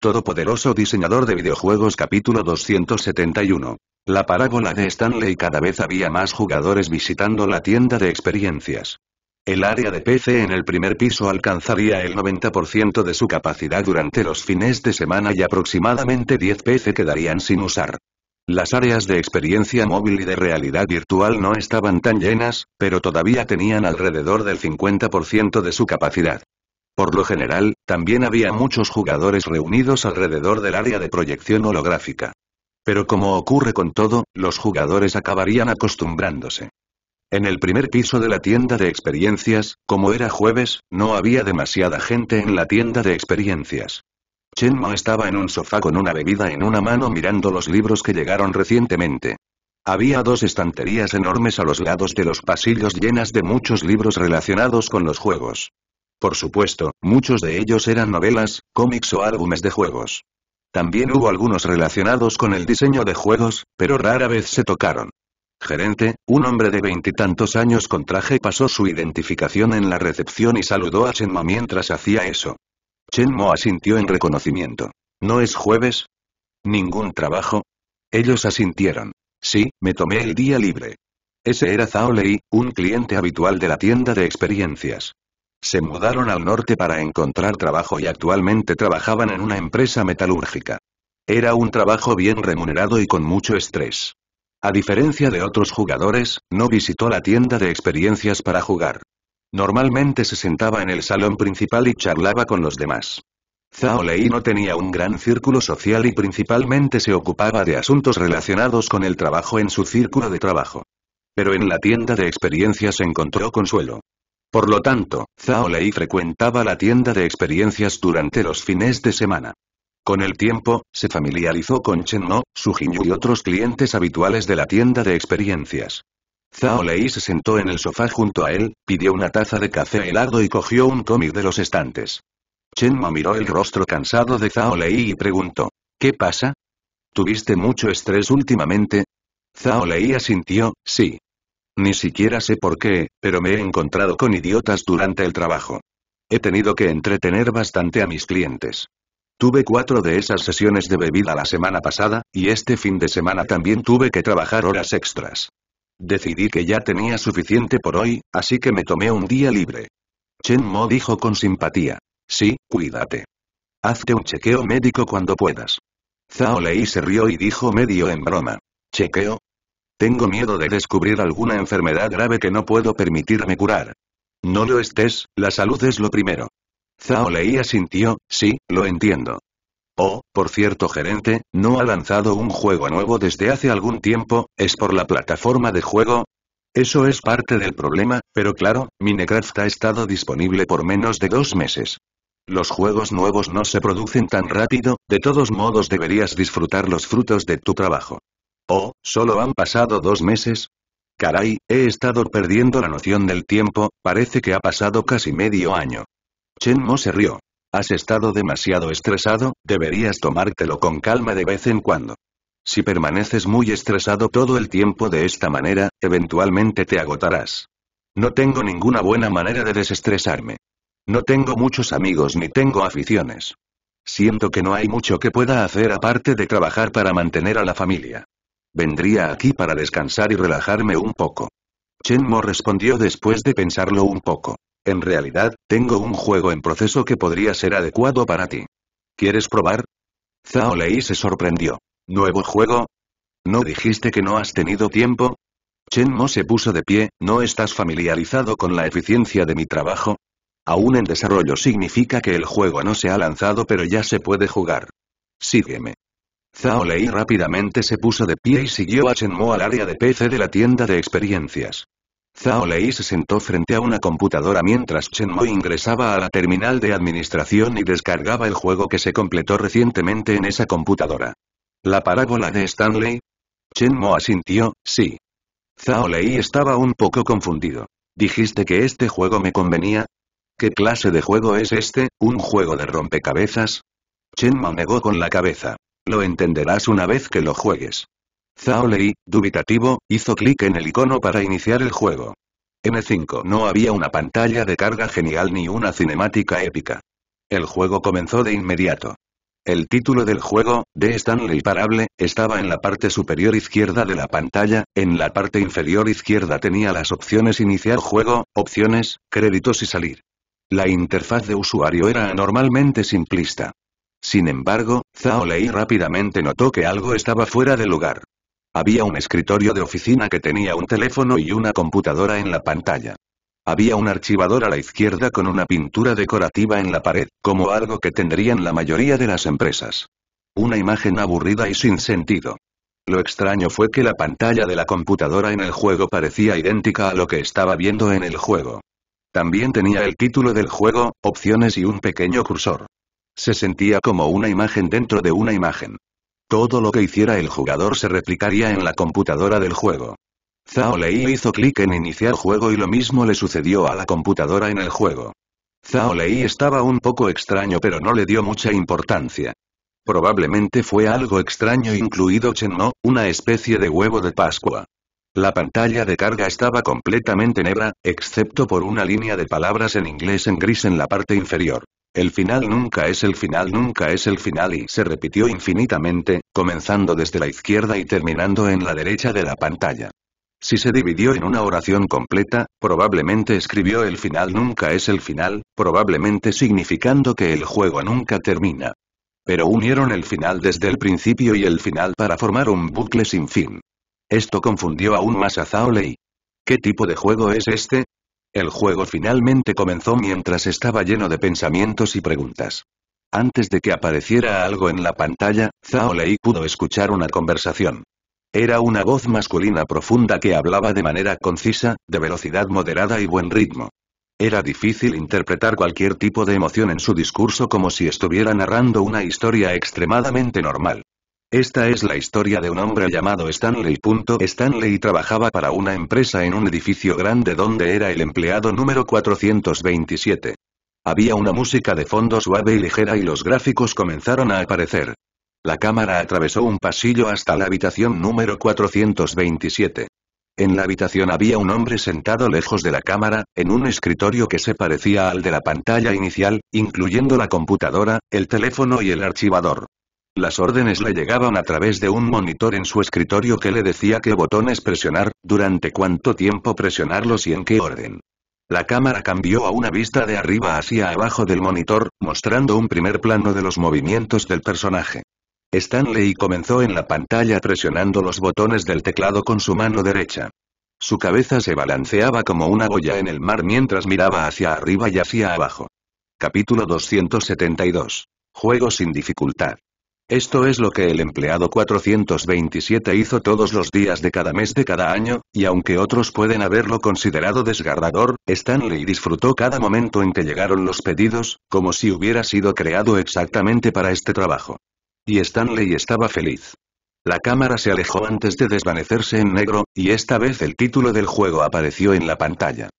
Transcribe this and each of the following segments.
Todopoderoso Diseñador de Videojuegos Capítulo 271. La parábola de Stanley cada vez había más jugadores visitando la tienda de experiencias. El área de PC en el primer piso alcanzaría el 90% de su capacidad durante los fines de semana y aproximadamente 10 PC quedarían sin usar. Las áreas de experiencia móvil y de realidad virtual no estaban tan llenas, pero todavía tenían alrededor del 50% de su capacidad. Por lo general, también había muchos jugadores reunidos alrededor del área de proyección holográfica. Pero como ocurre con todo, los jugadores acabarían acostumbrándose. En el primer piso de la tienda de experiencias, como era jueves, no había demasiada gente en la tienda de experiencias. Chenma estaba en un sofá con una bebida en una mano mirando los libros que llegaron recientemente. Había dos estanterías enormes a los lados de los pasillos llenas de muchos libros relacionados con los juegos. Por supuesto, muchos de ellos eran novelas, cómics o álbumes de juegos. También hubo algunos relacionados con el diseño de juegos, pero rara vez se tocaron. Gerente, un hombre de veintitantos años con traje pasó su identificación en la recepción y saludó a Chenma mientras hacía eso. Chenmo asintió en reconocimiento. ¿No es jueves? ¿Ningún trabajo? Ellos asintieron. Sí, me tomé el día libre. Ese era Zhao Lei, un cliente habitual de la tienda de experiencias. Se mudaron al norte para encontrar trabajo y actualmente trabajaban en una empresa metalúrgica. Era un trabajo bien remunerado y con mucho estrés. A diferencia de otros jugadores, no visitó la tienda de experiencias para jugar. Normalmente se sentaba en el salón principal y charlaba con los demás. Zhao Lei no tenía un gran círculo social y principalmente se ocupaba de asuntos relacionados con el trabajo en su círculo de trabajo. Pero en la tienda de experiencias encontró consuelo. Por lo tanto, Zhao Lei frecuentaba la tienda de experiencias durante los fines de semana. Con el tiempo, se familiarizó con Chen No, Su Jinyu y otros clientes habituales de la tienda de experiencias. Zhao Lei se sentó en el sofá junto a él, pidió una taza de café helado y cogió un cómic de los estantes. Chen Mo miró el rostro cansado de Zhao Lei y preguntó, ¿qué pasa? ¿Tuviste mucho estrés últimamente? Zhao Lei asintió, sí. Ni siquiera sé por qué, pero me he encontrado con idiotas durante el trabajo. He tenido que entretener bastante a mis clientes. Tuve cuatro de esas sesiones de bebida la semana pasada, y este fin de semana también tuve que trabajar horas extras. Decidí que ya tenía suficiente por hoy, así que me tomé un día libre. Chen Mo dijo con simpatía. Sí, cuídate. Hazte un chequeo médico cuando puedas. Zhao Lei se rió y dijo medio en broma. ¿Chequeo? Tengo miedo de descubrir alguna enfermedad grave que no puedo permitirme curar. No lo estés, la salud es lo primero. Zao Leía sintió, sí, lo entiendo. Oh, por cierto gerente, ¿no ha lanzado un juego nuevo desde hace algún tiempo, es por la plataforma de juego? Eso es parte del problema, pero claro, Minecraft ha estado disponible por menos de dos meses. Los juegos nuevos no se producen tan rápido, de todos modos deberías disfrutar los frutos de tu trabajo. Oh, solo han pasado dos meses. Caray, he estado perdiendo la noción del tiempo, parece que ha pasado casi medio año. Chen Mo se rió. Has estado demasiado estresado, deberías tomártelo con calma de vez en cuando. Si permaneces muy estresado todo el tiempo de esta manera, eventualmente te agotarás. No tengo ninguna buena manera de desestresarme. No tengo muchos amigos ni tengo aficiones. Siento que no hay mucho que pueda hacer aparte de trabajar para mantener a la familia vendría aquí para descansar y relajarme un poco. Chen Mo respondió después de pensarlo un poco. En realidad, tengo un juego en proceso que podría ser adecuado para ti. ¿Quieres probar? Zhao Lei se sorprendió. ¿Nuevo juego? ¿No dijiste que no has tenido tiempo? Chen Mo se puso de pie, ¿no estás familiarizado con la eficiencia de mi trabajo? Aún en desarrollo significa que el juego no se ha lanzado pero ya se puede jugar. Sígueme. Zhao Lei rápidamente se puso de pie y siguió a Chen Mo al área de PC de la tienda de experiencias. Zhao Lei se sentó frente a una computadora mientras Chen Mo ingresaba a la terminal de administración y descargaba el juego que se completó recientemente en esa computadora. ¿La parábola de Stanley? Chen Mo asintió, sí. Zhao Lei estaba un poco confundido. ¿Dijiste que este juego me convenía? ¿Qué clase de juego es este, un juego de rompecabezas? Chen Mo negó con la cabeza. Lo entenderás una vez que lo juegues. Zhao dubitativo, hizo clic en el icono para iniciar el juego. M5 no había una pantalla de carga genial ni una cinemática épica. El juego comenzó de inmediato. El título del juego, de Stanley Parable, estaba en la parte superior izquierda de la pantalla, en la parte inferior izquierda tenía las opciones iniciar juego, opciones, créditos y salir. La interfaz de usuario era anormalmente simplista. Sin embargo, Zhao Lei rápidamente notó que algo estaba fuera de lugar. Había un escritorio de oficina que tenía un teléfono y una computadora en la pantalla. Había un archivador a la izquierda con una pintura decorativa en la pared, como algo que tendrían la mayoría de las empresas. Una imagen aburrida y sin sentido. Lo extraño fue que la pantalla de la computadora en el juego parecía idéntica a lo que estaba viendo en el juego. También tenía el título del juego, opciones y un pequeño cursor. Se sentía como una imagen dentro de una imagen. Todo lo que hiciera el jugador se replicaría en la computadora del juego. Zhao Lei hizo clic en iniciar juego y lo mismo le sucedió a la computadora en el juego. Zhao Lei estaba un poco extraño pero no le dio mucha importancia. Probablemente fue algo extraño incluido Chenno, una especie de huevo de Pascua. La pantalla de carga estaba completamente negra, excepto por una línea de palabras en inglés en gris en la parte inferior. El final nunca es el final nunca es el final y se repitió infinitamente, comenzando desde la izquierda y terminando en la derecha de la pantalla. Si se dividió en una oración completa, probablemente escribió el final nunca es el final, probablemente significando que el juego nunca termina. Pero unieron el final desde el principio y el final para formar un bucle sin fin. Esto confundió aún más a Zhao ¿Qué tipo de juego es este? El juego finalmente comenzó mientras estaba lleno de pensamientos y preguntas. Antes de que apareciera algo en la pantalla, Zhao Lei pudo escuchar una conversación. Era una voz masculina profunda que hablaba de manera concisa, de velocidad moderada y buen ritmo. Era difícil interpretar cualquier tipo de emoción en su discurso como si estuviera narrando una historia extremadamente normal. Esta es la historia de un hombre llamado Stanley. Stanley trabajaba para una empresa en un edificio grande donde era el empleado número 427. Había una música de fondo suave y ligera y los gráficos comenzaron a aparecer. La cámara atravesó un pasillo hasta la habitación número 427. En la habitación había un hombre sentado lejos de la cámara, en un escritorio que se parecía al de la pantalla inicial, incluyendo la computadora, el teléfono y el archivador. Las órdenes le llegaban a través de un monitor en su escritorio que le decía qué botones presionar, durante cuánto tiempo presionarlos y en qué orden. La cámara cambió a una vista de arriba hacia abajo del monitor, mostrando un primer plano de los movimientos del personaje. Stanley comenzó en la pantalla presionando los botones del teclado con su mano derecha. Su cabeza se balanceaba como una boya en el mar mientras miraba hacia arriba y hacia abajo. Capítulo 272. Juego sin dificultad. Esto es lo que el empleado 427 hizo todos los días de cada mes de cada año, y aunque otros pueden haberlo considerado desgarrador, Stanley disfrutó cada momento en que llegaron los pedidos, como si hubiera sido creado exactamente para este trabajo. Y Stanley estaba feliz. La cámara se alejó antes de desvanecerse en negro, y esta vez el título del juego apareció en la pantalla.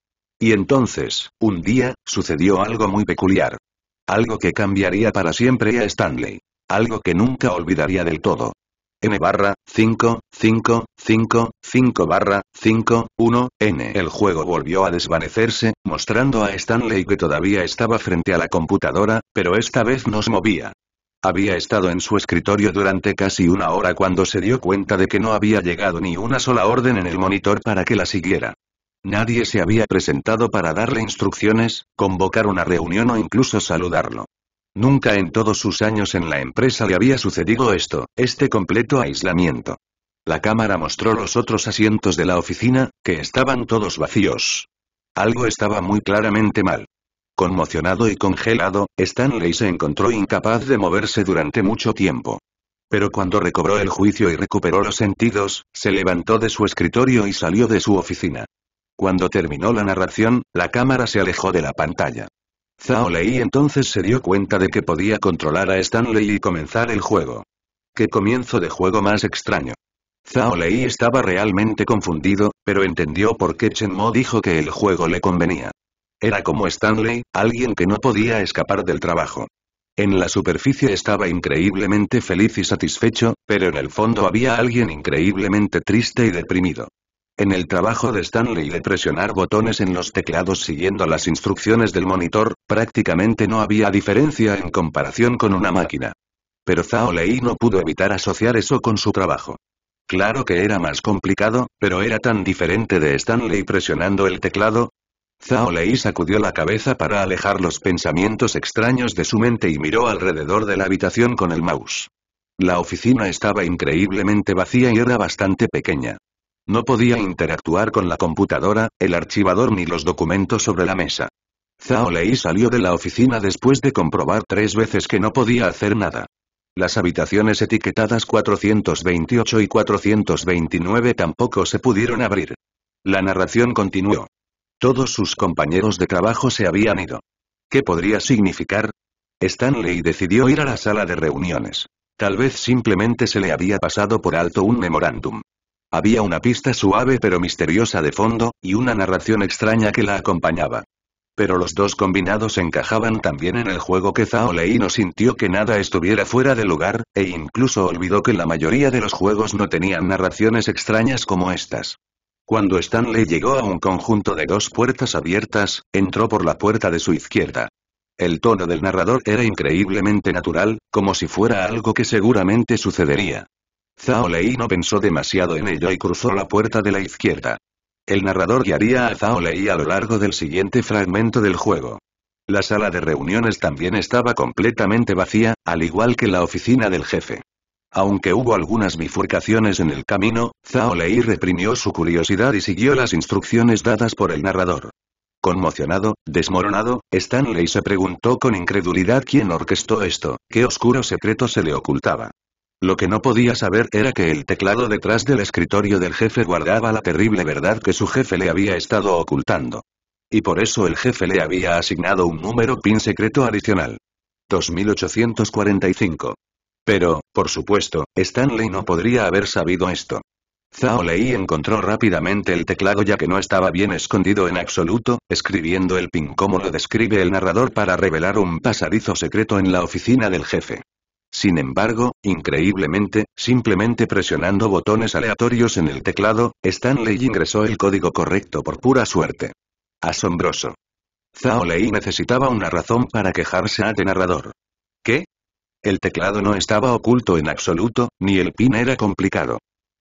Y entonces, un día, sucedió algo muy peculiar. Algo que cambiaría para siempre a Stanley. Algo que nunca olvidaría del todo. N barra, 5, 5, 5, 5 barra, 5, 1, N. El juego volvió a desvanecerse, mostrando a Stanley que todavía estaba frente a la computadora, pero esta vez no se movía. Había estado en su escritorio durante casi una hora cuando se dio cuenta de que no había llegado ni una sola orden en el monitor para que la siguiera. Nadie se había presentado para darle instrucciones, convocar una reunión o incluso saludarlo. Nunca en todos sus años en la empresa le había sucedido esto, este completo aislamiento. La cámara mostró los otros asientos de la oficina, que estaban todos vacíos. Algo estaba muy claramente mal. Conmocionado y congelado, Stanley se encontró incapaz de moverse durante mucho tiempo. Pero cuando recobró el juicio y recuperó los sentidos, se levantó de su escritorio y salió de su oficina. Cuando terminó la narración, la cámara se alejó de la pantalla. Zhao Lei entonces se dio cuenta de que podía controlar a Stanley y comenzar el juego. ¡Qué comienzo de juego más extraño! Zhao Lei estaba realmente confundido, pero entendió por qué Chen Mo dijo que el juego le convenía. Era como Stanley, alguien que no podía escapar del trabajo. En la superficie estaba increíblemente feliz y satisfecho, pero en el fondo había alguien increíblemente triste y deprimido en el trabajo de Stanley de presionar botones en los teclados siguiendo las instrucciones del monitor, prácticamente no había diferencia en comparación con una máquina. Pero Zhao Lei no pudo evitar asociar eso con su trabajo. Claro que era más complicado, pero era tan diferente de Stanley presionando el teclado. Zhao Lei sacudió la cabeza para alejar los pensamientos extraños de su mente y miró alrededor de la habitación con el mouse. La oficina estaba increíblemente vacía y era bastante pequeña. No podía interactuar con la computadora, el archivador ni los documentos sobre la mesa. Zhao Lei salió de la oficina después de comprobar tres veces que no podía hacer nada. Las habitaciones etiquetadas 428 y 429 tampoco se pudieron abrir. La narración continuó. Todos sus compañeros de trabajo se habían ido. ¿Qué podría significar? Stanley decidió ir a la sala de reuniones. Tal vez simplemente se le había pasado por alto un memorándum. Había una pista suave pero misteriosa de fondo, y una narración extraña que la acompañaba. Pero los dos combinados encajaban también en el juego que Zaolei no sintió que nada estuviera fuera de lugar, e incluso olvidó que la mayoría de los juegos no tenían narraciones extrañas como estas. Cuando Stanley llegó a un conjunto de dos puertas abiertas, entró por la puerta de su izquierda. El tono del narrador era increíblemente natural, como si fuera algo que seguramente sucedería. Zhao Lei no pensó demasiado en ello y cruzó la puerta de la izquierda. El narrador guiaría a Zhao Lei a lo largo del siguiente fragmento del juego. La sala de reuniones también estaba completamente vacía, al igual que la oficina del jefe. Aunque hubo algunas bifurcaciones en el camino, Zhao Lei reprimió su curiosidad y siguió las instrucciones dadas por el narrador. Conmocionado, desmoronado, Stanley se preguntó con incredulidad quién orquestó esto, qué oscuro secreto se le ocultaba. Lo que no podía saber era que el teclado detrás del escritorio del jefe guardaba la terrible verdad que su jefe le había estado ocultando. Y por eso el jefe le había asignado un número PIN secreto adicional. 2845. Pero, por supuesto, Stanley no podría haber sabido esto. Zhao Lei encontró rápidamente el teclado ya que no estaba bien escondido en absoluto, escribiendo el pin como lo describe el narrador para revelar un pasadizo secreto en la oficina del jefe. Sin embargo, increíblemente, simplemente presionando botones aleatorios en el teclado, Stanley ingresó el código correcto por pura suerte. Asombroso. Zhao Lei necesitaba una razón para quejarse a narrador. ¿Qué? El teclado no estaba oculto en absoluto, ni el pin era complicado.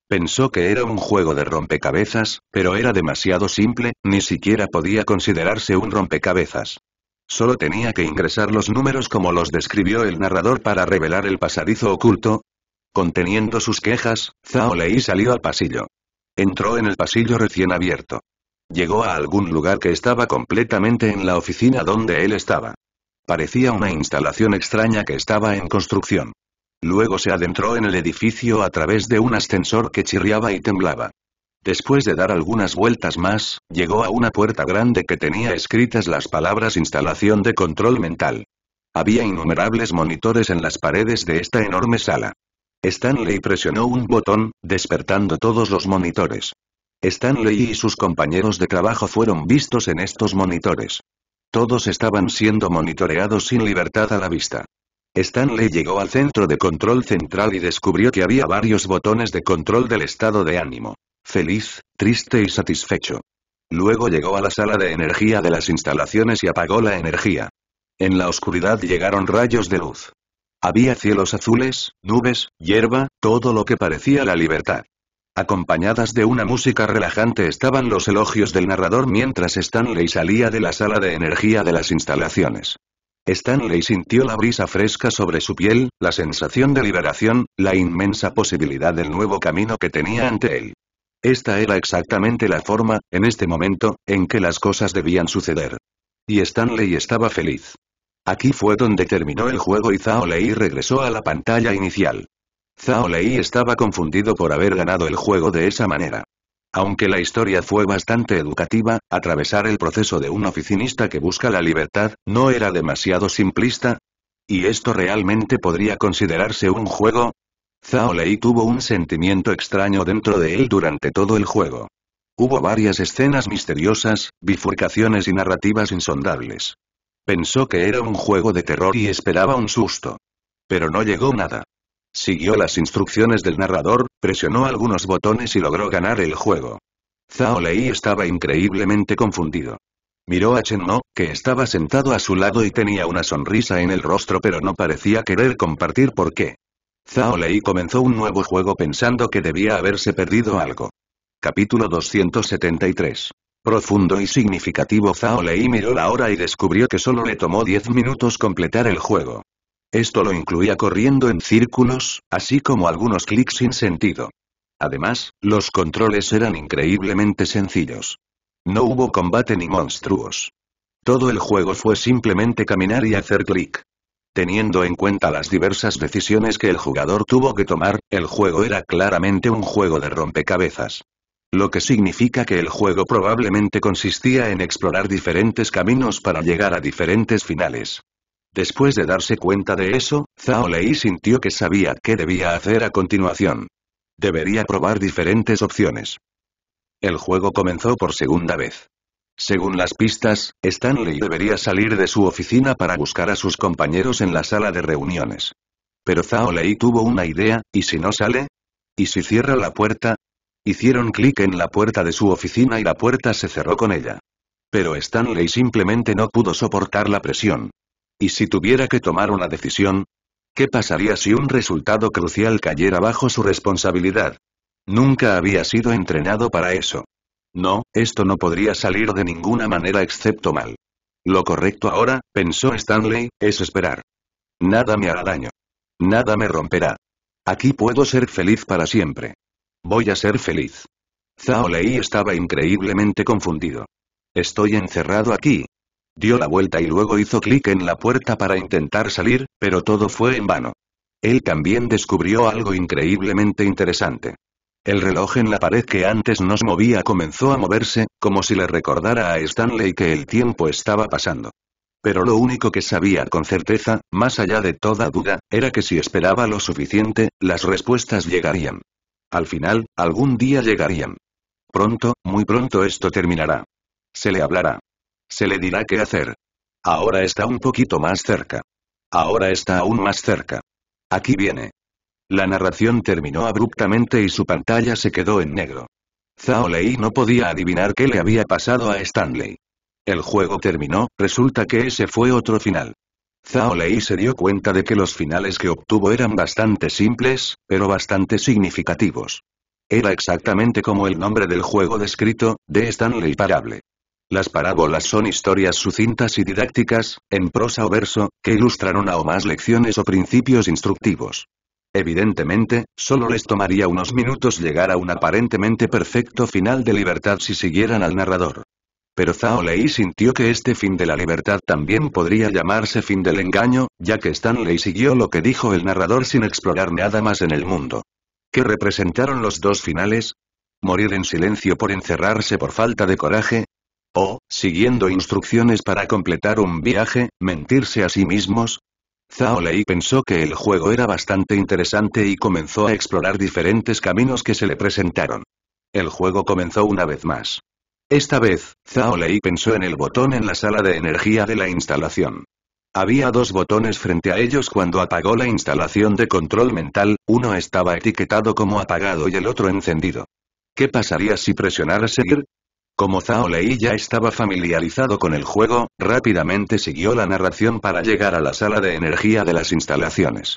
Pensó que era un juego de rompecabezas, pero era demasiado simple, ni siquiera podía considerarse un rompecabezas. Solo tenía que ingresar los números como los describió el narrador para revelar el pasadizo oculto. Conteniendo sus quejas, Zhao Lei salió al pasillo. Entró en el pasillo recién abierto. Llegó a algún lugar que estaba completamente en la oficina donde él estaba. Parecía una instalación extraña que estaba en construcción. Luego se adentró en el edificio a través de un ascensor que chirriaba y temblaba. Después de dar algunas vueltas más, llegó a una puerta grande que tenía escritas las palabras instalación de control mental. Había innumerables monitores en las paredes de esta enorme sala. Stanley presionó un botón, despertando todos los monitores. Stanley y sus compañeros de trabajo fueron vistos en estos monitores. Todos estaban siendo monitoreados sin libertad a la vista. Stanley llegó al centro de control central y descubrió que había varios botones de control del estado de ánimo feliz, triste y satisfecho. Luego llegó a la sala de energía de las instalaciones y apagó la energía. En la oscuridad llegaron rayos de luz. Había cielos azules, nubes, hierba, todo lo que parecía la libertad. Acompañadas de una música relajante estaban los elogios del narrador mientras Stanley salía de la sala de energía de las instalaciones. Stanley sintió la brisa fresca sobre su piel, la sensación de liberación, la inmensa posibilidad del nuevo camino que tenía ante él. Esta era exactamente la forma, en este momento, en que las cosas debían suceder. Y Stanley estaba feliz. Aquí fue donde terminó el juego y Zhao regresó a la pantalla inicial. Zhao estaba confundido por haber ganado el juego de esa manera. Aunque la historia fue bastante educativa, atravesar el proceso de un oficinista que busca la libertad, ¿no era demasiado simplista? ¿Y esto realmente podría considerarse un juego? Zhao Lei tuvo un sentimiento extraño dentro de él durante todo el juego. Hubo varias escenas misteriosas, bifurcaciones y narrativas insondables. Pensó que era un juego de terror y esperaba un susto. Pero no llegó nada. Siguió las instrucciones del narrador, presionó algunos botones y logró ganar el juego. Zhao Lei estaba increíblemente confundido. Miró a Chen No, que estaba sentado a su lado y tenía una sonrisa en el rostro pero no parecía querer compartir por qué. Zhao comenzó un nuevo juego pensando que debía haberse perdido algo. Capítulo 273. Profundo y significativo Zhao miró la hora y descubrió que solo le tomó 10 minutos completar el juego. Esto lo incluía corriendo en círculos, así como algunos clics sin sentido. Además, los controles eran increíblemente sencillos. No hubo combate ni monstruos. Todo el juego fue simplemente caminar y hacer clic. Teniendo en cuenta las diversas decisiones que el jugador tuvo que tomar, el juego era claramente un juego de rompecabezas. Lo que significa que el juego probablemente consistía en explorar diferentes caminos para llegar a diferentes finales. Después de darse cuenta de eso, Zhao Lei sintió que sabía qué debía hacer a continuación. Debería probar diferentes opciones. El juego comenzó por segunda vez. Según las pistas, Stanley debería salir de su oficina para buscar a sus compañeros en la sala de reuniones. Pero Zhao Lei tuvo una idea, ¿y si no sale? ¿Y si cierra la puerta? Hicieron clic en la puerta de su oficina y la puerta se cerró con ella. Pero Stanley simplemente no pudo soportar la presión. ¿Y si tuviera que tomar una decisión? ¿Qué pasaría si un resultado crucial cayera bajo su responsabilidad? Nunca había sido entrenado para eso. No, esto no podría salir de ninguna manera excepto mal. Lo correcto ahora, pensó Stanley, es esperar. Nada me hará daño. Nada me romperá. Aquí puedo ser feliz para siempre. Voy a ser feliz. Zhao Lei estaba increíblemente confundido. Estoy encerrado aquí. Dio la vuelta y luego hizo clic en la puerta para intentar salir, pero todo fue en vano. Él también descubrió algo increíblemente interesante. El reloj en la pared que antes nos movía comenzó a moverse, como si le recordara a Stanley que el tiempo estaba pasando. Pero lo único que sabía con certeza, más allá de toda duda, era que si esperaba lo suficiente, las respuestas llegarían. Al final, algún día llegarían. Pronto, muy pronto esto terminará. Se le hablará. Se le dirá qué hacer. Ahora está un poquito más cerca. Ahora está aún más cerca. Aquí viene. La narración terminó abruptamente y su pantalla se quedó en negro. Zhao Lei no podía adivinar qué le había pasado a Stanley. El juego terminó, resulta que ese fue otro final. Zhao Lei se dio cuenta de que los finales que obtuvo eran bastante simples, pero bastante significativos. Era exactamente como el nombre del juego descrito, de Stanley Parable. Las parábolas son historias sucintas y didácticas, en prosa o verso, que ilustran una o más lecciones o principios instructivos. Evidentemente, solo les tomaría unos minutos llegar a un aparentemente perfecto final de libertad si siguieran al narrador. Pero Zhao Lei sintió que este fin de la libertad también podría llamarse fin del engaño, ya que Stanley siguió lo que dijo el narrador sin explorar nada más en el mundo. ¿Qué representaron los dos finales? ¿Morir en silencio por encerrarse por falta de coraje? ¿O, siguiendo instrucciones para completar un viaje, mentirse a sí mismos? Zhao pensó que el juego era bastante interesante y comenzó a explorar diferentes caminos que se le presentaron. El juego comenzó una vez más. Esta vez, Zhao pensó en el botón en la sala de energía de la instalación. Había dos botones frente a ellos cuando apagó la instalación de control mental, uno estaba etiquetado como apagado y el otro encendido. ¿Qué pasaría si presionara seguir? Como Zhao Lei ya estaba familiarizado con el juego, rápidamente siguió la narración para llegar a la sala de energía de las instalaciones.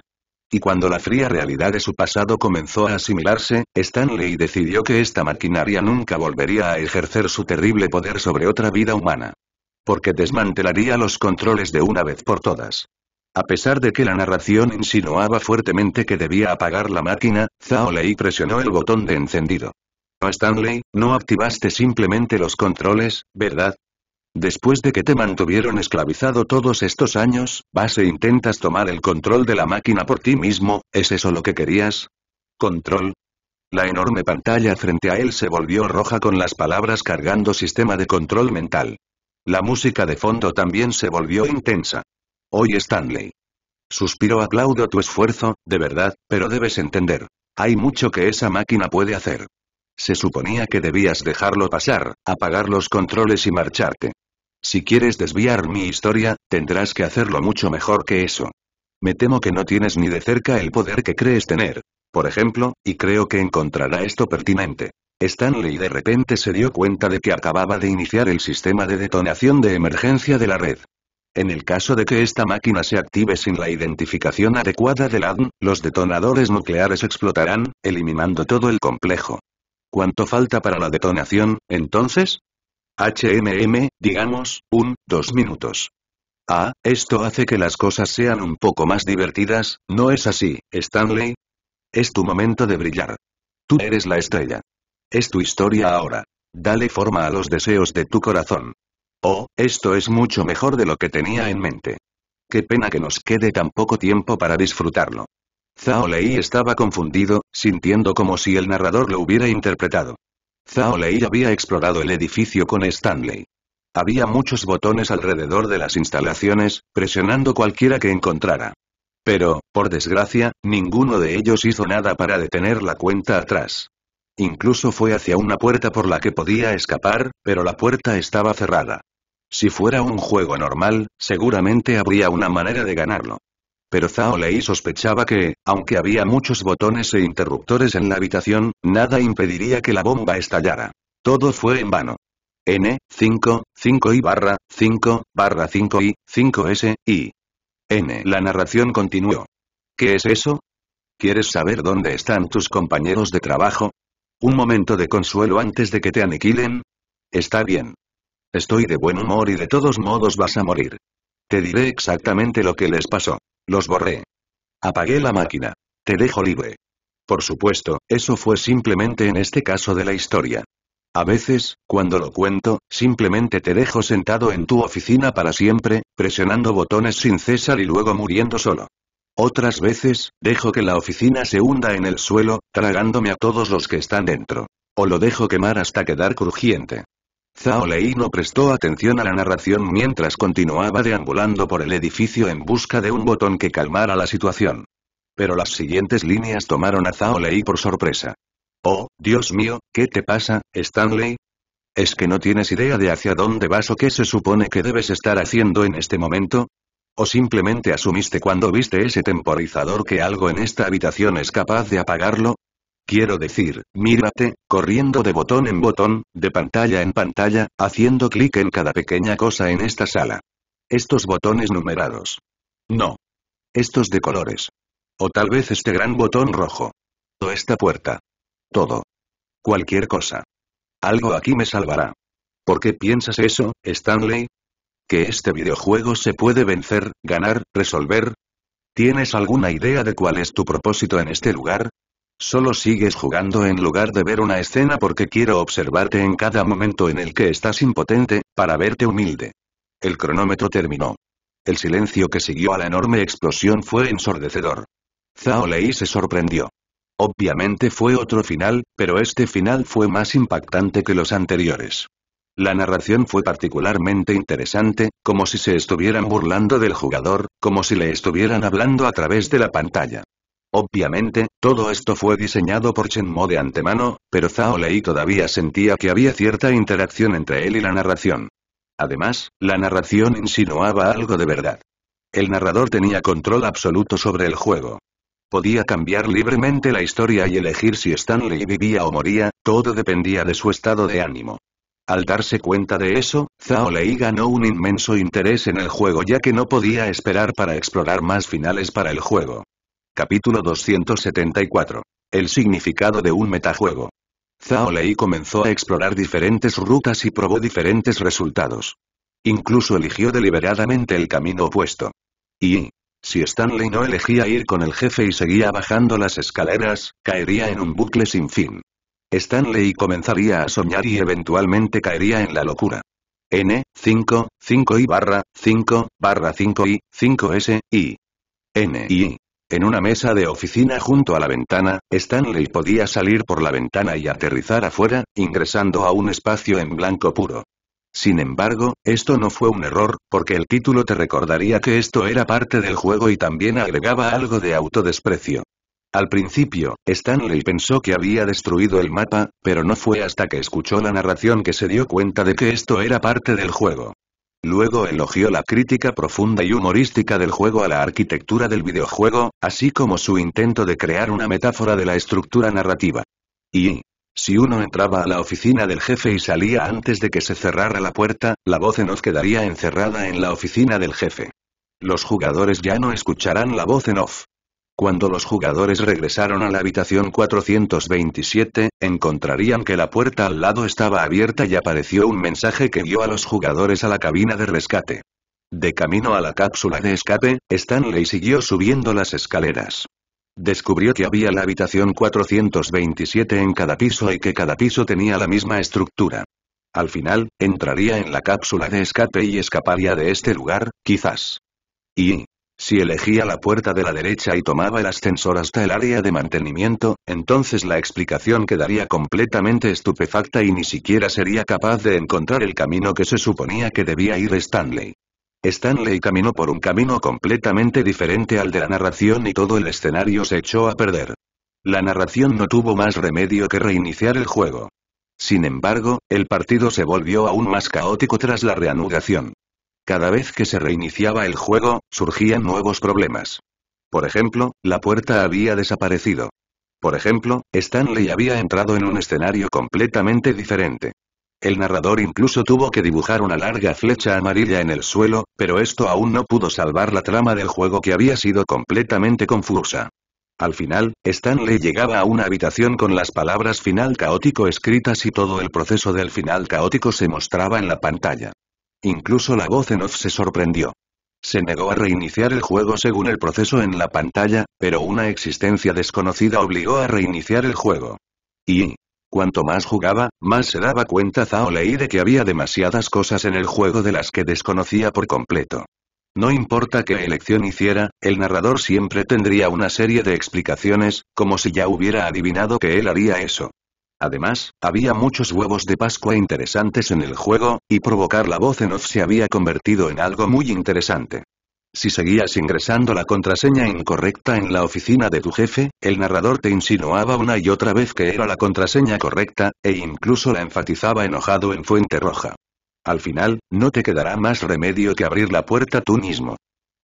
Y cuando la fría realidad de su pasado comenzó a asimilarse, Stanley decidió que esta maquinaria nunca volvería a ejercer su terrible poder sobre otra vida humana. Porque desmantelaría los controles de una vez por todas. A pesar de que la narración insinuaba fuertemente que debía apagar la máquina, Zhao Lei presionó el botón de encendido. Ah, Stanley, no activaste simplemente los controles, ¿verdad? Después de que te mantuvieron esclavizado todos estos años, vas e intentas tomar el control de la máquina por ti mismo, ¿es eso lo que querías? Control. La enorme pantalla frente a él se volvió roja con las palabras cargando sistema de control mental. La música de fondo también se volvió intensa. Hoy Stanley. Suspiró aplaudo tu esfuerzo, de verdad, pero debes entender. Hay mucho que esa máquina puede hacer. Se suponía que debías dejarlo pasar, apagar los controles y marcharte. Si quieres desviar mi historia, tendrás que hacerlo mucho mejor que eso. Me temo que no tienes ni de cerca el poder que crees tener. Por ejemplo, y creo que encontrará esto pertinente. Stanley de repente se dio cuenta de que acababa de iniciar el sistema de detonación de emergencia de la red. En el caso de que esta máquina se active sin la identificación adecuada del ADN, los detonadores nucleares explotarán, eliminando todo el complejo. ¿Cuánto falta para la detonación, entonces? HMM, digamos, un, dos minutos. Ah, esto hace que las cosas sean un poco más divertidas, ¿no es así, Stanley? Es tu momento de brillar. Tú eres la estrella. Es tu historia ahora. Dale forma a los deseos de tu corazón. Oh, esto es mucho mejor de lo que tenía en mente. Qué pena que nos quede tan poco tiempo para disfrutarlo. Zhao estaba confundido, sintiendo como si el narrador lo hubiera interpretado. Zhao había explorado el edificio con Stanley. Había muchos botones alrededor de las instalaciones, presionando cualquiera que encontrara. Pero, por desgracia, ninguno de ellos hizo nada para detener la cuenta atrás. Incluso fue hacia una puerta por la que podía escapar, pero la puerta estaba cerrada. Si fuera un juego normal, seguramente habría una manera de ganarlo. Pero Zhao Lei sospechaba que, aunque había muchos botones e interruptores en la habitación, nada impediría que la bomba estallara. Todo fue en vano. N, 5, 5 y barra, 5, 5 y, 5S, y. N. La narración continuó. ¿Qué es eso? ¿Quieres saber dónde están tus compañeros de trabajo? ¿Un momento de consuelo antes de que te aniquilen? Está bien. Estoy de buen humor y de todos modos vas a morir. Te diré exactamente lo que les pasó. Los borré. Apagué la máquina. Te dejo libre. Por supuesto, eso fue simplemente en este caso de la historia. A veces, cuando lo cuento, simplemente te dejo sentado en tu oficina para siempre, presionando botones sin cesar y luego muriendo solo. Otras veces, dejo que la oficina se hunda en el suelo, tragándome a todos los que están dentro. O lo dejo quemar hasta quedar crujiente. Zhao no prestó atención a la narración mientras continuaba deambulando por el edificio en busca de un botón que calmara la situación. Pero las siguientes líneas tomaron a Zaolei por sorpresa. Oh, Dios mío, ¿qué te pasa, Stanley? ¿Es que no tienes idea de hacia dónde vas o qué se supone que debes estar haciendo en este momento? ¿O simplemente asumiste cuando viste ese temporizador que algo en esta habitación es capaz de apagarlo? Quiero decir, mírate, corriendo de botón en botón, de pantalla en pantalla, haciendo clic en cada pequeña cosa en esta sala. Estos botones numerados. No. Estos de colores. O tal vez este gran botón rojo. O esta puerta. Todo. Cualquier cosa. Algo aquí me salvará. ¿Por qué piensas eso, Stanley? ¿Que este videojuego se puede vencer, ganar, resolver? ¿Tienes alguna idea de cuál es tu propósito en este lugar? Solo sigues jugando en lugar de ver una escena porque quiero observarte en cada momento en el que estás impotente, para verte humilde. El cronómetro terminó. El silencio que siguió a la enorme explosión fue ensordecedor. Zhao Lei se sorprendió. Obviamente fue otro final, pero este final fue más impactante que los anteriores. La narración fue particularmente interesante, como si se estuvieran burlando del jugador, como si le estuvieran hablando a través de la pantalla. Obviamente, todo esto fue diseñado por Chen Mo de antemano, pero Zhao Lei todavía sentía que había cierta interacción entre él y la narración. Además, la narración insinuaba algo de verdad. El narrador tenía control absoluto sobre el juego. Podía cambiar libremente la historia y elegir si Stanley vivía o moría, todo dependía de su estado de ánimo. Al darse cuenta de eso, Zhao Lei ganó un inmenso interés en el juego ya que no podía esperar para explorar más finales para el juego. Capítulo 274. El significado de un metajuego. Zhao Lei comenzó a explorar diferentes rutas y probó diferentes resultados. Incluso eligió deliberadamente el camino opuesto. Y, si Stanley no elegía ir con el jefe y seguía bajando las escaleras, caería en un bucle sin fin. Stanley comenzaría a soñar y eventualmente caería en la locura. N, 5, 5 y barra, 5, barra 5 y, 5 S, y. N y en una mesa de oficina junto a la ventana, Stanley podía salir por la ventana y aterrizar afuera, ingresando a un espacio en blanco puro. Sin embargo, esto no fue un error, porque el título te recordaría que esto era parte del juego y también agregaba algo de autodesprecio. Al principio, Stanley pensó que había destruido el mapa, pero no fue hasta que escuchó la narración que se dio cuenta de que esto era parte del juego. Luego elogió la crítica profunda y humorística del juego a la arquitectura del videojuego, así como su intento de crear una metáfora de la estructura narrativa. Y, si uno entraba a la oficina del jefe y salía antes de que se cerrara la puerta, la voz en off quedaría encerrada en la oficina del jefe. Los jugadores ya no escucharán la voz en off. Cuando los jugadores regresaron a la habitación 427, encontrarían que la puerta al lado estaba abierta y apareció un mensaje que guió a los jugadores a la cabina de rescate. De camino a la cápsula de escape, Stanley siguió subiendo las escaleras. Descubrió que había la habitación 427 en cada piso y que cada piso tenía la misma estructura. Al final, entraría en la cápsula de escape y escaparía de este lugar, quizás. Y, si elegía la puerta de la derecha y tomaba el ascensor hasta el área de mantenimiento, entonces la explicación quedaría completamente estupefacta y ni siquiera sería capaz de encontrar el camino que se suponía que debía ir Stanley. Stanley caminó por un camino completamente diferente al de la narración y todo el escenario se echó a perder. La narración no tuvo más remedio que reiniciar el juego. Sin embargo, el partido se volvió aún más caótico tras la reanudación. Cada vez que se reiniciaba el juego, surgían nuevos problemas. Por ejemplo, la puerta había desaparecido. Por ejemplo, Stanley había entrado en un escenario completamente diferente. El narrador incluso tuvo que dibujar una larga flecha amarilla en el suelo, pero esto aún no pudo salvar la trama del juego que había sido completamente confusa. Al final, Stanley llegaba a una habitación con las palabras final caótico escritas y todo el proceso del final caótico se mostraba en la pantalla. Incluso la voz en off se sorprendió. Se negó a reiniciar el juego según el proceso en la pantalla, pero una existencia desconocida obligó a reiniciar el juego. Y... Cuanto más jugaba, más se daba cuenta Zhao Lei de que había demasiadas cosas en el juego de las que desconocía por completo. No importa qué elección hiciera, el narrador siempre tendría una serie de explicaciones, como si ya hubiera adivinado que él haría eso. Además, había muchos huevos de Pascua interesantes en el juego, y provocar la voz en off se había convertido en algo muy interesante. Si seguías ingresando la contraseña incorrecta en la oficina de tu jefe, el narrador te insinuaba una y otra vez que era la contraseña correcta, e incluso la enfatizaba enojado en fuente roja. Al final, no te quedará más remedio que abrir la puerta tú mismo.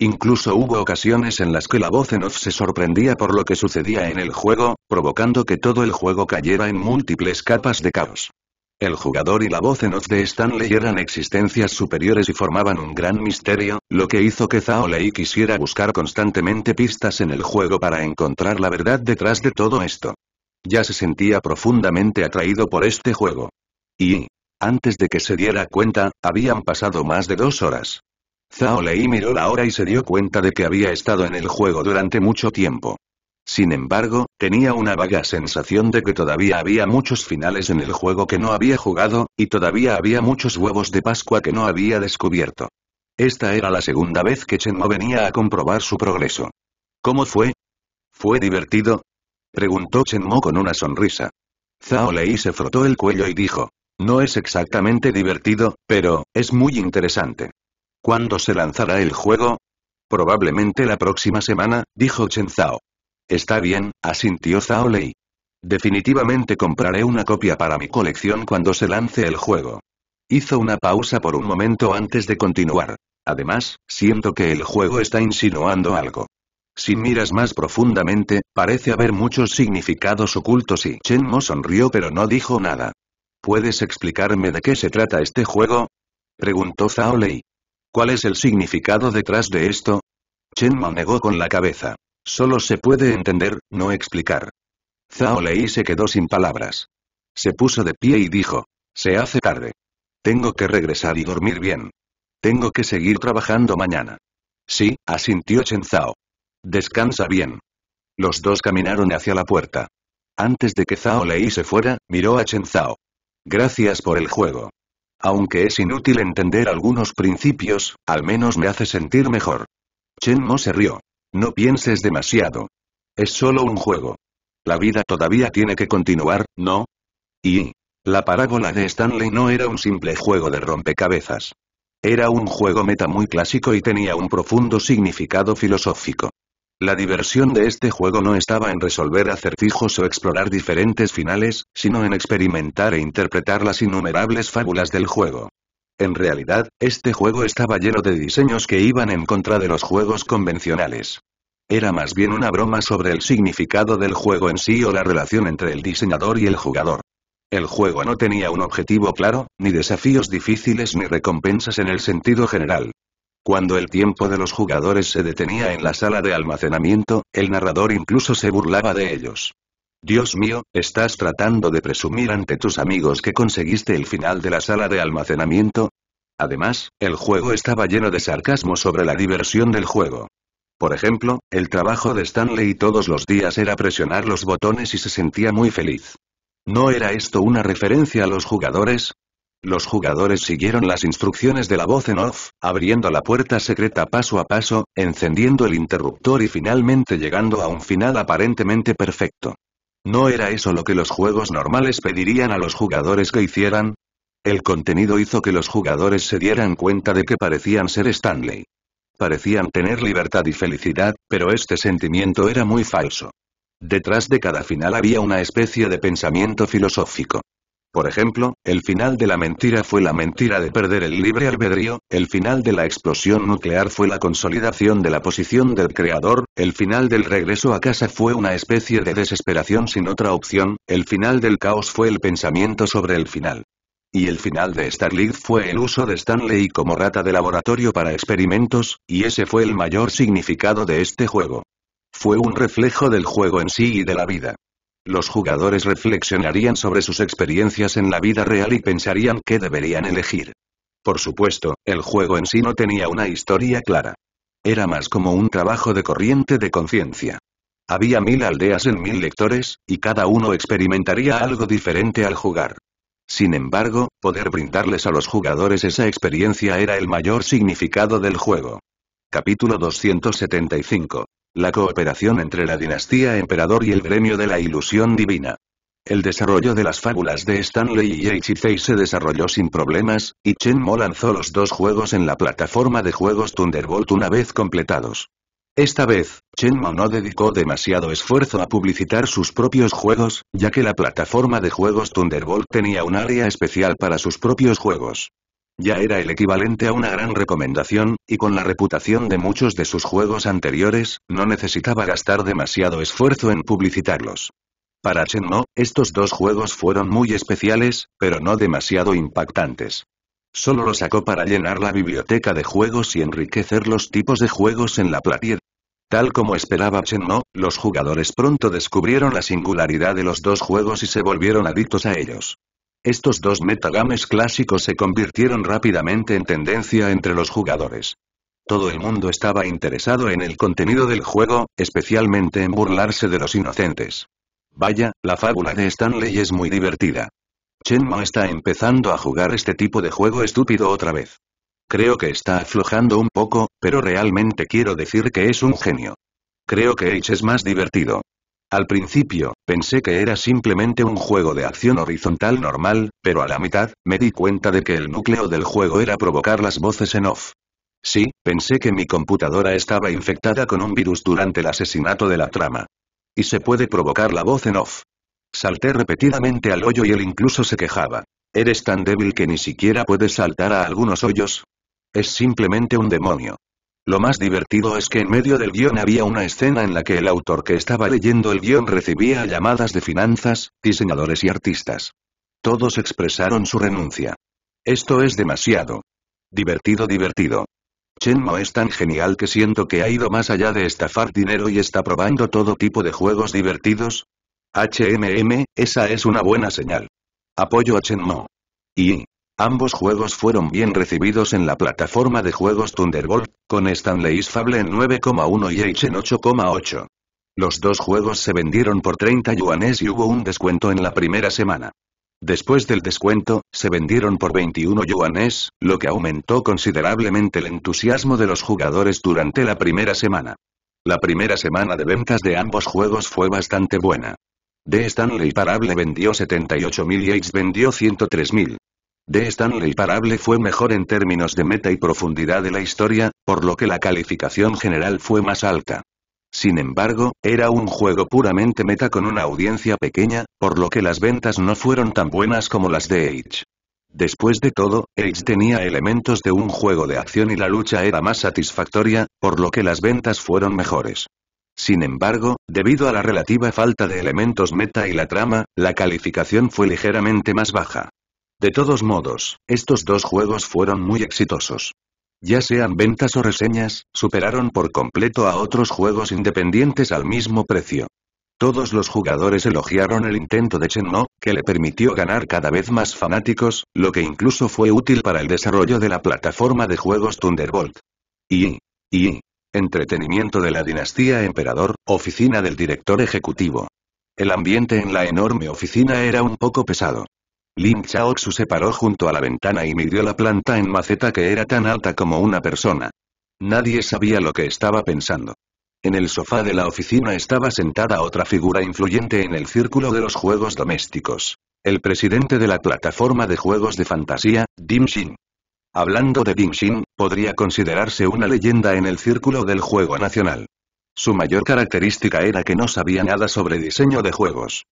Incluso hubo ocasiones en las que la voz en off se sorprendía por lo que sucedía en el juego, provocando que todo el juego cayera en múltiples capas de caos. El jugador y la voz en off de Stanley eran existencias superiores y formaban un gran misterio, lo que hizo que Zhao quisiera buscar constantemente pistas en el juego para encontrar la verdad detrás de todo esto. Ya se sentía profundamente atraído por este juego. Y, antes de que se diera cuenta, habían pasado más de dos horas. Zhao Lei miró la hora y se dio cuenta de que había estado en el juego durante mucho tiempo. Sin embargo, tenía una vaga sensación de que todavía había muchos finales en el juego que no había jugado, y todavía había muchos huevos de Pascua que no había descubierto. Esta era la segunda vez que Chen Mo venía a comprobar su progreso. ¿Cómo fue? ¿Fue divertido? Preguntó Chen Mo con una sonrisa. Zhao Lei se frotó el cuello y dijo. No es exactamente divertido, pero, es muy interesante. ¿Cuándo se lanzará el juego? Probablemente la próxima semana, dijo Chen Zhao. Está bien, asintió Zhao Lei. Definitivamente compraré una copia para mi colección cuando se lance el juego. Hizo una pausa por un momento antes de continuar. Además, siento que el juego está insinuando algo. Si miras más profundamente, parece haber muchos significados ocultos y Chen Mo sonrió pero no dijo nada. ¿Puedes explicarme de qué se trata este juego? Preguntó Zhao Lei. ¿Cuál es el significado detrás de esto? Chen Mao negó con la cabeza. Solo se puede entender, no explicar. Zhao Lei se quedó sin palabras. Se puso de pie y dijo. Se hace tarde. Tengo que regresar y dormir bien. Tengo que seguir trabajando mañana. Sí, asintió Chen Zhao. Descansa bien. Los dos caminaron hacia la puerta. Antes de que Zhao Lei se fuera, miró a Chen Zhao. Gracias por el juego. Aunque es inútil entender algunos principios, al menos me hace sentir mejor. Chen Mo se rió. No pienses demasiado. Es solo un juego. La vida todavía tiene que continuar, ¿no? Y... La parábola de Stanley no era un simple juego de rompecabezas. Era un juego meta muy clásico y tenía un profundo significado filosófico. La diversión de este juego no estaba en resolver acertijos o explorar diferentes finales, sino en experimentar e interpretar las innumerables fábulas del juego. En realidad, este juego estaba lleno de diseños que iban en contra de los juegos convencionales. Era más bien una broma sobre el significado del juego en sí o la relación entre el diseñador y el jugador. El juego no tenía un objetivo claro, ni desafíos difíciles ni recompensas en el sentido general. Cuando el tiempo de los jugadores se detenía en la sala de almacenamiento, el narrador incluso se burlaba de ellos. Dios mío, ¿estás tratando de presumir ante tus amigos que conseguiste el final de la sala de almacenamiento? Además, el juego estaba lleno de sarcasmo sobre la diversión del juego. Por ejemplo, el trabajo de Stanley todos los días era presionar los botones y se sentía muy feliz. ¿No era esto una referencia a los jugadores? Los jugadores siguieron las instrucciones de la voz en off, abriendo la puerta secreta paso a paso, encendiendo el interruptor y finalmente llegando a un final aparentemente perfecto. ¿No era eso lo que los juegos normales pedirían a los jugadores que hicieran? El contenido hizo que los jugadores se dieran cuenta de que parecían ser Stanley. Parecían tener libertad y felicidad, pero este sentimiento era muy falso. Detrás de cada final había una especie de pensamiento filosófico. Por ejemplo, el final de la mentira fue la mentira de perder el libre albedrío, el final de la explosión nuclear fue la consolidación de la posición del creador, el final del regreso a casa fue una especie de desesperación sin otra opción, el final del caos fue el pensamiento sobre el final. Y el final de Star League fue el uso de Stanley como rata de laboratorio para experimentos, y ese fue el mayor significado de este juego. Fue un reflejo del juego en sí y de la vida. Los jugadores reflexionarían sobre sus experiencias en la vida real y pensarían qué deberían elegir. Por supuesto, el juego en sí no tenía una historia clara. Era más como un trabajo de corriente de conciencia. Había mil aldeas en mil lectores, y cada uno experimentaría algo diferente al jugar. Sin embargo, poder brindarles a los jugadores esa experiencia era el mayor significado del juego. Capítulo 275. La cooperación entre la dinastía emperador y el gremio de la ilusión divina. El desarrollo de las fábulas de Stanley y H. se desarrolló sin problemas, y Chen Mo lanzó los dos juegos en la plataforma de juegos Thunderbolt una vez completados. Esta vez, Chen Mo no dedicó demasiado esfuerzo a publicitar sus propios juegos, ya que la plataforma de juegos Thunderbolt tenía un área especial para sus propios juegos. Ya era el equivalente a una gran recomendación, y con la reputación de muchos de sus juegos anteriores, no necesitaba gastar demasiado esfuerzo en publicitarlos. Para No, estos dos juegos fueron muy especiales, pero no demasiado impactantes. Solo lo sacó para llenar la biblioteca de juegos y enriquecer los tipos de juegos en la Platier. Tal como esperaba No, los jugadores pronto descubrieron la singularidad de los dos juegos y se volvieron adictos a ellos. Estos dos metagames clásicos se convirtieron rápidamente en tendencia entre los jugadores. Todo el mundo estaba interesado en el contenido del juego, especialmente en burlarse de los inocentes. Vaya, la fábula de Stanley es muy divertida. Chenma está empezando a jugar este tipo de juego estúpido otra vez. Creo que está aflojando un poco, pero realmente quiero decir que es un genio. Creo que H es más divertido. Al principio, pensé que era simplemente un juego de acción horizontal normal, pero a la mitad, me di cuenta de que el núcleo del juego era provocar las voces en off. Sí, pensé que mi computadora estaba infectada con un virus durante el asesinato de la trama. Y se puede provocar la voz en off. Salté repetidamente al hoyo y él incluso se quejaba. Eres tan débil que ni siquiera puedes saltar a algunos hoyos. Es simplemente un demonio. Lo más divertido es que en medio del guión había una escena en la que el autor que estaba leyendo el guión recibía llamadas de finanzas, diseñadores y artistas. Todos expresaron su renuncia. Esto es demasiado. Divertido, divertido. Chen Mo es tan genial que siento que ha ido más allá de estafar dinero y está probando todo tipo de juegos divertidos. HMM, esa es una buena señal. Apoyo a Mo. Y, Ambos juegos fueron bien recibidos en la plataforma de juegos Thunderbolt, con Stanley's Fable en 9,1 y H en 8,8. Los dos juegos se vendieron por 30 yuanes y hubo un descuento en la primera semana. Después del descuento, se vendieron por 21 yuanes, lo que aumentó considerablemente el entusiasmo de los jugadores durante la primera semana. La primera semana de ventas de ambos juegos fue bastante buena. De Stanley Parable vendió 78.000 y H vendió 103.000. De Stanley Parable fue mejor en términos de meta y profundidad de la historia, por lo que la calificación general fue más alta. Sin embargo, era un juego puramente meta con una audiencia pequeña, por lo que las ventas no fueron tan buenas como las de Age. Después de todo, Age tenía elementos de un juego de acción y la lucha era más satisfactoria, por lo que las ventas fueron mejores. Sin embargo, debido a la relativa falta de elementos meta y la trama, la calificación fue ligeramente más baja. De todos modos, estos dos juegos fueron muy exitosos. Ya sean ventas o reseñas, superaron por completo a otros juegos independientes al mismo precio. Todos los jugadores elogiaron el intento de No, que le permitió ganar cada vez más fanáticos, lo que incluso fue útil para el desarrollo de la plataforma de juegos Thunderbolt. Y. Y. Entretenimiento de la dinastía Emperador, oficina del director ejecutivo. El ambiente en la enorme oficina era un poco pesado. Lin Chaoxu se paró junto a la ventana y midió la planta en maceta que era tan alta como una persona. Nadie sabía lo que estaba pensando. En el sofá de la oficina estaba sentada otra figura influyente en el círculo de los juegos domésticos. El presidente de la plataforma de juegos de fantasía, Dim Shin. Hablando de Dim Shin, podría considerarse una leyenda en el círculo del juego nacional. Su mayor característica era que no sabía nada sobre diseño de juegos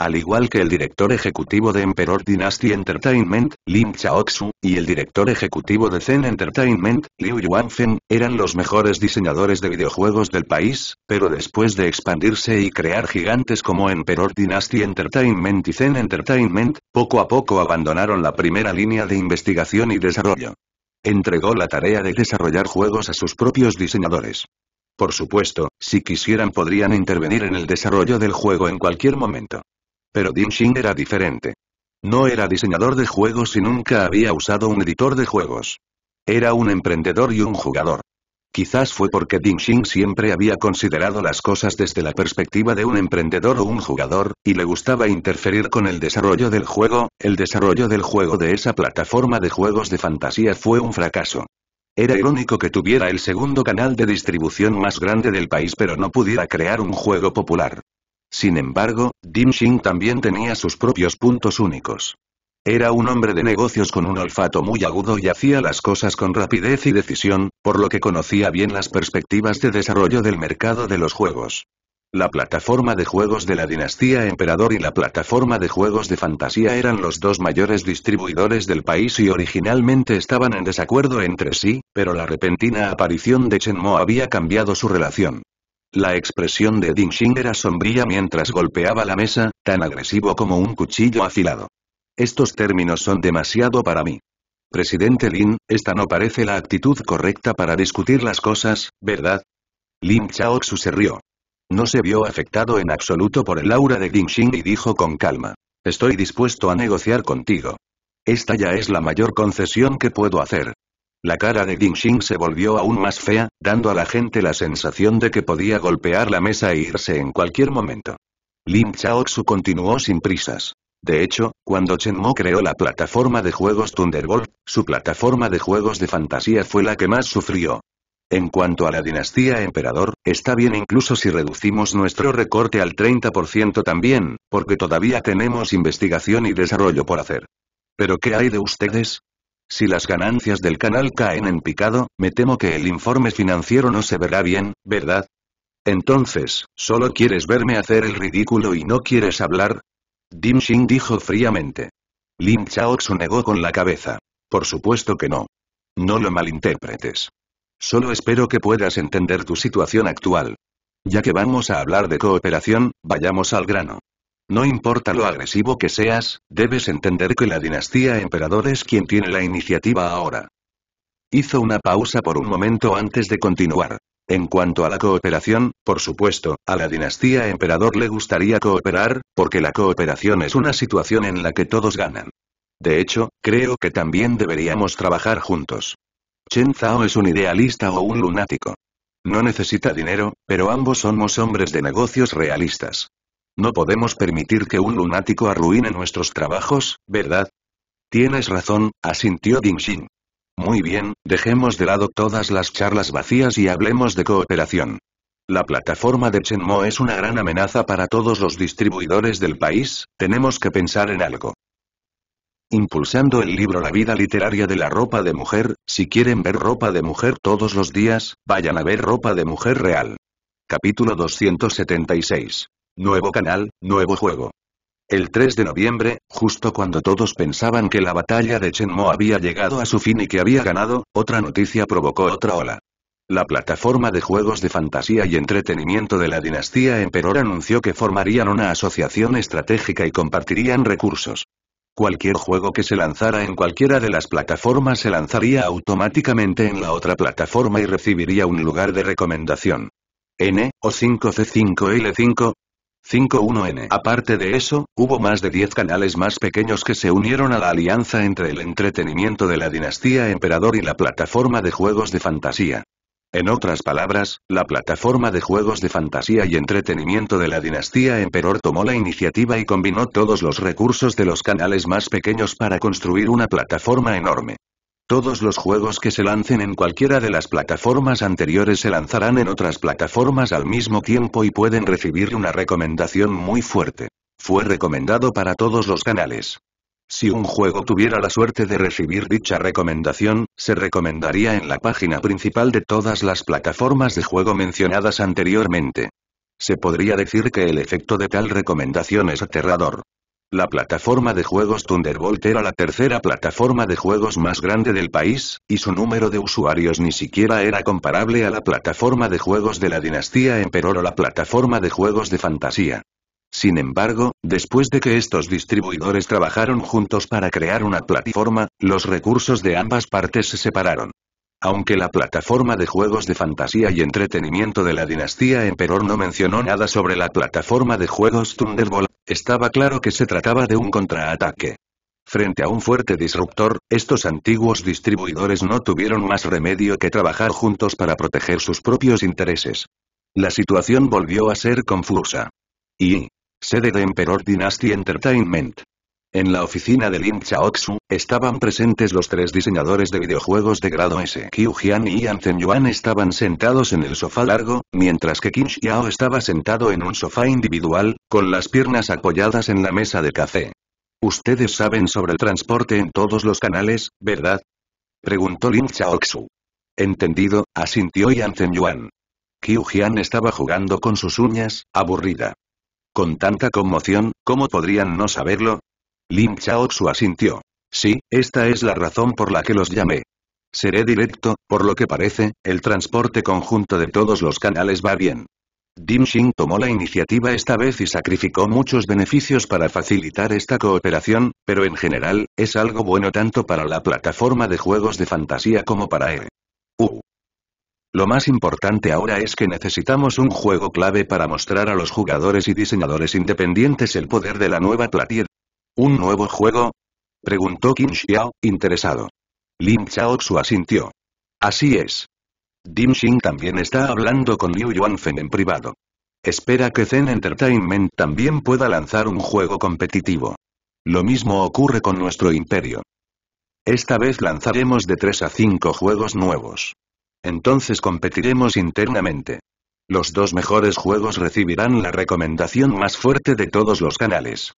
al igual que el director ejecutivo de Emperor Dynasty Entertainment, Lim Chaoxu, y el director ejecutivo de Zen Entertainment, Liu Yuanfen, eran los mejores diseñadores de videojuegos del país, pero después de expandirse y crear gigantes como Emperor Dynasty Entertainment y Zen Entertainment, poco a poco abandonaron la primera línea de investigación y desarrollo. Entregó la tarea de desarrollar juegos a sus propios diseñadores. Por supuesto, si quisieran podrían intervenir en el desarrollo del juego en cualquier momento. Pero Xing era diferente. No era diseñador de juegos y nunca había usado un editor de juegos. Era un emprendedor y un jugador. Quizás fue porque Xing siempre había considerado las cosas desde la perspectiva de un emprendedor o un jugador, y le gustaba interferir con el desarrollo del juego, el desarrollo del juego de esa plataforma de juegos de fantasía fue un fracaso. Era irónico que tuviera el segundo canal de distribución más grande del país pero no pudiera crear un juego popular. Sin embargo, Dim Shin también tenía sus propios puntos únicos. Era un hombre de negocios con un olfato muy agudo y hacía las cosas con rapidez y decisión, por lo que conocía bien las perspectivas de desarrollo del mercado de los juegos. La plataforma de juegos de la dinastía Emperador y la plataforma de juegos de fantasía eran los dos mayores distribuidores del país y originalmente estaban en desacuerdo entre sí, pero la repentina aparición de Chen Mo había cambiado su relación. La expresión de Ding Xing era sombría mientras golpeaba la mesa, tan agresivo como un cuchillo afilado. Estos términos son demasiado para mí. Presidente Lin, esta no parece la actitud correcta para discutir las cosas, ¿verdad? Lin Chaoxu se rió. No se vio afectado en absoluto por el aura de Ding Xing y dijo con calma. Estoy dispuesto a negociar contigo. Esta ya es la mayor concesión que puedo hacer. La cara de Xing se volvió aún más fea, dando a la gente la sensación de que podía golpear la mesa e irse en cualquier momento. Lin Chaoxu continuó sin prisas. De hecho, cuando Chen Mo creó la plataforma de juegos Thunderbolt, su plataforma de juegos de fantasía fue la que más sufrió. En cuanto a la dinastía emperador, está bien incluso si reducimos nuestro recorte al 30% también, porque todavía tenemos investigación y desarrollo por hacer. ¿Pero qué hay de ustedes? Si las ganancias del canal caen en picado, me temo que el informe financiero no se verá bien, ¿verdad? Entonces, ¿solo quieres verme hacer el ridículo y no quieres hablar? Dim Xing dijo fríamente. Lin Chaoxu negó con la cabeza. Por supuesto que no. No lo malinterpretes. Solo espero que puedas entender tu situación actual. Ya que vamos a hablar de cooperación, vayamos al grano. No importa lo agresivo que seas, debes entender que la dinastía emperador es quien tiene la iniciativa ahora. Hizo una pausa por un momento antes de continuar. En cuanto a la cooperación, por supuesto, a la dinastía emperador le gustaría cooperar, porque la cooperación es una situación en la que todos ganan. De hecho, creo que también deberíamos trabajar juntos. Chen Zhao es un idealista o un lunático. No necesita dinero, pero ambos somos hombres de negocios realistas. No podemos permitir que un lunático arruine nuestros trabajos, ¿verdad? Tienes razón, asintió Dingxin. Muy bien, dejemos de lado todas las charlas vacías y hablemos de cooperación. La plataforma de Chen Mo es una gran amenaza para todos los distribuidores del país, tenemos que pensar en algo. Impulsando el libro La vida literaria de la ropa de mujer, si quieren ver ropa de mujer todos los días, vayan a ver ropa de mujer real. Capítulo 276 Nuevo canal, nuevo juego. El 3 de noviembre, justo cuando todos pensaban que la batalla de Chenmo había llegado a su fin y que había ganado, otra noticia provocó otra ola. La plataforma de juegos de fantasía y entretenimiento de la dinastía Emperor anunció que formarían una asociación estratégica y compartirían recursos. Cualquier juego que se lanzara en cualquiera de las plataformas se lanzaría automáticamente en la otra plataforma y recibiría un lugar de recomendación. N, O5C5L5, 51 n Aparte de eso, hubo más de 10 canales más pequeños que se unieron a la alianza entre el entretenimiento de la dinastía emperador y la plataforma de juegos de fantasía. En otras palabras, la plataforma de juegos de fantasía y entretenimiento de la dinastía emperador tomó la iniciativa y combinó todos los recursos de los canales más pequeños para construir una plataforma enorme. Todos los juegos que se lancen en cualquiera de las plataformas anteriores se lanzarán en otras plataformas al mismo tiempo y pueden recibir una recomendación muy fuerte. Fue recomendado para todos los canales. Si un juego tuviera la suerte de recibir dicha recomendación, se recomendaría en la página principal de todas las plataformas de juego mencionadas anteriormente. Se podría decir que el efecto de tal recomendación es aterrador. La plataforma de juegos Thunderbolt era la tercera plataforma de juegos más grande del país, y su número de usuarios ni siquiera era comparable a la plataforma de juegos de la dinastía Emperor o la plataforma de juegos de fantasía. Sin embargo, después de que estos distribuidores trabajaron juntos para crear una plataforma, los recursos de ambas partes se separaron. Aunque la plataforma de juegos de fantasía y entretenimiento de la dinastía Emperor no mencionó nada sobre la plataforma de juegos Thunderbolt, estaba claro que se trataba de un contraataque. Frente a un fuerte disruptor, estos antiguos distribuidores no tuvieron más remedio que trabajar juntos para proteger sus propios intereses. La situación volvió a ser confusa. Y. Sede de Emperor Dynasty Entertainment. En la oficina de Lin Chaoxu, estaban presentes los tres diseñadores de videojuegos de grado S. Qiu Jian y Yan Yuan estaban sentados en el sofá largo, mientras que Qin Xiao estaba sentado en un sofá individual, con las piernas apoyadas en la mesa de café. Ustedes saben sobre el transporte en todos los canales, ¿verdad? Preguntó Lin Chaoxu. Entendido, asintió Yan Yuan. Qiu Jian estaba jugando con sus uñas, aburrida. Con tanta conmoción, ¿cómo podrían no saberlo? Lin xu asintió. Sí, esta es la razón por la que los llamé. Seré directo, por lo que parece, el transporte conjunto de todos los canales va bien. Dim Xing tomó la iniciativa esta vez y sacrificó muchos beneficios para facilitar esta cooperación, pero en general, es algo bueno tanto para la plataforma de juegos de fantasía como para él. Uh. Lo más importante ahora es que necesitamos un juego clave para mostrar a los jugadores y diseñadores independientes el poder de la nueva Platier ¿Un nuevo juego? Preguntó Qin Xiao, interesado. Lin Xiaoxu asintió. Así es. Dim Xing también está hablando con Liu Yuanfen en privado. Espera que Zen Entertainment también pueda lanzar un juego competitivo. Lo mismo ocurre con nuestro imperio. Esta vez lanzaremos de 3 a 5 juegos nuevos. Entonces competiremos internamente. Los dos mejores juegos recibirán la recomendación más fuerte de todos los canales.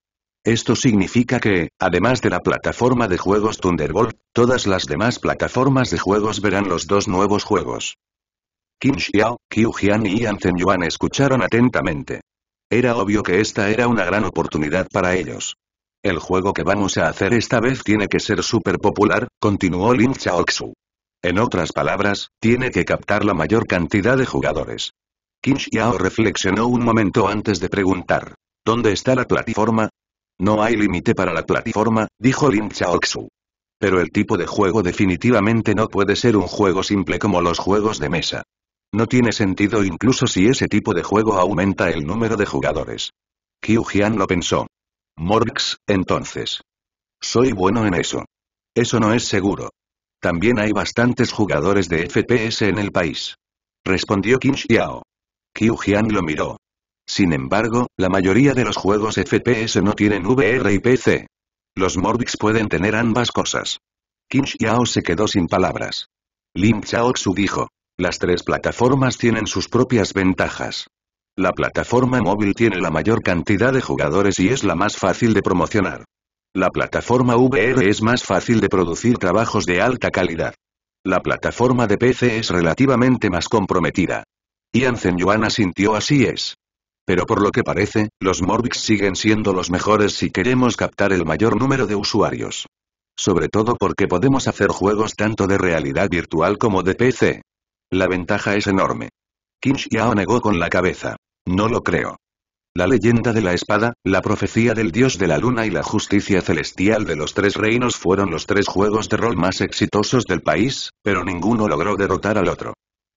Esto significa que, además de la plataforma de juegos Thunderbolt, todas las demás plataformas de juegos verán los dos nuevos juegos. Qin Xiao, Qiu Jian y Yan Zhen Yuan escucharon atentamente. Era obvio que esta era una gran oportunidad para ellos. El juego que vamos a hacer esta vez tiene que ser súper popular, continuó Lin Xiaoxu. En otras palabras, tiene que captar la mayor cantidad de jugadores. Qin Xiao reflexionó un momento antes de preguntar. ¿Dónde está la plataforma? No hay límite para la plataforma, dijo Lin chiao-xu Pero el tipo de juego definitivamente no puede ser un juego simple como los juegos de mesa. No tiene sentido incluso si ese tipo de juego aumenta el número de jugadores. Qiu Jian lo pensó. Morx, entonces. Soy bueno en eso. Eso no es seguro. También hay bastantes jugadores de FPS en el país. Respondió Qin Xiao. Qiu Jian lo miró. Sin embargo, la mayoría de los juegos FPS no tienen VR y PC. Los Mordix pueden tener ambas cosas. Kim Xiao se quedó sin palabras. Lin Chaoxu dijo. Las tres plataformas tienen sus propias ventajas. La plataforma móvil tiene la mayor cantidad de jugadores y es la más fácil de promocionar. La plataforma VR es más fácil de producir trabajos de alta calidad. La plataforma de PC es relativamente más comprometida. Ian Zenyuan asintió así es. Pero por lo que parece, los Morbix siguen siendo los mejores si queremos captar el mayor número de usuarios. Sobre todo porque podemos hacer juegos tanto de realidad virtual como de PC. La ventaja es enorme. Kim Xiao negó con la cabeza. No lo creo. La leyenda de la espada, la profecía del dios de la luna y la justicia celestial de los tres reinos fueron los tres juegos de rol más exitosos del país, pero ninguno logró derrotar al otro.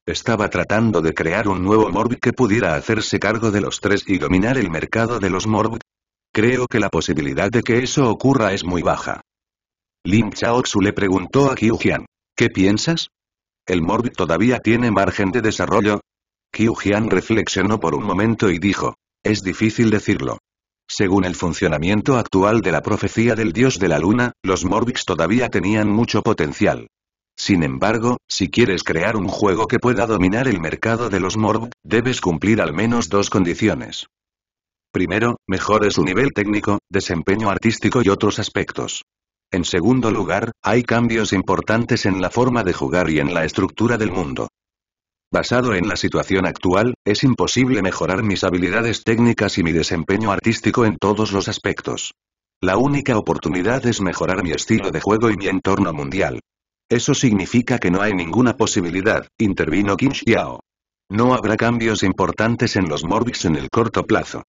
Estaba tratando de crear un nuevo Morb que pudiera hacerse cargo de los tres y dominar el mercado de los Morb. Creo que la posibilidad de que eso ocurra es muy baja. Lin Chaoxu le preguntó a Jian. ¿Qué piensas? ¿El Morb todavía tiene margen de desarrollo? Jian reflexionó por un momento y dijo. Es difícil decirlo. Según el funcionamiento actual de la profecía del dios de la luna, los Morbics todavía tenían mucho potencial. Sin embargo, si quieres crear un juego que pueda dominar el mercado de los morb, debes cumplir al menos dos condiciones. Primero, mejore su nivel técnico, desempeño artístico y otros aspectos. En segundo lugar, hay cambios importantes en la forma de jugar y en la estructura del mundo. Basado en la situación actual, es imposible mejorar mis habilidades técnicas y mi desempeño artístico en todos los aspectos. La única oportunidad es mejorar mi estilo de juego y mi entorno mundial. Eso significa que no hay ninguna posibilidad, intervino Qin Xiao. No habrá cambios importantes en los Morbix en el corto plazo.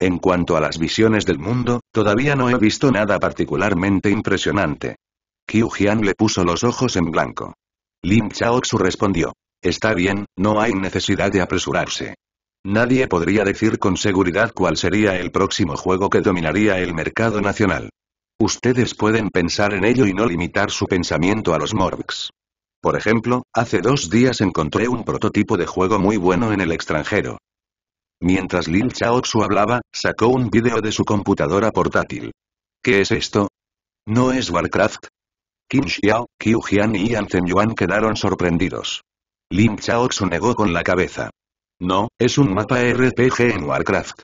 En cuanto a las visiones del mundo, todavía no he visto nada particularmente impresionante. Qiu Jian le puso los ojos en blanco. Lin Chaoxu respondió. Está bien, no hay necesidad de apresurarse. Nadie podría decir con seguridad cuál sería el próximo juego que dominaría el mercado nacional. Ustedes pueden pensar en ello y no limitar su pensamiento a los Morgs. Por ejemplo, hace dos días encontré un prototipo de juego muy bueno en el extranjero. Mientras Lil Chaoxu hablaba, sacó un vídeo de su computadora portátil. ¿Qué es esto? ¿No es Warcraft? Qin Xiao, Qiu Jian y Yan Yuan quedaron sorprendidos. Lin Chaoxu negó con la cabeza. No, es un mapa RPG en Warcraft.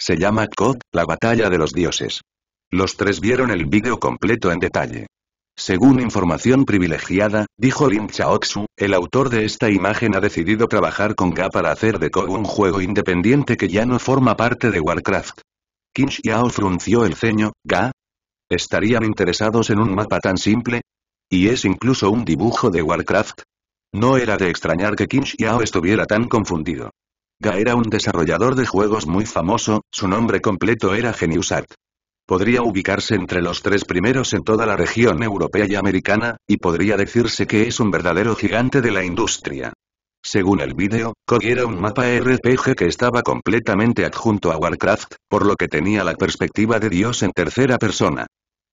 Se llama COD, la batalla de los dioses. Los tres vieron el vídeo completo en detalle. Según información privilegiada, dijo Lin Chaoxu, el autor de esta imagen ha decidido trabajar con GA para hacer de Kogu un juego independiente que ya no forma parte de Warcraft. Qin Xiao frunció el ceño, ¿Ga? ¿Estarían interesados en un mapa tan simple? ¿Y es incluso un dibujo de Warcraft? No era de extrañar que Qin Xiao estuviera tan confundido. Ga era un desarrollador de juegos muy famoso, su nombre completo era Art. Podría ubicarse entre los tres primeros en toda la región europea y americana, y podría decirse que es un verdadero gigante de la industria. Según el vídeo, cogiera era un mapa RPG que estaba completamente adjunto a Warcraft, por lo que tenía la perspectiva de Dios en tercera persona.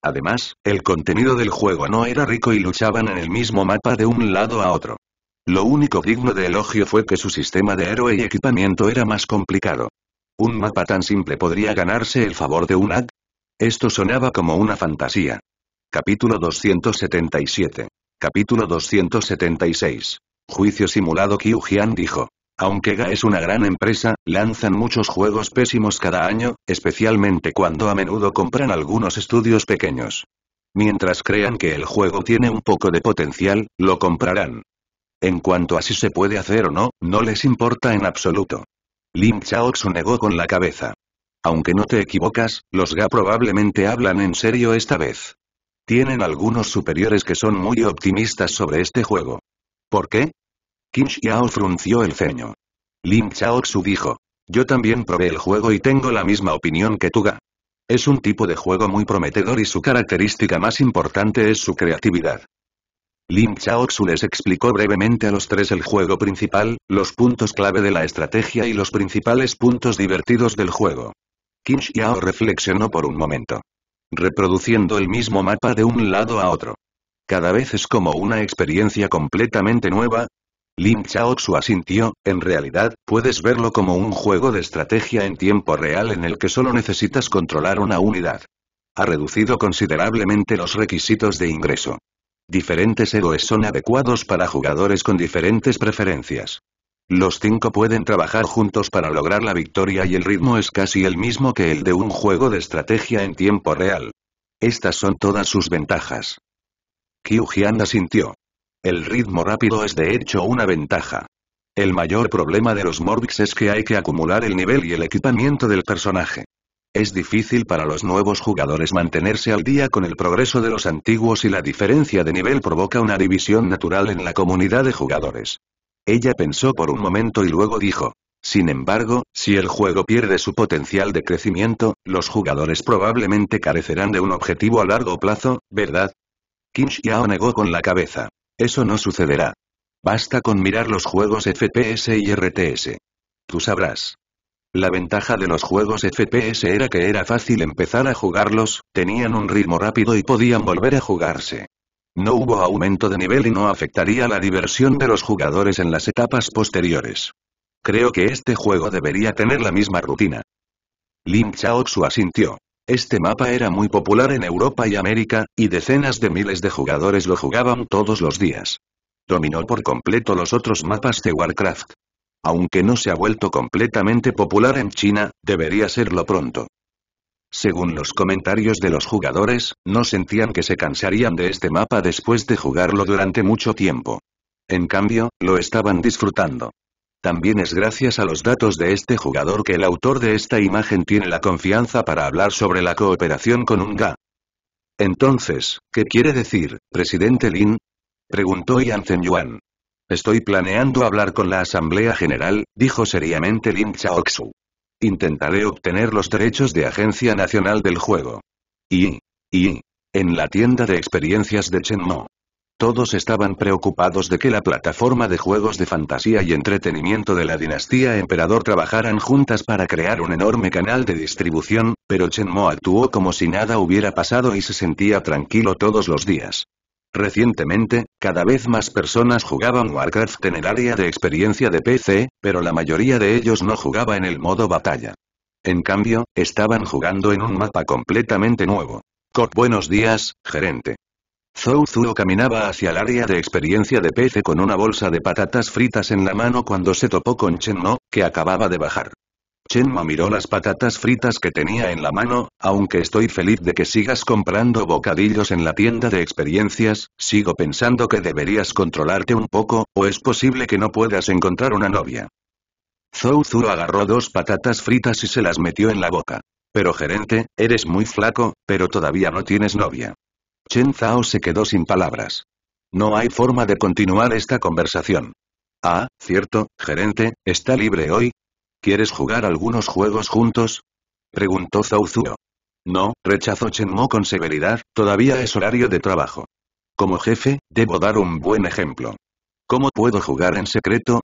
Además, el contenido del juego no era rico y luchaban en el mismo mapa de un lado a otro. Lo único digno de elogio fue que su sistema de héroe y equipamiento era más complicado. Un mapa tan simple podría ganarse el favor de un ad, esto sonaba como una fantasía. Capítulo 277. Capítulo 276. Juicio simulado Qiu Jian dijo. Aunque GA es una gran empresa, lanzan muchos juegos pésimos cada año, especialmente cuando a menudo compran algunos estudios pequeños. Mientras crean que el juego tiene un poco de potencial, lo comprarán. En cuanto a si se puede hacer o no, no les importa en absoluto. Lin Chao negó con la cabeza. Aunque no te equivocas, los Ga probablemente hablan en serio esta vez. Tienen algunos superiores que son muy optimistas sobre este juego. ¿Por qué? Kim Xiao frunció el ceño. Lin Chaoxu dijo. Yo también probé el juego y tengo la misma opinión que tu Ga. Es un tipo de juego muy prometedor y su característica más importante es su creatividad. Lin Chaoxu les explicó brevemente a los tres el juego principal, los puntos clave de la estrategia y los principales puntos divertidos del juego. Kim Xiao reflexionó por un momento. Reproduciendo el mismo mapa de un lado a otro. Cada vez es como una experiencia completamente nueva. Lin su asintió, en realidad, puedes verlo como un juego de estrategia en tiempo real en el que solo necesitas controlar una unidad. Ha reducido considerablemente los requisitos de ingreso. Diferentes héroes son adecuados para jugadores con diferentes preferencias. Los cinco pueden trabajar juntos para lograr la victoria y el ritmo es casi el mismo que el de un juego de estrategia en tiempo real. Estas son todas sus ventajas. Kyujian sintió: El ritmo rápido es de hecho una ventaja. El mayor problema de los Morbix es que hay que acumular el nivel y el equipamiento del personaje. Es difícil para los nuevos jugadores mantenerse al día con el progreso de los antiguos y la diferencia de nivel provoca una división natural en la comunidad de jugadores. Ella pensó por un momento y luego dijo. Sin embargo, si el juego pierde su potencial de crecimiento, los jugadores probablemente carecerán de un objetivo a largo plazo, ¿verdad? Kim Xiao negó con la cabeza. Eso no sucederá. Basta con mirar los juegos FPS y RTS. Tú sabrás. La ventaja de los juegos FPS era que era fácil empezar a jugarlos, tenían un ritmo rápido y podían volver a jugarse. No hubo aumento de nivel y no afectaría la diversión de los jugadores en las etapas posteriores. Creo que este juego debería tener la misma rutina. Lin xu asintió. Este mapa era muy popular en Europa y América, y decenas de miles de jugadores lo jugaban todos los días. Dominó por completo los otros mapas de Warcraft. Aunque no se ha vuelto completamente popular en China, debería serlo pronto. Según los comentarios de los jugadores, no sentían que se cansarían de este mapa después de jugarlo durante mucho tiempo. En cambio, lo estaban disfrutando. También es gracias a los datos de este jugador que el autor de esta imagen tiene la confianza para hablar sobre la cooperación con GA. Entonces, ¿qué quiere decir, presidente Lin? Preguntó Yan Zhen Yuan. Estoy planeando hablar con la Asamblea General, dijo seriamente Lin Chaoxu. Intentaré obtener los derechos de agencia nacional del juego. Y... y... en la tienda de experiencias de Chenmo. Todos estaban preocupados de que la plataforma de juegos de fantasía y entretenimiento de la dinastía emperador trabajaran juntas para crear un enorme canal de distribución, pero Chenmo actuó como si nada hubiera pasado y se sentía tranquilo todos los días. Recientemente, cada vez más personas jugaban Warcraft en el área de experiencia de PC, pero la mayoría de ellos no jugaba en el modo batalla. En cambio, estaban jugando en un mapa completamente nuevo. buenos días, gerente. Zou Zuo caminaba hacia el área de experiencia de PC con una bolsa de patatas fritas en la mano cuando se topó con Chen No, que acababa de bajar. Chenma miró las patatas fritas que tenía en la mano, aunque estoy feliz de que sigas comprando bocadillos en la tienda de experiencias, sigo pensando que deberías controlarte un poco, o es posible que no puedas encontrar una novia. Zhou Zhu agarró dos patatas fritas y se las metió en la boca. Pero gerente, eres muy flaco, pero todavía no tienes novia. Chen Zhao se quedó sin palabras. No hay forma de continuar esta conversación. Ah, cierto, gerente, está libre hoy, ¿Quieres jugar algunos juegos juntos? Preguntó Zuo. No, rechazó Chen Mo con severidad, todavía es horario de trabajo. Como jefe, debo dar un buen ejemplo. ¿Cómo puedo jugar en secreto?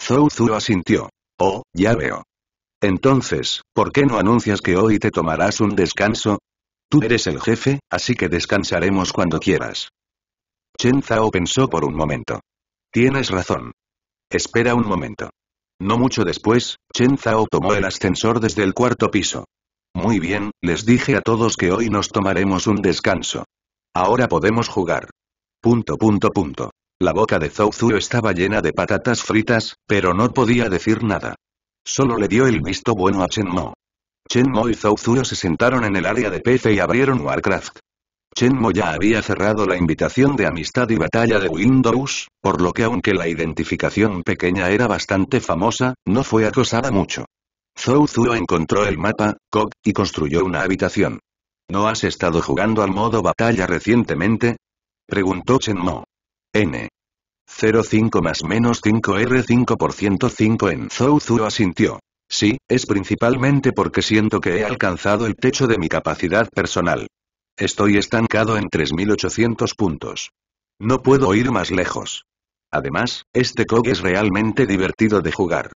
Zhou Zuo asintió. Oh, ya veo. Entonces, ¿por qué no anuncias que hoy te tomarás un descanso? Tú eres el jefe, así que descansaremos cuando quieras. Chen Zhao pensó por un momento. Tienes razón. Espera un momento. No mucho después, Chen Zhao tomó el ascensor desde el cuarto piso. Muy bien, les dije a todos que hoy nos tomaremos un descanso. Ahora podemos jugar. Punto punto punto. La boca de Zhou Zhu estaba llena de patatas fritas, pero no podía decir nada. Solo le dio el visto bueno a Chen Mo. Chen Mo y Zhou Zhu se sentaron en el área de PC y abrieron Warcraft. Mo ya había cerrado la invitación de amistad y batalla de Windows, por lo que aunque la identificación pequeña era bastante famosa, no fue acosada mucho. Zhou Zuo encontró el mapa, Kog, y construyó una habitación. ¿No has estado jugando al modo batalla recientemente? Preguntó Chenmo. N. 05 más menos 5R5% 5 en Zhou Zuo asintió. Sí, es principalmente porque siento que he alcanzado el techo de mi capacidad personal. Estoy estancado en 3800 puntos. No puedo ir más lejos. Además, este COG es realmente divertido de jugar.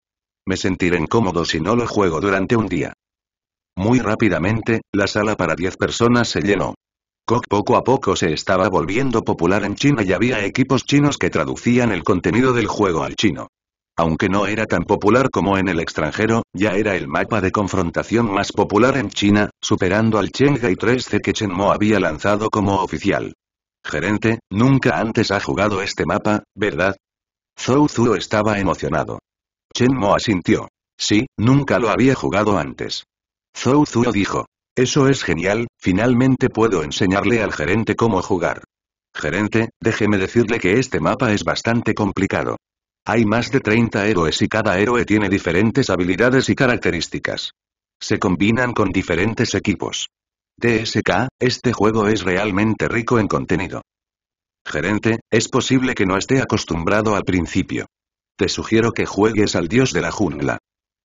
Me sentiré incómodo si no lo juego durante un día. Muy rápidamente, la sala para 10 personas se llenó. COG poco a poco se estaba volviendo popular en China y había equipos chinos que traducían el contenido del juego al chino. Aunque no era tan popular como en el extranjero, ya era el mapa de confrontación más popular en China, superando al Chengai 3C que Mo había lanzado como oficial. Gerente, nunca antes ha jugado este mapa, ¿verdad? Zhou Zuo estaba emocionado. Chen Mo asintió. Sí, nunca lo había jugado antes. Zhou Zuo dijo. Eso es genial, finalmente puedo enseñarle al gerente cómo jugar. Gerente, déjeme decirle que este mapa es bastante complicado. Hay más de 30 héroes y cada héroe tiene diferentes habilidades y características. Se combinan con diferentes equipos. TSK, este juego es realmente rico en contenido. Gerente, es posible que no esté acostumbrado al principio. Te sugiero que juegues al dios de la jungla.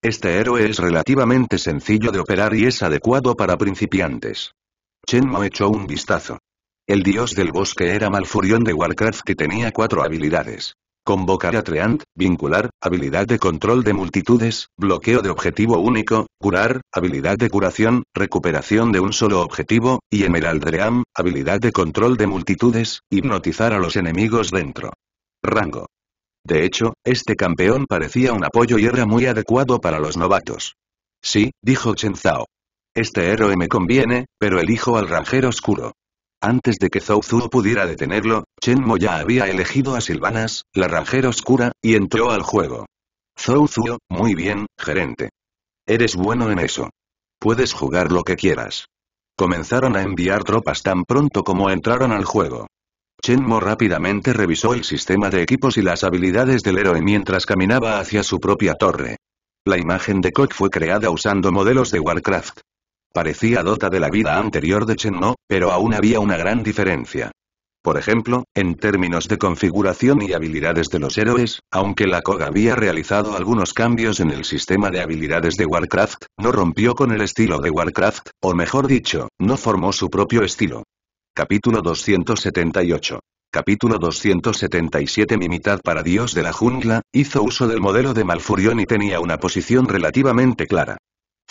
Este héroe es relativamente sencillo de operar y es adecuado para principiantes. Chenmo echó un vistazo. El dios del bosque era Malfurión de Warcraft que tenía cuatro habilidades. Convocar a Treant, vincular, habilidad de control de multitudes, bloqueo de objetivo único, curar, habilidad de curación, recuperación de un solo objetivo, y Emeraldream, habilidad de control de multitudes, hipnotizar a los enemigos dentro. Rango. De hecho, este campeón parecía un apoyo y era muy adecuado para los novatos. Sí, dijo Chen Zhao. Este héroe me conviene, pero elijo al ranjero oscuro. Antes de que Zou pudiera detenerlo, Chen Mo ya había elegido a Silvanas, la ranjera oscura, y entró al juego. Zou muy bien, gerente. Eres bueno en eso. Puedes jugar lo que quieras. Comenzaron a enviar tropas tan pronto como entraron al juego. Chen Mo rápidamente revisó el sistema de equipos y las habilidades del héroe mientras caminaba hacia su propia torre. La imagen de Koch fue creada usando modelos de Warcraft. Parecía dota de la vida anterior de Chen No, pero aún había una gran diferencia. Por ejemplo, en términos de configuración y habilidades de los héroes, aunque la Koga había realizado algunos cambios en el sistema de habilidades de Warcraft, no rompió con el estilo de Warcraft, o mejor dicho, no formó su propio estilo. Capítulo 278 Capítulo 277 Mi mitad para Dios de la jungla, hizo uso del modelo de Malfurión y tenía una posición relativamente clara.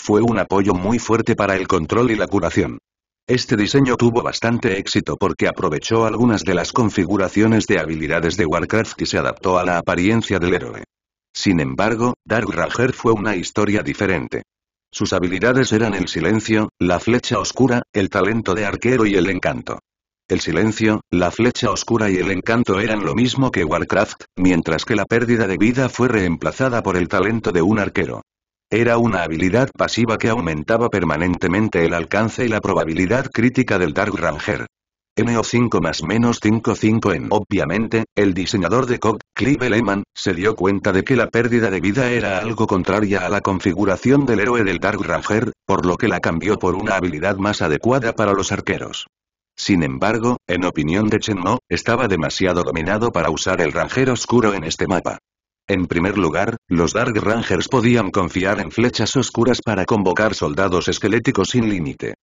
Fue un apoyo muy fuerte para el control y la curación. Este diseño tuvo bastante éxito porque aprovechó algunas de las configuraciones de habilidades de Warcraft y se adaptó a la apariencia del héroe. Sin embargo, Dark Ranger fue una historia diferente. Sus habilidades eran el silencio, la flecha oscura, el talento de arquero y el encanto. El silencio, la flecha oscura y el encanto eran lo mismo que Warcraft, mientras que la pérdida de vida fue reemplazada por el talento de un arquero. Era una habilidad pasiva que aumentaba permanentemente el alcance y la probabilidad crítica del Dark Ranger. MO5 más menos 55 en Obviamente, el diseñador de Kog, Clive Lehman, se dio cuenta de que la pérdida de vida era algo contraria a la configuración del héroe del Dark Ranger, por lo que la cambió por una habilidad más adecuada para los arqueros. Sin embargo, en opinión de Chenno, estaba demasiado dominado para usar el Ranger Oscuro en este mapa. En primer lugar, los Dark Rangers podían confiar en flechas oscuras para convocar soldados esqueléticos sin límite.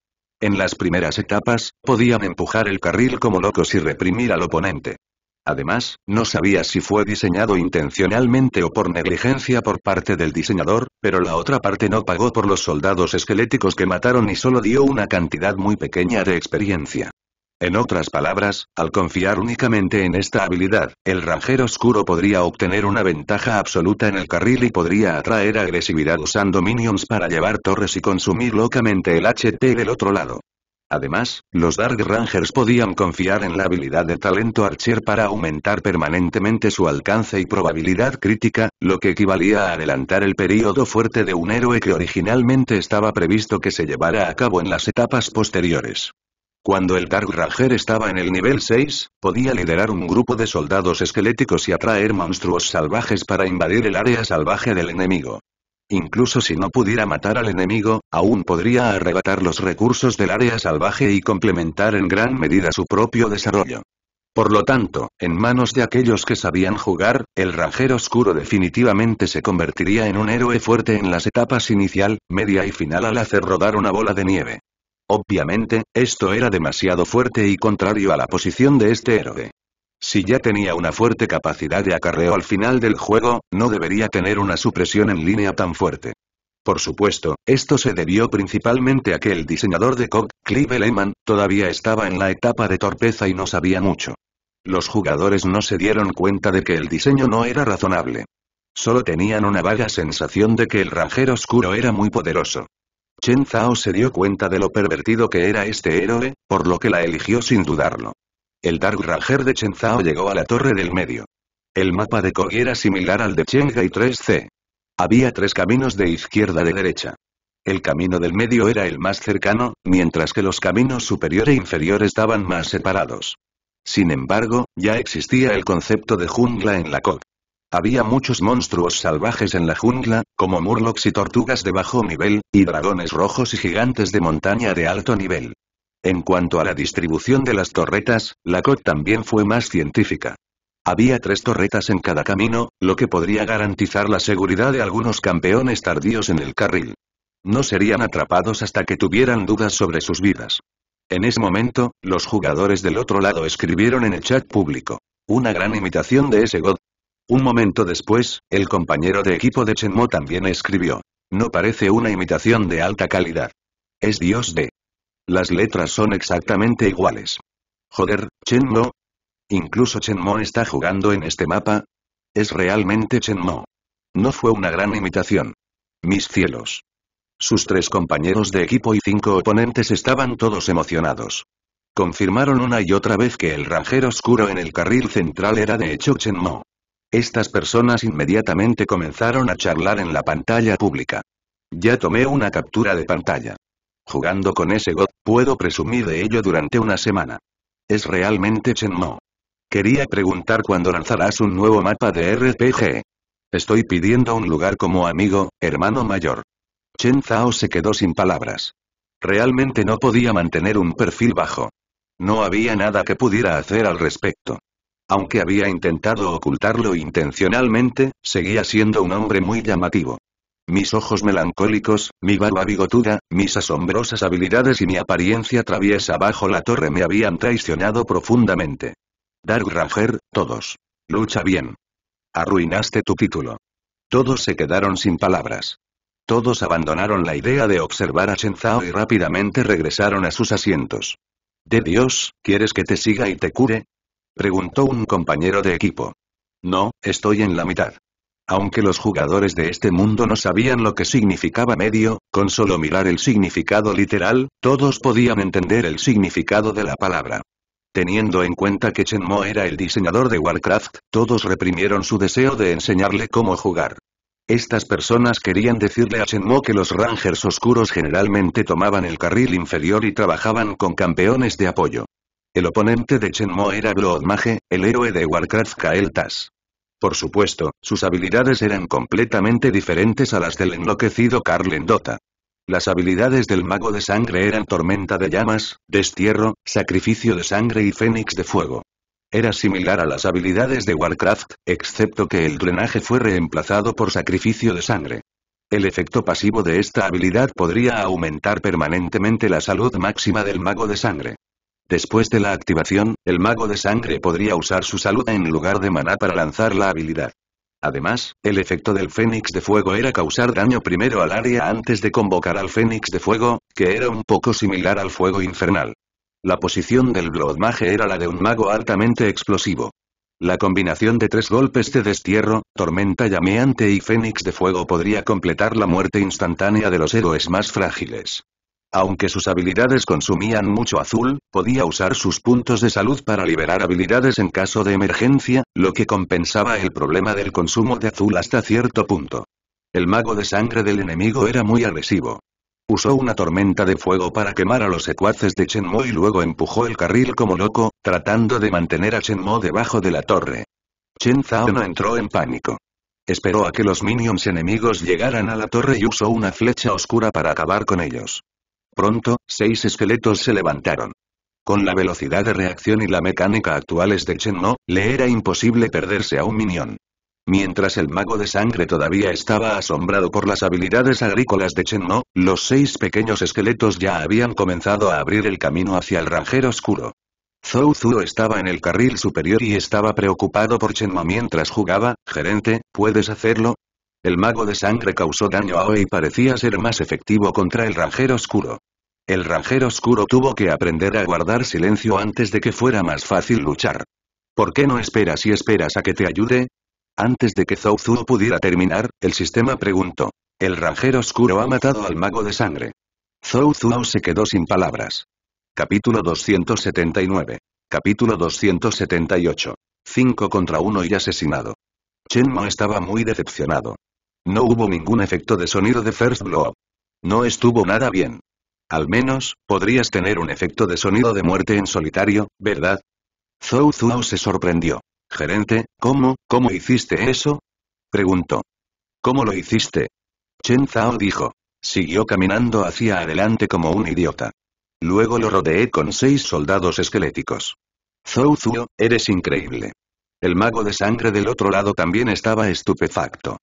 En las primeras etapas, podían empujar el carril como locos y reprimir al oponente. Además, no sabía si fue diseñado intencionalmente o por negligencia por parte del diseñador, pero la otra parte no pagó por los soldados esqueléticos que mataron y solo dio una cantidad muy pequeña de experiencia. En otras palabras, al confiar únicamente en esta habilidad, el Ranger Oscuro podría obtener una ventaja absoluta en el carril y podría atraer agresividad usando minions para llevar torres y consumir locamente el HP del otro lado. Además, los Dark Rangers podían confiar en la habilidad de talento Archer para aumentar permanentemente su alcance y probabilidad crítica, lo que equivalía a adelantar el período fuerte de un héroe que originalmente estaba previsto que se llevara a cabo en las etapas posteriores. Cuando el Dark Ranger estaba en el nivel 6, podía liderar un grupo de soldados esqueléticos y atraer monstruos salvajes para invadir el área salvaje del enemigo. Incluso si no pudiera matar al enemigo, aún podría arrebatar los recursos del área salvaje y complementar en gran medida su propio desarrollo. Por lo tanto, en manos de aquellos que sabían jugar, el Ranger Oscuro definitivamente se convertiría en un héroe fuerte en las etapas inicial, media y final al hacer rodar una bola de nieve. Obviamente, esto era demasiado fuerte y contrario a la posición de este héroe. Si ya tenía una fuerte capacidad de acarreo al final del juego, no debería tener una supresión en línea tan fuerte. Por supuesto, esto se debió principalmente a que el diseñador de COD, Clive Lehman, todavía estaba en la etapa de torpeza y no sabía mucho. Los jugadores no se dieron cuenta de que el diseño no era razonable. Solo tenían una vaga sensación de que el ranjero oscuro era muy poderoso. Chen Zhao se dio cuenta de lo pervertido que era este héroe, por lo que la eligió sin dudarlo. El Dark Ranger de Chen Zhao llegó a la torre del medio. El mapa de Kog era similar al de y 3C. Había tres caminos de izquierda de derecha. El camino del medio era el más cercano, mientras que los caminos superior e inferior estaban más separados. Sin embargo, ya existía el concepto de jungla en la Kog. Había muchos monstruos salvajes en la jungla, como murlocs y tortugas de bajo nivel, y dragones rojos y gigantes de montaña de alto nivel. En cuanto a la distribución de las torretas, la COD también fue más científica. Había tres torretas en cada camino, lo que podría garantizar la seguridad de algunos campeones tardíos en el carril. No serían atrapados hasta que tuvieran dudas sobre sus vidas. En ese momento, los jugadores del otro lado escribieron en el chat público. Una gran imitación de ese God, un momento después, el compañero de equipo de Chen Mo también escribió. No parece una imitación de alta calidad. Es Dios de. Las letras son exactamente iguales. Joder, Chen Mo. Incluso Chen Mo está jugando en este mapa. Es realmente Chen Mo. No fue una gran imitación. Mis cielos. Sus tres compañeros de equipo y cinco oponentes estaban todos emocionados. Confirmaron una y otra vez que el ranjero oscuro en el carril central era de hecho Mo. Estas personas inmediatamente comenzaron a charlar en la pantalla pública. Ya tomé una captura de pantalla. Jugando con ese God, puedo presumir de ello durante una semana. Es realmente Chen Mo. Quería preguntar cuándo lanzarás un nuevo mapa de RPG. Estoy pidiendo un lugar como amigo, hermano mayor. Chen Zhao se quedó sin palabras. Realmente no podía mantener un perfil bajo. No había nada que pudiera hacer al respecto. Aunque había intentado ocultarlo intencionalmente, seguía siendo un hombre muy llamativo. Mis ojos melancólicos, mi barba bigotuda, mis asombrosas habilidades y mi apariencia traviesa bajo la torre me habían traicionado profundamente. Dark Ranger, todos. Lucha bien. Arruinaste tu título. Todos se quedaron sin palabras. Todos abandonaron la idea de observar a Shenzhao y rápidamente regresaron a sus asientos. De Dios, ¿quieres que te siga y te cure? Preguntó un compañero de equipo. No, estoy en la mitad. Aunque los jugadores de este mundo no sabían lo que significaba medio, con solo mirar el significado literal, todos podían entender el significado de la palabra. Teniendo en cuenta que chen mo era el diseñador de Warcraft, todos reprimieron su deseo de enseñarle cómo jugar. Estas personas querían decirle a chen mo que los Rangers Oscuros generalmente tomaban el carril inferior y trabajaban con campeones de apoyo. El oponente de Chenmo era Blood el héroe de Warcraft Kael Por supuesto, sus habilidades eran completamente diferentes a las del enloquecido Karl Endota. Las habilidades del mago de sangre eran tormenta de llamas, destierro, sacrificio de sangre y fénix de fuego. Era similar a las habilidades de Warcraft, excepto que el drenaje fue reemplazado por sacrificio de sangre. El efecto pasivo de esta habilidad podría aumentar permanentemente la salud máxima del mago de sangre. Después de la activación, el mago de sangre podría usar su salud en lugar de maná para lanzar la habilidad. Además, el efecto del Fénix de Fuego era causar daño primero al área antes de convocar al Fénix de Fuego, que era un poco similar al Fuego Infernal. La posición del Blood Mage era la de un mago altamente explosivo. La combinación de tres golpes de destierro, tormenta llameante y fénix de fuego podría completar la muerte instantánea de los héroes más frágiles. Aunque sus habilidades consumían mucho azul, podía usar sus puntos de salud para liberar habilidades en caso de emergencia, lo que compensaba el problema del consumo de azul hasta cierto punto. El mago de sangre del enemigo era muy agresivo. Usó una tormenta de fuego para quemar a los secuaces de Chenmo y luego empujó el carril como loco, tratando de mantener a Chenmo debajo de la torre. Chen Zhao no entró en pánico. Esperó a que los minions enemigos llegaran a la torre y usó una flecha oscura para acabar con ellos. Pronto, seis esqueletos se levantaron. Con la velocidad de reacción y la mecánica actuales de Chen No, le era imposible perderse a un minión. Mientras el mago de sangre todavía estaba asombrado por las habilidades agrícolas de Chen No, los seis pequeños esqueletos ya habían comenzado a abrir el camino hacia el ranjero oscuro. Zhou Zuo estaba en el carril superior y estaba preocupado por Chen No mientras jugaba, «Gerente, ¿puedes hacerlo?» El mago de sangre causó daño a Oe y parecía ser más efectivo contra el ranjero oscuro. El Ranger Oscuro tuvo que aprender a guardar silencio antes de que fuera más fácil luchar. ¿Por qué no esperas y esperas a que te ayude? Antes de que Zou Zhuo pudiera terminar, el sistema preguntó. El Ranger Oscuro ha matado al Mago de Sangre. Zou Zhuo se quedó sin palabras. Capítulo 279. Capítulo 278. 5 contra 1 y asesinado. Chen Mo estaba muy decepcionado. No hubo ningún efecto de sonido de First Blow. No estuvo nada bien. Al menos, podrías tener un efecto de sonido de muerte en solitario, ¿verdad? Zou Zou se sorprendió. Gerente, ¿cómo, cómo hiciste eso? Preguntó. ¿Cómo lo hiciste? Chen Zhao dijo. Siguió caminando hacia adelante como un idiota. Luego lo rodeé con seis soldados esqueléticos. Zou Zou, eres increíble. El mago de sangre del otro lado también estaba estupefacto.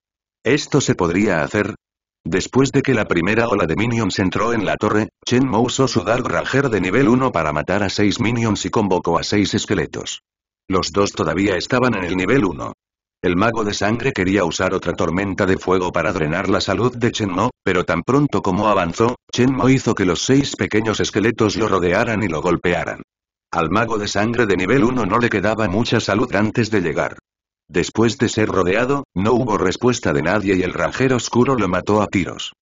¿Esto se podría hacer? Después de que la primera ola de minions entró en la torre, Chen Mo usó su Dark Ranger de nivel 1 para matar a 6 minions y convocó a 6 esqueletos. Los dos todavía estaban en el nivel 1. El mago de sangre quería usar otra tormenta de fuego para drenar la salud de Chen Mo, pero tan pronto como avanzó, Chen Mo hizo que los seis pequeños esqueletos lo rodearan y lo golpearan. Al mago de sangre de nivel 1 no le quedaba mucha salud antes de llegar. Después de ser rodeado, no hubo respuesta de nadie y el ranjero oscuro lo mató a tiros.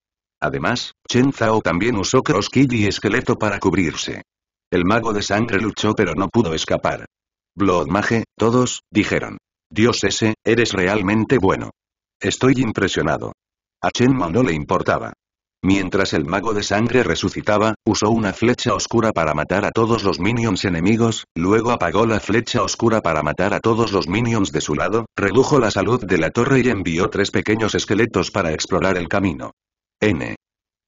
Además, Chen Zhao también usó Crosskill y esqueleto para cubrirse. El mago de sangre luchó pero no pudo escapar. Blood todos, dijeron. Dios ese, eres realmente bueno. Estoy impresionado. A Chen Mao no le importaba. Mientras el mago de sangre resucitaba, usó una flecha oscura para matar a todos los minions enemigos, luego apagó la flecha oscura para matar a todos los minions de su lado, redujo la salud de la torre y envió tres pequeños esqueletos para explorar el camino. N.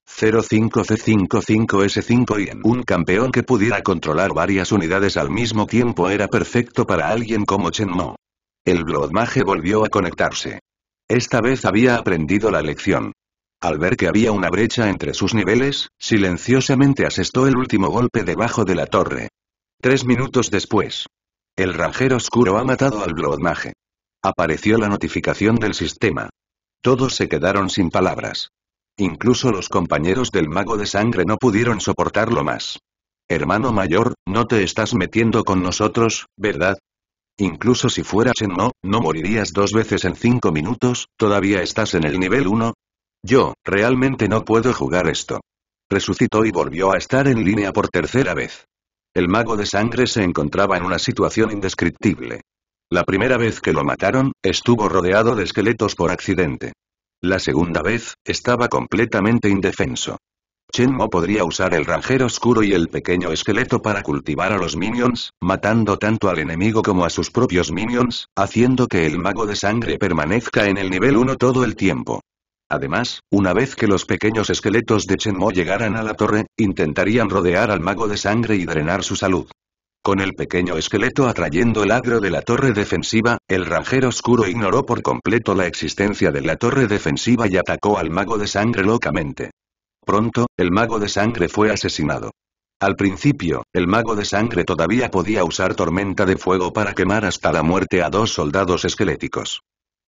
05C55S5 y en un campeón que pudiera controlar varias unidades al mismo tiempo era perfecto para alguien como Chen Mo. El Bloodmage volvió a conectarse. Esta vez había aprendido la lección. Al ver que había una brecha entre sus niveles, silenciosamente asestó el último golpe debajo de la torre. Tres minutos después. El ranjero oscuro ha matado al Bloodmage. Apareció la notificación del sistema. Todos se quedaron sin palabras. Incluso los compañeros del mago de sangre no pudieron soportarlo más. Hermano mayor, no te estás metiendo con nosotros, ¿verdad? Incluso si fueras en no, no morirías dos veces en cinco minutos, todavía estás en el nivel 1, yo, realmente no puedo jugar esto. Resucitó y volvió a estar en línea por tercera vez. El mago de sangre se encontraba en una situación indescriptible. La primera vez que lo mataron, estuvo rodeado de esqueletos por accidente. La segunda vez, estaba completamente indefenso. Mo podría usar el ranger oscuro y el pequeño esqueleto para cultivar a los minions, matando tanto al enemigo como a sus propios minions, haciendo que el mago de sangre permanezca en el nivel 1 todo el tiempo. Además, una vez que los pequeños esqueletos de Mo llegaran a la torre, intentarían rodear al mago de sangre y drenar su salud. Con el pequeño esqueleto atrayendo el agro de la torre defensiva, el ranger oscuro ignoró por completo la existencia de la torre defensiva y atacó al mago de sangre locamente. Pronto, el mago de sangre fue asesinado. Al principio, el mago de sangre todavía podía usar tormenta de fuego para quemar hasta la muerte a dos soldados esqueléticos.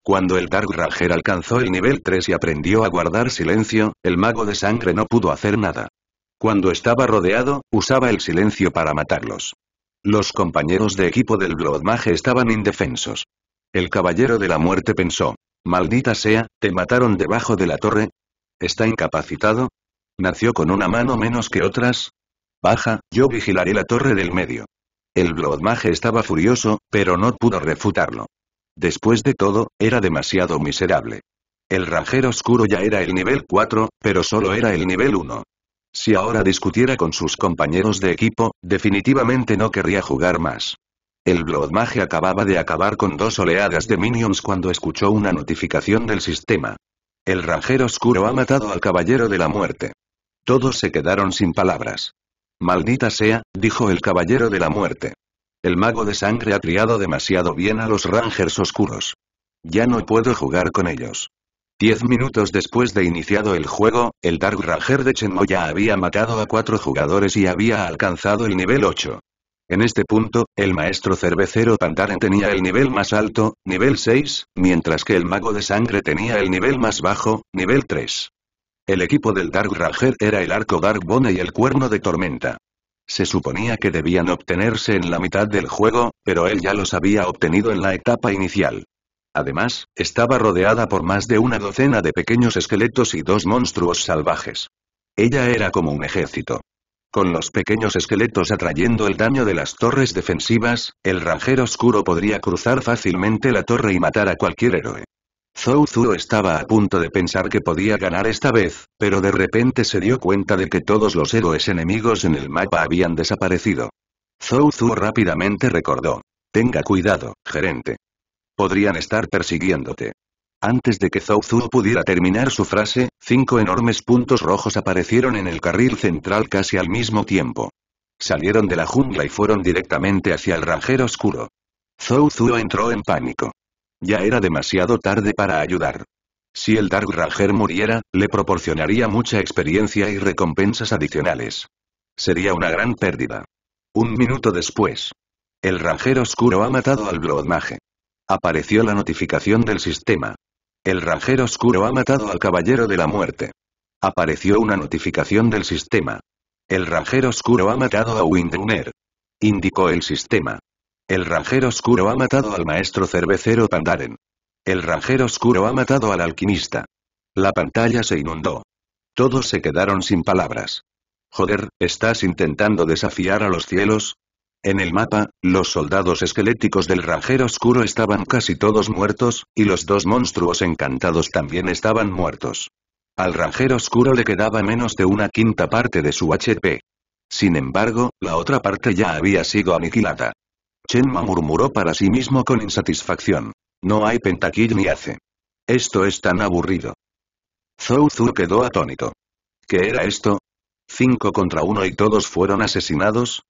Cuando el Dark Ranger alcanzó el nivel 3 y aprendió a guardar silencio, el mago de sangre no pudo hacer nada. Cuando estaba rodeado, usaba el silencio para matarlos. Los compañeros de equipo del Blood estaban indefensos. El Caballero de la Muerte pensó, maldita sea, ¿te mataron debajo de la torre? ¿Está incapacitado? ¿Nació con una mano menos que otras? Baja, yo vigilaré la torre del medio. El Blood estaba furioso, pero no pudo refutarlo. Después de todo, era demasiado miserable. El ranjero oscuro ya era el nivel 4, pero solo era el nivel 1. Si ahora discutiera con sus compañeros de equipo, definitivamente no querría jugar más. El Blood Mage acababa de acabar con dos oleadas de minions cuando escuchó una notificación del sistema. El ranjero oscuro ha matado al caballero de la muerte. Todos se quedaron sin palabras. Maldita sea, dijo el caballero de la muerte. El mago de sangre ha criado demasiado bien a los Rangers oscuros. Ya no puedo jugar con ellos. Diez minutos después de iniciado el juego, el Dark Ranger de Chenmoya ya había matado a cuatro jugadores y había alcanzado el nivel 8. En este punto, el maestro cervecero Pandaren tenía el nivel más alto, nivel 6, mientras que el mago de sangre tenía el nivel más bajo, nivel 3. El equipo del Dark Ranger era el arco Dark Bone y el cuerno de tormenta. Se suponía que debían obtenerse en la mitad del juego, pero él ya los había obtenido en la etapa inicial. Además, estaba rodeada por más de una docena de pequeños esqueletos y dos monstruos salvajes. Ella era como un ejército. Con los pequeños esqueletos atrayendo el daño de las torres defensivas, el ranjero oscuro podría cruzar fácilmente la torre y matar a cualquier héroe. Zhou Zuo estaba a punto de pensar que podía ganar esta vez, pero de repente se dio cuenta de que todos los héroes enemigos en el mapa habían desaparecido. Zhou Zuo rápidamente recordó. Tenga cuidado, gerente. Podrían estar persiguiéndote. Antes de que Zhou Zuo pudiera terminar su frase, cinco enormes puntos rojos aparecieron en el carril central casi al mismo tiempo. Salieron de la jungla y fueron directamente hacia el ranjero oscuro. Zhou Zuo entró en pánico. Ya era demasiado tarde para ayudar. Si el Dark Ranger muriera, le proporcionaría mucha experiencia y recompensas adicionales. Sería una gran pérdida. Un minuto después. El Ranger Oscuro ha matado al Bloodmage. Apareció la notificación del sistema. El Ranger Oscuro ha matado al Caballero de la Muerte. Apareció una notificación del sistema. El Ranger Oscuro ha matado a Windrunner. Indicó el sistema. El Ranger Oscuro ha matado al maestro cervecero Pandaren. El Ranger Oscuro ha matado al alquimista. La pantalla se inundó. Todos se quedaron sin palabras. Joder, ¿estás intentando desafiar a los cielos? En el mapa, los soldados esqueléticos del Ranger Oscuro estaban casi todos muertos, y los dos monstruos encantados también estaban muertos. Al Ranger Oscuro le quedaba menos de una quinta parte de su HP. Sin embargo, la otra parte ya había sido aniquilada. Chenma murmuró para sí mismo con insatisfacción. No hay pentakill ni hace. Esto es tan aburrido. Zhou Zu quedó atónito. ¿Qué era esto? ¿Cinco contra uno y todos fueron asesinados?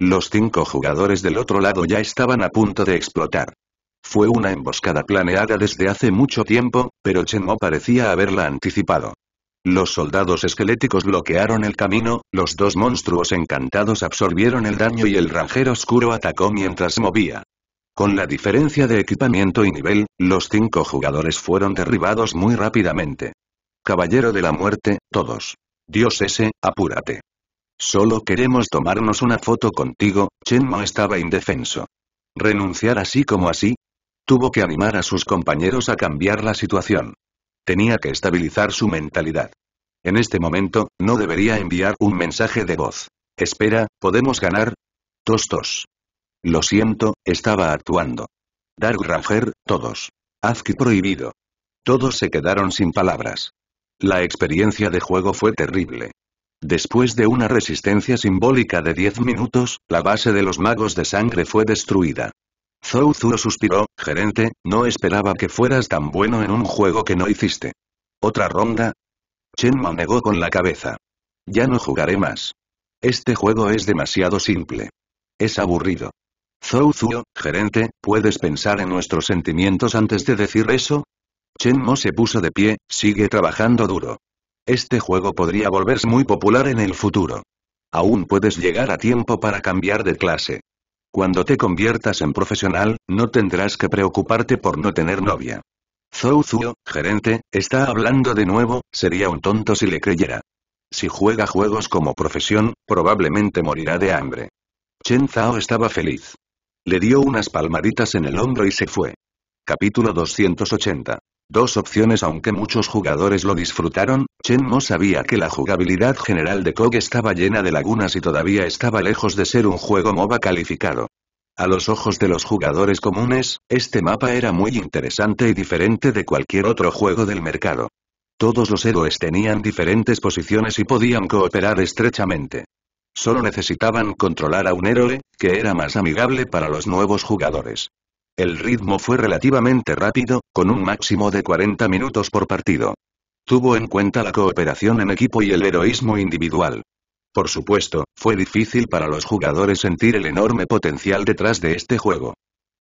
Los cinco jugadores del otro lado ya estaban a punto de explotar. Fue una emboscada planeada desde hace mucho tiempo, pero Chenmo parecía haberla anticipado. Los soldados esqueléticos bloquearon el camino, los dos monstruos encantados absorbieron el daño y el ranjero oscuro atacó mientras movía. Con la diferencia de equipamiento y nivel, los cinco jugadores fueron derribados muy rápidamente. Caballero de la muerte, todos. Dios ese, apúrate. Solo queremos tomarnos una foto contigo, Chenmo estaba indefenso. ¿Renunciar así como así? Tuvo que animar a sus compañeros a cambiar la situación. Tenía que estabilizar su mentalidad. En este momento, no debería enviar un mensaje de voz. Espera, ¿podemos ganar? Tostos. Lo siento, estaba actuando. Dark Ranger, todos. que prohibido. Todos se quedaron sin palabras. La experiencia de juego fue terrible. Después de una resistencia simbólica de 10 minutos, la base de los magos de sangre fue destruida. Zou Zuo suspiró, gerente, no esperaba que fueras tan bueno en un juego que no hiciste. ¿Otra ronda? Mo negó con la cabeza. Ya no jugaré más. Este juego es demasiado simple. Es aburrido. Zou Zuo, gerente, ¿puedes pensar en nuestros sentimientos antes de decir eso? Chen Mo se puso de pie, sigue trabajando duro. Este juego podría volverse muy popular en el futuro. Aún puedes llegar a tiempo para cambiar de clase. Cuando te conviertas en profesional, no tendrás que preocuparte por no tener novia. Zhou Zuo, gerente, está hablando de nuevo, sería un tonto si le creyera. Si juega juegos como profesión, probablemente morirá de hambre. Chen Zhao estaba feliz. Le dio unas palmaditas en el hombro y se fue. Capítulo 280. Dos opciones aunque muchos jugadores lo disfrutaron, Chen no sabía que la jugabilidad general de KOG estaba llena de lagunas y todavía estaba lejos de ser un juego MOBA calificado. A los ojos de los jugadores comunes, este mapa era muy interesante y diferente de cualquier otro juego del mercado. Todos los héroes tenían diferentes posiciones y podían cooperar estrechamente. Solo necesitaban controlar a un héroe, que era más amigable para los nuevos jugadores. El ritmo fue relativamente rápido, con un máximo de 40 minutos por partido. Tuvo en cuenta la cooperación en equipo y el heroísmo individual. Por supuesto, fue difícil para los jugadores sentir el enorme potencial detrás de este juego.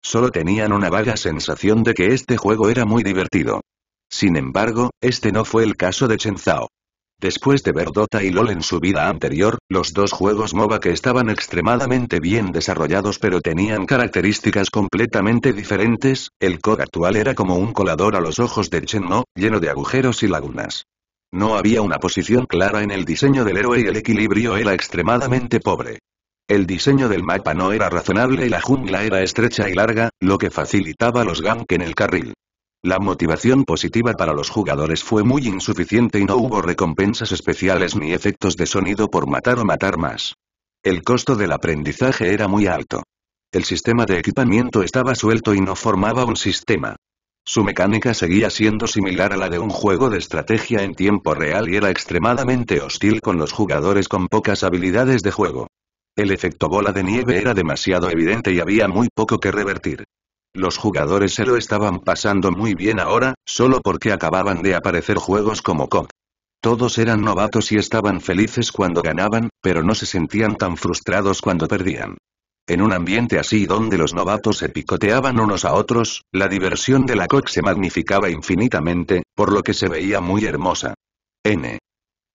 Solo tenían una vaga sensación de que este juego era muy divertido. Sin embargo, este no fue el caso de Chen Zhao. Después de ver Dota y LoL en su vida anterior, los dos juegos MOBA que estaban extremadamente bien desarrollados pero tenían características completamente diferentes, el COD actual era como un colador a los ojos de No, lleno de agujeros y lagunas. No había una posición clara en el diseño del héroe y el equilibrio era extremadamente pobre. El diseño del mapa no era razonable y la jungla era estrecha y larga, lo que facilitaba los gank en el carril. La motivación positiva para los jugadores fue muy insuficiente y no hubo recompensas especiales ni efectos de sonido por matar o matar más. El costo del aprendizaje era muy alto. El sistema de equipamiento estaba suelto y no formaba un sistema. Su mecánica seguía siendo similar a la de un juego de estrategia en tiempo real y era extremadamente hostil con los jugadores con pocas habilidades de juego. El efecto bola de nieve era demasiado evidente y había muy poco que revertir. Los jugadores se lo estaban pasando muy bien ahora, solo porque acababan de aparecer juegos como COC. Todos eran novatos y estaban felices cuando ganaban, pero no se sentían tan frustrados cuando perdían. En un ambiente así donde los novatos se picoteaban unos a otros, la diversión de la COC se magnificaba infinitamente, por lo que se veía muy hermosa. N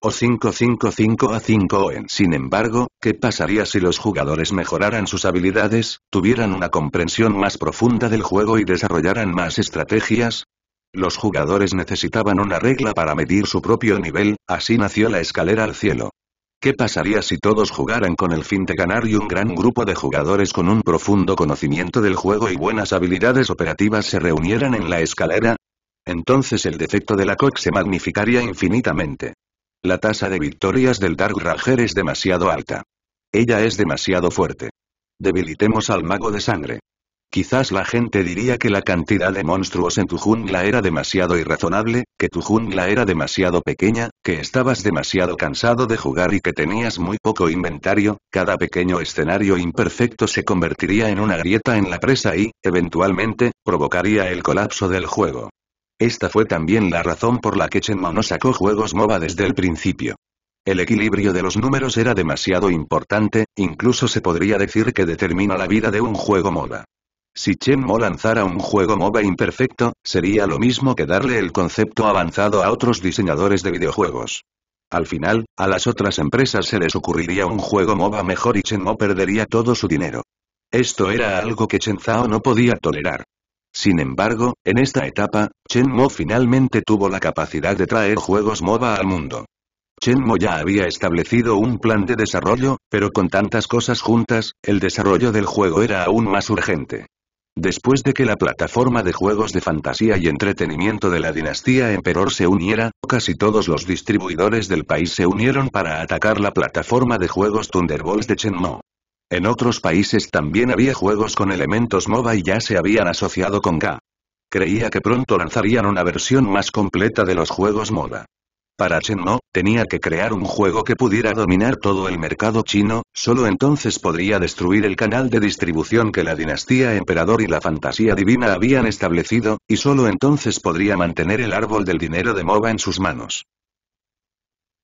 o 5-5-5 a 5 en Sin embargo, ¿qué pasaría si los jugadores mejoraran sus habilidades, tuvieran una comprensión más profunda del juego y desarrollaran más estrategias? Los jugadores necesitaban una regla para medir su propio nivel, así nació la escalera al cielo. ¿Qué pasaría si todos jugaran con el fin de ganar y un gran grupo de jugadores con un profundo conocimiento del juego y buenas habilidades operativas se reunieran en la escalera? Entonces el defecto de la COC se magnificaría infinitamente. La tasa de victorias del Dark Ranger es demasiado alta. Ella es demasiado fuerte. Debilitemos al mago de sangre. Quizás la gente diría que la cantidad de monstruos en tu jungla era demasiado irrazonable, que tu jungla era demasiado pequeña, que estabas demasiado cansado de jugar y que tenías muy poco inventario, cada pequeño escenario imperfecto se convertiría en una grieta en la presa y, eventualmente, provocaría el colapso del juego. Esta fue también la razón por la que Mo no sacó juegos MOBA desde el principio. El equilibrio de los números era demasiado importante, incluso se podría decir que determina la vida de un juego MOBA. Si Chen Mo lanzara un juego MOBA imperfecto, sería lo mismo que darle el concepto avanzado a otros diseñadores de videojuegos. Al final, a las otras empresas se les ocurriría un juego MOBA mejor y Chen Mo perdería todo su dinero. Esto era algo que Chen Zhao no podía tolerar. Sin embargo, en esta etapa, Chen Mo finalmente tuvo la capacidad de traer juegos MOBA al mundo. Chen Mo ya había establecido un plan de desarrollo, pero con tantas cosas juntas, el desarrollo del juego era aún más urgente. Después de que la plataforma de juegos de fantasía y entretenimiento de la dinastía Emperor se uniera, casi todos los distribuidores del país se unieron para atacar la plataforma de juegos Thunderbolts de Chen Mo. En otros países también había juegos con elementos MOBA y ya se habían asociado con GA. Creía que pronto lanzarían una versión más completa de los juegos MOBA. Para Chen No, tenía que crear un juego que pudiera dominar todo el mercado chino, solo entonces podría destruir el canal de distribución que la dinastía emperador y la fantasía divina habían establecido, y solo entonces podría mantener el árbol del dinero de MOBA en sus manos.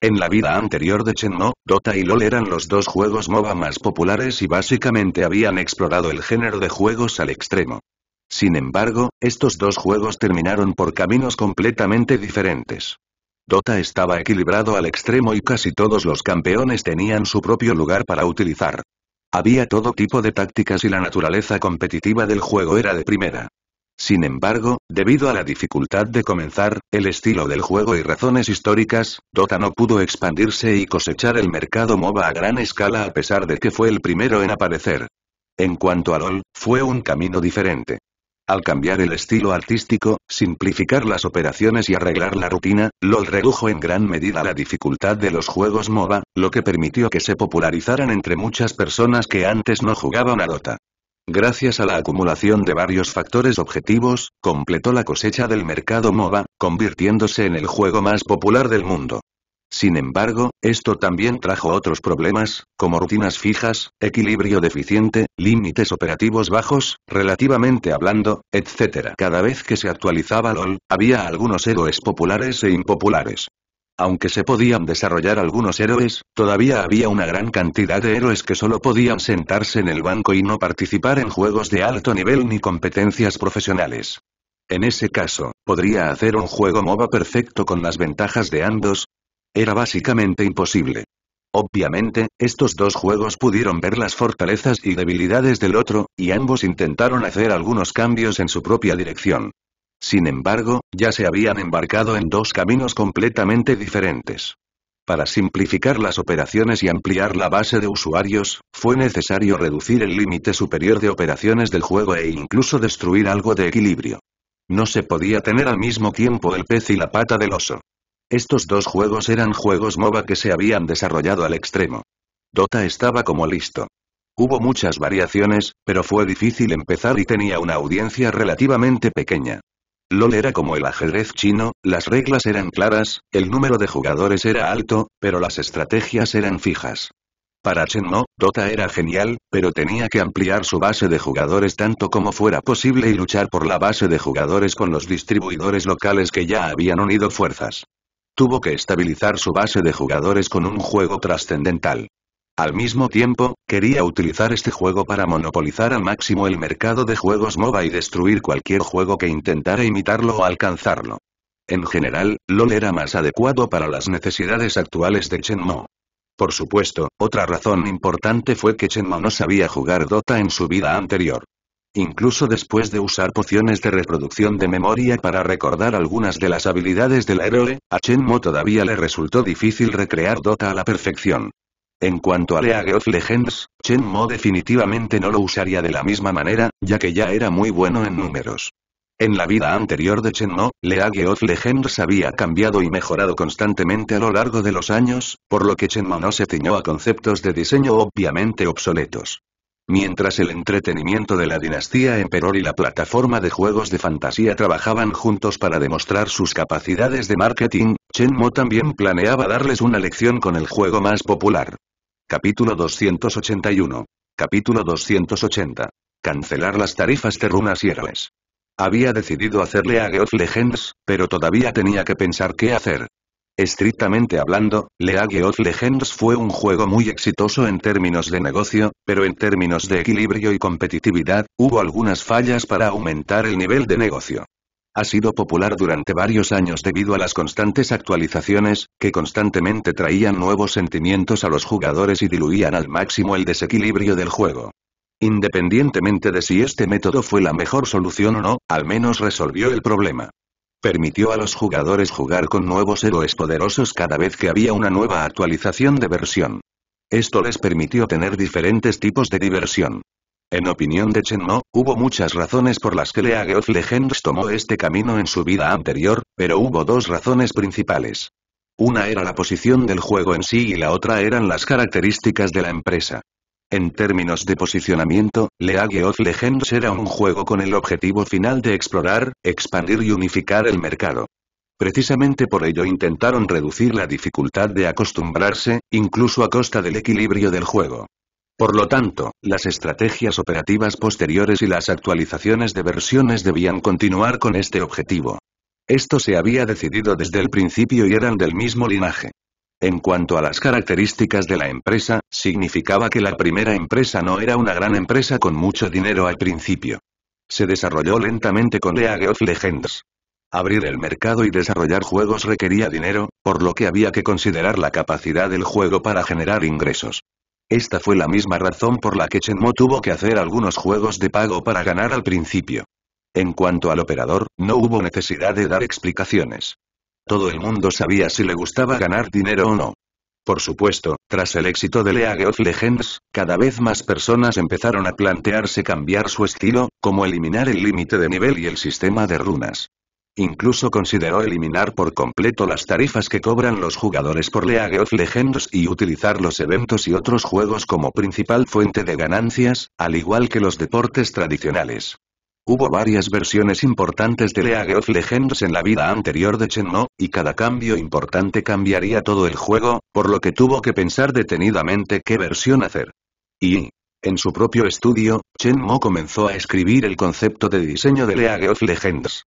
En la vida anterior de Chen Dota y LoL eran los dos juegos MOBA más populares y básicamente habían explorado el género de juegos al extremo. Sin embargo, estos dos juegos terminaron por caminos completamente diferentes. Dota estaba equilibrado al extremo y casi todos los campeones tenían su propio lugar para utilizar. Había todo tipo de tácticas y la naturaleza competitiva del juego era de primera. Sin embargo, debido a la dificultad de comenzar, el estilo del juego y razones históricas, Dota no pudo expandirse y cosechar el mercado MOBA a gran escala a pesar de que fue el primero en aparecer. En cuanto a LOL, fue un camino diferente. Al cambiar el estilo artístico, simplificar las operaciones y arreglar la rutina, LOL redujo en gran medida la dificultad de los juegos MOBA, lo que permitió que se popularizaran entre muchas personas que antes no jugaban a Dota. Gracias a la acumulación de varios factores objetivos, completó la cosecha del mercado MOBA, convirtiéndose en el juego más popular del mundo. Sin embargo, esto también trajo otros problemas, como rutinas fijas, equilibrio deficiente, límites operativos bajos, relativamente hablando, etc. Cada vez que se actualizaba LOL, había algunos héroes populares e impopulares. Aunque se podían desarrollar algunos héroes, todavía había una gran cantidad de héroes que solo podían sentarse en el banco y no participar en juegos de alto nivel ni competencias profesionales. En ese caso, ¿podría hacer un juego MOBA perfecto con las ventajas de ambos? Era básicamente imposible. Obviamente, estos dos juegos pudieron ver las fortalezas y debilidades del otro, y ambos intentaron hacer algunos cambios en su propia dirección. Sin embargo, ya se habían embarcado en dos caminos completamente diferentes. Para simplificar las operaciones y ampliar la base de usuarios, fue necesario reducir el límite superior de operaciones del juego e incluso destruir algo de equilibrio. No se podía tener al mismo tiempo el pez y la pata del oso. Estos dos juegos eran juegos MOBA que se habían desarrollado al extremo. Dota estaba como listo. Hubo muchas variaciones, pero fue difícil empezar y tenía una audiencia relativamente pequeña. LOL era como el ajedrez chino, las reglas eran claras, el número de jugadores era alto, pero las estrategias eran fijas. Para Chen no, Dota era genial, pero tenía que ampliar su base de jugadores tanto como fuera posible y luchar por la base de jugadores con los distribuidores locales que ya habían unido fuerzas. Tuvo que estabilizar su base de jugadores con un juego trascendental. Al mismo tiempo, quería utilizar este juego para monopolizar al máximo el mercado de juegos MOBA y destruir cualquier juego que intentara imitarlo o alcanzarlo. En general, LOL era más adecuado para las necesidades actuales de Mo. Por supuesto, otra razón importante fue que Mo no sabía jugar Dota en su vida anterior. Incluso después de usar pociones de reproducción de memoria para recordar algunas de las habilidades del héroe, a Mo todavía le resultó difícil recrear Dota a la perfección. En cuanto a League of Legends, Chen Mo definitivamente no lo usaría de la misma manera, ya que ya era muy bueno en números. En la vida anterior de Chen Mo, League of Legends había cambiado y mejorado constantemente a lo largo de los años, por lo que Chen Mo no se ciñó a conceptos de diseño obviamente obsoletos. Mientras el entretenimiento de la dinastía Emperor y la plataforma de juegos de fantasía trabajaban juntos para demostrar sus capacidades de marketing, Chen Mo también planeaba darles una lección con el juego más popular. Capítulo 281. Capítulo 280. Cancelar las tarifas de runas y héroes. Había decidido hacerle a of Legends, pero todavía tenía que pensar qué hacer. Estrictamente hablando, League of Legends fue un juego muy exitoso en términos de negocio, pero en términos de equilibrio y competitividad, hubo algunas fallas para aumentar el nivel de negocio. Ha sido popular durante varios años debido a las constantes actualizaciones, que constantemente traían nuevos sentimientos a los jugadores y diluían al máximo el desequilibrio del juego. Independientemente de si este método fue la mejor solución o no, al menos resolvió el problema. Permitió a los jugadores jugar con nuevos héroes poderosos cada vez que había una nueva actualización de versión. Esto les permitió tener diferentes tipos de diversión. En opinión de Chen Mo, hubo muchas razones por las que League of Legends tomó este camino en su vida anterior, pero hubo dos razones principales. Una era la posición del juego en sí y la otra eran las características de la empresa. En términos de posicionamiento, League of Legends era un juego con el objetivo final de explorar, expandir y unificar el mercado. Precisamente por ello intentaron reducir la dificultad de acostumbrarse, incluso a costa del equilibrio del juego. Por lo tanto, las estrategias operativas posteriores y las actualizaciones de versiones debían continuar con este objetivo. Esto se había decidido desde el principio y eran del mismo linaje. En cuanto a las características de la empresa, significaba que la primera empresa no era una gran empresa con mucho dinero al principio. Se desarrolló lentamente con League of Legends. Abrir el mercado y desarrollar juegos requería dinero, por lo que había que considerar la capacidad del juego para generar ingresos. Esta fue la misma razón por la que Mo tuvo que hacer algunos juegos de pago para ganar al principio. En cuanto al operador, no hubo necesidad de dar explicaciones. Todo el mundo sabía si le gustaba ganar dinero o no. Por supuesto, tras el éxito de League of Legends, cada vez más personas empezaron a plantearse cambiar su estilo, como eliminar el límite de nivel y el sistema de runas. Incluso consideró eliminar por completo las tarifas que cobran los jugadores por League of Legends y utilizar los eventos y otros juegos como principal fuente de ganancias, al igual que los deportes tradicionales. Hubo varias versiones importantes de League of Legends en la vida anterior de Chen Mo, y cada cambio importante cambiaría todo el juego, por lo que tuvo que pensar detenidamente qué versión hacer. Y, en su propio estudio, Chen Mo comenzó a escribir el concepto de diseño de League of Legends.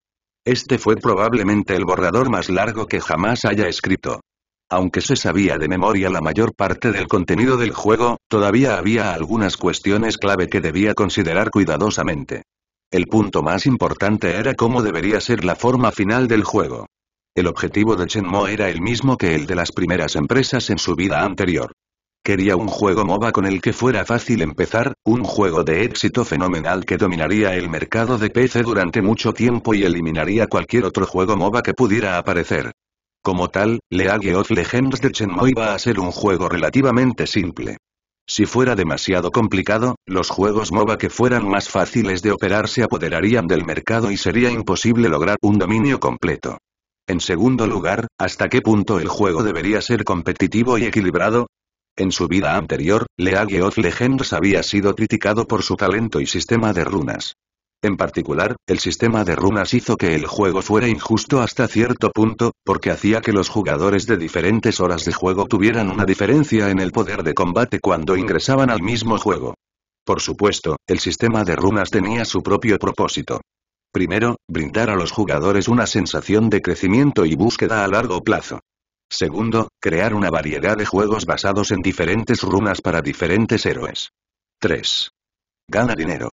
Este fue probablemente el borrador más largo que jamás haya escrito. Aunque se sabía de memoria la mayor parte del contenido del juego, todavía había algunas cuestiones clave que debía considerar cuidadosamente. El punto más importante era cómo debería ser la forma final del juego. El objetivo de Mo era el mismo que el de las primeras empresas en su vida anterior. Quería un juego MOBA con el que fuera fácil empezar, un juego de éxito fenomenal que dominaría el mercado de PC durante mucho tiempo y eliminaría cualquier otro juego MOBA que pudiera aparecer. Como tal, League of Legends de Chenmo iba a ser un juego relativamente simple. Si fuera demasiado complicado, los juegos MOBA que fueran más fáciles de operar se apoderarían del mercado y sería imposible lograr un dominio completo. En segundo lugar, ¿hasta qué punto el juego debería ser competitivo y equilibrado? En su vida anterior, League of Legends había sido criticado por su talento y sistema de runas. En particular, el sistema de runas hizo que el juego fuera injusto hasta cierto punto, porque hacía que los jugadores de diferentes horas de juego tuvieran una diferencia en el poder de combate cuando ingresaban al mismo juego. Por supuesto, el sistema de runas tenía su propio propósito. Primero, brindar a los jugadores una sensación de crecimiento y búsqueda a largo plazo. Segundo, crear una variedad de juegos basados en diferentes runas para diferentes héroes. 3. Gana dinero.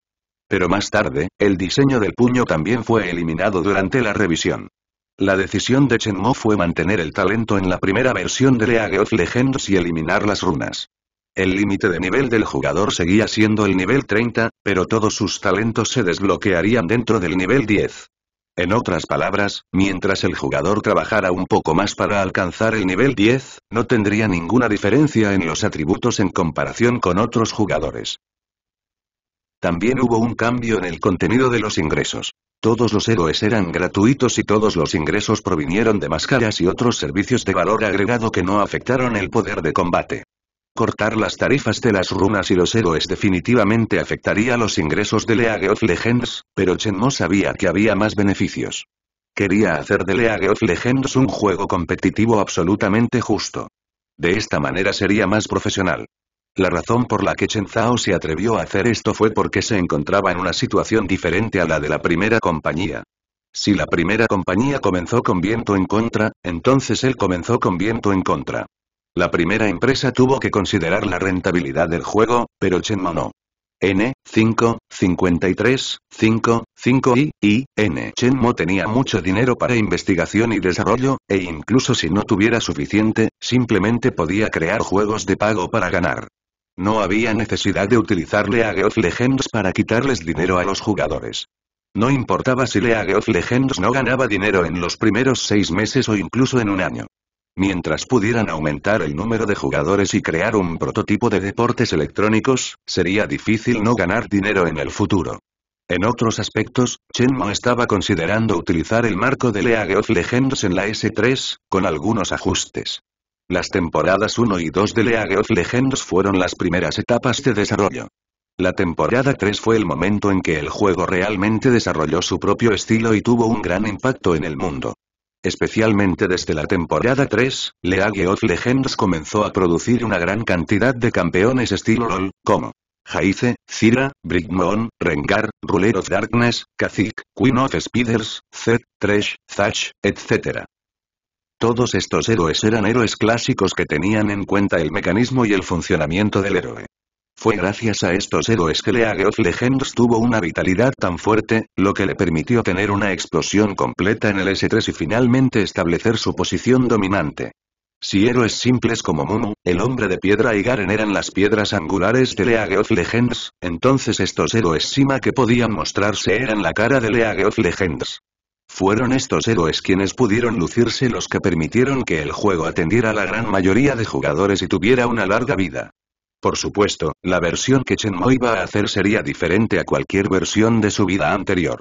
Pero más tarde, el diseño del puño también fue eliminado durante la revisión. La decisión de Mo fue mantener el talento en la primera versión de League of Legends y eliminar las runas. El límite de nivel del jugador seguía siendo el nivel 30, pero todos sus talentos se desbloquearían dentro del nivel 10. En otras palabras, mientras el jugador trabajara un poco más para alcanzar el nivel 10, no tendría ninguna diferencia en los atributos en comparación con otros jugadores. También hubo un cambio en el contenido de los ingresos. Todos los héroes eran gratuitos y todos los ingresos provinieron de máscaras y otros servicios de valor agregado que no afectaron el poder de combate. Cortar las tarifas de las runas y los héroes definitivamente afectaría los ingresos de League of Legends, pero Chen Mo sabía que había más beneficios. Quería hacer de League of Legends un juego competitivo absolutamente justo. De esta manera sería más profesional. La razón por la que Chen Zhao se atrevió a hacer esto fue porque se encontraba en una situación diferente a la de la primera compañía. Si la primera compañía comenzó con viento en contra, entonces él comenzó con viento en contra. La primera empresa tuvo que considerar la rentabilidad del juego, pero Chenmo no. N, 5, 53, 5, 5 y, y, N. Chenmo tenía mucho dinero para investigación y desarrollo, e incluso si no tuviera suficiente, simplemente podía crear juegos de pago para ganar. No había necesidad de utilizar League of Legends para quitarles dinero a los jugadores. No importaba si League of Legends no ganaba dinero en los primeros seis meses o incluso en un año. Mientras pudieran aumentar el número de jugadores y crear un prototipo de deportes electrónicos, sería difícil no ganar dinero en el futuro. En otros aspectos, Chenmo estaba considerando utilizar el marco de League of Legends en la S3, con algunos ajustes. Las temporadas 1 y 2 de League of Legends fueron las primeras etapas de desarrollo. La temporada 3 fue el momento en que el juego realmente desarrolló su propio estilo y tuvo un gran impacto en el mundo. Especialmente desde la temporada 3, League of Legends comenzó a producir una gran cantidad de campeones estilo LoL, como Jaice, Cira, Brigmon, Rengar, Ruler of Darkness, Kazik, Queen of Spiders, Zed, Thresh, Thatch, etc. Todos estos héroes eran héroes clásicos que tenían en cuenta el mecanismo y el funcionamiento del héroe. Fue gracias a estos héroes que League of Legends tuvo una vitalidad tan fuerte, lo que le permitió tener una explosión completa en el S3 y finalmente establecer su posición dominante. Si héroes simples como Mumu, el hombre de piedra y Garen eran las piedras angulares de League of Legends, entonces estos héroes Sima que podían mostrarse eran la cara de League of Legends. Fueron estos héroes quienes pudieron lucirse los que permitieron que el juego atendiera a la gran mayoría de jugadores y tuviera una larga vida. Por supuesto, la versión que Chen Mo iba a hacer sería diferente a cualquier versión de su vida anterior.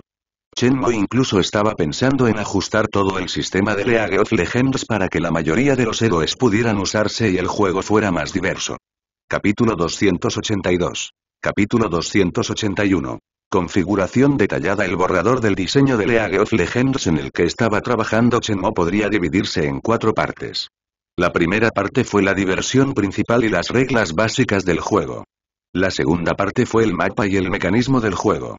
Chen Mo incluso estaba pensando en ajustar todo el sistema de League of Legends para que la mayoría de los héroes pudieran usarse y el juego fuera más diverso. Capítulo 282. Capítulo 281. Configuración detallada El borrador del diseño de League of Legends en el que estaba trabajando Mo podría dividirse en cuatro partes. La primera parte fue la diversión principal y las reglas básicas del juego. La segunda parte fue el mapa y el mecanismo del juego.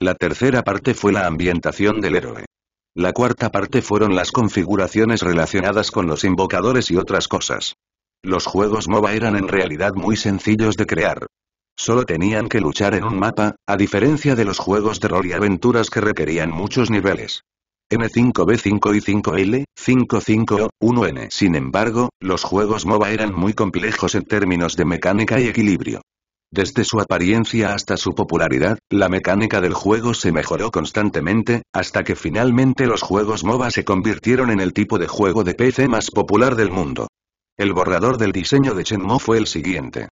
La tercera parte fue la ambientación del héroe. La cuarta parte fueron las configuraciones relacionadas con los invocadores y otras cosas. Los juegos MOBA eran en realidad muy sencillos de crear. Solo tenían que luchar en un mapa, a diferencia de los juegos de rol y aventuras que requerían muchos niveles. M5B5 y 5L, 55O1N. Sin embargo, los juegos MOBA eran muy complejos en términos de mecánica y equilibrio. Desde su apariencia hasta su popularidad, la mecánica del juego se mejoró constantemente, hasta que finalmente los juegos MOBA se convirtieron en el tipo de juego de PC más popular del mundo. El borrador del diseño de Shenmue fue el siguiente.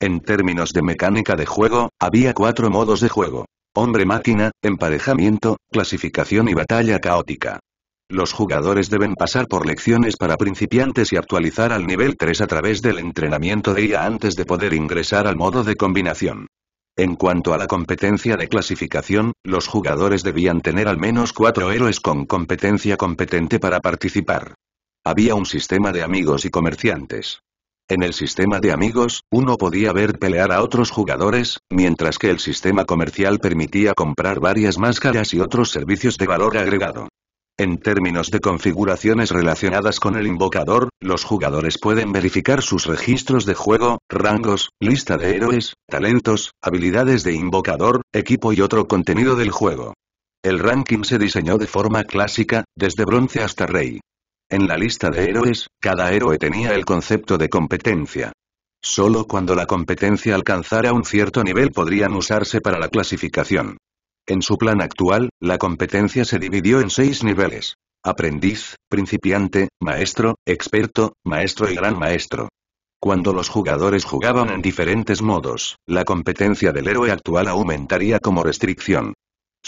En términos de mecánica de juego, había cuatro modos de juego hombre-máquina, emparejamiento, clasificación y batalla caótica. Los jugadores deben pasar por lecciones para principiantes y actualizar al nivel 3 a través del entrenamiento de IA antes de poder ingresar al modo de combinación. En cuanto a la competencia de clasificación, los jugadores debían tener al menos cuatro héroes con competencia competente para participar. Había un sistema de amigos y comerciantes. En el sistema de amigos, uno podía ver pelear a otros jugadores, mientras que el sistema comercial permitía comprar varias máscaras y otros servicios de valor agregado. En términos de configuraciones relacionadas con el invocador, los jugadores pueden verificar sus registros de juego, rangos, lista de héroes, talentos, habilidades de invocador, equipo y otro contenido del juego. El ranking se diseñó de forma clásica, desde bronce hasta rey. En la lista de héroes, cada héroe tenía el concepto de competencia. Solo cuando la competencia alcanzara un cierto nivel podrían usarse para la clasificación. En su plan actual, la competencia se dividió en seis niveles. Aprendiz, principiante, maestro, experto, maestro y gran maestro. Cuando los jugadores jugaban en diferentes modos, la competencia del héroe actual aumentaría como restricción.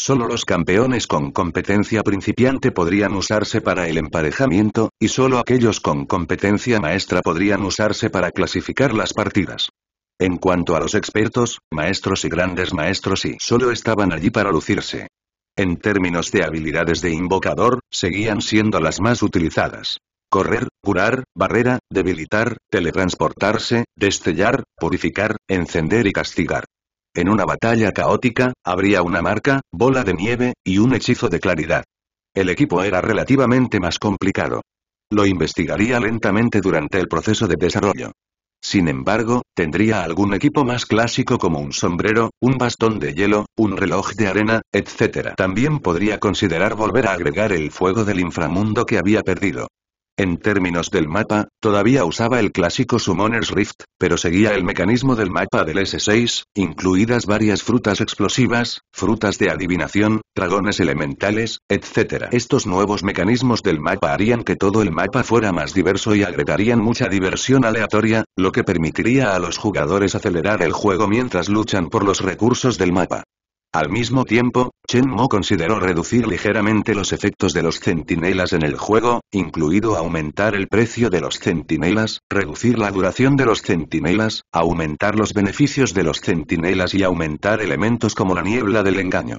Solo los campeones con competencia principiante podrían usarse para el emparejamiento, y solo aquellos con competencia maestra podrían usarse para clasificar las partidas. En cuanto a los expertos, maestros y grandes maestros y solo estaban allí para lucirse. En términos de habilidades de invocador, seguían siendo las más utilizadas. Correr, curar, barrera, debilitar, teletransportarse, destellar, purificar, encender y castigar. En una batalla caótica, habría una marca, bola de nieve, y un hechizo de claridad. El equipo era relativamente más complicado. Lo investigaría lentamente durante el proceso de desarrollo. Sin embargo, tendría algún equipo más clásico como un sombrero, un bastón de hielo, un reloj de arena, etc. También podría considerar volver a agregar el fuego del inframundo que había perdido. En términos del mapa, todavía usaba el clásico Summoner's Rift, pero seguía el mecanismo del mapa del S6, incluidas varias frutas explosivas, frutas de adivinación, dragones elementales, etc. Estos nuevos mecanismos del mapa harían que todo el mapa fuera más diverso y agregarían mucha diversión aleatoria, lo que permitiría a los jugadores acelerar el juego mientras luchan por los recursos del mapa. Al mismo tiempo, Chen Mo consideró reducir ligeramente los efectos de los centinelas en el juego, incluido aumentar el precio de los centinelas, reducir la duración de los centinelas, aumentar los beneficios de los centinelas y aumentar elementos como la niebla del engaño.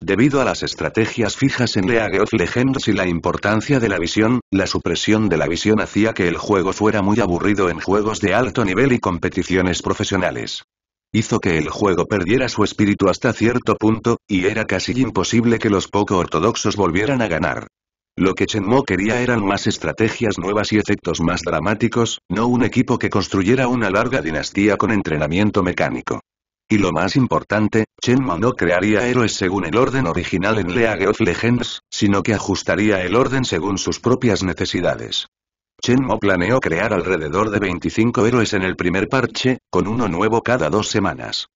Debido a las estrategias fijas en League of Legends y la importancia de la visión, la supresión de la visión hacía que el juego fuera muy aburrido en juegos de alto nivel y competiciones profesionales hizo que el juego perdiera su espíritu hasta cierto punto, y era casi imposible que los poco ortodoxos volvieran a ganar. Lo que Chen Mo quería eran más estrategias nuevas y efectos más dramáticos, no un equipo que construyera una larga dinastía con entrenamiento mecánico. Y lo más importante, Chen Mo no crearía héroes según el orden original en League of Legends, sino que ajustaría el orden según sus propias necesidades. Chen Mo planeó crear alrededor de 25 héroes en el primer parche, con uno nuevo cada dos semanas.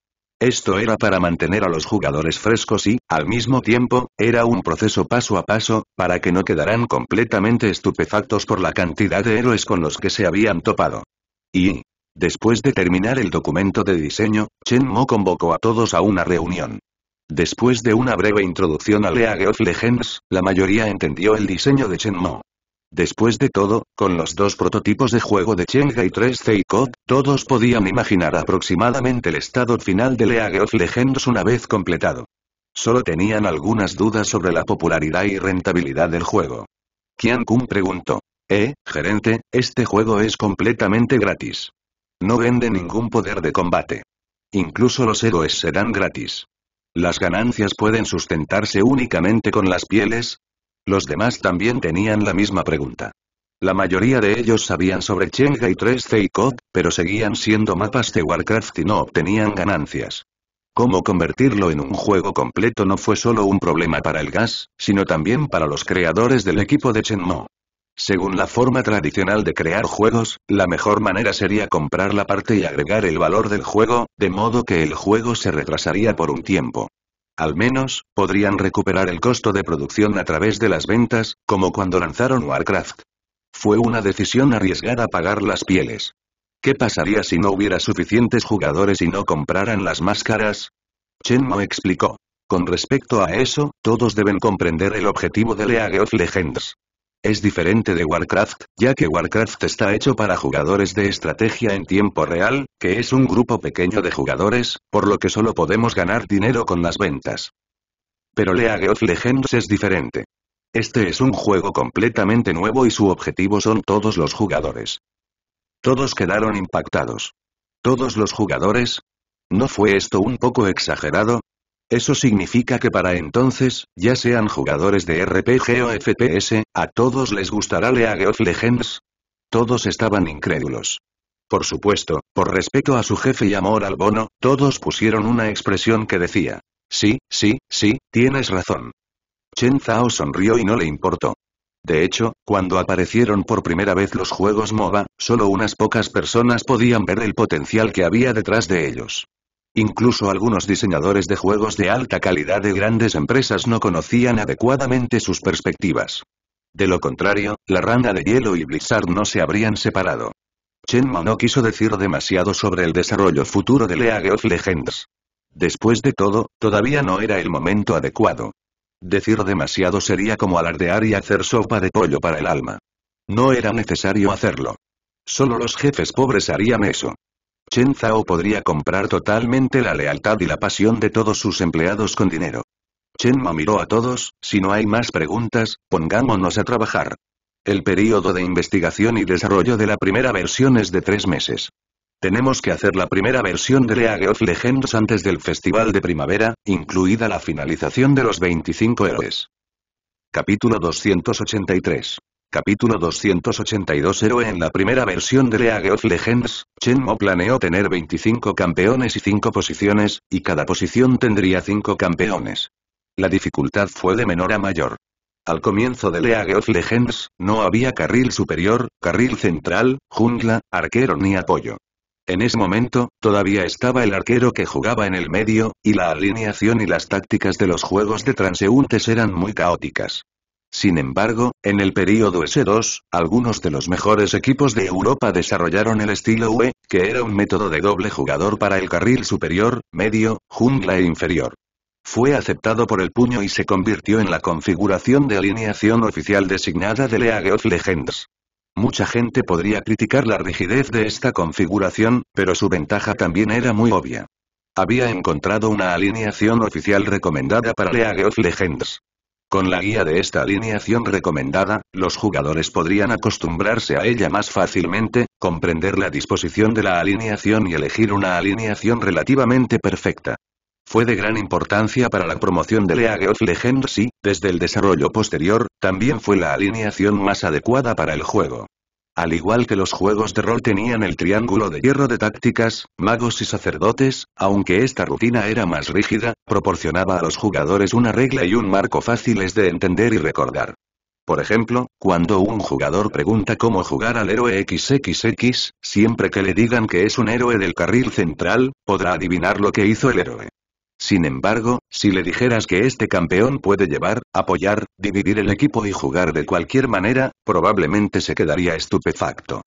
Esto era para mantener a los jugadores frescos y, al mismo tiempo, era un proceso paso a paso, para que no quedaran completamente estupefactos por la cantidad de héroes con los que se habían topado. Y, después de terminar el documento de diseño, Chen Mo convocó a todos a una reunión. Después de una breve introducción al League of Legends, la mayoría entendió el diseño de Chen Mo. Después de todo, con los dos prototipos de juego de Chenga y 3C todos podían imaginar aproximadamente el estado final de League of Legends una vez completado. Solo tenían algunas dudas sobre la popularidad y rentabilidad del juego. Qian Kun preguntó. Eh, gerente, este juego es completamente gratis. No vende ningún poder de combate. Incluso los héroes serán gratis. Las ganancias pueden sustentarse únicamente con las pieles, los demás también tenían la misma pregunta. La mayoría de ellos sabían sobre Chenga y 3C y pero seguían siendo mapas de Warcraft y no obtenían ganancias. Cómo convertirlo en un juego completo no fue solo un problema para el gas, sino también para los creadores del equipo de Chenmo. Según la forma tradicional de crear juegos, la mejor manera sería comprar la parte y agregar el valor del juego, de modo que el juego se retrasaría por un tiempo. Al menos, podrían recuperar el costo de producción a través de las ventas, como cuando lanzaron Warcraft. Fue una decisión arriesgada pagar las pieles. ¿Qué pasaría si no hubiera suficientes jugadores y no compraran las máscaras? Chen Chenmo explicó. Con respecto a eso, todos deben comprender el objetivo de League of Legends. Es diferente de Warcraft, ya que Warcraft está hecho para jugadores de estrategia en tiempo real, que es un grupo pequeño de jugadores, por lo que solo podemos ganar dinero con las ventas. Pero League of Legends es diferente. Este es un juego completamente nuevo y su objetivo son todos los jugadores. Todos quedaron impactados. Todos los jugadores, ¿No fue esto un poco exagerado? Eso significa que para entonces, ya sean jugadores de RPG o FPS, ¿a todos les gustará League of Legends? Todos estaban incrédulos. Por supuesto, por respeto a su jefe y amor al bono, todos pusieron una expresión que decía, sí, sí, sí, tienes razón. Chen Zhao sonrió y no le importó. De hecho, cuando aparecieron por primera vez los juegos MOBA, solo unas pocas personas podían ver el potencial que había detrás de ellos. Incluso algunos diseñadores de juegos de alta calidad de grandes empresas no conocían adecuadamente sus perspectivas. De lo contrario, la rana de hielo y Blizzard no se habrían separado. Shenmue no quiso decir demasiado sobre el desarrollo futuro de League of Legends. Después de todo, todavía no era el momento adecuado. Decir demasiado sería como alardear y hacer sopa de pollo para el alma. No era necesario hacerlo. Solo los jefes pobres harían eso. Chen Zhao podría comprar totalmente la lealtad y la pasión de todos sus empleados con dinero. Chen Ma miró a todos, si no hay más preguntas, pongámonos a trabajar. El período de investigación y desarrollo de la primera versión es de tres meses. Tenemos que hacer la primera versión de League of Legends antes del Festival de Primavera, incluida la finalización de los 25 héroes. Capítulo 283 Capítulo 282 Héroe En la primera versión de League of Legends, Chenmo planeó tener 25 campeones y 5 posiciones, y cada posición tendría 5 campeones. La dificultad fue de menor a mayor. Al comienzo de League of Legends, no había carril superior, carril central, jungla, arquero ni apoyo. En ese momento, todavía estaba el arquero que jugaba en el medio, y la alineación y las tácticas de los juegos de transeúntes eran muy caóticas. Sin embargo, en el período S2, algunos de los mejores equipos de Europa desarrollaron el estilo UE, que era un método de doble jugador para el carril superior, medio, jungla e inferior. Fue aceptado por el puño y se convirtió en la configuración de alineación oficial designada de League of Legends. Mucha gente podría criticar la rigidez de esta configuración, pero su ventaja también era muy obvia. Había encontrado una alineación oficial recomendada para League of Legends. Con la guía de esta alineación recomendada, los jugadores podrían acostumbrarse a ella más fácilmente, comprender la disposición de la alineación y elegir una alineación relativamente perfecta. Fue de gran importancia para la promoción de League of Legends y, desde el desarrollo posterior, también fue la alineación más adecuada para el juego. Al igual que los juegos de rol tenían el triángulo de hierro de tácticas, magos y sacerdotes, aunque esta rutina era más rígida, proporcionaba a los jugadores una regla y un marco fáciles de entender y recordar. Por ejemplo, cuando un jugador pregunta cómo jugar al héroe XXX, siempre que le digan que es un héroe del carril central, podrá adivinar lo que hizo el héroe. Sin embargo, si le dijeras que este campeón puede llevar, apoyar, dividir el equipo y jugar de cualquier manera, probablemente se quedaría estupefacto.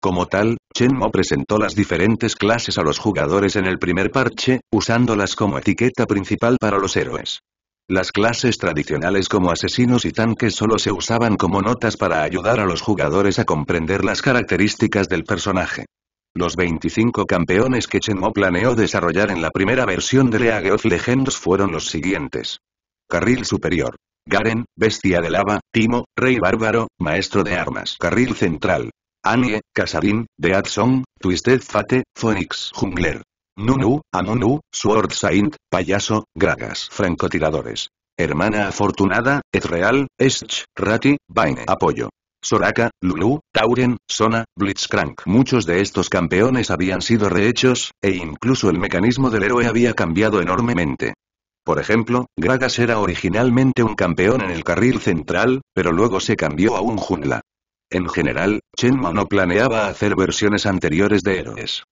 Como tal, Mo presentó las diferentes clases a los jugadores en el primer parche, usándolas como etiqueta principal para los héroes. Las clases tradicionales como asesinos y tanques solo se usaban como notas para ayudar a los jugadores a comprender las características del personaje. Los 25 campeones que Chenmo planeó desarrollar en la primera versión de League of Legends fueron los siguientes. Carril superior. Garen, Bestia de Lava, Timo, Rey Bárbaro, Maestro de Armas. Carril central. Annie, Casadín, Dead Song, Twisted Fate, Phoenix Jungler. Nunu, Anunu, Sword Saint, Payaso, Gragas. Francotiradores. Hermana Afortunada, Ezreal, Esch, Rati, Vaine. Apoyo. Soraka, Lulu, Tauren, Sona, Blitzcrank. Muchos de estos campeones habían sido rehechos, e incluso el mecanismo del héroe había cambiado enormemente. Por ejemplo, Gragas era originalmente un campeón en el carril central, pero luego se cambió a un jungla. En general, Chenma no planeaba hacer versiones anteriores de héroes.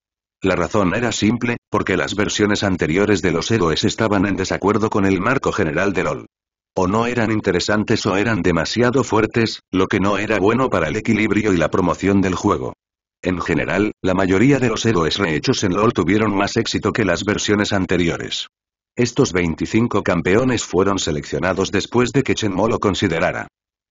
La razón era simple, porque las versiones anteriores de los héroes estaban en desacuerdo con el marco general de LOL. O no eran interesantes o eran demasiado fuertes, lo que no era bueno para el equilibrio y la promoción del juego. En general, la mayoría de los héroes rehechos en LoL tuvieron más éxito que las versiones anteriores. Estos 25 campeones fueron seleccionados después de que Chenmo lo considerara.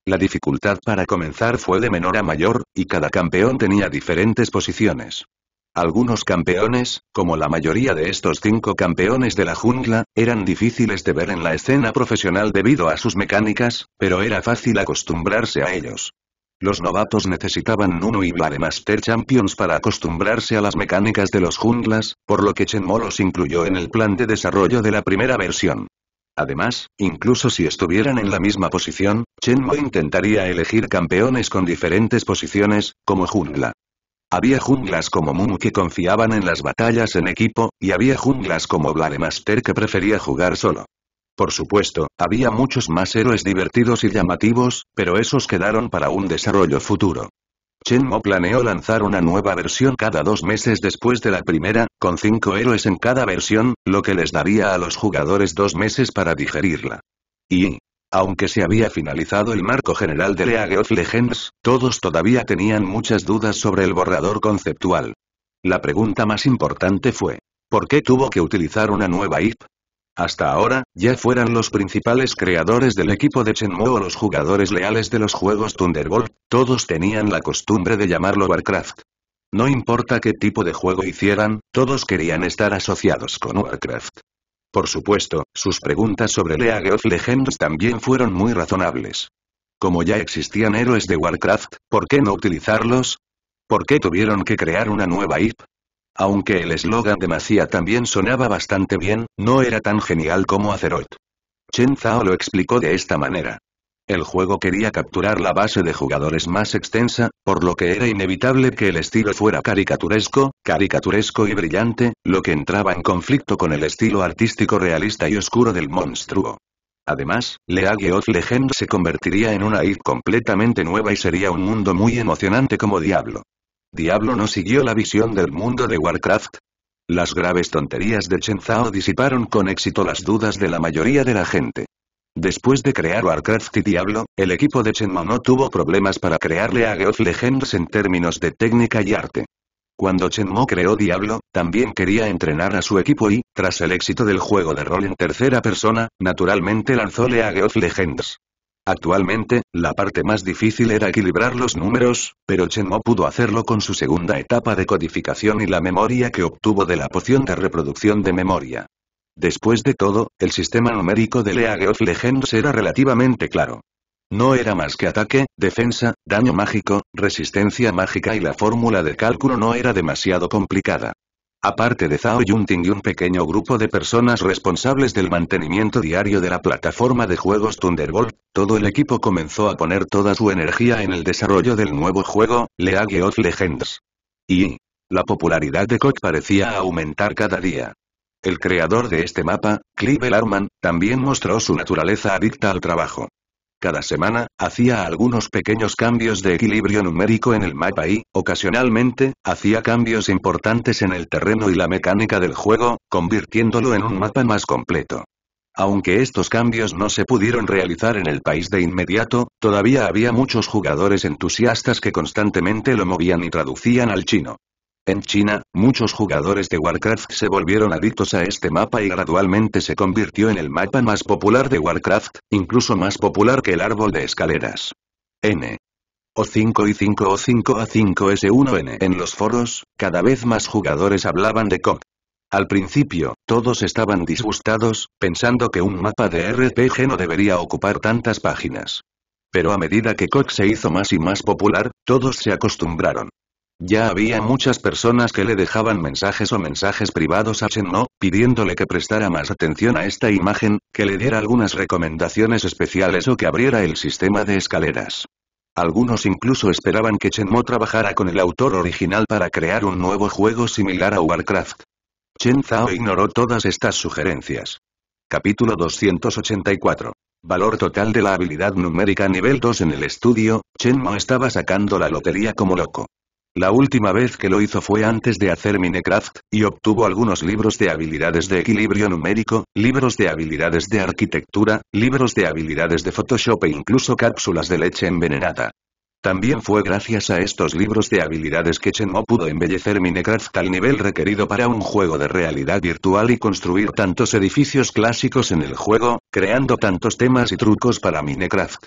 La dificultad para comenzar fue de menor a mayor, y cada campeón tenía diferentes posiciones. Algunos campeones, como la mayoría de estos cinco campeones de la jungla, eran difíciles de ver en la escena profesional debido a sus mecánicas, pero era fácil acostumbrarse a ellos. Los novatos necesitaban Nuno y Master Champions para acostumbrarse a las mecánicas de los junglas, por lo que Chenmo los incluyó en el plan de desarrollo de la primera versión. Además, incluso si estuvieran en la misma posición, Chenmo intentaría elegir campeones con diferentes posiciones, como jungla. Había junglas como Mumu que confiaban en las batallas en equipo, y había junglas como Blademaster que prefería jugar solo. Por supuesto, había muchos más héroes divertidos y llamativos, pero esos quedaron para un desarrollo futuro. Chenmo planeó lanzar una nueva versión cada dos meses después de la primera, con cinco héroes en cada versión, lo que les daría a los jugadores dos meses para digerirla. Y, aunque se había finalizado el marco general de League of Legends, todos todavía tenían muchas dudas sobre el borrador conceptual. La pregunta más importante fue, ¿por qué tuvo que utilizar una nueva IP? Hasta ahora, ya fueran los principales creadores del equipo de Shenmue o los jugadores leales de los juegos Thunderbolt, todos tenían la costumbre de llamarlo Warcraft. No importa qué tipo de juego hicieran, todos querían estar asociados con Warcraft. Por supuesto, sus preguntas sobre League of Legends también fueron muy razonables. Como ya existían héroes de Warcraft, ¿por qué no utilizarlos? ¿Por qué tuvieron que crear una nueva IP? Aunque el eslogan de Macía también sonaba bastante bien, no era tan genial como Azeroth. Chen Zhao lo explicó de esta manera. El juego quería capturar la base de jugadores más extensa, por lo que era inevitable que el estilo fuera caricaturesco, caricaturesco y brillante, lo que entraba en conflicto con el estilo artístico realista y oscuro del monstruo. Además, League of Legends se convertiría en una id completamente nueva y sería un mundo muy emocionante como Diablo. Diablo no siguió la visión del mundo de Warcraft. Las graves tonterías de Chen Zhao disiparon con éxito las dudas de la mayoría de la gente. Después de crear Warcraft y Diablo, el equipo de no tuvo problemas para crearle a of Legends en términos de técnica y arte. Cuando Shenmue creó Diablo, también quería entrenar a su equipo y, tras el éxito del juego de rol en tercera persona, naturalmente lanzóle a of Legends. Actualmente, la parte más difícil era equilibrar los números, pero Shenmue pudo hacerlo con su segunda etapa de codificación y la memoria que obtuvo de la poción de reproducción de memoria. Después de todo, el sistema numérico de League of Legends era relativamente claro. No era más que ataque, defensa, daño mágico, resistencia mágica y la fórmula de cálculo no era demasiado complicada. Aparte de Zhao Yunting y un pequeño grupo de personas responsables del mantenimiento diario de la plataforma de juegos Thunderbolt, todo el equipo comenzó a poner toda su energía en el desarrollo del nuevo juego, League of Legends. Y... La popularidad de Koch parecía aumentar cada día. El creador de este mapa, Clive Larman, también mostró su naturaleza adicta al trabajo. Cada semana, hacía algunos pequeños cambios de equilibrio numérico en el mapa y, ocasionalmente, hacía cambios importantes en el terreno y la mecánica del juego, convirtiéndolo en un mapa más completo. Aunque estos cambios no se pudieron realizar en el país de inmediato, todavía había muchos jugadores entusiastas que constantemente lo movían y traducían al chino. En China, muchos jugadores de Warcraft se volvieron adictos a este mapa y gradualmente se convirtió en el mapa más popular de Warcraft, incluso más popular que el árbol de escaleras. N. O5 y 5 O5 A5S1N. En los foros, cada vez más jugadores hablaban de Koch. Al principio, todos estaban disgustados, pensando que un mapa de RPG no debería ocupar tantas páginas. Pero a medida que Koch se hizo más y más popular, todos se acostumbraron. Ya había muchas personas que le dejaban mensajes o mensajes privados a Chen Mo, pidiéndole que prestara más atención a esta imagen, que le diera algunas recomendaciones especiales o que abriera el sistema de escaleras. Algunos incluso esperaban que Chen Mo trabajara con el autor original para crear un nuevo juego similar a Warcraft. Chen Zhao ignoró todas estas sugerencias. Capítulo 284. Valor total de la habilidad numérica nivel 2 en el estudio, Chen Mo estaba sacando la lotería como loco. La última vez que lo hizo fue antes de hacer Minecraft, y obtuvo algunos libros de habilidades de equilibrio numérico, libros de habilidades de arquitectura, libros de habilidades de Photoshop e incluso cápsulas de leche envenenada. También fue gracias a estos libros de habilidades que no pudo embellecer Minecraft al nivel requerido para un juego de realidad virtual y construir tantos edificios clásicos en el juego, creando tantos temas y trucos para Minecraft.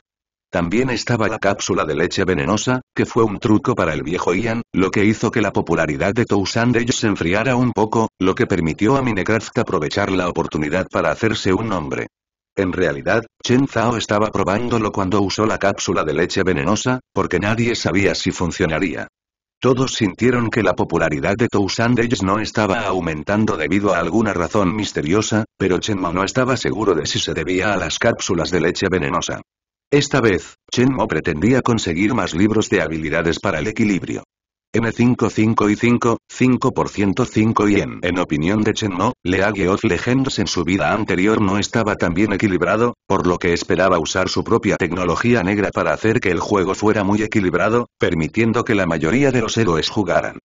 También estaba la cápsula de leche venenosa, que fue un truco para el viejo Ian, lo que hizo que la popularidad de Sandage se enfriara un poco, lo que permitió a Minecraft aprovechar la oportunidad para hacerse un nombre. En realidad, Chen Zhao estaba probándolo cuando usó la cápsula de leche venenosa, porque nadie sabía si funcionaría. Todos sintieron que la popularidad de Sandage no estaba aumentando debido a alguna razón misteriosa, pero Chen Mao no estaba seguro de si se debía a las cápsulas de leche venenosa. Esta vez, Chen Mo pretendía conseguir más libros de habilidades para el equilibrio. M55 y 5, 5% 5 y en, opinión de Chen Mo, League of Legends en su vida anterior no estaba tan bien equilibrado, por lo que esperaba usar su propia tecnología negra para hacer que el juego fuera muy equilibrado, permitiendo que la mayoría de los héroes jugaran.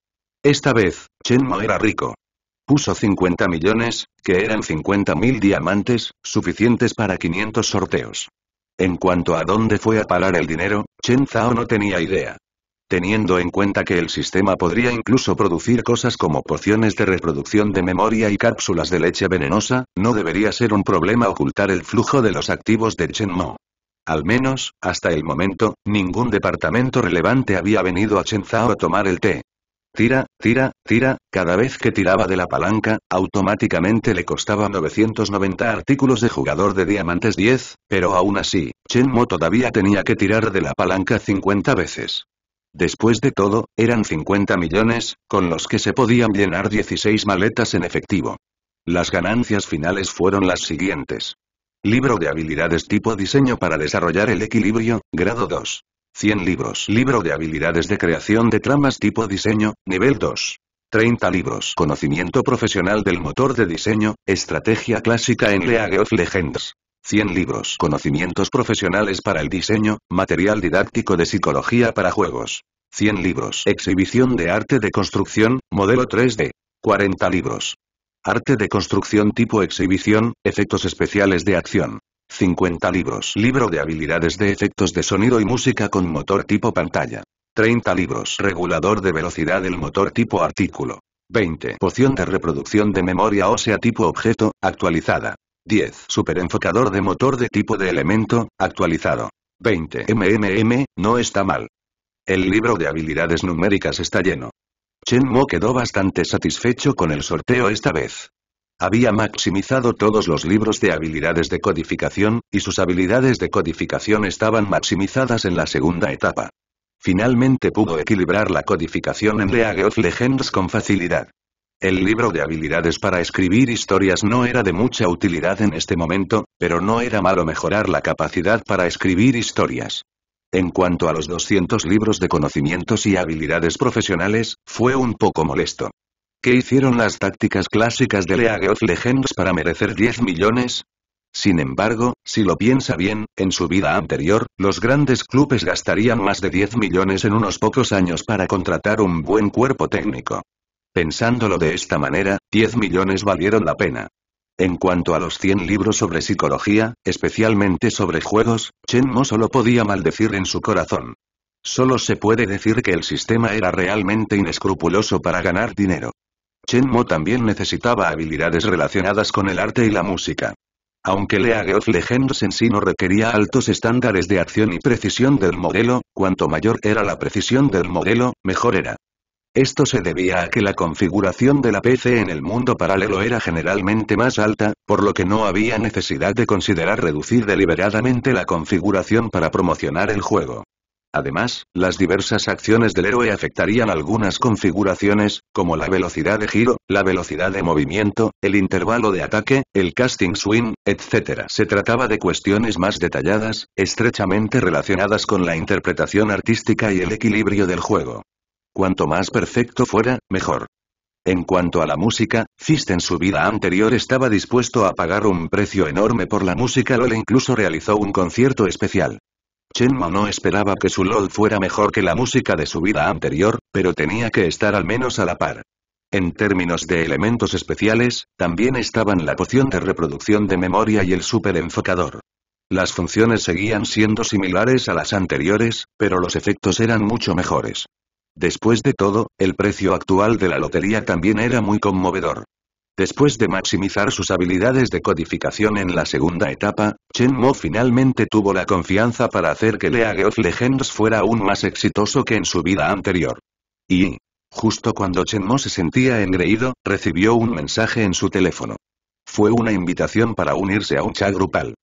Esta vez, Chen Mo era rico. Puso 50 millones, que eran 50.000 diamantes, suficientes para 500 sorteos. En cuanto a dónde fue a parar el dinero, Chen Zhao no tenía idea. Teniendo en cuenta que el sistema podría incluso producir cosas como pociones de reproducción de memoria y cápsulas de leche venenosa, no debería ser un problema ocultar el flujo de los activos de Chen Mo. Al menos, hasta el momento, ningún departamento relevante había venido a Chen Zhao a tomar el té. Tira, tira, tira, cada vez que tiraba de la palanca, automáticamente le costaba 990 artículos de jugador de diamantes 10, pero aún así, Chenmo todavía tenía que tirar de la palanca 50 veces. Después de todo, eran 50 millones, con los que se podían llenar 16 maletas en efectivo. Las ganancias finales fueron las siguientes. Libro de habilidades tipo diseño para desarrollar el equilibrio, grado 2. 100 libros. Libro de habilidades de creación de tramas tipo diseño, nivel 2. 30 libros. Conocimiento profesional del motor de diseño, estrategia clásica en League of Legends. 100 libros. Conocimientos profesionales para el diseño, material didáctico de psicología para juegos. 100 libros. Exhibición de arte de construcción, modelo 3D. 40 libros. Arte de construcción tipo exhibición, efectos especiales de acción. 50 libros. Libro de habilidades de efectos de sonido y música con motor tipo pantalla. 30 libros. Regulador de velocidad del motor tipo artículo. 20. Poción de reproducción de memoria ósea tipo objeto, actualizada. 10. Superenfocador de motor de tipo de elemento, actualizado. 20. MMM, no está mal. El libro de habilidades numéricas está lleno. Chen Mo quedó bastante satisfecho con el sorteo esta vez. Había maximizado todos los libros de habilidades de codificación, y sus habilidades de codificación estaban maximizadas en la segunda etapa. Finalmente pudo equilibrar la codificación en League of Legends con facilidad. El libro de habilidades para escribir historias no era de mucha utilidad en este momento, pero no era malo mejorar la capacidad para escribir historias. En cuanto a los 200 libros de conocimientos y habilidades profesionales, fue un poco molesto. ¿Qué hicieron las tácticas clásicas de League of Legends para merecer 10 millones? Sin embargo, si lo piensa bien, en su vida anterior, los grandes clubes gastarían más de 10 millones en unos pocos años para contratar un buen cuerpo técnico. Pensándolo de esta manera, 10 millones valieron la pena. En cuanto a los 100 libros sobre psicología, especialmente sobre juegos, Chen Mo solo podía maldecir en su corazón. Solo se puede decir que el sistema era realmente inescrupuloso para ganar dinero. Chen Mo también necesitaba habilidades relacionadas con el arte y la música. Aunque League of Legends en sí no requería altos estándares de acción y precisión del modelo, cuanto mayor era la precisión del modelo, mejor era. Esto se debía a que la configuración de la PC en el mundo paralelo era generalmente más alta, por lo que no había necesidad de considerar reducir deliberadamente la configuración para promocionar el juego. Además, las diversas acciones del héroe afectarían algunas configuraciones, como la velocidad de giro, la velocidad de movimiento, el intervalo de ataque, el casting swing, etc. Se trataba de cuestiones más detalladas, estrechamente relacionadas con la interpretación artística y el equilibrio del juego. Cuanto más perfecto fuera, mejor. En cuanto a la música, Fist en su vida anterior estaba dispuesto a pagar un precio enorme por la música LOL incluso realizó un concierto especial. Chenma no esperaba que su LOL fuera mejor que la música de su vida anterior, pero tenía que estar al menos a la par. En términos de elementos especiales, también estaban la poción de reproducción de memoria y el enfocador. Las funciones seguían siendo similares a las anteriores, pero los efectos eran mucho mejores. Después de todo, el precio actual de la lotería también era muy conmovedor. Después de maximizar sus habilidades de codificación en la segunda etapa, Chen Mo finalmente tuvo la confianza para hacer que League of Legends fuera aún más exitoso que en su vida anterior. Y, justo cuando Chen Mo se sentía engreído, recibió un mensaje en su teléfono. Fue una invitación para unirse a un chat grupal.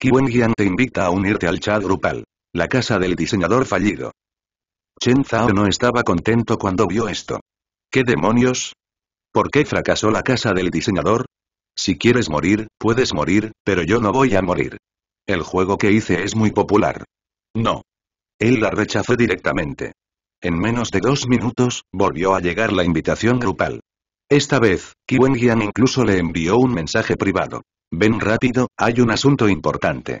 gian te invita a unirte al chat grupal. La casa del diseñador fallido. Chen Zhao no estaba contento cuando vio esto. ¿Qué demonios? ¿Por qué fracasó la casa del diseñador? Si quieres morir, puedes morir, pero yo no voy a morir. El juego que hice es muy popular. No. Él la rechazó directamente. En menos de dos minutos, volvió a llegar la invitación grupal. Esta vez, Kiwengian incluso le envió un mensaje privado. Ven rápido, hay un asunto importante.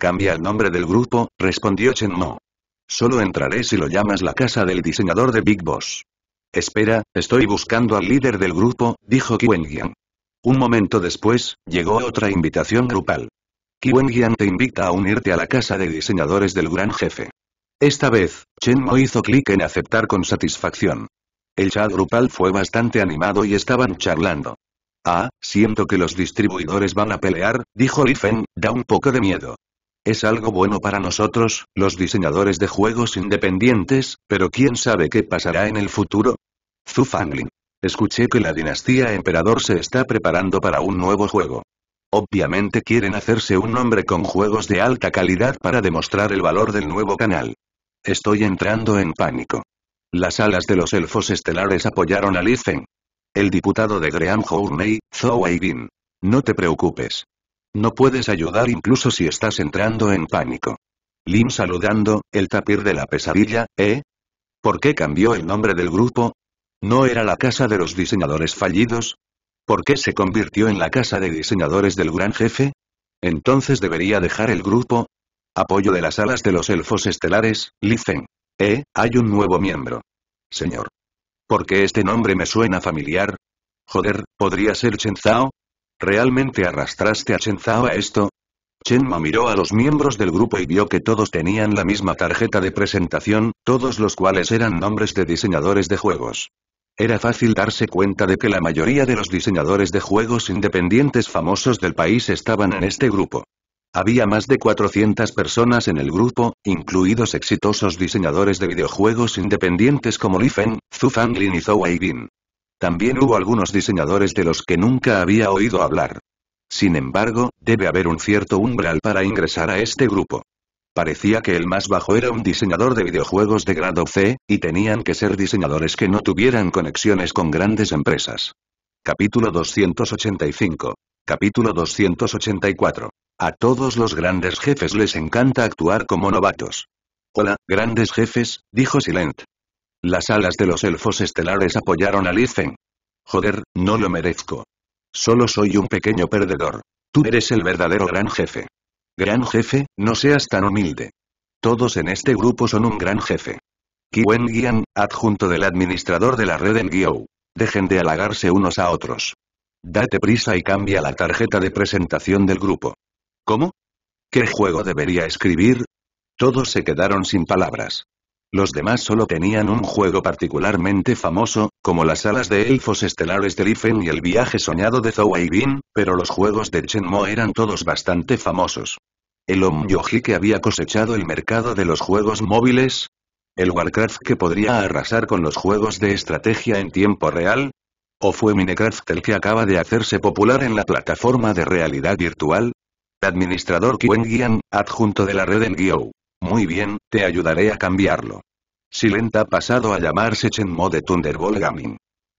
Cambia el nombre del grupo, respondió Chen Mo. Solo entraré si lo llamas la casa del diseñador de Big Boss. Espera, estoy buscando al líder del grupo, dijo Qian. Un momento después, llegó otra invitación grupal. Qian te invita a unirte a la casa de diseñadores del gran jefe. Esta vez, Chen Mo hizo clic en aceptar con satisfacción. El chat grupal fue bastante animado y estaban charlando. Ah, siento que los distribuidores van a pelear, dijo Li da un poco de miedo. Es algo bueno para nosotros, los diseñadores de juegos independientes, pero quién sabe qué pasará en el futuro. Zhu Fangling. Escuché que la dinastía emperador se está preparando para un nuevo juego. Obviamente quieren hacerse un nombre con juegos de alta calidad para demostrar el valor del nuevo canal. Estoy entrando en pánico. Las alas de los elfos estelares apoyaron a Lifen. El diputado de Graham Hourney, Zhou Aibin. No te preocupes. No puedes ayudar incluso si estás entrando en pánico. Lim saludando, el tapir de la pesadilla, ¿eh? ¿Por qué cambió el nombre del grupo? ¿No era la casa de los diseñadores fallidos? ¿Por qué se convirtió en la casa de diseñadores del gran jefe? Entonces debería dejar el grupo. Apoyo de las alas de los elfos estelares, Lifen. Eh, hay un nuevo miembro. Señor. ¿Por qué este nombre me suena familiar? Joder, ¿podría ser Chen Zhao? ¿Realmente arrastraste a Chen Zhao a esto? Chen Ma miró a los miembros del grupo y vio que todos tenían la misma tarjeta de presentación, todos los cuales eran nombres de diseñadores de juegos. Era fácil darse cuenta de que la mayoría de los diseñadores de juegos independientes famosos del país estaban en este grupo. Había más de 400 personas en el grupo, incluidos exitosos diseñadores de videojuegos independientes como Li Feng, Zhu Fanglin y Zhou Aibin. También hubo algunos diseñadores de los que nunca había oído hablar. Sin embargo, debe haber un cierto umbral para ingresar a este grupo. Parecía que el más bajo era un diseñador de videojuegos de grado C, y tenían que ser diseñadores que no tuvieran conexiones con grandes empresas. Capítulo 285. Capítulo 284. A todos los grandes jefes les encanta actuar como novatos. Hola, grandes jefes, dijo Silent, las alas de los elfos estelares apoyaron a Lizen. Joder, no lo merezco. Solo soy un pequeño perdedor. Tú eres el verdadero gran jefe. Gran jefe, no seas tan humilde. Todos en este grupo son un gran jefe. Kiwen Gian, adjunto del administrador de la red en Guiou. Dejen de halagarse unos a otros. Date prisa y cambia la tarjeta de presentación del grupo. ¿Cómo? ¿Qué juego debería escribir? Todos se quedaron sin palabras. Los demás solo tenían un juego particularmente famoso, como las alas de elfos estelares de Lifen y el viaje soñado de Bin, pero los juegos de Mo eran todos bastante famosos. El Omyoji que había cosechado el mercado de los juegos móviles. El Warcraft que podría arrasar con los juegos de estrategia en tiempo real. ¿O fue Minecraft el que acaba de hacerse popular en la plataforma de realidad virtual? Administrador Kuen Guian, adjunto de la red en Gyo. Muy bien, te ayudaré a cambiarlo. Silent ha pasado a llamarse Chenmo de Thunderbolt Gaming.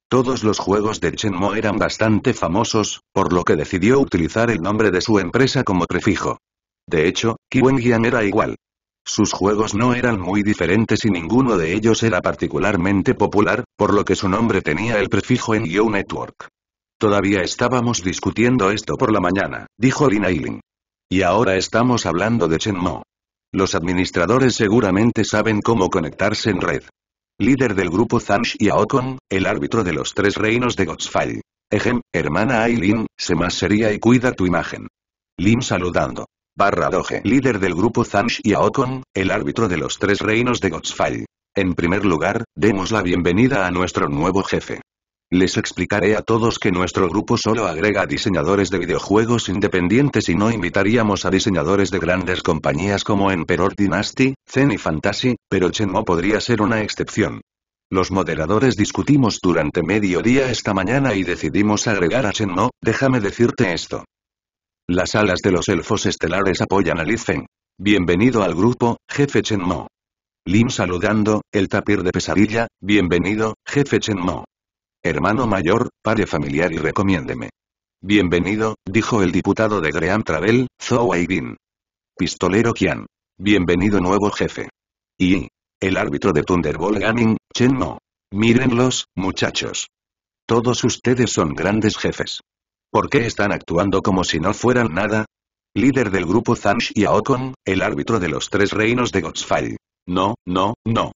Todos los juegos de Chenmo eran bastante famosos, por lo que decidió utilizar el nombre de su empresa como prefijo. De hecho, Kiwengian era igual. Sus juegos no eran muy diferentes y ninguno de ellos era particularmente popular, por lo que su nombre tenía el prefijo en Yo Network. Todavía estábamos discutiendo esto por la mañana, dijo Lin Ailing. Y ahora estamos hablando de Chenmo. Los administradores seguramente saben cómo conectarse en red. Líder del grupo Zansh y Aokon, el árbitro de los tres reinos de Godsfall. Ejem, hermana Ailin, se más seria y cuida tu imagen. Lim saludando. Barra Doge, líder del grupo Zansh y Aokon, el árbitro de los tres reinos de Godsfall. En primer lugar, demos la bienvenida a nuestro nuevo jefe. Les explicaré a todos que nuestro grupo solo agrega diseñadores de videojuegos independientes y no invitaríamos a diseñadores de grandes compañías como Emperor Dynasty, Zen y Fantasy, pero Chenmo podría ser una excepción. Los moderadores discutimos durante mediodía esta mañana y decidimos agregar a Chenmo, déjame decirte esto. Las alas de los elfos estelares apoyan a Lizen. Bienvenido al grupo, jefe Chenmo. Lim saludando, el tapir de pesadilla, bienvenido, jefe Chenmo. Hermano mayor, pare familiar y recomiéndeme. Bienvenido, dijo el diputado de Graham Travel, Zhou Aibin. Pistolero Kian. Bienvenido nuevo jefe. Y. El árbitro de Thunderbolt Gaming, Chen Mo. Mírenlos, muchachos. Todos ustedes son grandes jefes. ¿Por qué están actuando como si no fueran nada? Líder del grupo Zhang y Aokon, el árbitro de los tres reinos de Godsfall. No, no, no.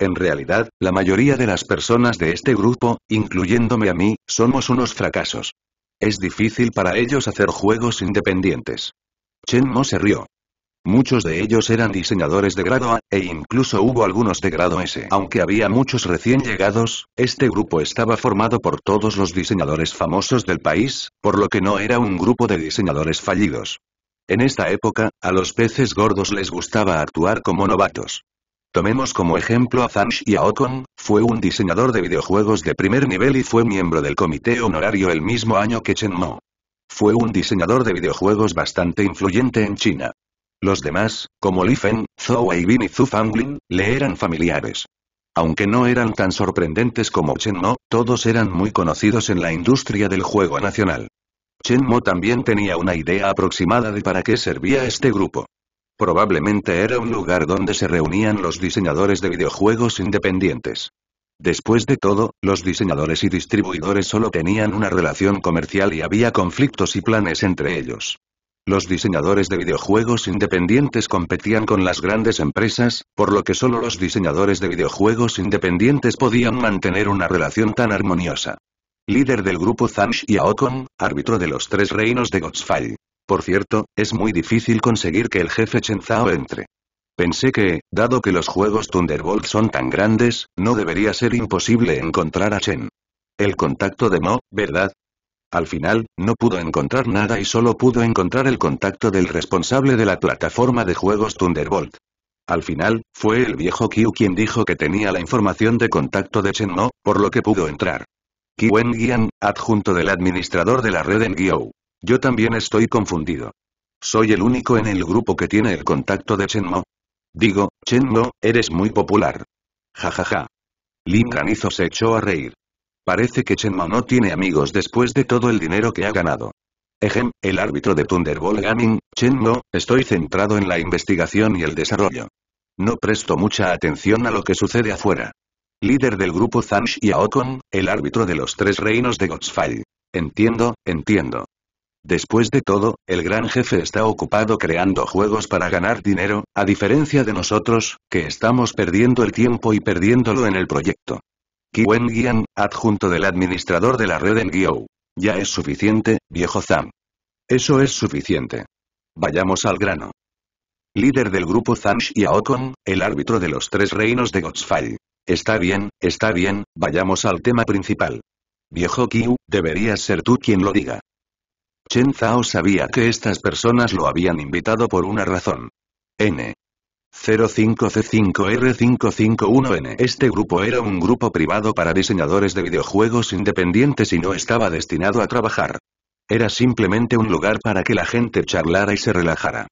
En realidad, la mayoría de las personas de este grupo, incluyéndome a mí, somos unos fracasos. Es difícil para ellos hacer juegos independientes. Chen Mo se rió. Muchos de ellos eran diseñadores de grado A, e incluso hubo algunos de grado S. Aunque había muchos recién llegados, este grupo estaba formado por todos los diseñadores famosos del país, por lo que no era un grupo de diseñadores fallidos. En esta época, a los peces gordos les gustaba actuar como novatos. Tomemos como ejemplo a y Aokon, fue un diseñador de videojuegos de primer nivel y fue miembro del comité honorario el mismo año que Chen Mo. Fue un diseñador de videojuegos bastante influyente en China. Los demás, como Li Fen, Zhou Weibin y Zhu Fanglin, le eran familiares. Aunque no eran tan sorprendentes como Chen Mo, todos eran muy conocidos en la industria del juego nacional. Chen Mo también tenía una idea aproximada de para qué servía este grupo. Probablemente era un lugar donde se reunían los diseñadores de videojuegos independientes. Después de todo, los diseñadores y distribuidores solo tenían una relación comercial y había conflictos y planes entre ellos. Los diseñadores de videojuegos independientes competían con las grandes empresas, por lo que solo los diseñadores de videojuegos independientes podían mantener una relación tan armoniosa. Líder del grupo Zansh y Aokon, árbitro de los tres reinos de Godsfall. Por cierto, es muy difícil conseguir que el jefe Chen Zhao entre. Pensé que, dado que los juegos Thunderbolt son tan grandes, no debería ser imposible encontrar a Chen. El contacto de Mo, ¿verdad? Al final, no pudo encontrar nada y solo pudo encontrar el contacto del responsable de la plataforma de juegos Thunderbolt. Al final, fue el viejo Qiu quien dijo que tenía la información de contacto de Chen Mo, por lo que pudo entrar. Qiu Wen adjunto del administrador de la red en Guiou. Yo también estoy confundido. Soy el único en el grupo que tiene el contacto de Mo. Digo, Mo, eres muy popular. Jajaja. Ja, ja. Lin se echó a reír. Parece que Mo no tiene amigos después de todo el dinero que ha ganado. Ejem, el árbitro de Thunderbolt Gaming, Mo, estoy centrado en la investigación y el desarrollo. No presto mucha atención a lo que sucede afuera. Líder del grupo Zhang y Aokon, el árbitro de los tres reinos de Godsfall. Entiendo, entiendo. Después de todo, el gran jefe está ocupado creando juegos para ganar dinero, a diferencia de nosotros, que estamos perdiendo el tiempo y perdiéndolo en el proyecto. Kiwen Gian, adjunto del administrador de la red en Gyo. Ya es suficiente, viejo Zam. Eso es suficiente. Vayamos al grano. Líder del grupo Zam y Aokon, el árbitro de los tres reinos de Godsfall. Está bien, está bien, vayamos al tema principal. Viejo Kyu, deberías ser tú quien lo diga. Chen Zhao sabía que estas personas lo habían invitado por una razón. N. 05C5R551N Este grupo era un grupo privado para diseñadores de videojuegos independientes y no estaba destinado a trabajar. Era simplemente un lugar para que la gente charlara y se relajara.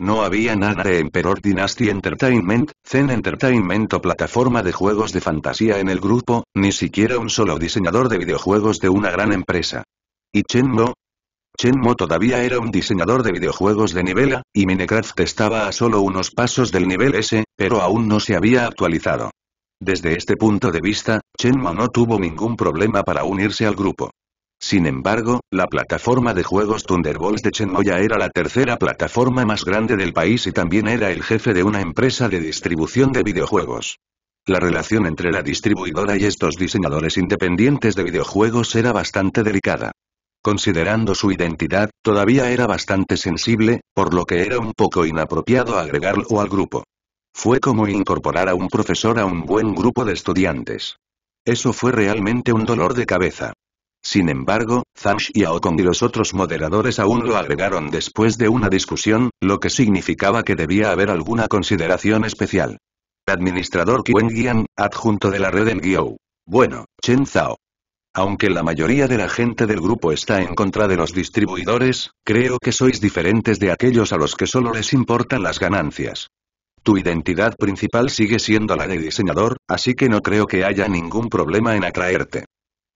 No había nada de Emperor Dynasty Entertainment, Zen Entertainment o plataforma de juegos de fantasía en el grupo, ni siquiera un solo diseñador de videojuegos de una gran empresa. Y Chen Mo, Shenmue todavía era un diseñador de videojuegos de nivel A, y Minecraft estaba a solo unos pasos del nivel S, pero aún no se había actualizado. Desde este punto de vista, Shenmue no tuvo ningún problema para unirse al grupo. Sin embargo, la plataforma de juegos Thunderbolts de Shenmue ya era la tercera plataforma más grande del país y también era el jefe de una empresa de distribución de videojuegos. La relación entre la distribuidora y estos diseñadores independientes de videojuegos era bastante delicada. Considerando su identidad, todavía era bastante sensible, por lo que era un poco inapropiado agregarlo al grupo. Fue como incorporar a un profesor a un buen grupo de estudiantes. Eso fue realmente un dolor de cabeza. Sin embargo, Zhang y Aokong y los otros moderadores aún lo agregaron después de una discusión, lo que significaba que debía haber alguna consideración especial. Administrador Quen adjunto de la red en Guiou. Bueno, Chen Zhao, aunque la mayoría de la gente del grupo está en contra de los distribuidores, creo que sois diferentes de aquellos a los que solo les importan las ganancias. Tu identidad principal sigue siendo la de diseñador, así que no creo que haya ningún problema en atraerte.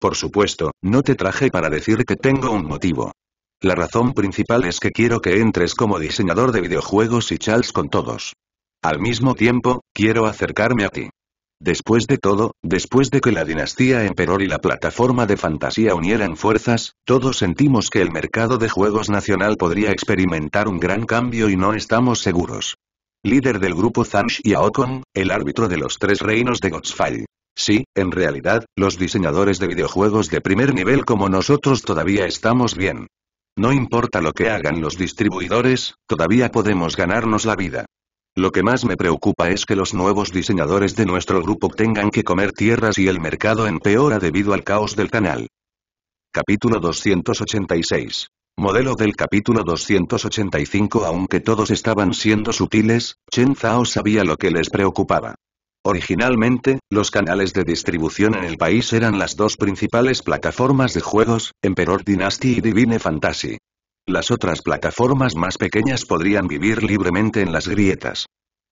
Por supuesto, no te traje para decir que tengo un motivo. La razón principal es que quiero que entres como diseñador de videojuegos y chals con todos. Al mismo tiempo, quiero acercarme a ti. Después de todo, después de que la dinastía Emperor y la plataforma de fantasía unieran fuerzas, todos sentimos que el mercado de juegos nacional podría experimentar un gran cambio y no estamos seguros. Líder del grupo Zansh y Aokon, el árbitro de los tres reinos de Godfall. Sí, en realidad, los diseñadores de videojuegos de primer nivel como nosotros todavía estamos bien. No importa lo que hagan los distribuidores, todavía podemos ganarnos la vida. Lo que más me preocupa es que los nuevos diseñadores de nuestro grupo tengan que comer tierras y el mercado empeora debido al caos del canal. Capítulo 286. Modelo del capítulo 285 Aunque todos estaban siendo sutiles, Chen Zhao sabía lo que les preocupaba. Originalmente, los canales de distribución en el país eran las dos principales plataformas de juegos, Emperor Dynasty y Divine Fantasy. Las otras plataformas más pequeñas podrían vivir libremente en las grietas.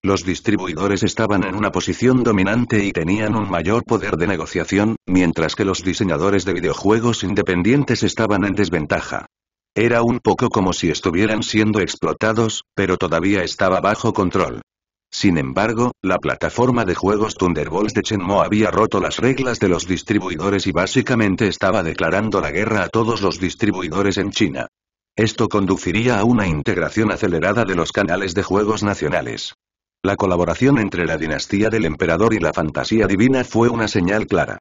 Los distribuidores estaban en una posición dominante y tenían un mayor poder de negociación, mientras que los diseñadores de videojuegos independientes estaban en desventaja. Era un poco como si estuvieran siendo explotados, pero todavía estaba bajo control. Sin embargo, la plataforma de juegos Thunderbolts de Chenmo había roto las reglas de los distribuidores y básicamente estaba declarando la guerra a todos los distribuidores en China. Esto conduciría a una integración acelerada de los canales de juegos nacionales. La colaboración entre la dinastía del emperador y la fantasía divina fue una señal clara.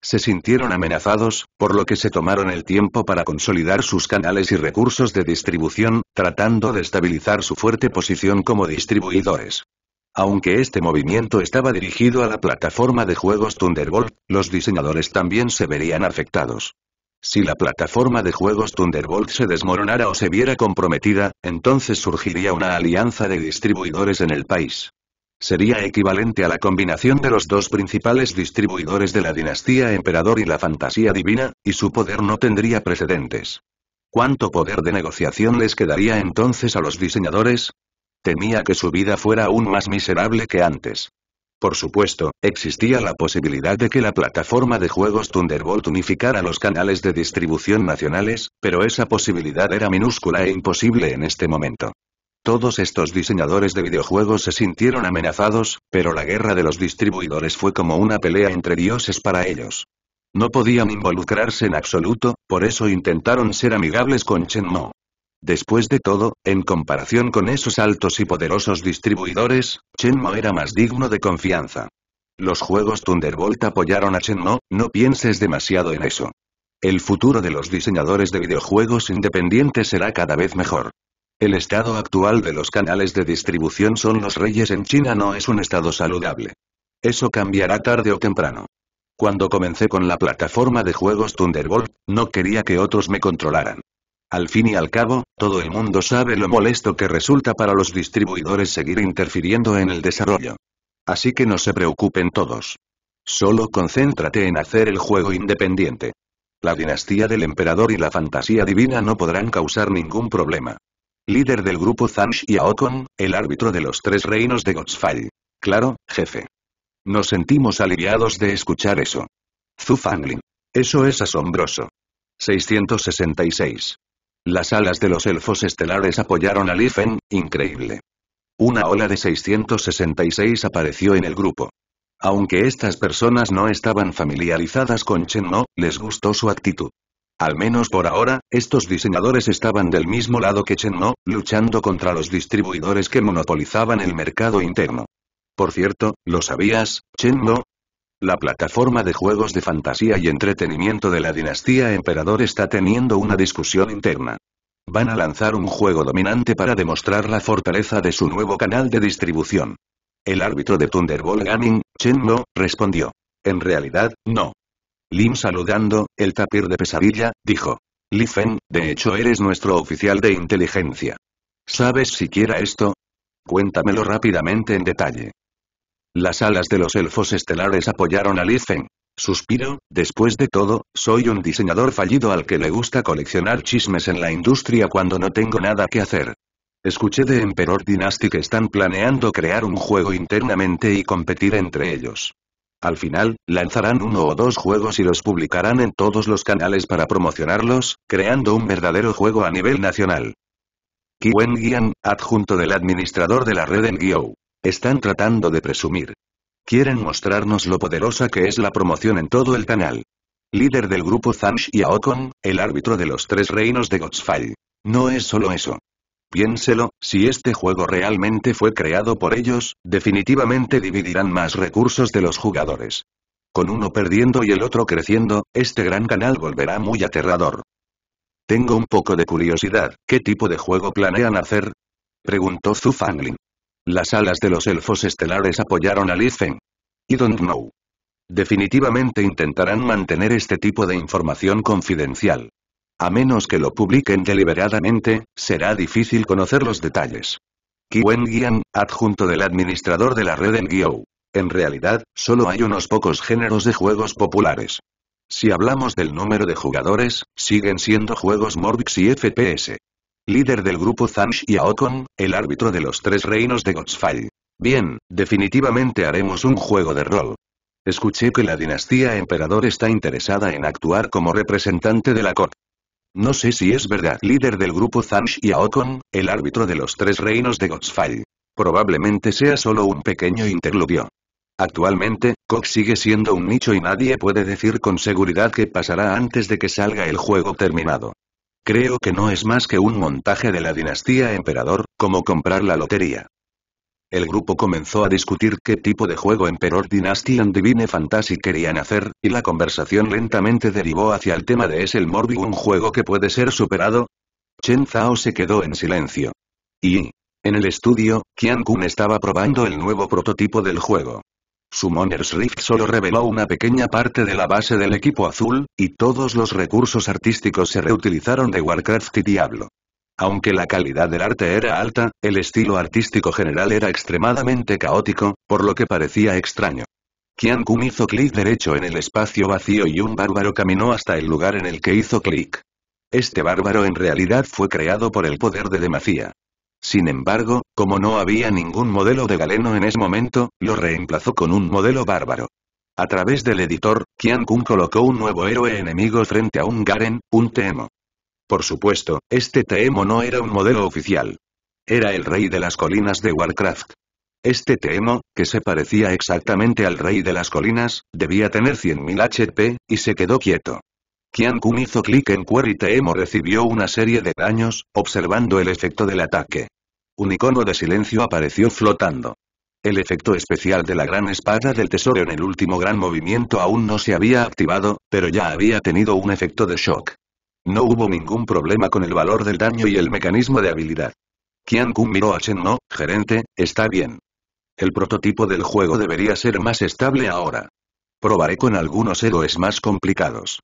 Se sintieron amenazados, por lo que se tomaron el tiempo para consolidar sus canales y recursos de distribución, tratando de estabilizar su fuerte posición como distribuidores. Aunque este movimiento estaba dirigido a la plataforma de juegos Thunderbolt, los diseñadores también se verían afectados. Si la plataforma de juegos Thunderbolt se desmoronara o se viera comprometida, entonces surgiría una alianza de distribuidores en el país. Sería equivalente a la combinación de los dos principales distribuidores de la dinastía emperador y la fantasía divina, y su poder no tendría precedentes. ¿Cuánto poder de negociación les quedaría entonces a los diseñadores? Temía que su vida fuera aún más miserable que antes. Por supuesto, existía la posibilidad de que la plataforma de juegos Thunderbolt unificara los canales de distribución nacionales, pero esa posibilidad era minúscula e imposible en este momento. Todos estos diseñadores de videojuegos se sintieron amenazados, pero la guerra de los distribuidores fue como una pelea entre dioses para ellos. No podían involucrarse en absoluto, por eso intentaron ser amigables con Chen Mo. Después de todo, en comparación con esos altos y poderosos distribuidores, Mo era más digno de confianza. Los juegos Thunderbolt apoyaron a Chenmo, no pienses demasiado en eso. El futuro de los diseñadores de videojuegos independientes será cada vez mejor. El estado actual de los canales de distribución son los reyes en China no es un estado saludable. Eso cambiará tarde o temprano. Cuando comencé con la plataforma de juegos Thunderbolt, no quería que otros me controlaran. Al fin y al cabo, todo el mundo sabe lo molesto que resulta para los distribuidores seguir interfiriendo en el desarrollo. Así que no se preocupen todos. Solo concéntrate en hacer el juego independiente. La dinastía del emperador y la fantasía divina no podrán causar ningún problema. Líder del grupo Zansh y Aokon, el árbitro de los tres reinos de Godsfall. Claro, jefe. Nos sentimos aliviados de escuchar eso. Zufanglin. Eso es asombroso. 666. Las alas de los elfos estelares apoyaron a Lifen, increíble. Una ola de 666 apareció en el grupo. Aunque estas personas no estaban familiarizadas con Chen No, les gustó su actitud. Al menos por ahora, estos diseñadores estaban del mismo lado que Chen No, luchando contra los distribuidores que monopolizaban el mercado interno. Por cierto, ¿lo sabías, Chen No? La plataforma de juegos de fantasía y entretenimiento de la dinastía emperador está teniendo una discusión interna. Van a lanzar un juego dominante para demostrar la fortaleza de su nuevo canal de distribución. El árbitro de Thunderbolt Gaming, Chen no respondió. En realidad, no. Lim saludando, el tapir de pesadilla, dijo. Li Feng, de hecho eres nuestro oficial de inteligencia. ¿Sabes siquiera esto? Cuéntamelo rápidamente en detalle. Las alas de los elfos estelares apoyaron a Lifen. Suspiro, después de todo, soy un diseñador fallido al que le gusta coleccionar chismes en la industria cuando no tengo nada que hacer. Escuché de Emperor Dynasty que están planeando crear un juego internamente y competir entre ellos. Al final, lanzarán uno o dos juegos y los publicarán en todos los canales para promocionarlos, creando un verdadero juego a nivel nacional. Kiwen Gian, adjunto del administrador de la red en Guiou. Están tratando de presumir. Quieren mostrarnos lo poderosa que es la promoción en todo el canal. Líder del grupo Zhang y Aokon, el árbitro de los tres reinos de Godsfall. No es solo eso. Piénselo, si este juego realmente fue creado por ellos, definitivamente dividirán más recursos de los jugadores. Con uno perdiendo y el otro creciendo, este gran canal volverá muy aterrador. Tengo un poco de curiosidad, ¿qué tipo de juego planean hacer? Preguntó Zufanglin. Las alas de los elfos estelares apoyaron a Lifen. I don't know. Definitivamente intentarán mantener este tipo de información confidencial. A menos que lo publiquen deliberadamente, será difícil conocer los detalles. Kiwen Guian, adjunto del administrador de la red en Guiou. En realidad, solo hay unos pocos géneros de juegos populares. Si hablamos del número de jugadores, siguen siendo juegos Morbix y FPS líder del grupo y Aokon, el árbitro de los tres reinos de Godsfall. Bien, definitivamente haremos un juego de rol. Escuché que la dinastía emperador está interesada en actuar como representante de la corte. No sé si es verdad, líder del grupo y Aokon, el árbitro de los tres reinos de Godsfall. Probablemente sea solo un pequeño interludio. Actualmente, Kok sigue siendo un nicho y nadie puede decir con seguridad qué pasará antes de que salga el juego terminado. Creo que no es más que un montaje de la dinastía emperador, como comprar la lotería. El grupo comenzó a discutir qué tipo de juego Emperor Dynasty and Divine Fantasy querían hacer, y la conversación lentamente derivó hacia el tema de ¿es el Morbi un juego que puede ser superado? Chen Zhao se quedó en silencio. Y, en el estudio, Qian Kun estaba probando el nuevo prototipo del juego. Summoner's Rift solo reveló una pequeña parte de la base del equipo azul, y todos los recursos artísticos se reutilizaron de Warcraft y Diablo. Aunque la calidad del arte era alta, el estilo artístico general era extremadamente caótico, por lo que parecía extraño. Kian Kun hizo clic derecho en el espacio vacío y un bárbaro caminó hasta el lugar en el que hizo clic. Este bárbaro en realidad fue creado por el poder de Demacia. Sin embargo, como no había ningún modelo de galeno en ese momento, lo reemplazó con un modelo bárbaro. A través del editor, Qian Kun colocó un nuevo héroe enemigo frente a un Garen, un Teemo. Por supuesto, este Teemo no era un modelo oficial. Era el rey de las colinas de Warcraft. Este Teemo, que se parecía exactamente al rey de las colinas, debía tener 100.000 HP, y se quedó quieto. Qian Kun hizo clic en Query Teemo recibió una serie de daños, observando el efecto del ataque. Un icono de silencio apareció flotando. El efecto especial de la gran espada del tesoro en el último gran movimiento aún no se había activado, pero ya había tenido un efecto de shock. No hubo ningún problema con el valor del daño y el mecanismo de habilidad. Kian Kun miró a Chen No, gerente, está bien. El prototipo del juego debería ser más estable ahora. Probaré con algunos héroes más complicados.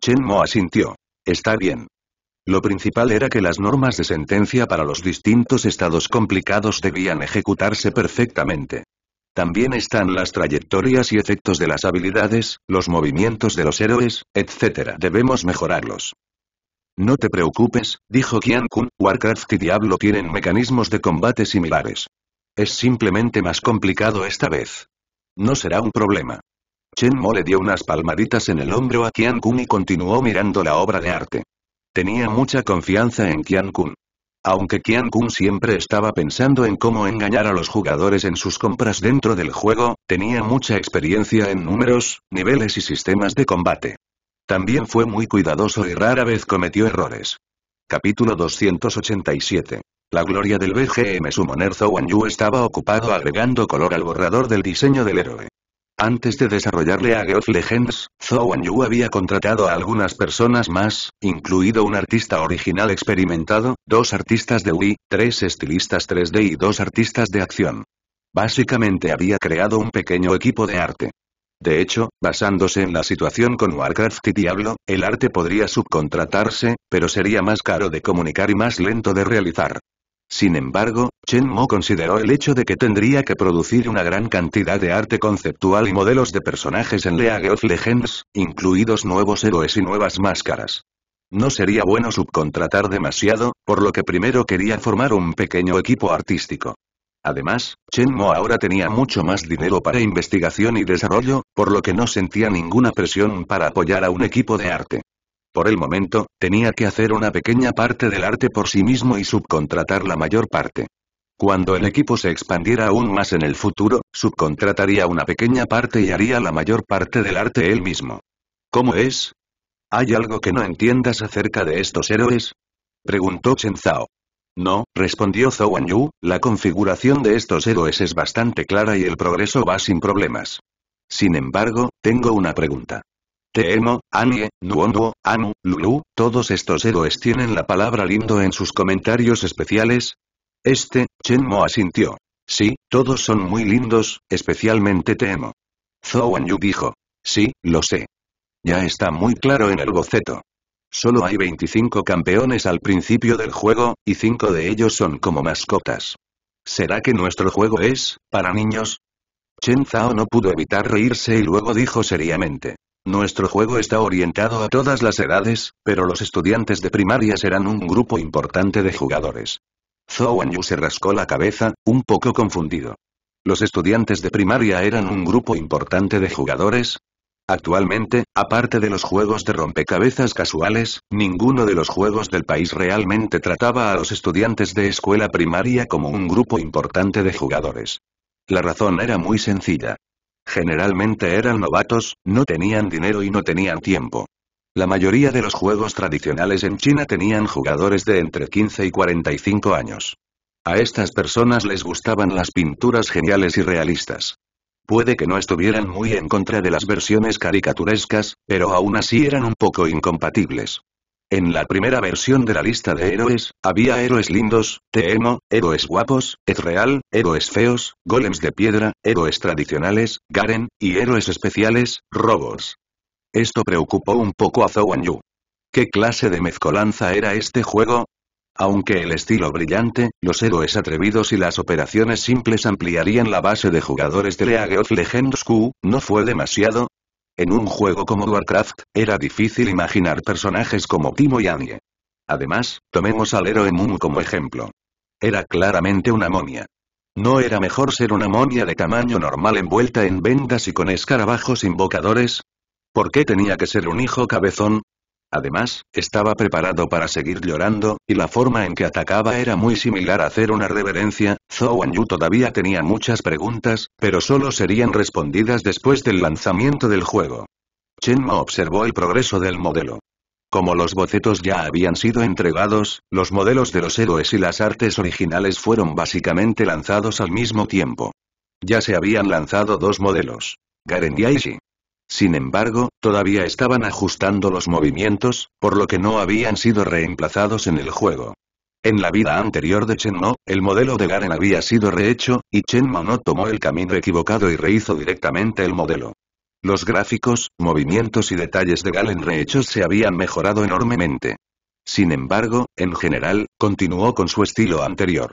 Chen Mo asintió. Está bien. Lo principal era que las normas de sentencia para los distintos estados complicados debían ejecutarse perfectamente. También están las trayectorias y efectos de las habilidades, los movimientos de los héroes, etc. Debemos mejorarlos. No te preocupes, dijo Qian Kun, Warcraft y Diablo tienen mecanismos de combate similares. Es simplemente más complicado esta vez. No será un problema. Chen Mo le dio unas palmaditas en el hombro a Qian Kun y continuó mirando la obra de arte. Tenía mucha confianza en Qian Kun. Aunque Qian Kun siempre estaba pensando en cómo engañar a los jugadores en sus compras dentro del juego, tenía mucha experiencia en números, niveles y sistemas de combate. También fue muy cuidadoso y rara vez cometió errores. Capítulo 287. La gloria del BGM Summoner Zhou Yu estaba ocupado agregando color al borrador del diseño del héroe. Antes de desarrollarle a Geoff Legends, Zhou Yu había contratado a algunas personas más, incluido un artista original experimentado, dos artistas de Wii, tres estilistas 3D y dos artistas de acción. Básicamente había creado un pequeño equipo de arte. De hecho, basándose en la situación con Warcraft y Diablo, el arte podría subcontratarse, pero sería más caro de comunicar y más lento de realizar. Sin embargo, Chen Mo consideró el hecho de que tendría que producir una gran cantidad de arte conceptual y modelos de personajes en League of Legends, incluidos nuevos héroes y nuevas máscaras. No sería bueno subcontratar demasiado, por lo que primero quería formar un pequeño equipo artístico. Además, Chen Mo ahora tenía mucho más dinero para investigación y desarrollo, por lo que no sentía ninguna presión para apoyar a un equipo de arte. Por el momento, tenía que hacer una pequeña parte del arte por sí mismo y subcontratar la mayor parte. Cuando el equipo se expandiera aún más en el futuro, subcontrataría una pequeña parte y haría la mayor parte del arte él mismo. ¿Cómo es? ¿Hay algo que no entiendas acerca de estos héroes? Preguntó Chen Zhao. No, respondió Zhou Yu, la configuración de estos héroes es bastante clara y el progreso va sin problemas. Sin embargo, tengo una pregunta. Teemo, Anie, Nuonduo, Anu, Lulu, todos estos héroes tienen la palabra lindo en sus comentarios especiales. Este, Mo asintió. Sí, todos son muy lindos, especialmente Teemo. Zhou dijo. Sí, lo sé. Ya está muy claro en el boceto. Solo hay 25 campeones al principio del juego, y 5 de ellos son como mascotas. ¿Será que nuestro juego es, para niños? Chen Zhao no pudo evitar reírse y luego dijo seriamente. Nuestro juego está orientado a todas las edades, pero los estudiantes de primaria serán un grupo importante de jugadores. Zhou Yu se rascó la cabeza, un poco confundido. ¿Los estudiantes de primaria eran un grupo importante de jugadores? Actualmente, aparte de los juegos de rompecabezas casuales, ninguno de los juegos del país realmente trataba a los estudiantes de escuela primaria como un grupo importante de jugadores. La razón era muy sencilla. Generalmente eran novatos, no tenían dinero y no tenían tiempo. La mayoría de los juegos tradicionales en China tenían jugadores de entre 15 y 45 años. A estas personas les gustaban las pinturas geniales y realistas. Puede que no estuvieran muy en contra de las versiones caricaturescas, pero aún así eran un poco incompatibles. En la primera versión de la lista de héroes, había héroes lindos, teemo, héroes guapos, Ezreal, héroes feos, golems de piedra, héroes tradicionales, Garen, y héroes especiales, robos. Esto preocupó un poco a Zhou Yu. ¿Qué clase de mezcolanza era este juego? Aunque el estilo brillante, los héroes atrevidos y las operaciones simples ampliarían la base de jugadores de League of Legends Q, no fue demasiado, en un juego como Warcraft, era difícil imaginar personajes como Timo y Annie. Además, tomemos al héroe Moon como ejemplo. Era claramente una momia. ¿No era mejor ser una momia de tamaño normal envuelta en vendas y con escarabajos invocadores? ¿Por qué tenía que ser un hijo cabezón? Además, estaba preparado para seguir llorando, y la forma en que atacaba era muy similar a hacer una reverencia, Zhou Yu todavía tenía muchas preguntas, pero solo serían respondidas después del lanzamiento del juego. Chenma observó el progreso del modelo. Como los bocetos ya habían sido entregados, los modelos de los héroes y las artes originales fueron básicamente lanzados al mismo tiempo. Ya se habían lanzado dos modelos. Garen y sin embargo, todavía estaban ajustando los movimientos, por lo que no habían sido reemplazados en el juego. En la vida anterior de Chen el modelo de Garen había sido rehecho, y Chen Mo no tomó el camino equivocado y rehizo directamente el modelo. Los gráficos, movimientos y detalles de Galen rehechos se habían mejorado enormemente. Sin embargo, en general, continuó con su estilo anterior.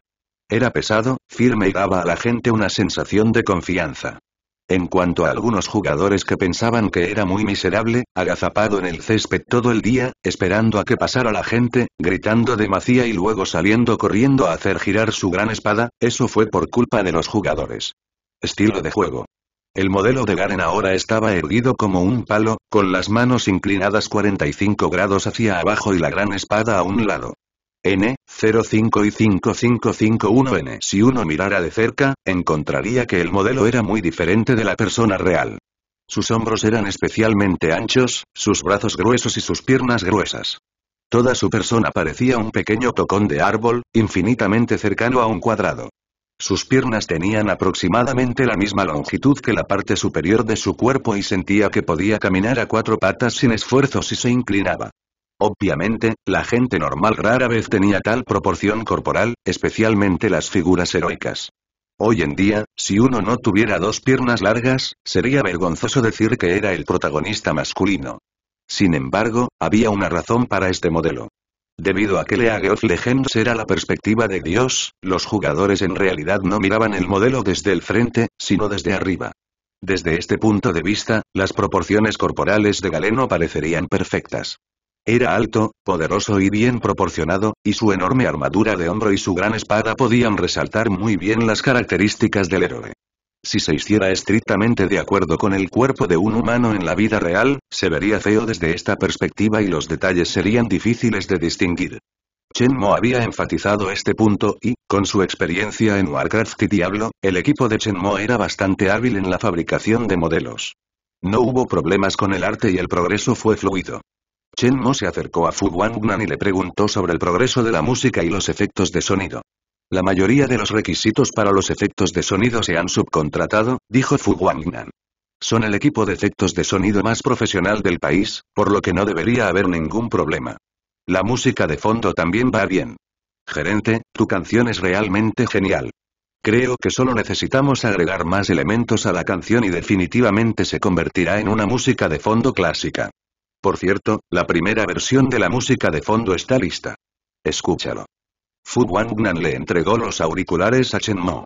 Era pesado, firme y daba a la gente una sensación de confianza. En cuanto a algunos jugadores que pensaban que era muy miserable, agazapado en el césped todo el día, esperando a que pasara la gente, gritando de macía y luego saliendo corriendo a hacer girar su gran espada, eso fue por culpa de los jugadores. Estilo de juego. El modelo de Garen ahora estaba erguido como un palo, con las manos inclinadas 45 grados hacia abajo y la gran espada a un lado. N, 05 y 5551N. Si uno mirara de cerca, encontraría que el modelo era muy diferente de la persona real. Sus hombros eran especialmente anchos, sus brazos gruesos y sus piernas gruesas. Toda su persona parecía un pequeño tocón de árbol, infinitamente cercano a un cuadrado. Sus piernas tenían aproximadamente la misma longitud que la parte superior de su cuerpo y sentía que podía caminar a cuatro patas sin esfuerzo si se inclinaba. Obviamente, la gente normal rara vez tenía tal proporción corporal, especialmente las figuras heroicas. Hoy en día, si uno no tuviera dos piernas largas, sería vergonzoso decir que era el protagonista masculino. Sin embargo, había una razón para este modelo. Debido a que League of Legends era la perspectiva de Dios, los jugadores en realidad no miraban el modelo desde el frente, sino desde arriba. Desde este punto de vista, las proporciones corporales de Galeno parecerían perfectas. Era alto, poderoso y bien proporcionado, y su enorme armadura de hombro y su gran espada podían resaltar muy bien las características del héroe. Si se hiciera estrictamente de acuerdo con el cuerpo de un humano en la vida real, se vería feo desde esta perspectiva y los detalles serían difíciles de distinguir. Chen Mo había enfatizado este punto y, con su experiencia en Warcraft y Diablo, el equipo de Chen Mo era bastante hábil en la fabricación de modelos. No hubo problemas con el arte y el progreso fue fluido. Chen Mo se acercó a Fu Nan y le preguntó sobre el progreso de la música y los efectos de sonido. La mayoría de los requisitos para los efectos de sonido se han subcontratado, dijo Fu Nan. Son el equipo de efectos de sonido más profesional del país, por lo que no debería haber ningún problema. La música de fondo también va bien. Gerente, tu canción es realmente genial. Creo que solo necesitamos agregar más elementos a la canción y definitivamente se convertirá en una música de fondo clásica. Por cierto, la primera versión de la música de fondo está lista. Escúchalo. Fu Wangnan le entregó los auriculares a Chen Mo.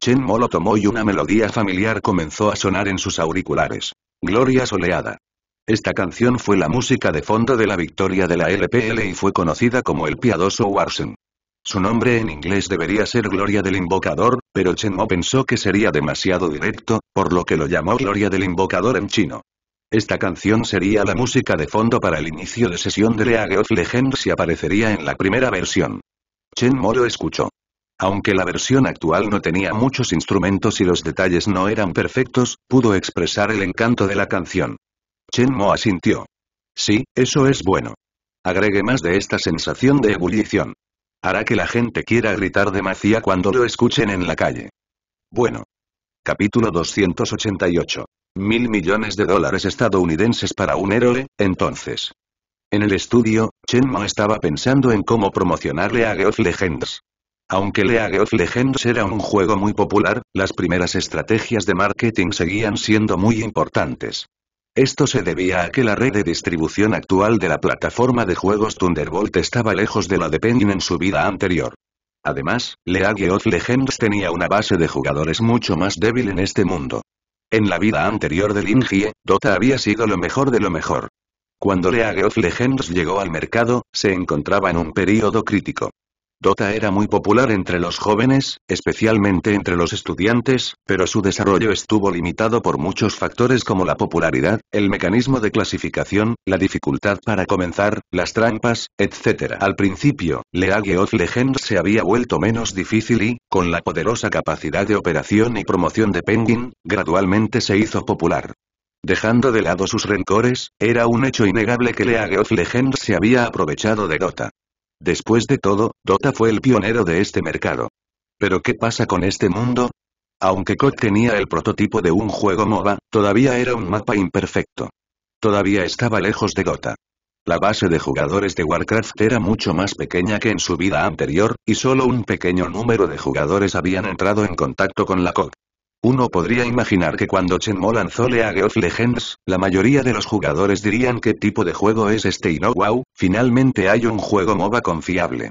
Chen Mo lo tomó y una melodía familiar comenzó a sonar en sus auriculares. Gloria soleada. Esta canción fue la música de fondo de la victoria de la LPL y fue conocida como el piadoso Warsen. Su nombre en inglés debería ser Gloria del Invocador, pero Chen Mo pensó que sería demasiado directo, por lo que lo llamó Gloria del Invocador en chino. Esta canción sería la música de fondo para el inicio de sesión de League of Legends y aparecería en la primera versión. Chen Mo lo escuchó. Aunque la versión actual no tenía muchos instrumentos y los detalles no eran perfectos, pudo expresar el encanto de la canción. Chen Mo asintió. Sí, eso es bueno. Agregue más de esta sensación de ebullición. Hará que la gente quiera gritar de demasiado cuando lo escuchen en la calle. Bueno. Capítulo 288 Mil millones de dólares estadounidenses para un héroe, entonces. En el estudio, Chenmo estaba pensando en cómo promocionar League of Legends. Aunque League of Legends era un juego muy popular, las primeras estrategias de marketing seguían siendo muy importantes. Esto se debía a que la red de distribución actual de la plataforma de juegos Thunderbolt estaba lejos de la de Penguin en su vida anterior. Además, League of Legends tenía una base de jugadores mucho más débil en este mundo. En la vida anterior de Lingie, Dota había sido lo mejor de lo mejor. Cuando League of Legends llegó al mercado, se encontraba en un período crítico. Dota era muy popular entre los jóvenes, especialmente entre los estudiantes, pero su desarrollo estuvo limitado por muchos factores como la popularidad, el mecanismo de clasificación, la dificultad para comenzar, las trampas, etc. Al principio, League of Legends se había vuelto menos difícil y, con la poderosa capacidad de operación y promoción de Penguin, gradualmente se hizo popular. Dejando de lado sus rencores, era un hecho innegable que League of Legends se había aprovechado de Dota. Después de todo, Dota fue el pionero de este mercado. ¿Pero qué pasa con este mundo? Aunque COD tenía el prototipo de un juego MOBA, todavía era un mapa imperfecto. Todavía estaba lejos de Dota. La base de jugadores de Warcraft era mucho más pequeña que en su vida anterior, y solo un pequeño número de jugadores habían entrado en contacto con la COD. Uno podría imaginar que cuando Chen Mo lanzó League of Legends, la mayoría de los jugadores dirían qué tipo de juego es este y no wow, finalmente hay un juego MOBA confiable.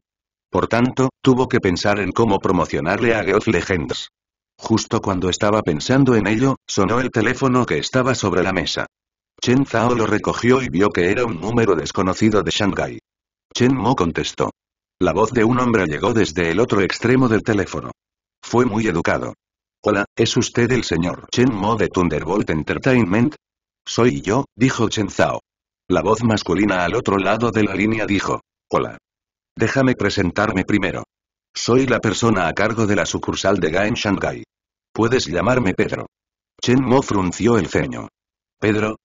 Por tanto, tuvo que pensar en cómo promocionar League of Legends. Justo cuando estaba pensando en ello, sonó el teléfono que estaba sobre la mesa. Chen Zhao lo recogió y vio que era un número desconocido de Shanghai. Chen Mo contestó. La voz de un hombre llegó desde el otro extremo del teléfono. Fue muy educado. Hola, ¿es usted el señor Chen Mo de Thunderbolt Entertainment? Soy yo, dijo Chen Zhao. La voz masculina al otro lado de la línea dijo. Hola. Déjame presentarme primero. Soy la persona a cargo de la sucursal de Gaen Shanghai. Puedes llamarme Pedro. Chen Mo frunció el ceño. ¿Pedro?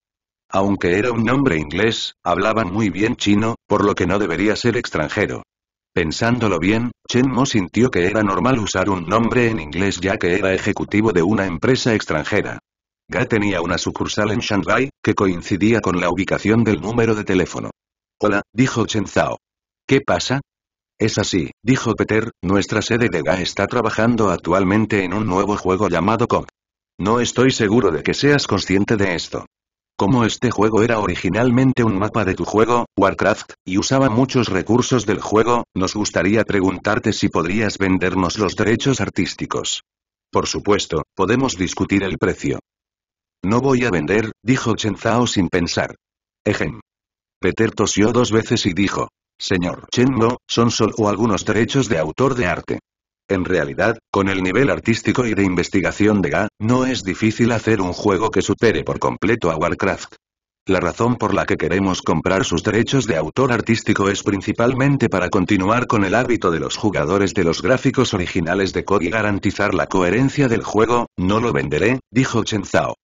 Aunque era un nombre inglés, hablaba muy bien chino, por lo que no debería ser extranjero. Pensándolo bien, Chen Mo sintió que era normal usar un nombre en inglés ya que era ejecutivo de una empresa extranjera. Ga tenía una sucursal en Shanghai, que coincidía con la ubicación del número de teléfono. Hola, dijo Chen Zhao. ¿Qué pasa? Es así, dijo Peter, nuestra sede de GA está trabajando actualmente en un nuevo juego llamado COP. No estoy seguro de que seas consciente de esto. Como este juego era originalmente un mapa de tu juego, Warcraft, y usaba muchos recursos del juego, nos gustaría preguntarte si podrías vendernos los derechos artísticos. Por supuesto, podemos discutir el precio. No voy a vender, dijo Chen Zhao sin pensar. Ejem. Peter tosió dos veces y dijo. Señor Chen Mo, son solo algunos derechos de autor de arte. En realidad, con el nivel artístico y de investigación de Ga, no es difícil hacer un juego que supere por completo a Warcraft. La razón por la que queremos comprar sus derechos de autor artístico es principalmente para continuar con el hábito de los jugadores de los gráficos originales de COD y garantizar la coherencia del juego, no lo venderé, dijo Chen Zhao.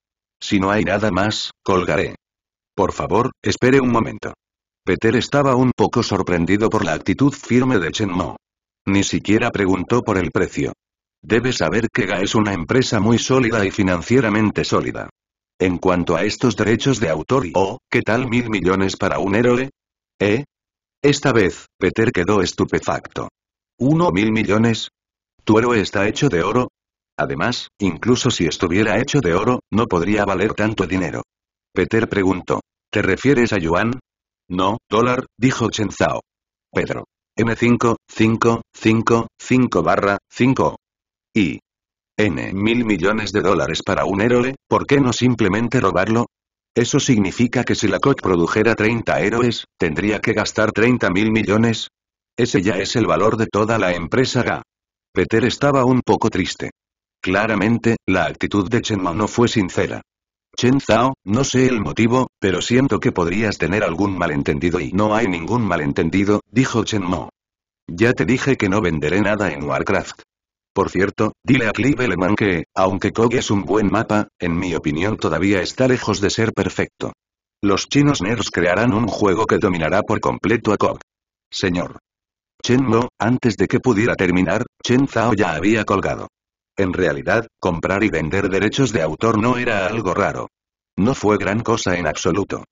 Si no hay nada más, colgaré. Por favor, espere un momento. Peter estaba un poco sorprendido por la actitud firme de Chen Mo. Ni siquiera preguntó por el precio. Debes saber que GA es una empresa muy sólida y financieramente sólida. En cuanto a estos derechos de autor y oh, ¿qué tal mil millones para un héroe? ¿Eh? Esta vez, Peter quedó estupefacto. ¿Uno mil millones? ¿Tu héroe está hecho de oro? Además, incluso si estuviera hecho de oro, no podría valer tanto dinero. Peter preguntó. ¿Te refieres a yuan? No, dólar, dijo Chen Zhao. Pedro. M5, 5, 5, 5 barra, 5. Y. N mil millones de dólares para un héroe, ¿por qué no simplemente robarlo? Eso significa que si la Koch produjera 30 héroes, tendría que gastar 30 mil millones. Ese ya es el valor de toda la empresa GA. Peter estaba un poco triste. Claramente, la actitud de Chenma no fue sincera. Chen Zhao, no sé el motivo, pero siento que podrías tener algún malentendido y no hay ningún malentendido, dijo Chen Mo. Ya te dije que no venderé nada en Warcraft. Por cierto, dile a Eleman que, aunque Kog es un buen mapa, en mi opinión todavía está lejos de ser perfecto. Los chinos nerds crearán un juego que dominará por completo a Kog. Señor. Chen Mo, antes de que pudiera terminar, Chen Zhao ya había colgado. En realidad, comprar y vender derechos de autor no era algo raro. No fue gran cosa en absoluto.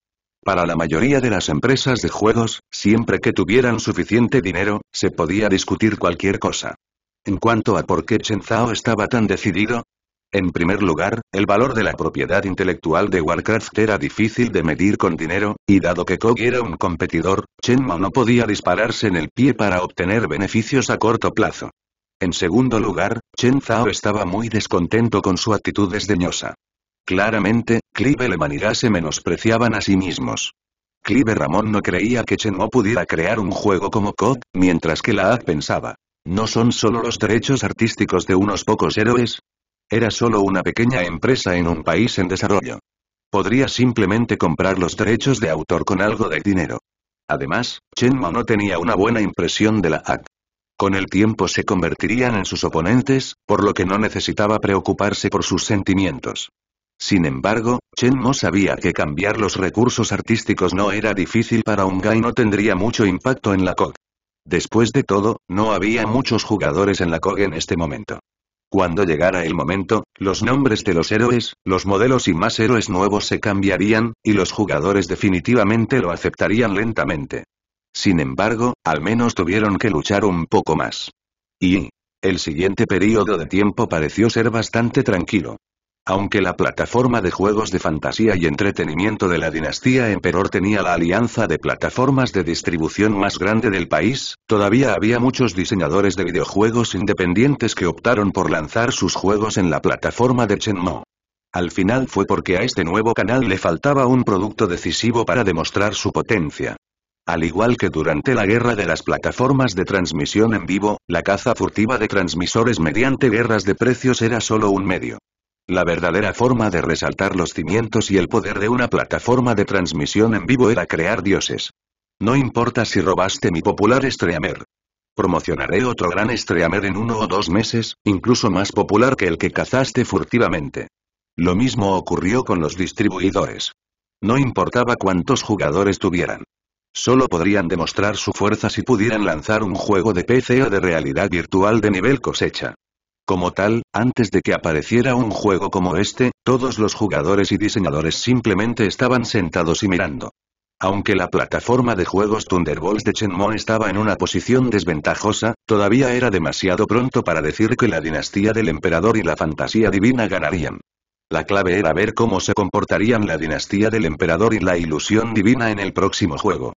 Para la mayoría de las empresas de juegos, siempre que tuvieran suficiente dinero, se podía discutir cualquier cosa. En cuanto a por qué Chen Zhao estaba tan decidido, en primer lugar, el valor de la propiedad intelectual de Warcraft era difícil de medir con dinero, y dado que Kog era un competidor, Chen Mao no podía dispararse en el pie para obtener beneficios a corto plazo. En segundo lugar, Chen Zhao estaba muy descontento con su actitud desdeñosa. Claramente, Clive y Ga se menospreciaban a sí mismos. Clive Ramón no creía que Chen Mo pudiera crear un juego como COD, mientras que la AC pensaba. ¿No son solo los derechos artísticos de unos pocos héroes? Era solo una pequeña empresa en un país en desarrollo. Podría simplemente comprar los derechos de autor con algo de dinero. Además, Chen Mo no tenía una buena impresión de la AC con el tiempo se convertirían en sus oponentes, por lo que no necesitaba preocuparse por sus sentimientos. Sin embargo, Chen Mo sabía que cambiar los recursos artísticos no era difícil para un y no tendría mucho impacto en la COG. Después de todo, no había muchos jugadores en la COG en este momento. Cuando llegara el momento, los nombres de los héroes, los modelos y más héroes nuevos se cambiarían, y los jugadores definitivamente lo aceptarían lentamente. Sin embargo, al menos tuvieron que luchar un poco más. Y... El siguiente periodo de tiempo pareció ser bastante tranquilo. Aunque la plataforma de juegos de fantasía y entretenimiento de la dinastía Emperor tenía la alianza de plataformas de distribución más grande del país, todavía había muchos diseñadores de videojuegos independientes que optaron por lanzar sus juegos en la plataforma de Chenmo. Al final fue porque a este nuevo canal le faltaba un producto decisivo para demostrar su potencia. Al igual que durante la guerra de las plataformas de transmisión en vivo, la caza furtiva de transmisores mediante guerras de precios era solo un medio. La verdadera forma de resaltar los cimientos y el poder de una plataforma de transmisión en vivo era crear dioses. No importa si robaste mi popular Streamer. Promocionaré otro gran Streamer en uno o dos meses, incluso más popular que el que cazaste furtivamente. Lo mismo ocurrió con los distribuidores. No importaba cuántos jugadores tuvieran. Solo podrían demostrar su fuerza si pudieran lanzar un juego de PC o de realidad virtual de nivel cosecha. Como tal, antes de que apareciera un juego como este, todos los jugadores y diseñadores simplemente estaban sentados y mirando. Aunque la plataforma de juegos Thunderbolts de Shenmue estaba en una posición desventajosa, todavía era demasiado pronto para decir que la dinastía del emperador y la fantasía divina ganarían. La clave era ver cómo se comportarían la dinastía del emperador y la ilusión divina en el próximo juego.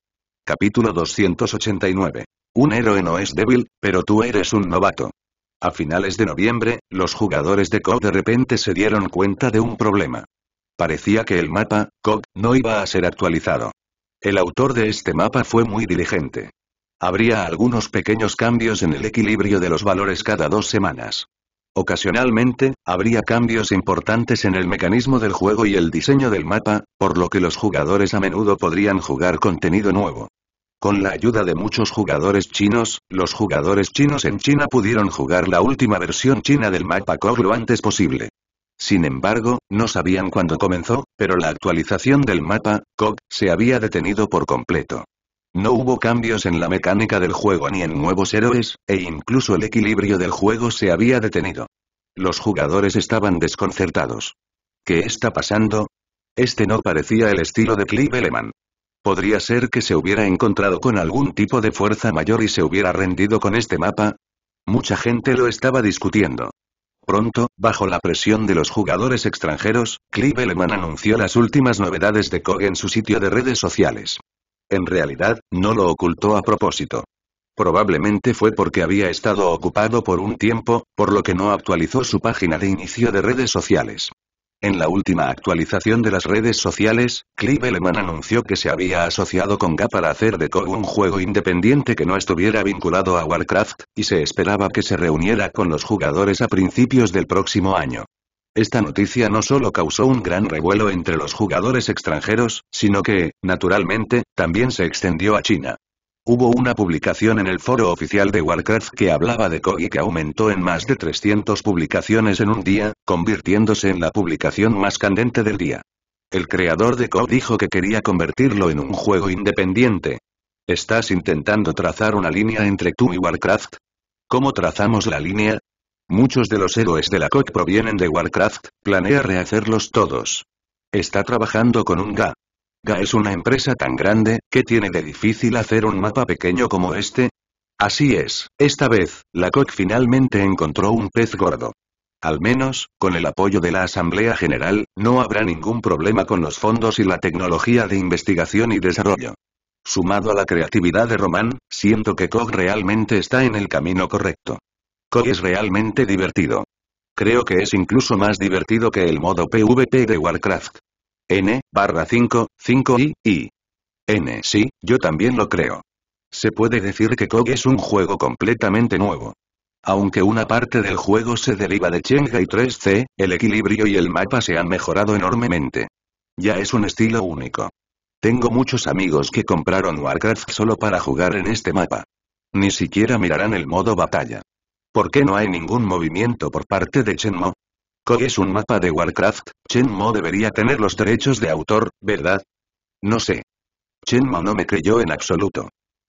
Capítulo 289. Un héroe no es débil, pero tú eres un novato. A finales de noviembre, los jugadores de Kog de repente se dieron cuenta de un problema. Parecía que el mapa, Kog, no iba a ser actualizado. El autor de este mapa fue muy diligente. Habría algunos pequeños cambios en el equilibrio de los valores cada dos semanas. Ocasionalmente, habría cambios importantes en el mecanismo del juego y el diseño del mapa, por lo que los jugadores a menudo podrían jugar contenido nuevo. Con la ayuda de muchos jugadores chinos, los jugadores chinos en China pudieron jugar la última versión china del mapa COG lo antes posible. Sin embargo, no sabían cuándo comenzó, pero la actualización del mapa, COG, se había detenido por completo. No hubo cambios en la mecánica del juego ni en nuevos héroes, e incluso el equilibrio del juego se había detenido. Los jugadores estaban desconcertados. ¿Qué está pasando? Este no parecía el estilo de Clive ¿Podría ser que se hubiera encontrado con algún tipo de fuerza mayor y se hubiera rendido con este mapa? Mucha gente lo estaba discutiendo. Pronto, bajo la presión de los jugadores extranjeros, Clive anunció las últimas novedades de Kog en su sitio de redes sociales. En realidad, no lo ocultó a propósito. Probablemente fue porque había estado ocupado por un tiempo, por lo que no actualizó su página de inicio de redes sociales. En la última actualización de las redes sociales, Clive anunció que se había asociado con GA para hacer de un juego independiente que no estuviera vinculado a Warcraft, y se esperaba que se reuniera con los jugadores a principios del próximo año. Esta noticia no solo causó un gran revuelo entre los jugadores extranjeros, sino que, naturalmente, también se extendió a China. Hubo una publicación en el foro oficial de Warcraft que hablaba de y que aumentó en más de 300 publicaciones en un día, convirtiéndose en la publicación más candente del día. El creador de Ko dijo que quería convertirlo en un juego independiente. ¿Estás intentando trazar una línea entre tú y Warcraft? ¿Cómo trazamos la línea? Muchos de los héroes de la COC e provienen de Warcraft, planea rehacerlos todos. Está trabajando con un GA. GA es una empresa tan grande, que tiene de difícil hacer un mapa pequeño como este? Así es, esta vez, la COC e finalmente encontró un pez gordo. Al menos, con el apoyo de la Asamblea General, no habrá ningún problema con los fondos y la tecnología de investigación y desarrollo. Sumado a la creatividad de Roman, siento que COG e realmente está en el camino correcto es realmente divertido. Creo que es incluso más divertido que el modo PvP de Warcraft. N, barra 5, 5 y, y. N sí, yo también lo creo. Se puede decir que KOG es un juego completamente nuevo. Aunque una parte del juego se deriva de y 3C, el equilibrio y el mapa se han mejorado enormemente. Ya es un estilo único. Tengo muchos amigos que compraron Warcraft solo para jugar en este mapa. Ni siquiera mirarán el modo batalla. ¿Por qué no hay ningún movimiento por parte de Mo? ¿Ko es un mapa de Warcraft, Mo debería tener los derechos de autor, ¿verdad? No sé. Mo no me creyó en absoluto.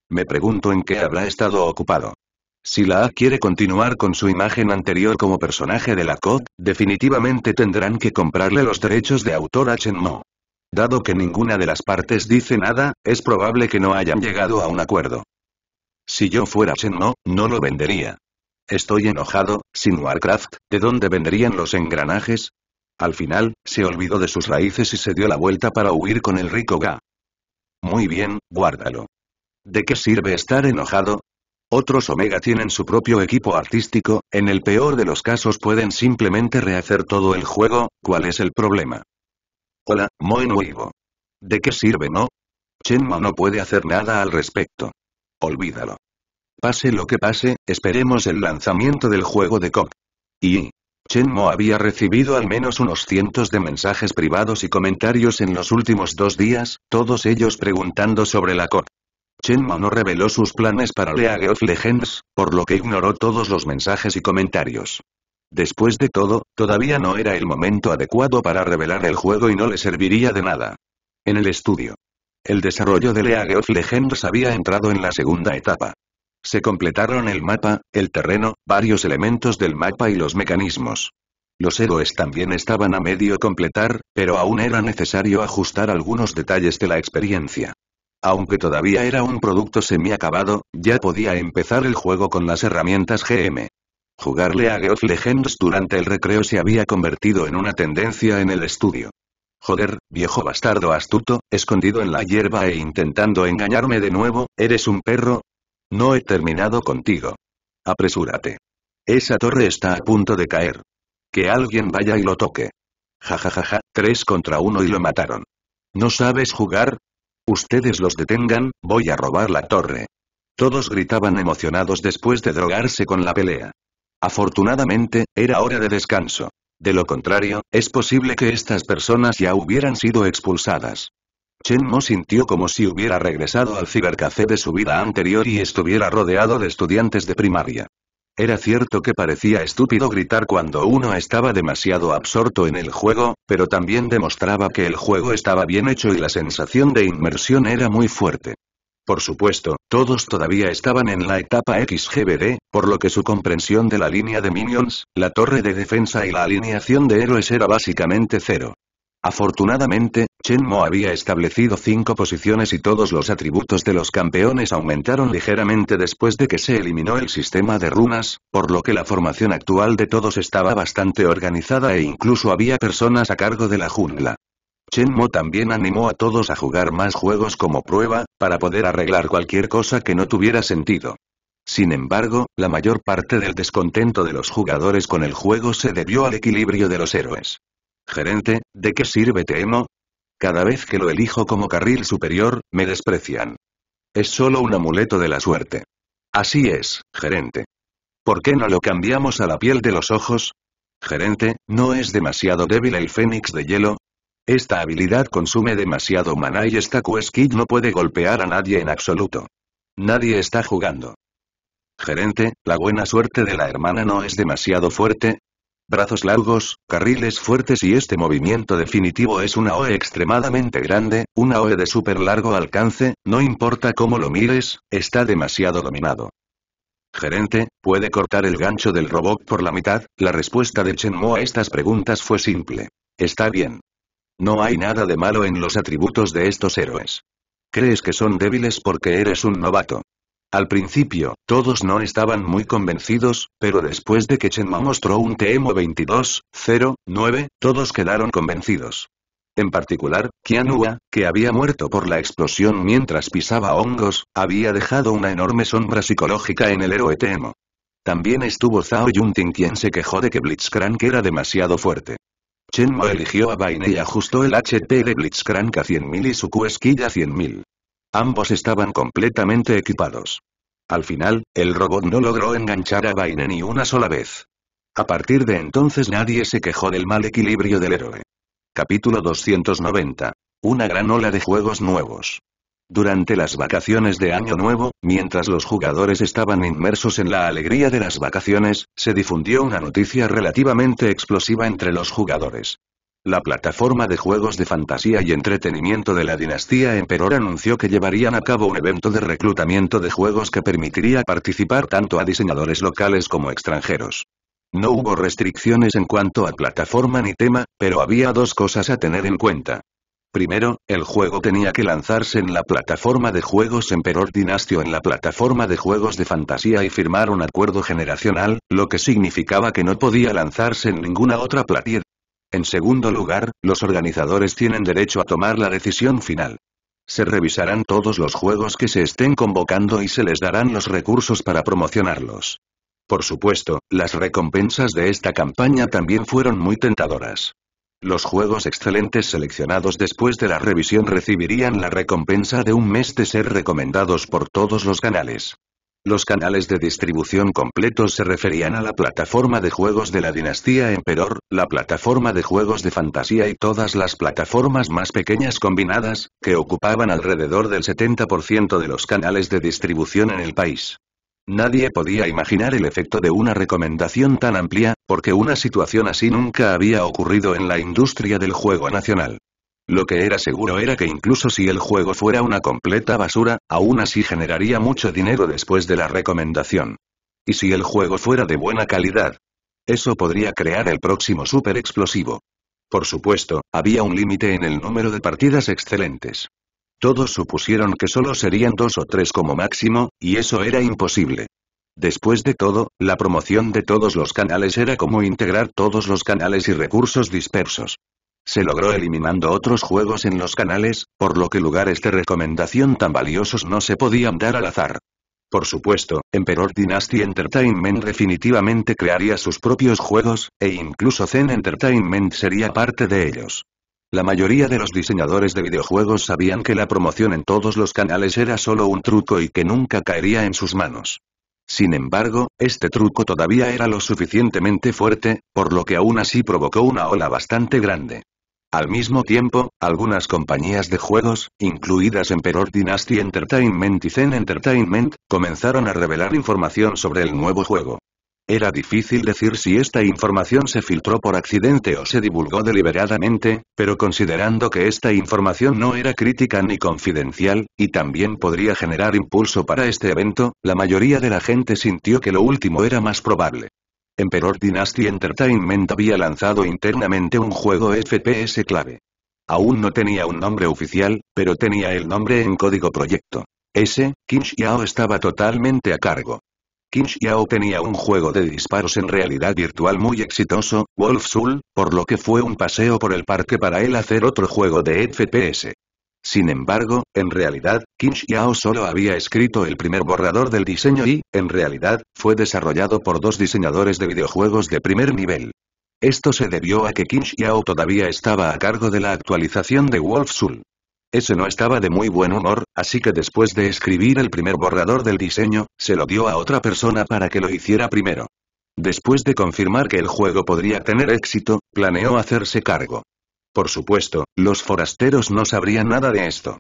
Me pregunto en qué habrá estado ocupado. Si la A quiere continuar con su imagen anterior como personaje de la COD, definitivamente tendrán que comprarle los derechos de autor a Mo. Dado que ninguna de las partes dice nada, es probable que no hayan llegado a un acuerdo. Si yo fuera Mo, no lo vendería. Estoy enojado, sin Warcraft, ¿de dónde vendrían los engranajes? Al final, se olvidó de sus raíces y se dio la vuelta para huir con el rico Ga. Muy bien, guárdalo. ¿De qué sirve estar enojado? Otros Omega tienen su propio equipo artístico, en el peor de los casos pueden simplemente rehacer todo el juego, ¿cuál es el problema? Hola, muy nuevo. ¿De qué sirve no? Chenma no puede hacer nada al respecto. Olvídalo. Pase lo que pase, esperemos el lanzamiento del juego de cop Y... Chen Mo había recibido al menos unos cientos de mensajes privados y comentarios en los últimos dos días, todos ellos preguntando sobre la Chen Mo no reveló sus planes para League of Legends, por lo que ignoró todos los mensajes y comentarios. Después de todo, todavía no era el momento adecuado para revelar el juego y no le serviría de nada. En el estudio. El desarrollo de League of Legends había entrado en la segunda etapa. Se completaron el mapa, el terreno, varios elementos del mapa y los mecanismos. Los héroes también estaban a medio completar, pero aún era necesario ajustar algunos detalles de la experiencia. Aunque todavía era un producto semiacabado, ya podía empezar el juego con las herramientas GM. Jugarle a Geoff Legends durante el recreo se había convertido en una tendencia en el estudio. Joder, viejo bastardo astuto, escondido en la hierba e intentando engañarme de nuevo, ¿eres un perro? No he terminado contigo. Apresúrate. Esa torre está a punto de caer. Que alguien vaya y lo toque. Ja ja ja ja, tres contra uno y lo mataron. ¿No sabes jugar? Ustedes los detengan, voy a robar la torre. Todos gritaban emocionados después de drogarse con la pelea. Afortunadamente, era hora de descanso. De lo contrario, es posible que estas personas ya hubieran sido expulsadas. Chen sintió como si hubiera regresado al cibercafé de su vida anterior y estuviera rodeado de estudiantes de primaria. Era cierto que parecía estúpido gritar cuando uno estaba demasiado absorto en el juego, pero también demostraba que el juego estaba bien hecho y la sensación de inmersión era muy fuerte. Por supuesto, todos todavía estaban en la etapa XGBD, por lo que su comprensión de la línea de minions, la torre de defensa y la alineación de héroes era básicamente cero. Afortunadamente, Chen Mo había establecido cinco posiciones y todos los atributos de los campeones aumentaron ligeramente después de que se eliminó el sistema de runas, por lo que la formación actual de todos estaba bastante organizada e incluso había personas a cargo de la jungla. Chen Mo también animó a todos a jugar más juegos como prueba, para poder arreglar cualquier cosa que no tuviera sentido. Sin embargo, la mayor parte del descontento de los jugadores con el juego se debió al equilibrio de los héroes. Gerente, ¿de qué sirve Teemo? Cada vez que lo elijo como carril superior, me desprecian. Es solo un amuleto de la suerte. Así es, gerente. ¿Por qué no lo cambiamos a la piel de los ojos? Gerente, ¿no es demasiado débil el fénix de hielo? Esta habilidad consume demasiado mana y esta Skid no puede golpear a nadie en absoluto. Nadie está jugando. Gerente, la buena suerte de la hermana no es demasiado fuerte, brazos largos, carriles fuertes y este movimiento definitivo es una OE extremadamente grande, una OE de súper largo alcance, no importa cómo lo mires, está demasiado dominado. Gerente, ¿puede cortar el gancho del robot por la mitad? La respuesta de Chen Mo a estas preguntas fue simple. Está bien. No hay nada de malo en los atributos de estos héroes. Crees que son débiles porque eres un novato. Al principio, todos no estaban muy convencidos, pero después de que Chenma mostró un TMO 22 0 todos quedaron convencidos. En particular, Kianua, que había muerto por la explosión mientras pisaba hongos, había dejado una enorme sombra psicológica en el héroe Temo. También estuvo Zhao Yunting quien se quejó de que Blitzcrank era demasiado fuerte. Chenmo eligió a Baine y ajustó el HP de Blitzcrank a 100.000 y su q a 100.000. Ambos estaban completamente equipados. Al final, el robot no logró enganchar a Vaine ni una sola vez. A partir de entonces nadie se quejó del mal equilibrio del héroe. Capítulo 290. Una gran ola de juegos nuevos. Durante las vacaciones de Año Nuevo, mientras los jugadores estaban inmersos en la alegría de las vacaciones, se difundió una noticia relativamente explosiva entre los jugadores. La plataforma de juegos de fantasía y entretenimiento de la dinastía Emperor anunció que llevarían a cabo un evento de reclutamiento de juegos que permitiría participar tanto a diseñadores locales como extranjeros. No hubo restricciones en cuanto a plataforma ni tema, pero había dos cosas a tener en cuenta. Primero, el juego tenía que lanzarse en la plataforma de juegos Emperor Dinastio en la plataforma de juegos de fantasía y firmar un acuerdo generacional, lo que significaba que no podía lanzarse en ninguna otra plataforma en segundo lugar, los organizadores tienen derecho a tomar la decisión final. Se revisarán todos los juegos que se estén convocando y se les darán los recursos para promocionarlos. Por supuesto, las recompensas de esta campaña también fueron muy tentadoras. Los juegos excelentes seleccionados después de la revisión recibirían la recompensa de un mes de ser recomendados por todos los canales. Los canales de distribución completos se referían a la plataforma de juegos de la dinastía Emperor, la plataforma de juegos de fantasía y todas las plataformas más pequeñas combinadas, que ocupaban alrededor del 70% de los canales de distribución en el país. Nadie podía imaginar el efecto de una recomendación tan amplia, porque una situación así nunca había ocurrido en la industria del juego nacional. Lo que era seguro era que incluso si el juego fuera una completa basura, aún así generaría mucho dinero después de la recomendación. ¿Y si el juego fuera de buena calidad? Eso podría crear el próximo super explosivo. Por supuesto, había un límite en el número de partidas excelentes. Todos supusieron que solo serían dos o tres como máximo, y eso era imposible. Después de todo, la promoción de todos los canales era como integrar todos los canales y recursos dispersos se logró eliminando otros juegos en los canales, por lo que lugares de recomendación tan valiosos no se podían dar al azar. Por supuesto, Emperor Dynasty Entertainment definitivamente crearía sus propios juegos, e incluso Zen Entertainment sería parte de ellos. La mayoría de los diseñadores de videojuegos sabían que la promoción en todos los canales era solo un truco y que nunca caería en sus manos. Sin embargo, este truco todavía era lo suficientemente fuerte, por lo que aún así provocó una ola bastante grande. Al mismo tiempo, algunas compañías de juegos, incluidas Emperor Dynasty Entertainment y Zen Entertainment, comenzaron a revelar información sobre el nuevo juego. Era difícil decir si esta información se filtró por accidente o se divulgó deliberadamente, pero considerando que esta información no era crítica ni confidencial, y también podría generar impulso para este evento, la mayoría de la gente sintió que lo último era más probable. Emperor Dynasty Entertainment había lanzado internamente un juego FPS clave. Aún no tenía un nombre oficial, pero tenía el nombre en código proyecto. Ese, Qin yao estaba totalmente a cargo. Qin yao tenía un juego de disparos en realidad virtual muy exitoso, Wolf Soul, por lo que fue un paseo por el parque para él hacer otro juego de FPS. Sin embargo, en realidad, Qin Xiao solo había escrito el primer borrador del diseño y, en realidad, fue desarrollado por dos diseñadores de videojuegos de primer nivel. Esto se debió a que Qin Xiao todavía estaba a cargo de la actualización de Wolf Soul. Ese no estaba de muy buen humor, así que después de escribir el primer borrador del diseño, se lo dio a otra persona para que lo hiciera primero. Después de confirmar que el juego podría tener éxito, planeó hacerse cargo. Por supuesto, los forasteros no sabrían nada de esto.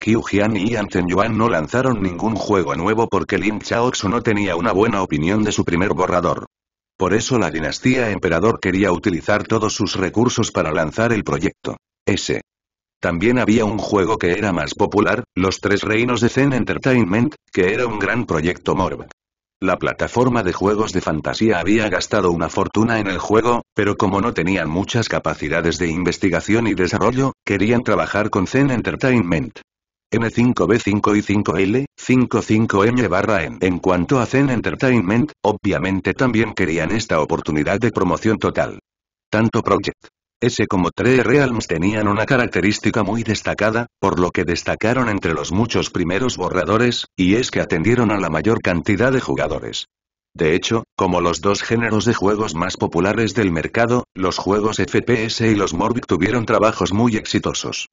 Qiu Jian y Yan Yuan no lanzaron ningún juego nuevo porque Lin Chaoxu no tenía una buena opinión de su primer borrador. Por eso la dinastía emperador quería utilizar todos sus recursos para lanzar el proyecto. Ese. También había un juego que era más popular, Los Tres Reinos de Zen Entertainment, que era un gran proyecto Morb. La plataforma de juegos de fantasía había gastado una fortuna en el juego, pero como no tenían muchas capacidades de investigación y desarrollo, querían trabajar con Zen Entertainment. M5B5 y 5L, 55M barra N. En cuanto a Zen Entertainment, obviamente también querían esta oportunidad de promoción total. Tanto Project ese como 3 Realms tenían una característica muy destacada, por lo que destacaron entre los muchos primeros borradores, y es que atendieron a la mayor cantidad de jugadores. De hecho, como los dos géneros de juegos más populares del mercado, los juegos FPS y los Morbic tuvieron trabajos muy exitosos.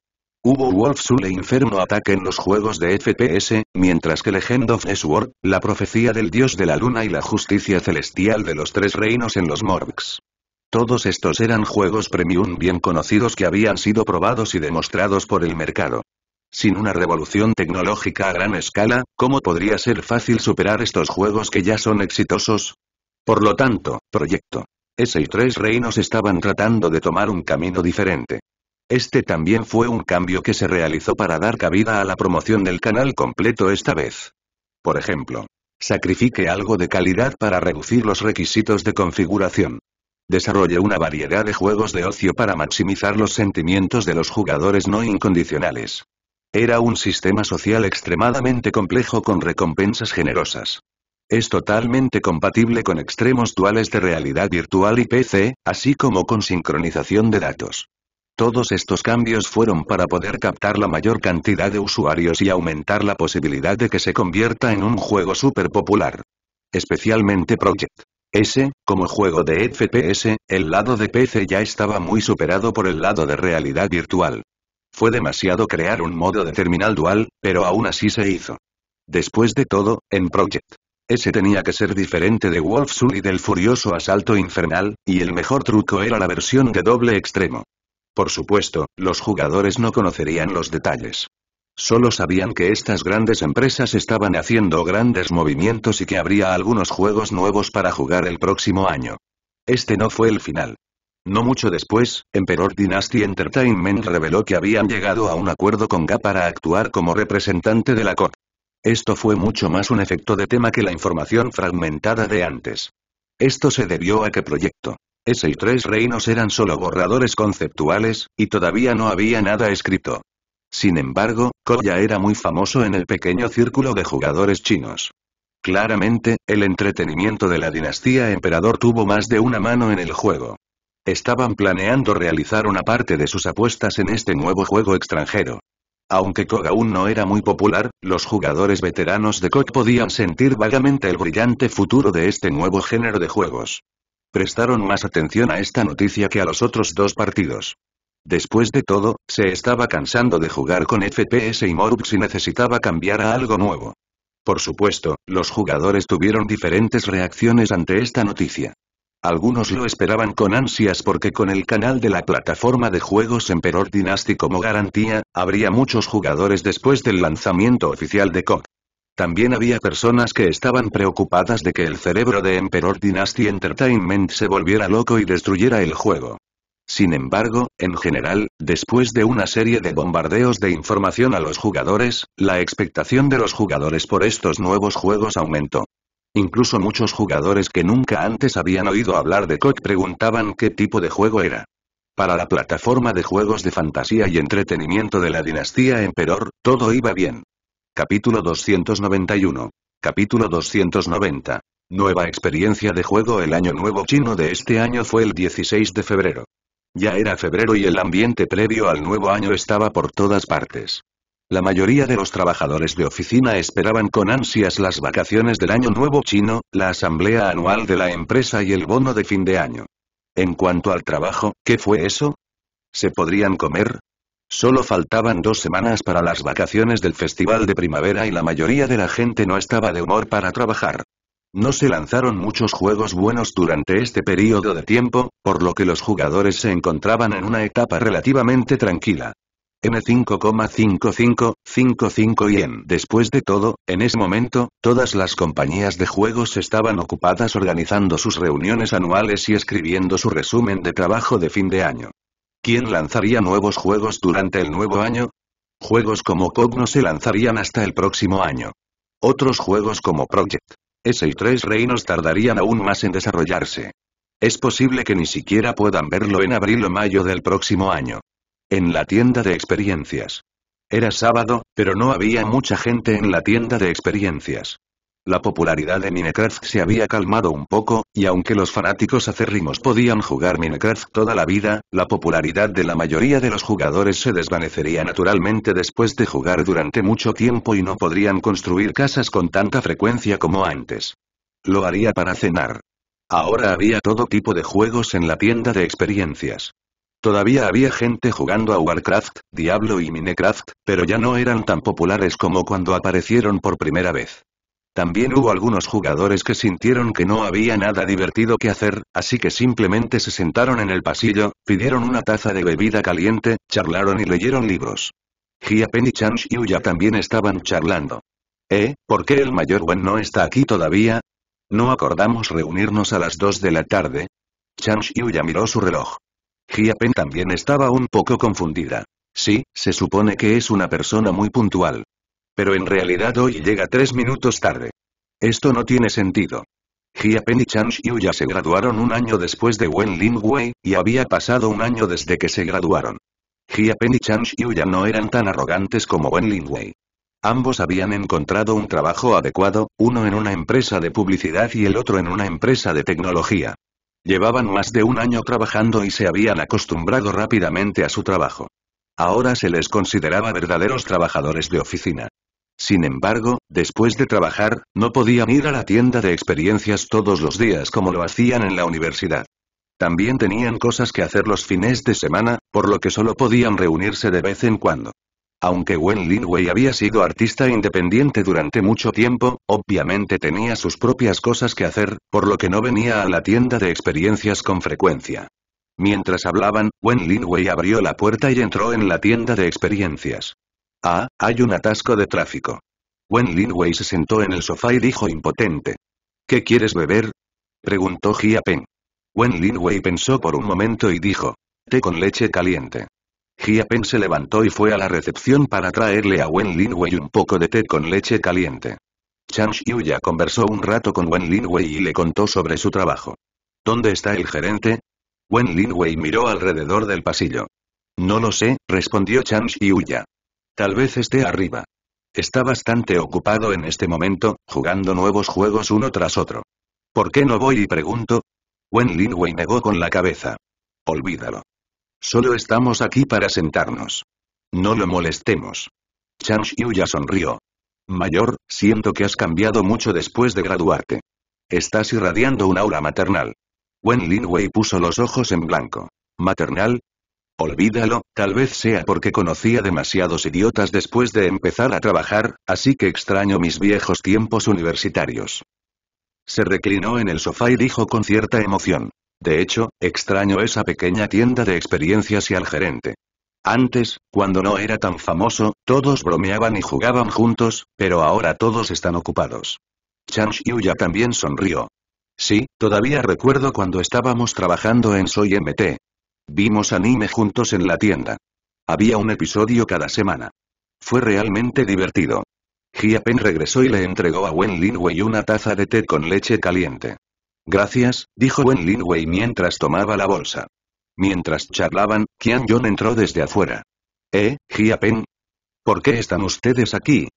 Hubo Wolf Soul e Inferno ataque en los juegos de FPS, mientras que Legend of the Sword, la profecía del dios de la luna y la justicia celestial de los tres reinos en los Morbics. Todos estos eran juegos premium bien conocidos que habían sido probados y demostrados por el mercado. Sin una revolución tecnológica a gran escala, ¿cómo podría ser fácil superar estos juegos que ya son exitosos? Por lo tanto, Proyecto S y Tres Reinos estaban tratando de tomar un camino diferente. Este también fue un cambio que se realizó para dar cabida a la promoción del canal completo esta vez. Por ejemplo, sacrifique algo de calidad para reducir los requisitos de configuración. Desarrolló una variedad de juegos de ocio para maximizar los sentimientos de los jugadores no incondicionales. Era un sistema social extremadamente complejo con recompensas generosas. Es totalmente compatible con extremos duales de realidad virtual y PC, así como con sincronización de datos. Todos estos cambios fueron para poder captar la mayor cantidad de usuarios y aumentar la posibilidad de que se convierta en un juego súper popular. Especialmente Project ese, como juego de FPS, el lado de PC ya estaba muy superado por el lado de realidad virtual. Fue demasiado crear un modo de terminal dual, pero aún así se hizo. Después de todo, en Project ese tenía que ser diferente de Wolfsul y del furioso asalto infernal, y el mejor truco era la versión de doble extremo. Por supuesto, los jugadores no conocerían los detalles. Solo sabían que estas grandes empresas estaban haciendo grandes movimientos y que habría algunos juegos nuevos para jugar el próximo año. Este no fue el final. No mucho después, Emperor Dynasty Entertainment reveló que habían llegado a un acuerdo con GA para actuar como representante de la COP. Esto fue mucho más un efecto de tema que la información fragmentada de antes. Esto se debió a que Proyecto S y Tres Reinos eran solo borradores conceptuales, y todavía no había nada escrito. Sin embargo, ya era muy famoso en el pequeño círculo de jugadores chinos. Claramente, el entretenimiento de la dinastía emperador tuvo más de una mano en el juego. Estaban planeando realizar una parte de sus apuestas en este nuevo juego extranjero. Aunque Koga aún no era muy popular, los jugadores veteranos de KOG podían sentir vagamente el brillante futuro de este nuevo género de juegos. Prestaron más atención a esta noticia que a los otros dos partidos. Después de todo, se estaba cansando de jugar con FPS y Morux y necesitaba cambiar a algo nuevo. Por supuesto, los jugadores tuvieron diferentes reacciones ante esta noticia. Algunos lo esperaban con ansias porque con el canal de la plataforma de juegos Emperor Dynasty como garantía, habría muchos jugadores después del lanzamiento oficial de Koch. También había personas que estaban preocupadas de que el cerebro de Emperor Dynasty Entertainment se volviera loco y destruyera el juego. Sin embargo, en general, después de una serie de bombardeos de información a los jugadores, la expectación de los jugadores por estos nuevos juegos aumentó. Incluso muchos jugadores que nunca antes habían oído hablar de COC preguntaban qué tipo de juego era. Para la plataforma de juegos de fantasía y entretenimiento de la dinastía Emperor, todo iba bien. Capítulo 291. Capítulo 290. Nueva experiencia de juego El año nuevo chino de este año fue el 16 de febrero. Ya era febrero y el ambiente previo al nuevo año estaba por todas partes. La mayoría de los trabajadores de oficina esperaban con ansias las vacaciones del Año Nuevo chino, la asamblea anual de la empresa y el bono de fin de año. En cuanto al trabajo, ¿qué fue eso? ¿Se podrían comer? Solo faltaban dos semanas para las vacaciones del Festival de Primavera y la mayoría de la gente no estaba de humor para trabajar. No se lanzaron muchos juegos buenos durante este periodo de tiempo, por lo que los jugadores se encontraban en una etapa relativamente tranquila. M5,5555 y en Después de todo, en ese momento, todas las compañías de juegos estaban ocupadas organizando sus reuniones anuales y escribiendo su resumen de trabajo de fin de año. ¿Quién lanzaría nuevos juegos durante el nuevo año? Juegos como Cogno se lanzarían hasta el próximo año. Otros juegos como Project ese y tres reinos tardarían aún más en desarrollarse. Es posible que ni siquiera puedan verlo en abril o mayo del próximo año. En la tienda de experiencias. Era sábado, pero no había mucha gente en la tienda de experiencias. La popularidad de Minecraft se había calmado un poco, y aunque los fanáticos acérrimos podían jugar Minecraft toda la vida, la popularidad de la mayoría de los jugadores se desvanecería naturalmente después de jugar durante mucho tiempo y no podrían construir casas con tanta frecuencia como antes. Lo haría para cenar. Ahora había todo tipo de juegos en la tienda de experiencias. Todavía había gente jugando a Warcraft, Diablo y Minecraft, pero ya no eran tan populares como cuando aparecieron por primera vez. También hubo algunos jugadores que sintieron que no había nada divertido que hacer, así que simplemente se sentaron en el pasillo, pidieron una taza de bebida caliente, charlaron y leyeron libros. Jia Pen y Chan Yuya también estaban charlando. ¿Eh? ¿Por qué el mayor Wen no está aquí todavía? ¿No acordamos reunirnos a las 2 de la tarde? Chan Yuya miró su reloj. Jia Pen también estaba un poco confundida. Sí, se supone que es una persona muy puntual. Pero en realidad hoy llega tres minutos tarde. Esto no tiene sentido. Jia Pen y Chan ya se graduaron un año después de Wen Lin Wei, y había pasado un año desde que se graduaron. Jia Pen y Chan no eran tan arrogantes como Wen Lin Wei. Ambos habían encontrado un trabajo adecuado, uno en una empresa de publicidad y el otro en una empresa de tecnología. Llevaban más de un año trabajando y se habían acostumbrado rápidamente a su trabajo. Ahora se les consideraba verdaderos trabajadores de oficina. Sin embargo, después de trabajar, no podían ir a la tienda de experiencias todos los días como lo hacían en la universidad. También tenían cosas que hacer los fines de semana, por lo que solo podían reunirse de vez en cuando. Aunque Wen Linwei había sido artista independiente durante mucho tiempo, obviamente tenía sus propias cosas que hacer, por lo que no venía a la tienda de experiencias con frecuencia. Mientras hablaban, Wen Linway abrió la puerta y entró en la tienda de experiencias. Ah, hay un atasco de tráfico. Wen Linwei se sentó en el sofá y dijo impotente. ¿Qué quieres beber? Preguntó Jia Peng. Wen Linwei pensó por un momento y dijo. Té con leche caliente. Jia Peng se levantó y fue a la recepción para traerle a Wen Linwei un poco de té con leche caliente. Chang Xiuya conversó un rato con Wen Linwei y le contó sobre su trabajo. ¿Dónde está el gerente? Wen Linwei miró alrededor del pasillo. No lo sé, respondió Chang Xiuya. Tal vez esté arriba. Está bastante ocupado en este momento, jugando nuevos juegos uno tras otro. ¿Por qué no voy y pregunto? Wen Linwei negó con la cabeza. Olvídalo. Solo estamos aquí para sentarnos. No lo molestemos. Chang ya sonrió. Mayor, siento que has cambiado mucho después de graduarte. Estás irradiando un aura maternal. Wen Linwei puso los ojos en blanco. ¿Maternal? Olvídalo, tal vez sea porque conocía demasiados idiotas después de empezar a trabajar, así que extraño mis viejos tiempos universitarios. Se reclinó en el sofá y dijo con cierta emoción. De hecho, extraño esa pequeña tienda de experiencias y al gerente. Antes, cuando no era tan famoso, todos bromeaban y jugaban juntos, pero ahora todos están ocupados. Chan ya también sonrió. Sí, todavía recuerdo cuando estábamos trabajando en Soy MT, Vimos anime juntos en la tienda. Había un episodio cada semana. Fue realmente divertido. Hia Pen regresó y le entregó a Wen Linwei una taza de té con leche caliente. Gracias, dijo Wen Linwei mientras tomaba la bolsa. Mientras charlaban, Qian Yon entró desde afuera. ¿Eh, Hia Pen? ¿Por qué están ustedes aquí?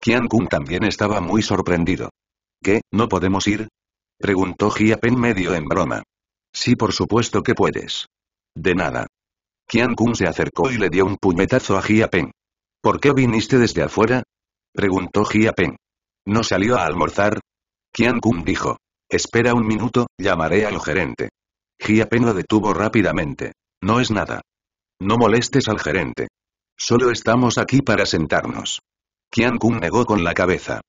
Qian Kun también estaba muy sorprendido. ¿Qué, no podemos ir? Preguntó Hia Pen medio en broma. Sí por supuesto que puedes. De nada. Kian Kun se acercó y le dio un puñetazo a Jia Peng. ¿Por qué viniste desde afuera? Preguntó Jia Peng. ¿No salió a almorzar? Qian Kun dijo. Espera un minuto, llamaré al gerente. Jia Peng lo detuvo rápidamente. No es nada. No molestes al gerente. Solo estamos aquí para sentarnos. Qian Kun negó con la cabeza.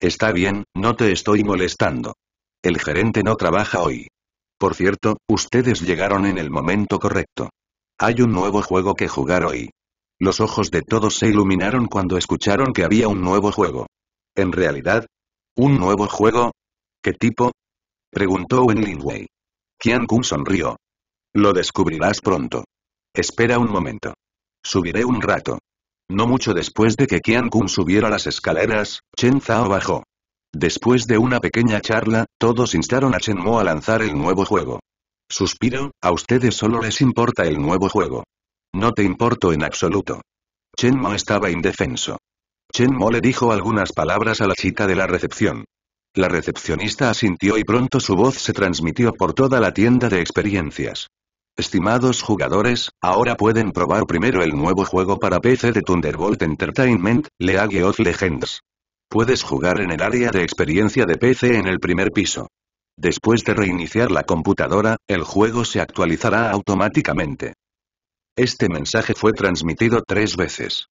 Está bien, no te estoy molestando. El gerente no trabaja hoy. Por cierto, ustedes llegaron en el momento correcto. Hay un nuevo juego que jugar hoy. Los ojos de todos se iluminaron cuando escucharon que había un nuevo juego. En realidad, ¿un nuevo juego? ¿Qué tipo? preguntó Wen Linwei. Qian Kun sonrió. Lo descubrirás pronto. Espera un momento. Subiré un rato. No mucho después de que Qian Kun subiera las escaleras, Chen Zhao bajó. Después de una pequeña charla, todos instaron a Mo a lanzar el nuevo juego. Suspiro, a ustedes solo les importa el nuevo juego. No te importo en absoluto. Mo estaba indefenso. Mo le dijo algunas palabras a la chica de la recepción. La recepcionista asintió y pronto su voz se transmitió por toda la tienda de experiencias. Estimados jugadores, ahora pueden probar primero el nuevo juego para PC de Thunderbolt Entertainment, League of Legends. Puedes jugar en el área de experiencia de PC en el primer piso. Después de reiniciar la computadora, el juego se actualizará automáticamente. Este mensaje fue transmitido tres veces.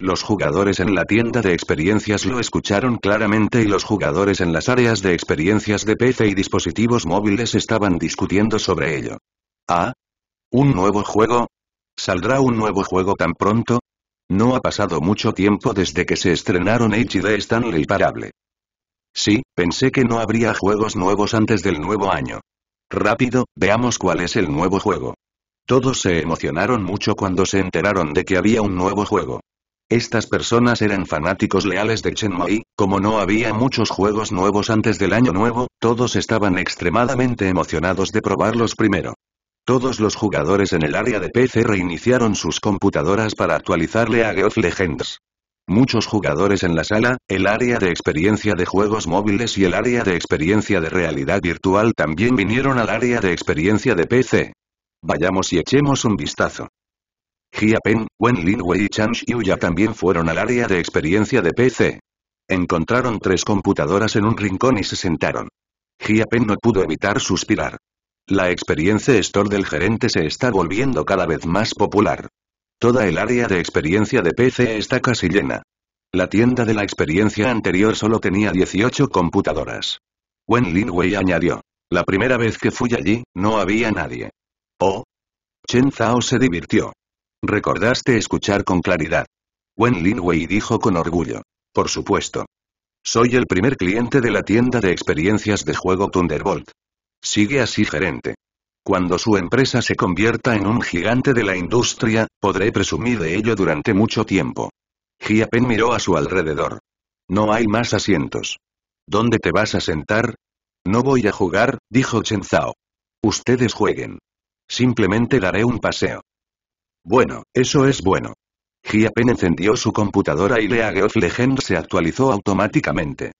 Los jugadores en la tienda de experiencias lo escucharon claramente y los jugadores en las áreas de experiencias de PC y dispositivos móviles estaban discutiendo sobre ello. ¿Ah? ¿Un nuevo juego? ¿Saldrá un nuevo juego tan pronto? No ha pasado mucho tiempo desde que se estrenaron H Stanley Parable. Sí, pensé que no habría juegos nuevos antes del nuevo año. Rápido, veamos cuál es el nuevo juego. Todos se emocionaron mucho cuando se enteraron de que había un nuevo juego. Estas personas eran fanáticos leales de Shenmue, como no había muchos juegos nuevos antes del año nuevo, todos estaban extremadamente emocionados de probarlos primero. Todos los jugadores en el área de PC reiniciaron sus computadoras para actualizarle a Geoff Legends. Muchos jugadores en la sala, el área de experiencia de juegos móviles y el área de experiencia de realidad virtual también vinieron al área de experiencia de PC. Vayamos y echemos un vistazo. Jia Pen, Wen Wei y Yu ya también fueron al área de experiencia de PC. Encontraron tres computadoras en un rincón y se sentaron. Jia no pudo evitar suspirar. La experiencia store del gerente se está volviendo cada vez más popular. Toda el área de experiencia de PC está casi llena. La tienda de la experiencia anterior solo tenía 18 computadoras. Wen Linwei añadió. La primera vez que fui allí, no había nadie. Oh. Chen Zhao se divirtió. Recordaste escuchar con claridad. Wen Linwei dijo con orgullo. Por supuesto. Soy el primer cliente de la tienda de experiencias de juego Thunderbolt. Sigue así gerente. Cuando su empresa se convierta en un gigante de la industria, podré presumir de ello durante mucho tiempo. Pen miró a su alrededor. No hay más asientos. ¿Dónde te vas a sentar? No voy a jugar, dijo Chen Zhao. Ustedes jueguen. Simplemente daré un paseo. Bueno, eso es bueno. Pen encendió su computadora y League of Legends se actualizó automáticamente.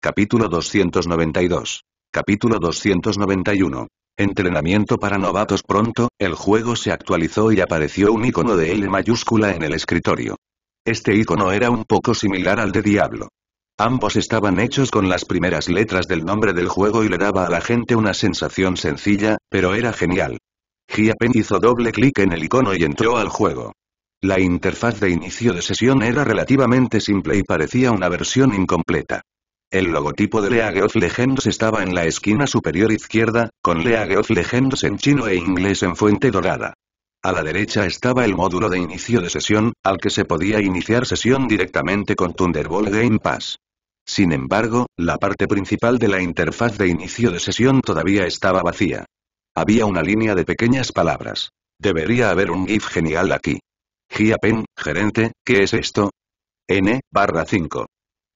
Capítulo 292 Capítulo 291. Entrenamiento para novatos pronto, el juego se actualizó y apareció un icono de L mayúscula en el escritorio. Este icono era un poco similar al de Diablo. Ambos estaban hechos con las primeras letras del nombre del juego y le daba a la gente una sensación sencilla, pero era genial. Giapen hizo doble clic en el icono y entró al juego. La interfaz de inicio de sesión era relativamente simple y parecía una versión incompleta. El logotipo de League of Legends estaba en la esquina superior izquierda, con League of Legends en chino e inglés en fuente dorada. A la derecha estaba el módulo de inicio de sesión, al que se podía iniciar sesión directamente con Thunderbolt Game Pass. Sin embargo, la parte principal de la interfaz de inicio de sesión todavía estaba vacía. Había una línea de pequeñas palabras. Debería haber un GIF genial aquí. Gia Pen, gerente, ¿qué es esto? N, barra 5.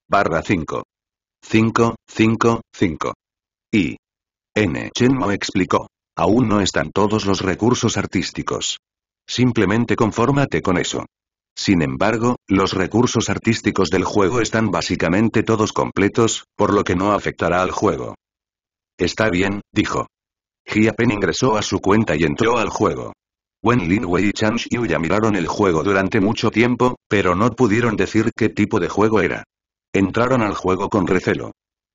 Barra 5. 5, 5, 5. Y. N. Chenmo explicó. Aún no están todos los recursos artísticos. Simplemente confórmate con eso. Sin embargo, los recursos artísticos del juego están básicamente todos completos, por lo que no afectará al juego. Está bien, dijo. Jia ingresó a su cuenta y entró al juego. Wen Linwei y Chang ya miraron el juego durante mucho tiempo, pero no pudieron decir qué tipo de juego era. Entraron al juego con recelo.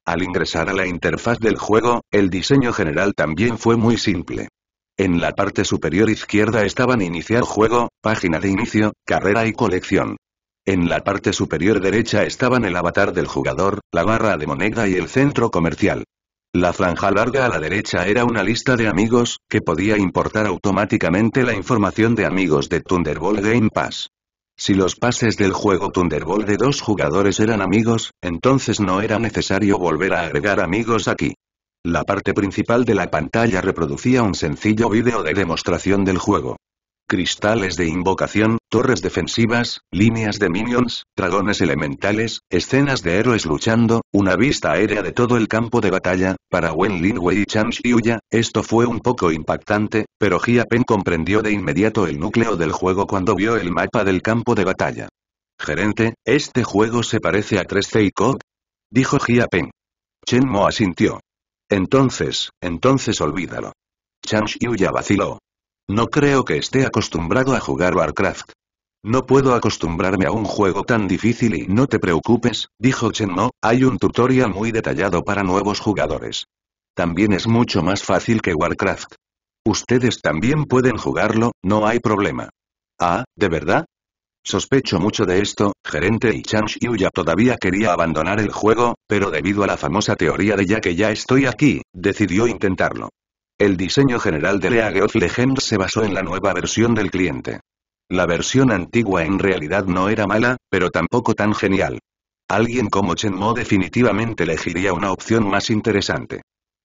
Al ingresar a la interfaz del juego, el diseño general también fue muy simple. En la parte superior izquierda estaban iniciar juego, página de inicio, carrera y colección. En la parte superior derecha estaban el avatar del jugador, la barra de moneda y el centro comercial. La franja larga a la derecha era una lista de amigos, que podía importar automáticamente la información de amigos de Thunderbolt Game Pass. Si los pases del juego Thunderbolt de dos jugadores eran amigos, entonces no era necesario volver a agregar amigos aquí. La parte principal de la pantalla reproducía un sencillo vídeo de demostración del juego cristales de invocación, torres defensivas, líneas de minions, dragones elementales, escenas de héroes luchando, una vista aérea de todo el campo de batalla, para Wen Wei y Chang Xiuya, esto fue un poco impactante, pero Jia Pen comprendió de inmediato el núcleo del juego cuando vio el mapa del campo de batalla. Gerente, ¿este juego se parece a 3C y Dijo Jia Pen. Chen Mo asintió. Entonces, entonces olvídalo. Chang Xiuya vaciló. No creo que esté acostumbrado a jugar Warcraft. No puedo acostumbrarme a un juego tan difícil y no te preocupes, dijo Chen No, hay un tutorial muy detallado para nuevos jugadores. También es mucho más fácil que Warcraft. Ustedes también pueden jugarlo, no hay problema. Ah, ¿de verdad? Sospecho mucho de esto, gerente y Chan ya todavía quería abandonar el juego, pero debido a la famosa teoría de ya que ya estoy aquí, decidió intentarlo. El diseño general de League of Legends se basó en la nueva versión del cliente. La versión antigua en realidad no era mala, pero tampoco tan genial. Alguien como Mo definitivamente elegiría una opción más interesante.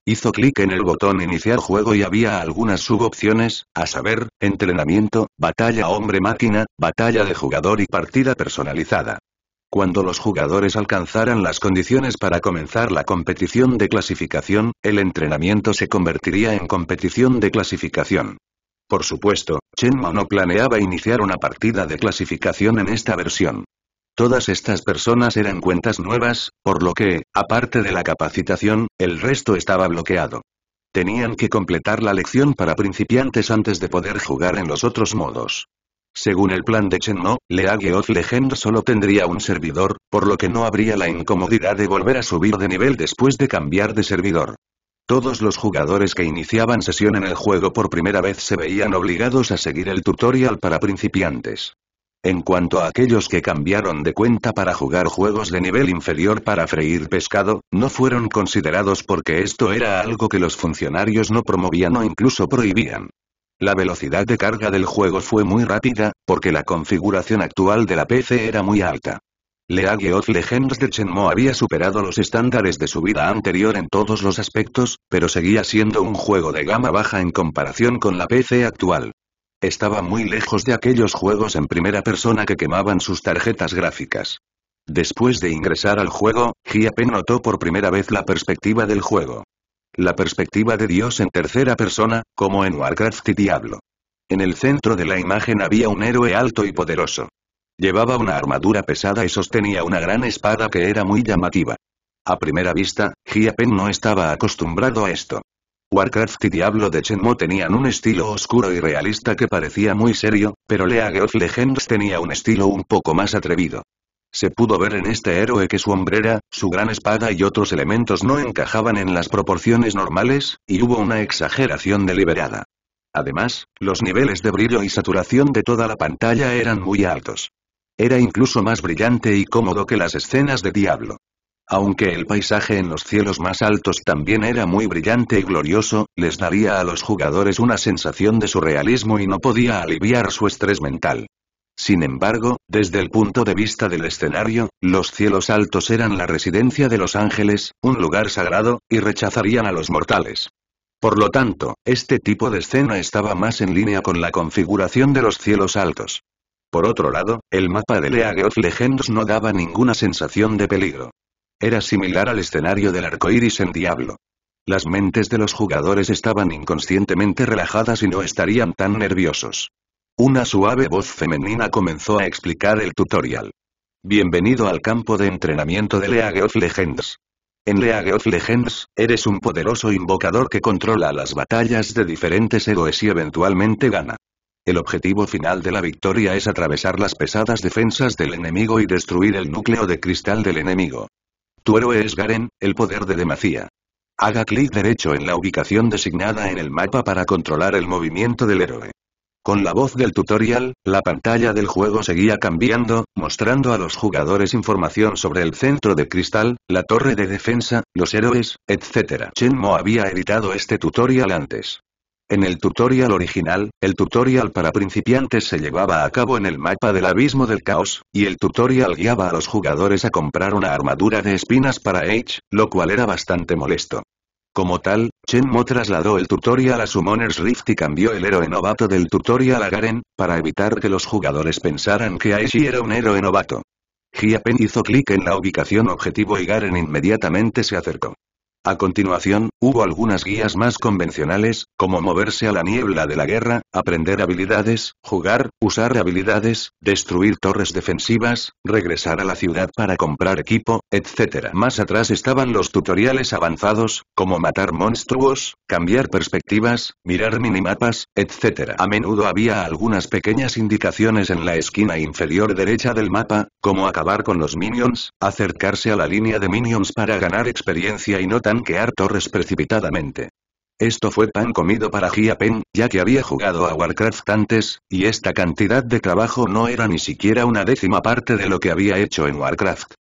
Hizo clic en el botón iniciar juego y había algunas subopciones, a saber, entrenamiento, batalla hombre-máquina, batalla de jugador y partida personalizada. Cuando los jugadores alcanzaran las condiciones para comenzar la competición de clasificación, el entrenamiento se convertiría en competición de clasificación. Por supuesto, Chenma no planeaba iniciar una partida de clasificación en esta versión. Todas estas personas eran cuentas nuevas, por lo que, aparte de la capacitación, el resto estaba bloqueado. Tenían que completar la lección para principiantes antes de poder jugar en los otros modos. Según el plan de Chenno, League of Legend solo tendría un servidor, por lo que no habría la incomodidad de volver a subir de nivel después de cambiar de servidor. Todos los jugadores que iniciaban sesión en el juego por primera vez se veían obligados a seguir el tutorial para principiantes. En cuanto a aquellos que cambiaron de cuenta para jugar juegos de nivel inferior para freír pescado, no fueron considerados porque esto era algo que los funcionarios no promovían o incluso prohibían. La velocidad de carga del juego fue muy rápida, porque la configuración actual de la PC era muy alta. League of Legends de Chenmo había superado los estándares de su vida anterior en todos los aspectos, pero seguía siendo un juego de gama baja en comparación con la PC actual. Estaba muy lejos de aquellos juegos en primera persona que quemaban sus tarjetas gráficas. Después de ingresar al juego, Giapen notó por primera vez la perspectiva del juego. La perspectiva de Dios en tercera persona, como en Warcraft y Diablo. En el centro de la imagen había un héroe alto y poderoso. Llevaba una armadura pesada y sostenía una gran espada que era muy llamativa. A primera vista, Giapen no estaba acostumbrado a esto. Warcraft y Diablo de Shenmue tenían un estilo oscuro y realista que parecía muy serio, pero League of Legends tenía un estilo un poco más atrevido. Se pudo ver en este héroe que su hombrera, su gran espada y otros elementos no encajaban en las proporciones normales, y hubo una exageración deliberada. Además, los niveles de brillo y saturación de toda la pantalla eran muy altos. Era incluso más brillante y cómodo que las escenas de Diablo. Aunque el paisaje en los cielos más altos también era muy brillante y glorioso, les daría a los jugadores una sensación de surrealismo y no podía aliviar su estrés mental. Sin embargo, desde el punto de vista del escenario, los cielos altos eran la residencia de los ángeles, un lugar sagrado, y rechazarían a los mortales. Por lo tanto, este tipo de escena estaba más en línea con la configuración de los cielos altos. Por otro lado, el mapa de League of Legends no daba ninguna sensación de peligro. Era similar al escenario del arco iris en Diablo. Las mentes de los jugadores estaban inconscientemente relajadas y no estarían tan nerviosos. Una suave voz femenina comenzó a explicar el tutorial. Bienvenido al campo de entrenamiento de League of Legends. En League of Legends, eres un poderoso invocador que controla las batallas de diferentes héroes y eventualmente gana. El objetivo final de la victoria es atravesar las pesadas defensas del enemigo y destruir el núcleo de cristal del enemigo. Tu héroe es Garen, el poder de Demacia. Haga clic derecho en la ubicación designada en el mapa para controlar el movimiento del héroe. Con la voz del tutorial, la pantalla del juego seguía cambiando, mostrando a los jugadores información sobre el centro de cristal, la torre de defensa, los héroes, etc. Chenmo había editado este tutorial antes. En el tutorial original, el tutorial para principiantes se llevaba a cabo en el mapa del abismo del caos, y el tutorial guiaba a los jugadores a comprar una armadura de espinas para H, lo cual era bastante molesto. Como tal, Mo trasladó el tutorial a Summoner's Rift y cambió el héroe novato del tutorial a Garen, para evitar que los jugadores pensaran que Aishi era un héroe novato. Pen hizo clic en la ubicación objetivo y Garen inmediatamente se acercó. A continuación, hubo algunas guías más convencionales, como moverse a la niebla de la guerra, aprender habilidades, jugar, usar habilidades, destruir torres defensivas, regresar a la ciudad para comprar equipo, etc. Más atrás estaban los tutoriales avanzados, como matar monstruos, cambiar perspectivas, mirar minimapas, etc. A menudo había algunas pequeñas indicaciones en la esquina inferior derecha del mapa, como acabar con los minions, acercarse a la línea de minions para ganar experiencia y no tanquear torres precipitadamente. Esto fue pan comido para Jia ya que había jugado a Warcraft antes, y esta cantidad de trabajo no era ni siquiera una décima parte de lo que había hecho en Warcraft.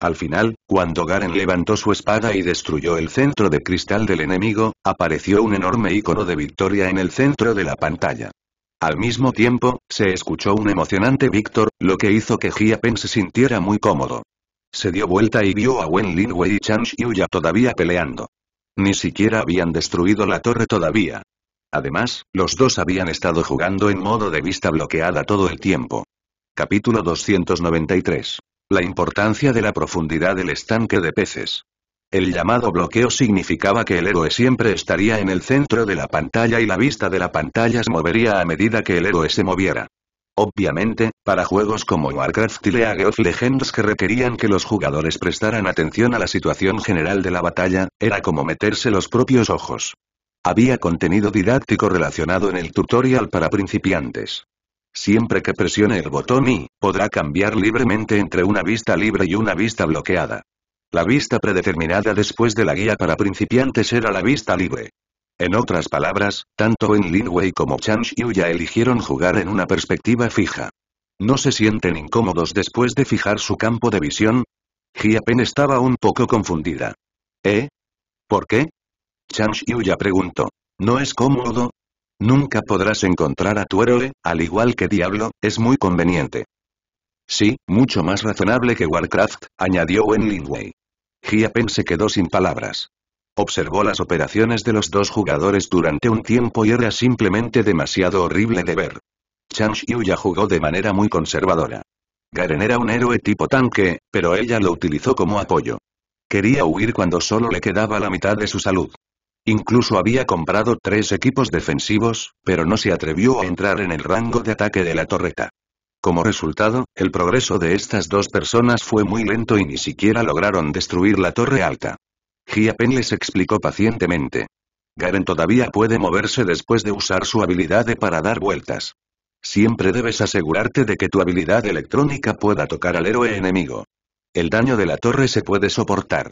Al final, cuando Garen levantó su espada y destruyó el centro de cristal del enemigo, apareció un enorme icono de victoria en el centro de la pantalla. Al mismo tiempo, se escuchó un emocionante Víctor, lo que hizo que Gia se sintiera muy cómodo. Se dio vuelta y vio a Wen Lingwei y Chang ya todavía peleando. Ni siquiera habían destruido la torre todavía. Además, los dos habían estado jugando en modo de vista bloqueada todo el tiempo. Capítulo 293. La importancia de la profundidad del estanque de peces. El llamado bloqueo significaba que el héroe siempre estaría en el centro de la pantalla y la vista de la pantalla se movería a medida que el héroe se moviera. Obviamente, para juegos como Warcraft y League of Legends que requerían que los jugadores prestaran atención a la situación general de la batalla, era como meterse los propios ojos. Había contenido didáctico relacionado en el tutorial para principiantes. Siempre que presione el botón Y, podrá cambiar libremente entre una vista libre y una vista bloqueada. La vista predeterminada después de la guía para principiantes era la vista libre. En otras palabras, tanto Wen Linway como Chang ya eligieron jugar en una perspectiva fija. ¿No se sienten incómodos después de fijar su campo de visión? Hiapen estaba un poco confundida. ¿Eh? ¿Por qué? Chang ya preguntó. ¿No es cómodo? Nunca podrás encontrar a tu héroe, al igual que Diablo, es muy conveniente. Sí, mucho más razonable que Warcraft, añadió Wen Linway. Hiapen se quedó sin palabras. Observó las operaciones de los dos jugadores durante un tiempo y era simplemente demasiado horrible de ver. Chang ya jugó de manera muy conservadora. Garen era un héroe tipo tanque, pero ella lo utilizó como apoyo. Quería huir cuando solo le quedaba la mitad de su salud. Incluso había comprado tres equipos defensivos, pero no se atrevió a entrar en el rango de ataque de la torreta. Como resultado, el progreso de estas dos personas fue muy lento y ni siquiera lograron destruir la torre alta. Pen les explicó pacientemente. Garen todavía puede moverse después de usar su habilidad de para dar vueltas. Siempre debes asegurarte de que tu habilidad electrónica pueda tocar al héroe enemigo. El daño de la torre se puede soportar.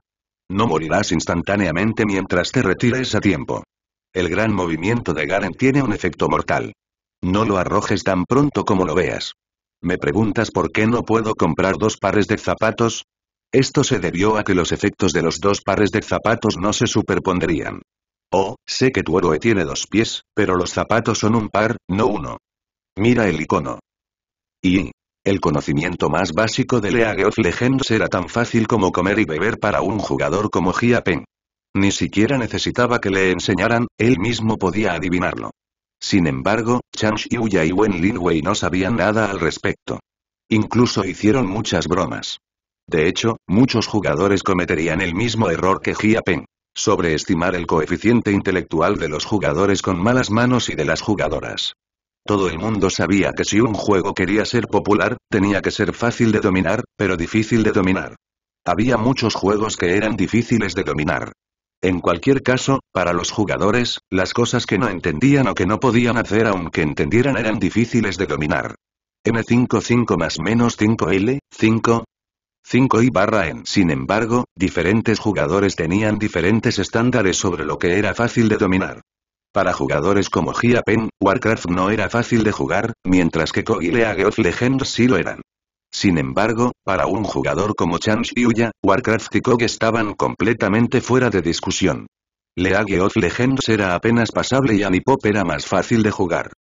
No morirás instantáneamente mientras te retires a tiempo. El gran movimiento de Garen tiene un efecto mortal. No lo arrojes tan pronto como lo veas. ¿Me preguntas por qué no puedo comprar dos pares de zapatos? Esto se debió a que los efectos de los dos pares de zapatos no se superpondrían. Oh, sé que tu tiene dos pies, pero los zapatos son un par, no uno. Mira el icono. Y. El conocimiento más básico de League of Legends era tan fácil como comer y beber para un jugador como Jia Peng. Ni siquiera necesitaba que le enseñaran, él mismo podía adivinarlo. Sin embargo, Chang Yuya y Wen Wei no sabían nada al respecto. Incluso hicieron muchas bromas. De hecho, muchos jugadores cometerían el mismo error que Jia Peng. Sobreestimar el coeficiente intelectual de los jugadores con malas manos y de las jugadoras. Todo el mundo sabía que si un juego quería ser popular, tenía que ser fácil de dominar, pero difícil de dominar. Había muchos juegos que eran difíciles de dominar. En cualquier caso, para los jugadores, las cosas que no entendían o que no podían hacer aunque entendieran eran difíciles de dominar. m 55 más menos 5L, 5, 5 y barra en. Sin embargo, diferentes jugadores tenían diferentes estándares sobre lo que era fácil de dominar. Para jugadores como Gia Pen, Warcraft no era fácil de jugar, mientras que League of Legends sí lo eran. Sin embargo, para un jugador como Chance Warcraft y Kog estaban completamente fuera de discusión. League of Legends era apenas pasable y Anipop era más fácil de jugar.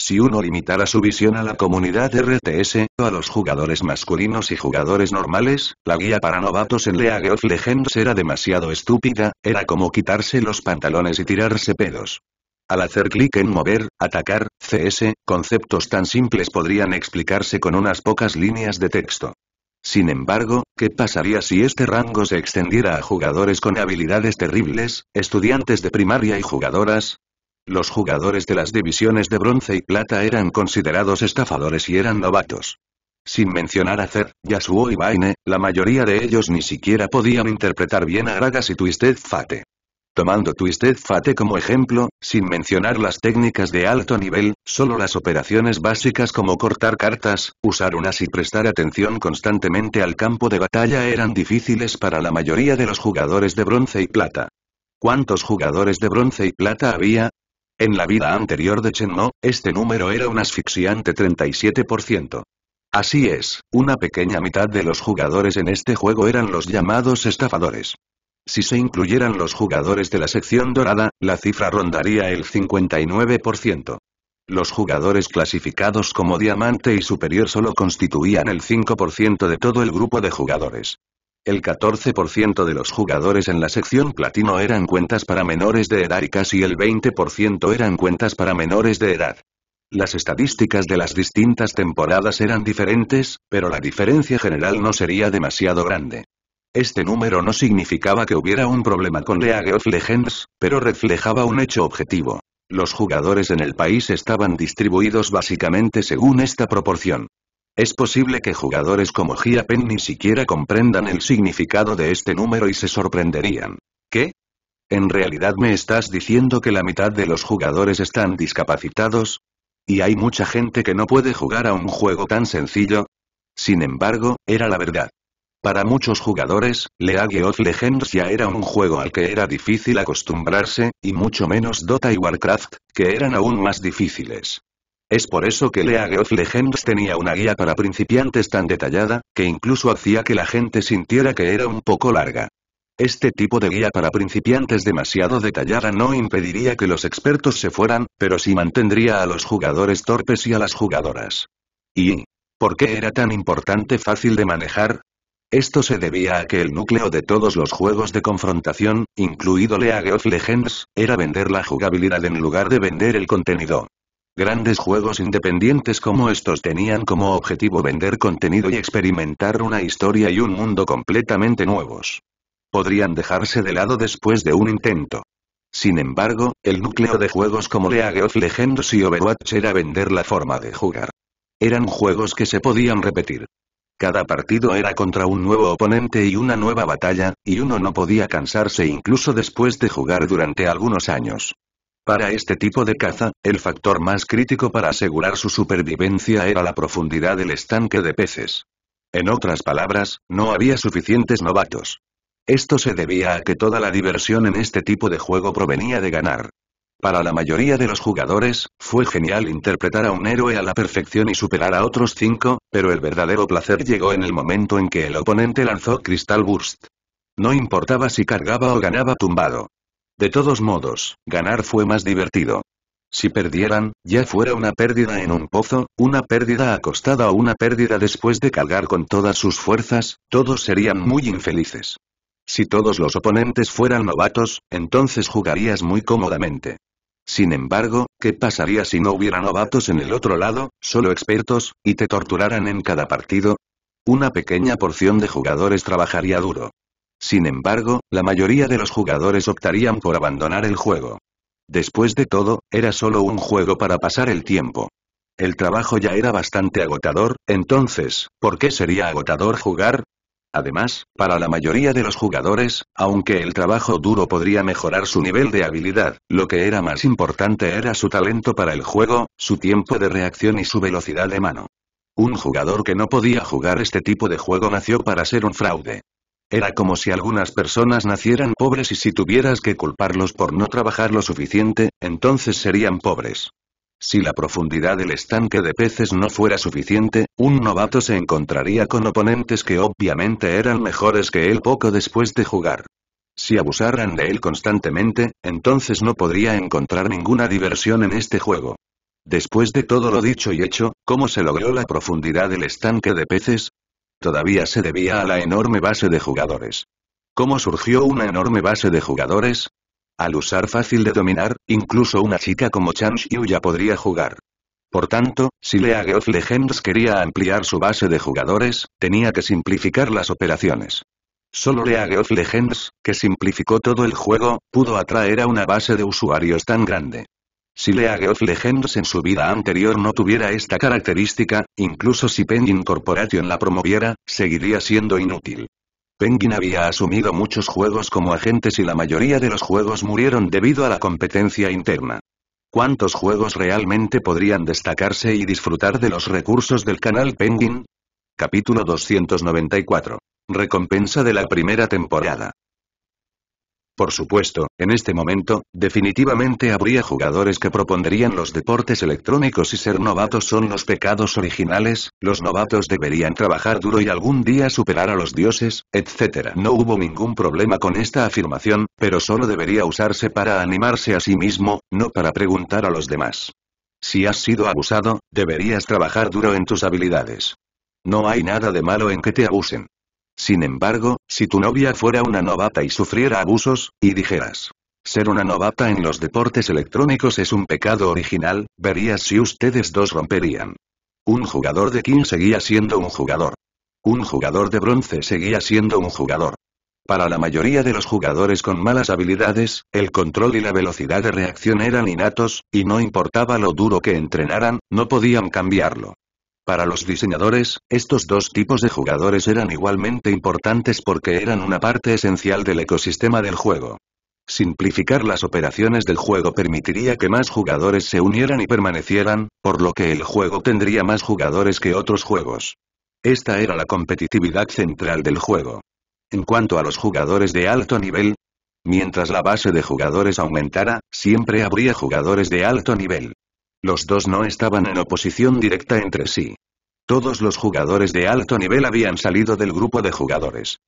Si uno limitara su visión a la comunidad RTS, o a los jugadores masculinos y jugadores normales, la guía para novatos en League of Legends era demasiado estúpida, era como quitarse los pantalones y tirarse pedos. Al hacer clic en mover, atacar, CS, conceptos tan simples podrían explicarse con unas pocas líneas de texto. Sin embargo, ¿qué pasaría si este rango se extendiera a jugadores con habilidades terribles, estudiantes de primaria y jugadoras? Los jugadores de las divisiones de bronce y plata eran considerados estafadores y eran novatos. Sin mencionar a Zer, Yasuo y Baine, la mayoría de ellos ni siquiera podían interpretar bien a Gragas y Twisted Fate. Tomando Twisted Fate como ejemplo, sin mencionar las técnicas de alto nivel, solo las operaciones básicas como cortar cartas, usar unas y prestar atención constantemente al campo de batalla eran difíciles para la mayoría de los jugadores de bronce y plata. ¿Cuántos jugadores de bronce y plata había? En la vida anterior de Chen No, este número era un asfixiante 37%. Así es, una pequeña mitad de los jugadores en este juego eran los llamados estafadores. Si se incluyeran los jugadores de la sección dorada, la cifra rondaría el 59%. Los jugadores clasificados como diamante y superior solo constituían el 5% de todo el grupo de jugadores. El 14% de los jugadores en la sección platino eran cuentas para menores de edad y casi el 20% eran cuentas para menores de edad. Las estadísticas de las distintas temporadas eran diferentes, pero la diferencia general no sería demasiado grande. Este número no significaba que hubiera un problema con League of Legends, pero reflejaba un hecho objetivo. Los jugadores en el país estaban distribuidos básicamente según esta proporción. Es posible que jugadores como Gia ni siquiera comprendan el significado de este número y se sorprenderían. ¿Qué? ¿En realidad me estás diciendo que la mitad de los jugadores están discapacitados? ¿Y hay mucha gente que no puede jugar a un juego tan sencillo? Sin embargo, era la verdad. Para muchos jugadores, League of Legends ya era un juego al que era difícil acostumbrarse, y mucho menos Dota y Warcraft, que eran aún más difíciles. Es por eso que League of Legends tenía una guía para principiantes tan detallada, que incluso hacía que la gente sintiera que era un poco larga. Este tipo de guía para principiantes demasiado detallada no impediría que los expertos se fueran, pero sí mantendría a los jugadores torpes y a las jugadoras. ¿Y por qué era tan importante fácil de manejar? Esto se debía a que el núcleo de todos los juegos de confrontación, incluido League of Legends, era vender la jugabilidad en lugar de vender el contenido. Grandes juegos independientes como estos tenían como objetivo vender contenido y experimentar una historia y un mundo completamente nuevos. Podrían dejarse de lado después de un intento. Sin embargo, el núcleo de juegos como League of Legends y Overwatch era vender la forma de jugar. Eran juegos que se podían repetir. Cada partido era contra un nuevo oponente y una nueva batalla, y uno no podía cansarse incluso después de jugar durante algunos años. Para este tipo de caza, el factor más crítico para asegurar su supervivencia era la profundidad del estanque de peces. En otras palabras, no había suficientes novatos. Esto se debía a que toda la diversión en este tipo de juego provenía de ganar. Para la mayoría de los jugadores, fue genial interpretar a un héroe a la perfección y superar a otros cinco, pero el verdadero placer llegó en el momento en que el oponente lanzó Crystal Burst. No importaba si cargaba o ganaba tumbado. De todos modos, ganar fue más divertido. Si perdieran, ya fuera una pérdida en un pozo, una pérdida acostada o una pérdida después de cargar con todas sus fuerzas, todos serían muy infelices. Si todos los oponentes fueran novatos, entonces jugarías muy cómodamente. Sin embargo, ¿qué pasaría si no hubiera novatos en el otro lado, solo expertos, y te torturaran en cada partido? Una pequeña porción de jugadores trabajaría duro. Sin embargo, la mayoría de los jugadores optarían por abandonar el juego. Después de todo, era solo un juego para pasar el tiempo. El trabajo ya era bastante agotador, entonces, ¿por qué sería agotador jugar? Además, para la mayoría de los jugadores, aunque el trabajo duro podría mejorar su nivel de habilidad, lo que era más importante era su talento para el juego, su tiempo de reacción y su velocidad de mano. Un jugador que no podía jugar este tipo de juego nació para ser un fraude. Era como si algunas personas nacieran pobres y si tuvieras que culparlos por no trabajar lo suficiente, entonces serían pobres. Si la profundidad del estanque de peces no fuera suficiente, un novato se encontraría con oponentes que obviamente eran mejores que él poco después de jugar. Si abusaran de él constantemente, entonces no podría encontrar ninguna diversión en este juego. Después de todo lo dicho y hecho, ¿cómo se logró la profundidad del estanque de peces? todavía se debía a la enorme base de jugadores. ¿Cómo surgió una enorme base de jugadores? Al usar fácil de dominar, incluso una chica como Chan ya podría jugar. Por tanto, si League of Legends quería ampliar su base de jugadores, tenía que simplificar las operaciones. Solo League of Legends, que simplificó todo el juego, pudo atraer a una base de usuarios tan grande. Si League of Legends en su vida anterior no tuviera esta característica, incluso si Penguin Corporation la promoviera, seguiría siendo inútil. Penguin había asumido muchos juegos como agentes y la mayoría de los juegos murieron debido a la competencia interna. ¿Cuántos juegos realmente podrían destacarse y disfrutar de los recursos del canal Penguin? Capítulo 294. Recompensa de la primera temporada. Por supuesto, en este momento, definitivamente habría jugadores que propondrían los deportes electrónicos y ser novatos son los pecados originales, los novatos deberían trabajar duro y algún día superar a los dioses, etc. No hubo ningún problema con esta afirmación, pero solo debería usarse para animarse a sí mismo, no para preguntar a los demás. Si has sido abusado, deberías trabajar duro en tus habilidades. No hay nada de malo en que te abusen. Sin embargo, si tu novia fuera una novata y sufriera abusos, y dijeras, ser una novata en los deportes electrónicos es un pecado original, verías si ustedes dos romperían. Un jugador de King seguía siendo un jugador. Un jugador de bronce seguía siendo un jugador. Para la mayoría de los jugadores con malas habilidades, el control y la velocidad de reacción eran innatos, y no importaba lo duro que entrenaran, no podían cambiarlo. Para los diseñadores, estos dos tipos de jugadores eran igualmente importantes porque eran una parte esencial del ecosistema del juego. Simplificar las operaciones del juego permitiría que más jugadores se unieran y permanecieran, por lo que el juego tendría más jugadores que otros juegos. Esta era la competitividad central del juego. En cuanto a los jugadores de alto nivel, mientras la base de jugadores aumentara, siempre habría jugadores de alto nivel. Los dos no estaban en oposición directa entre sí. Todos los jugadores de alto nivel habían salido del grupo de jugadores.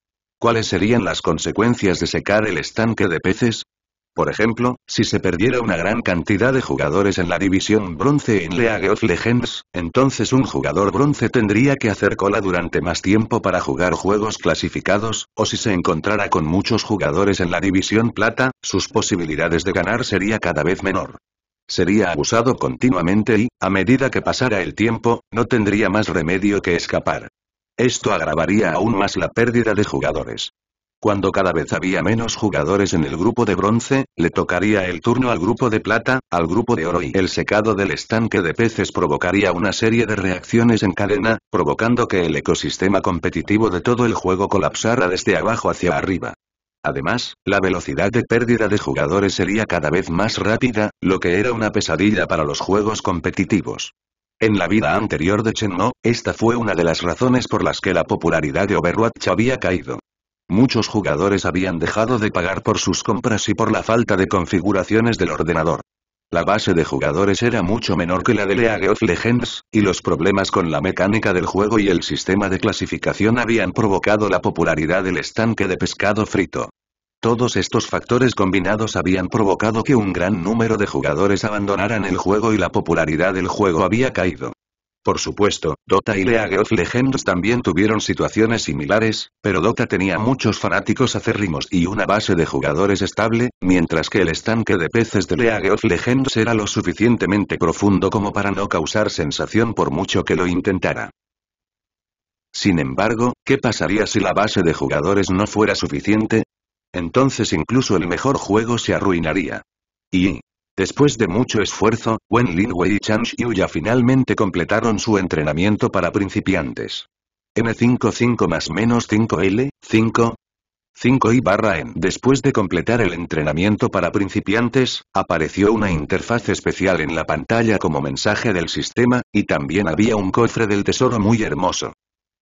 ¿Cuáles serían las consecuencias de secar el estanque de peces? Por ejemplo, si se perdiera una gran cantidad de jugadores en la división bronce en League of Legends, entonces un jugador bronce tendría que hacer cola durante más tiempo para jugar juegos clasificados, o si se encontrara con muchos jugadores en la división plata, sus posibilidades de ganar sería cada vez menor. Sería abusado continuamente y, a medida que pasara el tiempo, no tendría más remedio que escapar. Esto agravaría aún más la pérdida de jugadores. Cuando cada vez había menos jugadores en el grupo de bronce, le tocaría el turno al grupo de plata, al grupo de oro y el secado del estanque de peces provocaría una serie de reacciones en cadena, provocando que el ecosistema competitivo de todo el juego colapsara desde abajo hacia arriba. Además, la velocidad de pérdida de jugadores sería cada vez más rápida, lo que era una pesadilla para los juegos competitivos. En la vida anterior de No, esta fue una de las razones por las que la popularidad de Overwatch había caído. Muchos jugadores habían dejado de pagar por sus compras y por la falta de configuraciones del ordenador. La base de jugadores era mucho menor que la de League of Legends, y los problemas con la mecánica del juego y el sistema de clasificación habían provocado la popularidad del estanque de pescado frito. Todos estos factores combinados habían provocado que un gran número de jugadores abandonaran el juego y la popularidad del juego había caído. Por supuesto, Dota y League of Legends también tuvieron situaciones similares, pero Dota tenía muchos fanáticos acérrimos y una base de jugadores estable, mientras que el estanque de peces de League of Legends era lo suficientemente profundo como para no causar sensación por mucho que lo intentara. Sin embargo, ¿qué pasaría si la base de jugadores no fuera suficiente? Entonces incluso el mejor juego se arruinaría. Y... Después de mucho esfuerzo, Wen Linwei y Chan ya finalmente completaron su entrenamiento para principiantes. m 55 más menos 5L, 5, 5 y barra N. Después de completar el entrenamiento para principiantes, apareció una interfaz especial en la pantalla como mensaje del sistema, y también había un cofre del tesoro muy hermoso.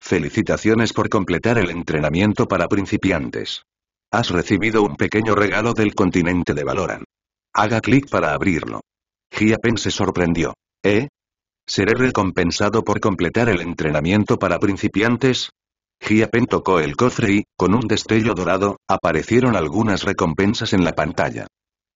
Felicitaciones por completar el entrenamiento para principiantes. Has recibido un pequeño regalo del continente de Valoran. Haga clic para abrirlo. Giapen se sorprendió. ¿Eh? ¿Seré recompensado por completar el entrenamiento para principiantes? Giapen tocó el cofre y, con un destello dorado, aparecieron algunas recompensas en la pantalla.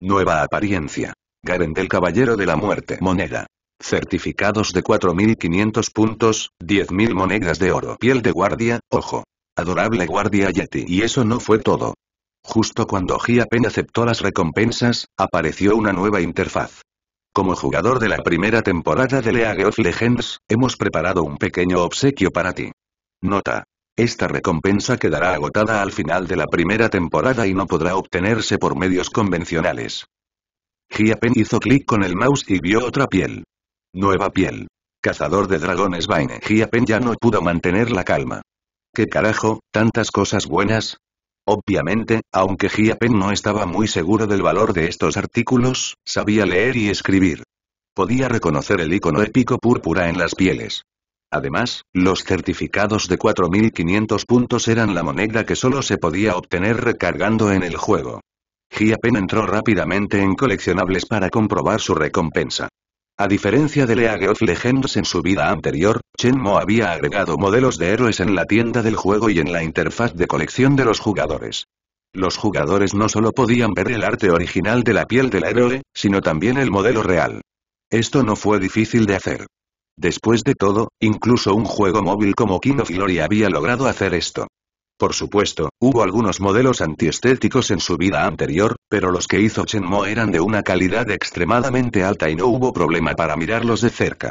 Nueva apariencia. Garen del Caballero de la Muerte. Moneda. Certificados de 4.500 puntos, 10.000 monedas de oro. Piel de guardia, ojo. Adorable guardia Yeti. Y eso no fue todo. Justo cuando Gia aceptó las recompensas, apareció una nueva interfaz. Como jugador de la primera temporada de League of Legends, hemos preparado un pequeño obsequio para ti. Nota. Esta recompensa quedará agotada al final de la primera temporada y no podrá obtenerse por medios convencionales. Gia hizo clic con el mouse y vio otra piel. Nueva piel. Cazador de dragones Vine. Gia ya no pudo mantener la calma. ¡Qué carajo, tantas cosas buenas! Obviamente, aunque Pen no estaba muy seguro del valor de estos artículos, sabía leer y escribir. Podía reconocer el icono épico púrpura en las pieles. Además, los certificados de 4.500 puntos eran la moneda que solo se podía obtener recargando en el juego. Pen entró rápidamente en coleccionables para comprobar su recompensa. A diferencia de League of Legends en su vida anterior, Chenmo había agregado modelos de héroes en la tienda del juego y en la interfaz de colección de los jugadores. Los jugadores no solo podían ver el arte original de la piel del héroe, sino también el modelo real. Esto no fue difícil de hacer. Después de todo, incluso un juego móvil como King of Glory había logrado hacer esto. Por supuesto, hubo algunos modelos antiestéticos en su vida anterior, pero los que hizo Chen Mo eran de una calidad extremadamente alta y no hubo problema para mirarlos de cerca.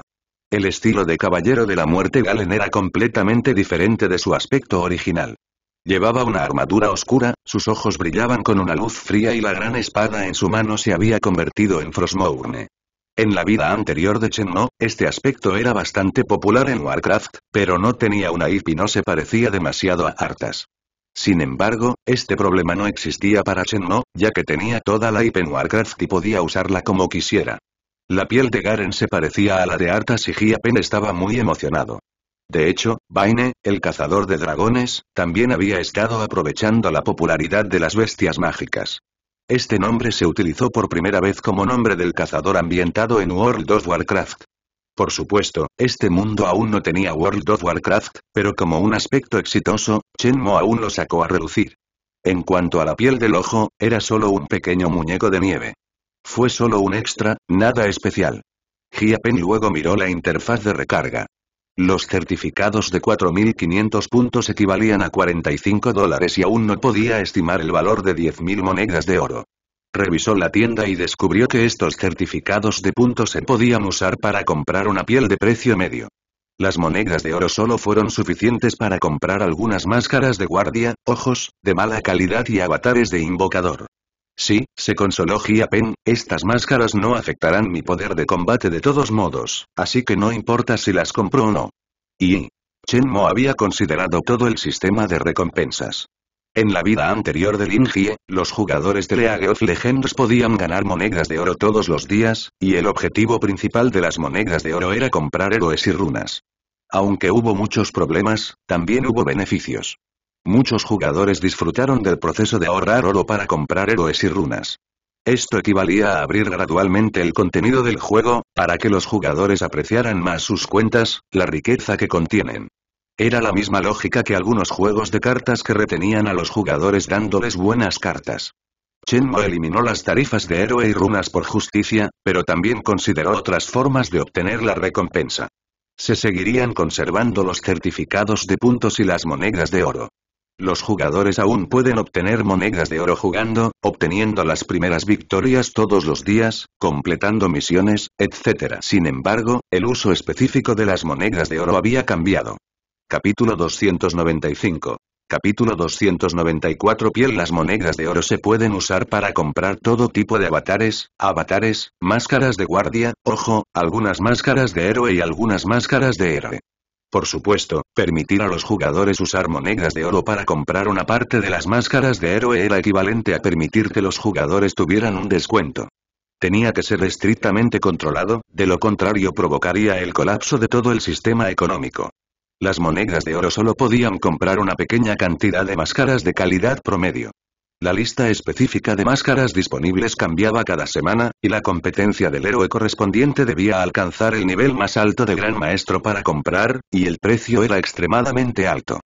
El estilo de Caballero de la Muerte Galen era completamente diferente de su aspecto original. Llevaba una armadura oscura, sus ojos brillaban con una luz fría y la gran espada en su mano se había convertido en Frostmourne. En la vida anterior de Chenno, este aspecto era bastante popular en Warcraft, pero no tenía una IP y no se parecía demasiado a Artas. Sin embargo, este problema no existía para Chen ya que tenía toda la IP en Warcraft y podía usarla como quisiera. La piel de Garen se parecía a la de Artas y Giapen estaba muy emocionado. De hecho, Vaine, el cazador de dragones, también había estado aprovechando la popularidad de las bestias mágicas. Este nombre se utilizó por primera vez como nombre del cazador ambientado en World of Warcraft. Por supuesto, este mundo aún no tenía World of Warcraft, pero como un aspecto exitoso, Mo aún lo sacó a relucir. En cuanto a la piel del ojo, era solo un pequeño muñeco de nieve. Fue solo un extra, nada especial. Giapen luego miró la interfaz de recarga. Los certificados de 4.500 puntos equivalían a 45 dólares y aún no podía estimar el valor de 10.000 monedas de oro. Revisó la tienda y descubrió que estos certificados de puntos se podían usar para comprar una piel de precio medio. Las monedas de oro solo fueron suficientes para comprar algunas máscaras de guardia, ojos, de mala calidad y avatares de invocador. Sí, se consoló Gia estas máscaras no afectarán mi poder de combate de todos modos, así que no importa si las compro o no. Y... Chen Mo había considerado todo el sistema de recompensas. En la vida anterior de Lin los jugadores de League of Legends podían ganar monedas de oro todos los días, y el objetivo principal de las monedas de oro era comprar héroes y runas. Aunque hubo muchos problemas, también hubo beneficios. Muchos jugadores disfrutaron del proceso de ahorrar oro para comprar héroes y runas. Esto equivalía a abrir gradualmente el contenido del juego, para que los jugadores apreciaran más sus cuentas, la riqueza que contienen. Era la misma lógica que algunos juegos de cartas que retenían a los jugadores dándoles buenas cartas. Chenmo eliminó las tarifas de héroe y runas por justicia, pero también consideró otras formas de obtener la recompensa. Se seguirían conservando los certificados de puntos y las monedas de oro. Los jugadores aún pueden obtener monedas de oro jugando, obteniendo las primeras victorias todos los días, completando misiones, etc. Sin embargo, el uso específico de las monedas de oro había cambiado. Capítulo 295. Capítulo 294 Piel Las monedas de oro se pueden usar para comprar todo tipo de avatares, avatares, máscaras de guardia, ojo, algunas máscaras de héroe y algunas máscaras de héroe. Por supuesto, permitir a los jugadores usar monedas de oro para comprar una parte de las máscaras de héroe era equivalente a permitir que los jugadores tuvieran un descuento. Tenía que ser estrictamente controlado, de lo contrario provocaría el colapso de todo el sistema económico. Las monedas de oro solo podían comprar una pequeña cantidad de máscaras de calidad promedio. La lista específica de máscaras disponibles cambiaba cada semana, y la competencia del héroe correspondiente debía alcanzar el nivel más alto de Gran Maestro para comprar, y el precio era extremadamente alto.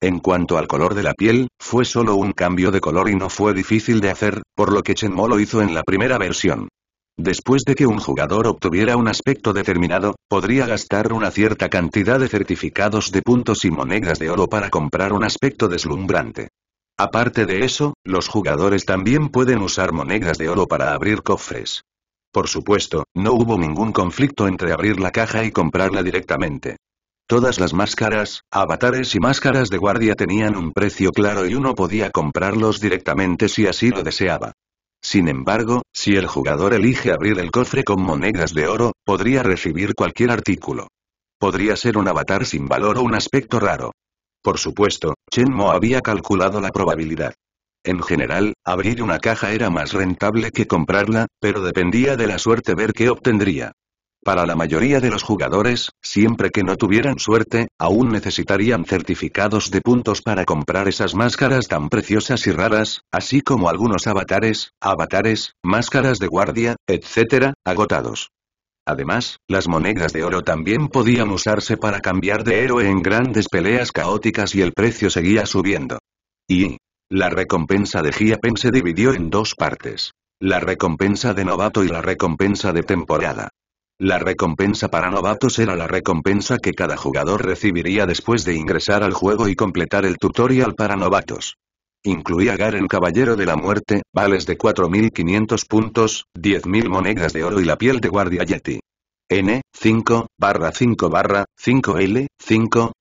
En cuanto al color de la piel, fue solo un cambio de color y no fue difícil de hacer, por lo que Chenmo lo hizo en la primera versión. Después de que un jugador obtuviera un aspecto determinado, podría gastar una cierta cantidad de certificados de puntos y monedas de oro para comprar un aspecto deslumbrante. Aparte de eso, los jugadores también pueden usar monedas de oro para abrir cofres. Por supuesto, no hubo ningún conflicto entre abrir la caja y comprarla directamente. Todas las máscaras, avatares y máscaras de guardia tenían un precio claro y uno podía comprarlos directamente si así lo deseaba. Sin embargo, si el jugador elige abrir el cofre con monedas de oro, podría recibir cualquier artículo. Podría ser un avatar sin valor o un aspecto raro. Por supuesto, Chen Mo había calculado la probabilidad. En general, abrir una caja era más rentable que comprarla, pero dependía de la suerte ver qué obtendría. Para la mayoría de los jugadores, siempre que no tuvieran suerte, aún necesitarían certificados de puntos para comprar esas máscaras tan preciosas y raras, así como algunos avatares, avatares, máscaras de guardia, etc., agotados. Además, las monedas de oro también podían usarse para cambiar de héroe en grandes peleas caóticas y el precio seguía subiendo. Y... La recompensa de Giapen se dividió en dos partes. La recompensa de novato y la recompensa de temporada. La recompensa para novatos era la recompensa que cada jugador recibiría después de ingresar al juego y completar el tutorial para novatos. Incluía Garen Caballero de la Muerte, vales de 4.500 puntos, 10.000 monedas de oro y la piel de guardia Yeti. N, 5, barra 5 barra, 5L, 5,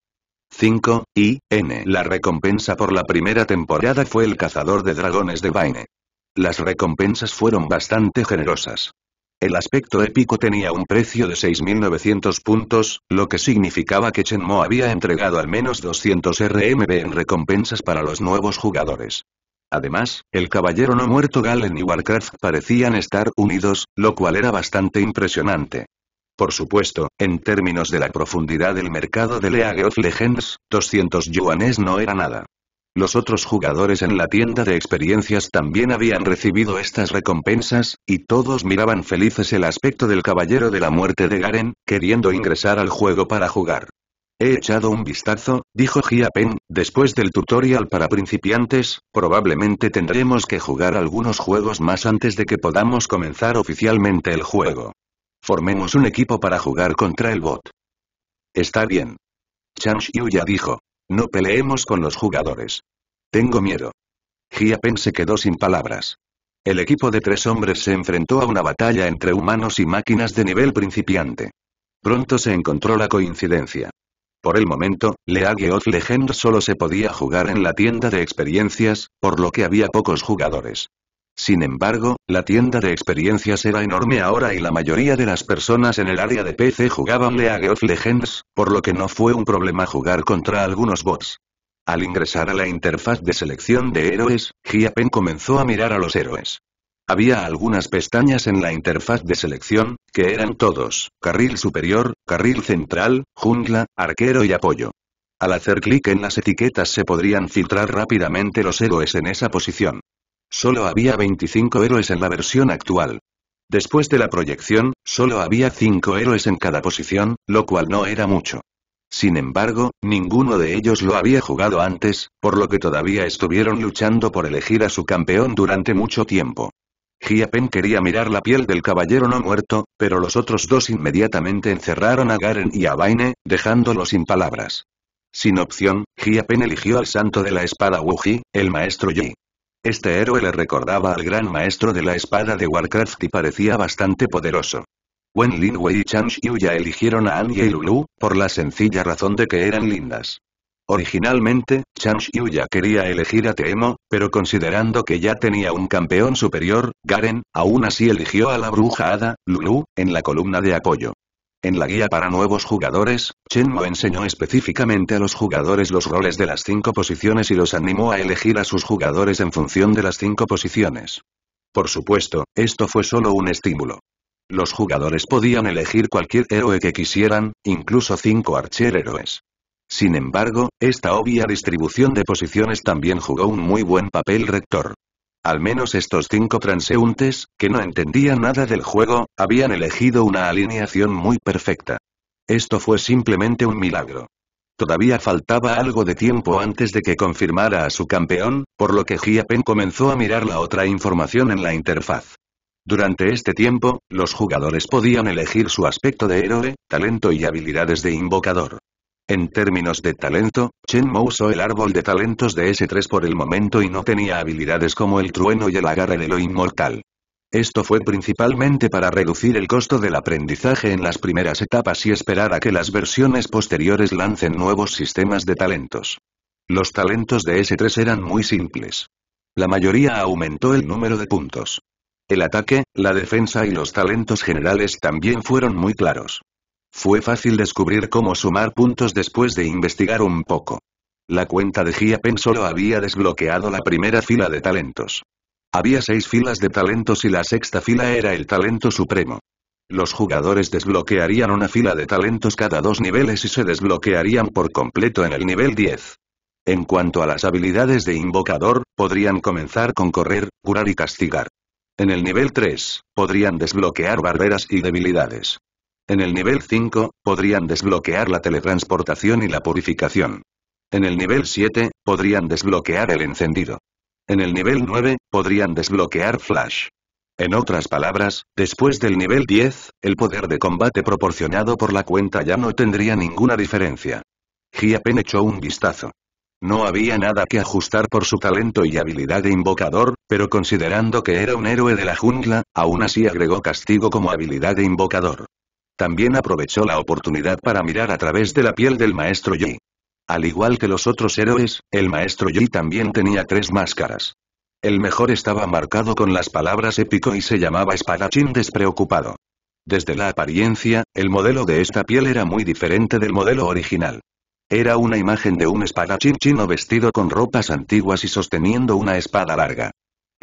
5, y, N. La recompensa por la primera temporada fue el cazador de dragones de Vaine. Las recompensas fueron bastante generosas. El aspecto épico tenía un precio de 6.900 puntos, lo que significaba que Mo había entregado al menos 200 RMB en recompensas para los nuevos jugadores. Además, el caballero no muerto Galen y Warcraft parecían estar unidos, lo cual era bastante impresionante. Por supuesto, en términos de la profundidad del mercado de League of Legends, 200 yuanes no era nada. Los otros jugadores en la tienda de experiencias también habían recibido estas recompensas, y todos miraban felices el aspecto del Caballero de la Muerte de Garen, queriendo ingresar al juego para jugar. He echado un vistazo, dijo Gia Pen, después del tutorial para principiantes, probablemente tendremos que jugar algunos juegos más antes de que podamos comenzar oficialmente el juego. Formemos un equipo para jugar contra el bot. Está bien. Chang ya dijo. No peleemos con los jugadores. Tengo miedo. Giapen se quedó sin palabras. El equipo de tres hombres se enfrentó a una batalla entre humanos y máquinas de nivel principiante. Pronto se encontró la coincidencia. Por el momento, League of Legends solo se podía jugar en la tienda de experiencias, por lo que había pocos jugadores. Sin embargo, la tienda de experiencias era enorme ahora y la mayoría de las personas en el área de PC jugaban League of Legends, por lo que no fue un problema jugar contra algunos bots. Al ingresar a la interfaz de selección de héroes, Giapen comenzó a mirar a los héroes. Había algunas pestañas en la interfaz de selección, que eran todos, carril superior, carril central, jungla, arquero y apoyo. Al hacer clic en las etiquetas se podrían filtrar rápidamente los héroes en esa posición. Solo había 25 héroes en la versión actual. Después de la proyección, solo había 5 héroes en cada posición, lo cual no era mucho. Sin embargo, ninguno de ellos lo había jugado antes, por lo que todavía estuvieron luchando por elegir a su campeón durante mucho tiempo. Hiapen quería mirar la piel del caballero no muerto, pero los otros dos inmediatamente encerraron a Garen y a Vaine, dejándolo sin palabras. Sin opción, Hiapen eligió al santo de la espada Wuji, el maestro Yi. Este héroe le recordaba al gran maestro de la espada de Warcraft y parecía bastante poderoso. Wen Wei y Chang ya eligieron a Annie y Lulu, por la sencilla razón de que eran lindas. Originalmente, Chang ya quería elegir a Teemo, pero considerando que ya tenía un campeón superior, Garen, aún así eligió a la bruja Hada, Lulu, en la columna de apoyo. En la guía para nuevos jugadores, Chenmo enseñó específicamente a los jugadores los roles de las cinco posiciones y los animó a elegir a sus jugadores en función de las cinco posiciones. Por supuesto, esto fue solo un estímulo. Los jugadores podían elegir cualquier héroe que quisieran, incluso cinco héroes. Sin embargo, esta obvia distribución de posiciones también jugó un muy buen papel rector. Al menos estos cinco transeúntes, que no entendían nada del juego, habían elegido una alineación muy perfecta. Esto fue simplemente un milagro. Todavía faltaba algo de tiempo antes de que confirmara a su campeón, por lo que Giapen comenzó a mirar la otra información en la interfaz. Durante este tiempo, los jugadores podían elegir su aspecto de héroe, talento y habilidades de invocador. En términos de talento, Chen Mo usó el árbol de talentos de S3 por el momento y no tenía habilidades como el trueno y el agarre de lo inmortal. Esto fue principalmente para reducir el costo del aprendizaje en las primeras etapas y esperar a que las versiones posteriores lancen nuevos sistemas de talentos. Los talentos de S3 eran muy simples. La mayoría aumentó el número de puntos. El ataque, la defensa y los talentos generales también fueron muy claros. Fue fácil descubrir cómo sumar puntos después de investigar un poco. La cuenta de Giapen solo había desbloqueado la primera fila de talentos. Había seis filas de talentos y la sexta fila era el talento supremo. Los jugadores desbloquearían una fila de talentos cada dos niveles y se desbloquearían por completo en el nivel 10. En cuanto a las habilidades de invocador, podrían comenzar con correr, curar y castigar. En el nivel 3, podrían desbloquear barreras y debilidades. En el nivel 5, podrían desbloquear la teletransportación y la purificación. En el nivel 7, podrían desbloquear el encendido. En el nivel 9, podrían desbloquear Flash. En otras palabras, después del nivel 10, el poder de combate proporcionado por la cuenta ya no tendría ninguna diferencia. Giapen echó un vistazo. No había nada que ajustar por su talento y habilidad de invocador, pero considerando que era un héroe de la jungla, aún así agregó castigo como habilidad de invocador. También aprovechó la oportunidad para mirar a través de la piel del maestro Yi. Al igual que los otros héroes, el maestro Yi también tenía tres máscaras. El mejor estaba marcado con las palabras épico y se llamaba espadachín despreocupado. Desde la apariencia, el modelo de esta piel era muy diferente del modelo original. Era una imagen de un espadachín chino vestido con ropas antiguas y sosteniendo una espada larga.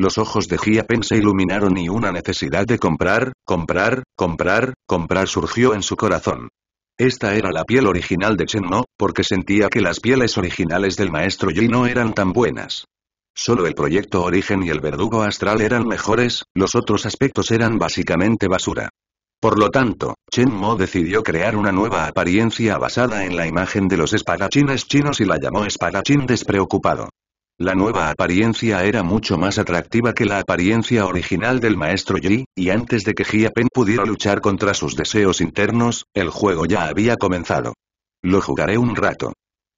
Los ojos de Gia se iluminaron y una necesidad de comprar, comprar, comprar, comprar surgió en su corazón. Esta era la piel original de Chen Mo, porque sentía que las pieles originales del maestro Yi no eran tan buenas. Solo el proyecto Origen y el verdugo astral eran mejores, los otros aspectos eran básicamente basura. Por lo tanto, Chen Mo decidió crear una nueva apariencia basada en la imagen de los espadachines chinos y la llamó espadachín despreocupado. La nueva apariencia era mucho más atractiva que la apariencia original del maestro Yi, y antes de que Jia pudiera luchar contra sus deseos internos, el juego ya había comenzado. Lo jugaré un rato.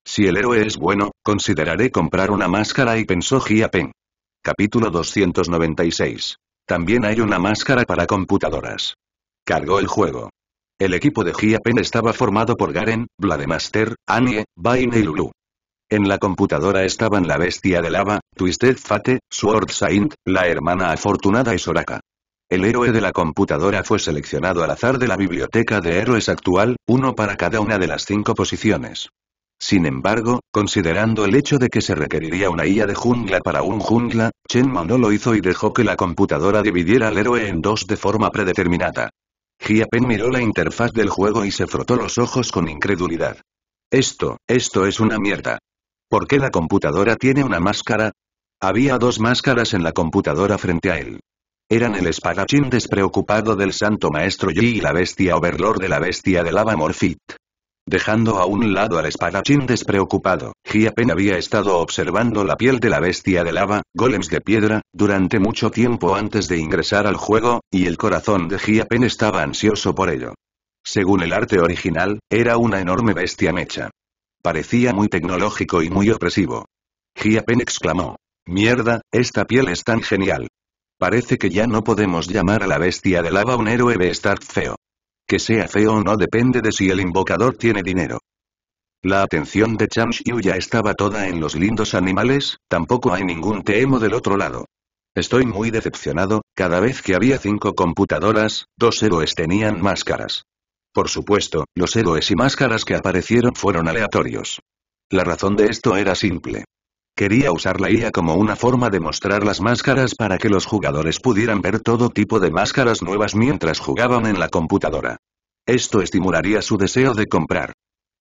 Si el héroe es bueno, consideraré comprar una máscara y pensó Jia Capítulo 296. También hay una máscara para computadoras. Cargó el juego. El equipo de Jia estaba formado por Garen, Vlademaster, Annie, Vayne y Lulu. En la computadora estaban la bestia de lava, Twisted Fate, Sword Saint, la hermana afortunada y Soraka. El héroe de la computadora fue seleccionado al azar de la biblioteca de héroes actual, uno para cada una de las cinco posiciones. Sin embargo, considerando el hecho de que se requeriría una IA de jungla para un jungla, Chenma no lo hizo y dejó que la computadora dividiera al héroe en dos de forma predeterminada. Pen miró la interfaz del juego y se frotó los ojos con incredulidad. Esto, esto es una mierda. ¿Por qué la computadora tiene una máscara? Había dos máscaras en la computadora frente a él. Eran el espadachín despreocupado del santo maestro Yi y la bestia overlord de la bestia de lava Morfit. Dejando a un lado al espadachín despreocupado, Jiapen había estado observando la piel de la bestia de lava, golems de piedra, durante mucho tiempo antes de ingresar al juego, y el corazón de Jiapen estaba ansioso por ello. Según el arte original, era una enorme bestia mecha. Parecía muy tecnológico y muy opresivo. Gia exclamó. Mierda, esta piel es tan genial. Parece que ya no podemos llamar a la bestia de lava un héroe de estar feo. Que sea feo o no depende de si el invocador tiene dinero. La atención de Chang Xiu ya estaba toda en los lindos animales, tampoco hay ningún teemo del otro lado. Estoy muy decepcionado, cada vez que había cinco computadoras, dos héroes tenían máscaras. Por supuesto, los héroes y máscaras que aparecieron fueron aleatorios. La razón de esto era simple. Quería usar la IA como una forma de mostrar las máscaras para que los jugadores pudieran ver todo tipo de máscaras nuevas mientras jugaban en la computadora. Esto estimularía su deseo de comprar.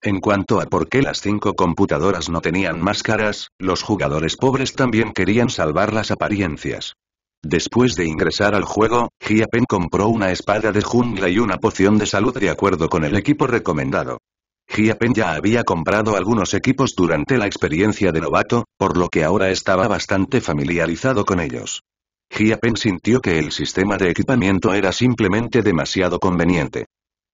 En cuanto a por qué las cinco computadoras no tenían máscaras, los jugadores pobres también querían salvar las apariencias. Después de ingresar al juego, Jia Pen compró una espada de jungla y una poción de salud de acuerdo con el equipo recomendado. Jia Pen ya había comprado algunos equipos durante la experiencia de novato, por lo que ahora estaba bastante familiarizado con ellos. Jia Pen sintió que el sistema de equipamiento era simplemente demasiado conveniente.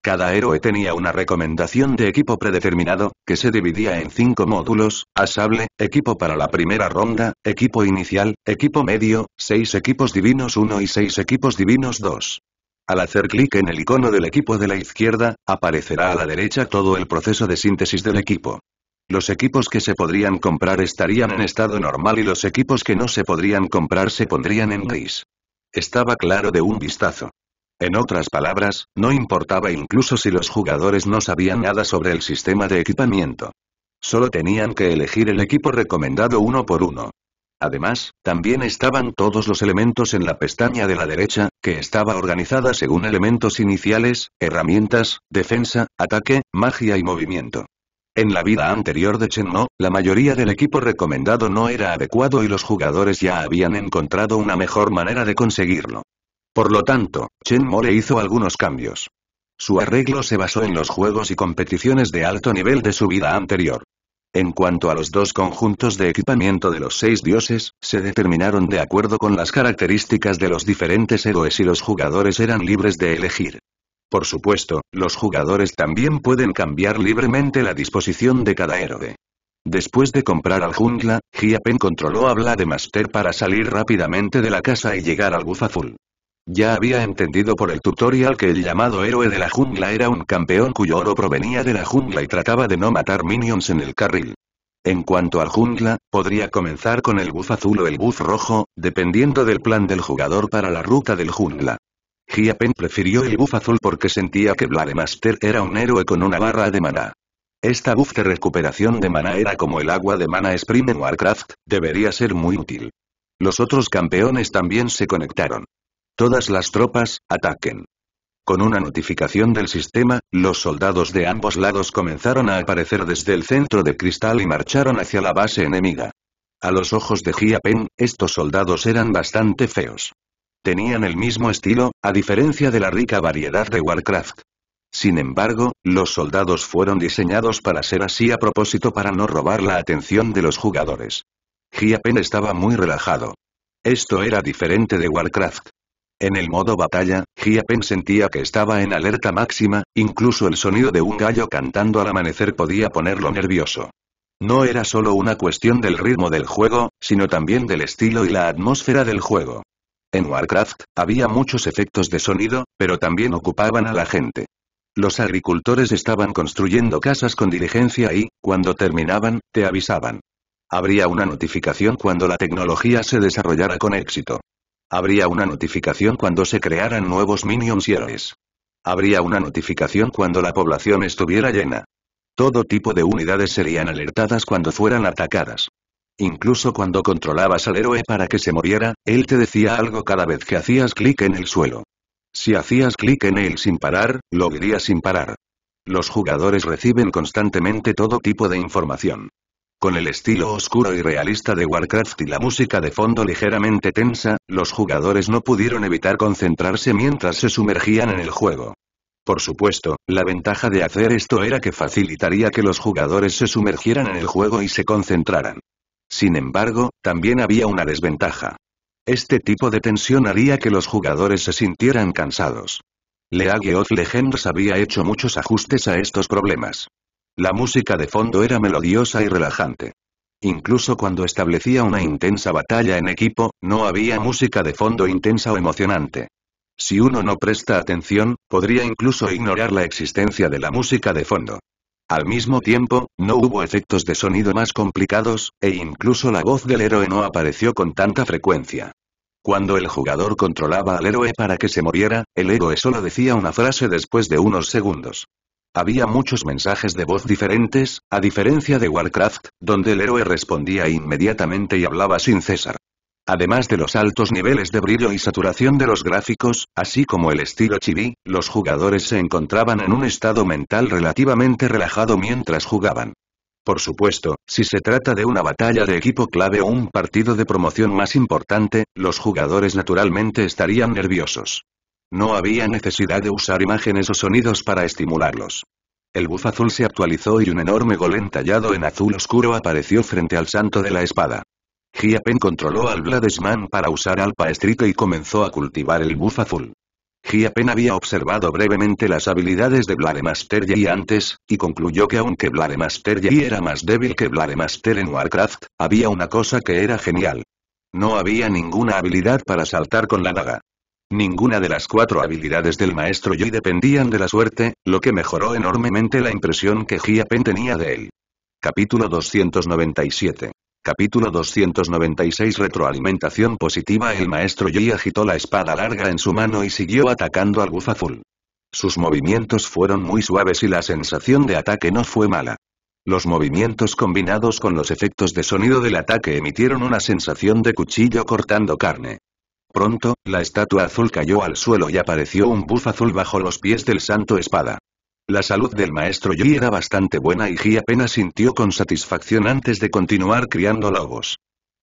Cada héroe tenía una recomendación de equipo predeterminado, que se dividía en cinco módulos, a sable, equipo para la primera ronda, equipo inicial, equipo medio, seis equipos divinos 1 y 6 equipos divinos 2. Al hacer clic en el icono del equipo de la izquierda, aparecerá a la derecha todo el proceso de síntesis del equipo. Los equipos que se podrían comprar estarían en estado normal y los equipos que no se podrían comprar se pondrían en gris. Estaba claro de un vistazo. En otras palabras, no importaba incluso si los jugadores no sabían nada sobre el sistema de equipamiento. Solo tenían que elegir el equipo recomendado uno por uno. Además, también estaban todos los elementos en la pestaña de la derecha, que estaba organizada según elementos iniciales, herramientas, defensa, ataque, magia y movimiento. En la vida anterior de no, la mayoría del equipo recomendado no era adecuado y los jugadores ya habían encontrado una mejor manera de conseguirlo. Por lo tanto, Chen Mo le hizo algunos cambios. Su arreglo se basó en los juegos y competiciones de alto nivel de su vida anterior. En cuanto a los dos conjuntos de equipamiento de los seis dioses, se determinaron de acuerdo con las características de los diferentes héroes y los jugadores eran libres de elegir. Por supuesto, los jugadores también pueden cambiar libremente la disposición de cada héroe. Después de comprar al jungla, Gia controló a Master para salir rápidamente de la casa y llegar al Azul. Ya había entendido por el tutorial que el llamado héroe de la jungla era un campeón cuyo oro provenía de la jungla y trataba de no matar minions en el carril. En cuanto al jungla, podría comenzar con el buff azul o el buff rojo, dependiendo del plan del jugador para la ruta del jungla. Giapen prefirió el buff azul porque sentía que Blademaster era un héroe con una barra de maná. Esta buff de recuperación de mana era como el agua de mana Spring en Warcraft, debería ser muy útil. Los otros campeones también se conectaron. Todas las tropas, ataquen. Con una notificación del sistema, los soldados de ambos lados comenzaron a aparecer desde el centro de cristal y marcharon hacia la base enemiga. A los ojos de Jia estos soldados eran bastante feos. Tenían el mismo estilo, a diferencia de la rica variedad de Warcraft. Sin embargo, los soldados fueron diseñados para ser así a propósito para no robar la atención de los jugadores. Jia estaba muy relajado. Esto era diferente de Warcraft. En el modo batalla, Hiapen sentía que estaba en alerta máxima, incluso el sonido de un gallo cantando al amanecer podía ponerlo nervioso. No era solo una cuestión del ritmo del juego, sino también del estilo y la atmósfera del juego. En Warcraft, había muchos efectos de sonido, pero también ocupaban a la gente. Los agricultores estaban construyendo casas con diligencia y, cuando terminaban, te avisaban. Habría una notificación cuando la tecnología se desarrollara con éxito. Habría una notificación cuando se crearan nuevos minions y héroes. Habría una notificación cuando la población estuviera llena. Todo tipo de unidades serían alertadas cuando fueran atacadas. Incluso cuando controlabas al héroe para que se moviera, él te decía algo cada vez que hacías clic en el suelo. Si hacías clic en él sin parar, lo diría sin parar. Los jugadores reciben constantemente todo tipo de información. Con el estilo oscuro y realista de Warcraft y la música de fondo ligeramente tensa, los jugadores no pudieron evitar concentrarse mientras se sumergían en el juego. Por supuesto, la ventaja de hacer esto era que facilitaría que los jugadores se sumergieran en el juego y se concentraran. Sin embargo, también había una desventaja. Este tipo de tensión haría que los jugadores se sintieran cansados. League of Legends había hecho muchos ajustes a estos problemas. La música de fondo era melodiosa y relajante. Incluso cuando establecía una intensa batalla en equipo, no había música de fondo intensa o emocionante. Si uno no presta atención, podría incluso ignorar la existencia de la música de fondo. Al mismo tiempo, no hubo efectos de sonido más complicados, e incluso la voz del héroe no apareció con tanta frecuencia. Cuando el jugador controlaba al héroe para que se moviera, el héroe solo decía una frase después de unos segundos. Había muchos mensajes de voz diferentes, a diferencia de Warcraft, donde el héroe respondía inmediatamente y hablaba sin cesar. Además de los altos niveles de brillo y saturación de los gráficos, así como el estilo chibi, los jugadores se encontraban en un estado mental relativamente relajado mientras jugaban. Por supuesto, si se trata de una batalla de equipo clave o un partido de promoción más importante, los jugadores naturalmente estarían nerviosos. No había necesidad de usar imágenes o sonidos para estimularlos. El buff azul se actualizó y un enorme golem tallado en azul oscuro apareció frente al santo de la espada. Jiapen controló al Bladesman para usar Alpa paestrito y comenzó a cultivar el buff azul. había observado brevemente las habilidades de Blademaster Yi antes, y concluyó que aunque Blademaster Yi era más débil que Blademaster en Warcraft, había una cosa que era genial. No había ninguna habilidad para saltar con la daga. Ninguna de las cuatro habilidades del maestro Yi dependían de la suerte, lo que mejoró enormemente la impresión que Jia tenía de él. Capítulo 297. Capítulo 296 Retroalimentación positiva El maestro Yi agitó la espada larga en su mano y siguió atacando al bufazul. Sus movimientos fueron muy suaves y la sensación de ataque no fue mala. Los movimientos combinados con los efectos de sonido del ataque emitieron una sensación de cuchillo cortando carne. Pronto, la estatua azul cayó al suelo y apareció un buff azul bajo los pies del santo espada. La salud del maestro Yi era bastante buena y Ji apenas sintió con satisfacción antes de continuar criando lobos.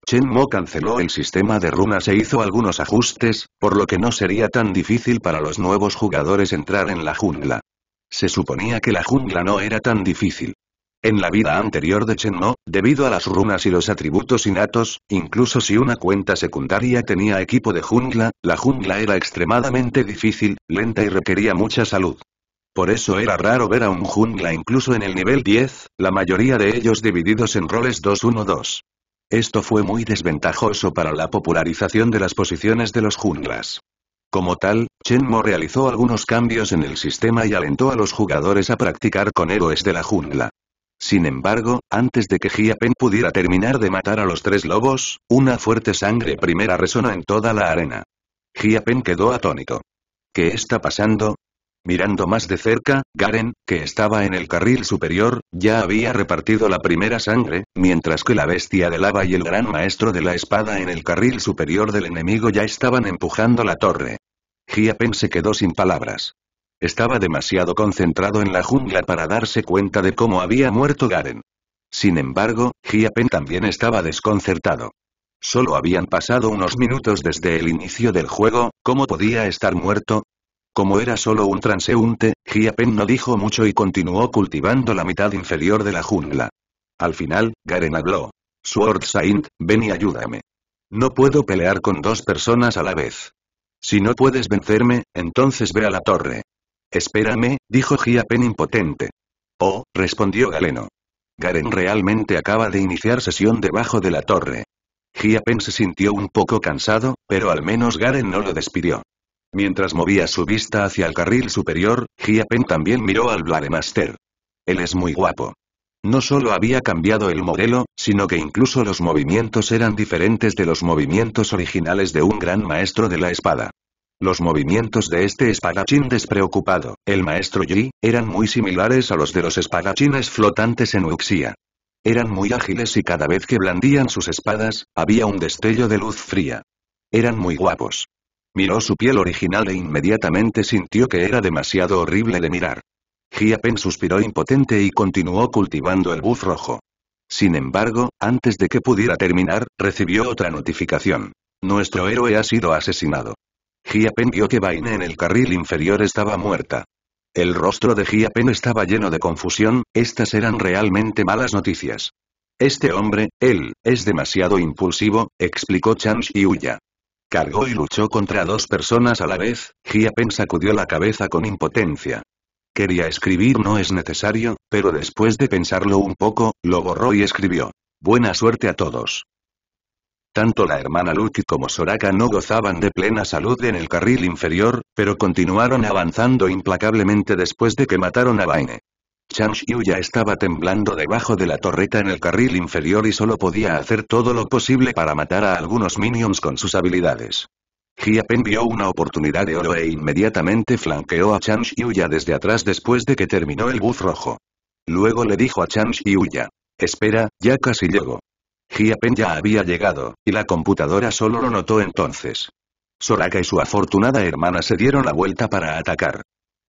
Chen Mo canceló el sistema de runas e hizo algunos ajustes, por lo que no sería tan difícil para los nuevos jugadores entrar en la jungla. Se suponía que la jungla no era tan difícil. En la vida anterior de Chen debido a las runas y los atributos innatos, incluso si una cuenta secundaria tenía equipo de jungla, la jungla era extremadamente difícil, lenta y requería mucha salud. Por eso era raro ver a un jungla incluso en el nivel 10, la mayoría de ellos divididos en roles 2-1-2. Esto fue muy desventajoso para la popularización de las posiciones de los junglas. Como tal, Chenmo realizó algunos cambios en el sistema y alentó a los jugadores a practicar con héroes de la jungla. Sin embargo, antes de que Jia pudiera terminar de matar a los tres lobos, una fuerte sangre primera resonó en toda la arena. Jia quedó atónito. ¿Qué está pasando? Mirando más de cerca, Garen, que estaba en el carril superior, ya había repartido la primera sangre, mientras que la bestia de lava y el gran maestro de la espada en el carril superior del enemigo ya estaban empujando la torre. Jia se quedó sin palabras. Estaba demasiado concentrado en la jungla para darse cuenta de cómo había muerto Garen. Sin embargo, Pen también estaba desconcertado. Solo habían pasado unos minutos desde el inicio del juego, ¿cómo podía estar muerto? Como era solo un transeúnte, Pen no dijo mucho y continuó cultivando la mitad inferior de la jungla. Al final, Garen habló. Sword Saint, ven y ayúdame. No puedo pelear con dos personas a la vez. Si no puedes vencerme, entonces ve a la torre. Espérame, dijo Pen impotente. Oh, respondió Galeno. Garen realmente acaba de iniciar sesión debajo de la torre. Pen se sintió un poco cansado, pero al menos Garen no lo despidió. Mientras movía su vista hacia el carril superior, Pen también miró al Blademaster. Él es muy guapo. No solo había cambiado el modelo, sino que incluso los movimientos eran diferentes de los movimientos originales de un gran maestro de la espada. Los movimientos de este espadachín despreocupado, el maestro Yi, eran muy similares a los de los espadachines flotantes en Uxia. Eran muy ágiles y cada vez que blandían sus espadas, había un destello de luz fría. Eran muy guapos. Miró su piel original e inmediatamente sintió que era demasiado horrible de mirar. Giapen suspiró impotente y continuó cultivando el bus rojo. Sin embargo, antes de que pudiera terminar, recibió otra notificación. Nuestro héroe ha sido asesinado. Hiapen vio que Vaine en el carril inferior estaba muerta. El rostro de Hiapen estaba lleno de confusión, estas eran realmente malas noticias. Este hombre, él, es demasiado impulsivo, explicó y Huya. Cargó y luchó contra dos personas a la vez, Hiapen sacudió la cabeza con impotencia. Quería escribir no es necesario, pero después de pensarlo un poco, lo borró y escribió. Buena suerte a todos. Tanto la hermana Lucky como Soraka no gozaban de plena salud en el carril inferior, pero continuaron avanzando implacablemente después de que mataron a Baine. Chang ya estaba temblando debajo de la torreta en el carril inferior y solo podía hacer todo lo posible para matar a algunos minions con sus habilidades. Jiapen vio una oportunidad de oro e inmediatamente flanqueó a Chang ya desde atrás después de que terminó el bus rojo. Luego le dijo a Chang ya. Espera, ya casi llego. Hiapen ya había llegado, y la computadora solo lo notó entonces. Soraka y su afortunada hermana se dieron la vuelta para atacar.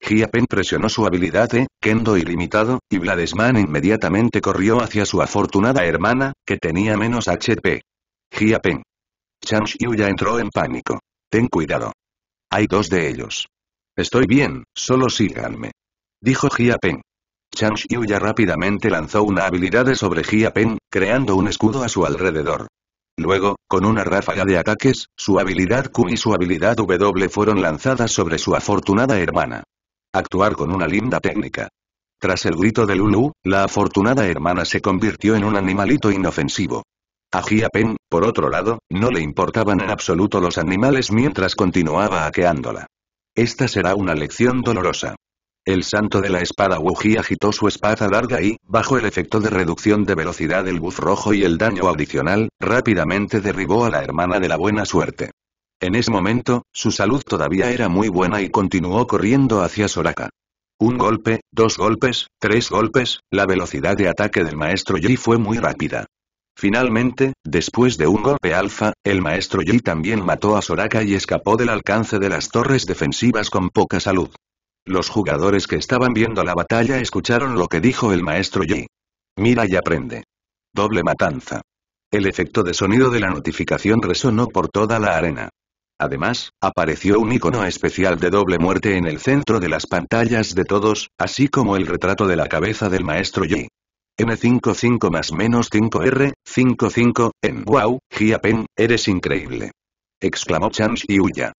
Hiapen presionó su habilidad de Kendo ilimitado, y Bladesman inmediatamente corrió hacia su afortunada hermana, que tenía menos HP. Chang Yu ya entró en pánico. Ten cuidado. Hay dos de ellos. Estoy bien, solo síganme. Dijo Hiapen. Chang ya rápidamente lanzó una habilidad sobre Jia Pen, creando un escudo a su alrededor. Luego, con una ráfaga de ataques, su habilidad Q y su habilidad W fueron lanzadas sobre su afortunada hermana. Actuar con una linda técnica. Tras el grito de Lulu, la afortunada hermana se convirtió en un animalito inofensivo. A Jia Pen, por otro lado, no le importaban en absoluto los animales mientras continuaba hackeándola. Esta será una lección dolorosa. El santo de la espada Wuji agitó su espada larga y, bajo el efecto de reducción de velocidad del buff rojo y el daño adicional, rápidamente derribó a la hermana de la buena suerte. En ese momento, su salud todavía era muy buena y continuó corriendo hacia Soraka. Un golpe, dos golpes, tres golpes, la velocidad de ataque del maestro Yi fue muy rápida. Finalmente, después de un golpe alfa, el maestro Yi también mató a Soraka y escapó del alcance de las torres defensivas con poca salud. Los jugadores que estaban viendo la batalla escucharon lo que dijo el maestro Yi. Mira y aprende. Doble matanza. El efecto de sonido de la notificación resonó por toda la arena. Además, apareció un icono especial de doble muerte en el centro de las pantallas de todos, así como el retrato de la cabeza del maestro Yi. m 55 más menos 5R, 55, en wow, Gia eres increíble. Exclamó Chang Yuya.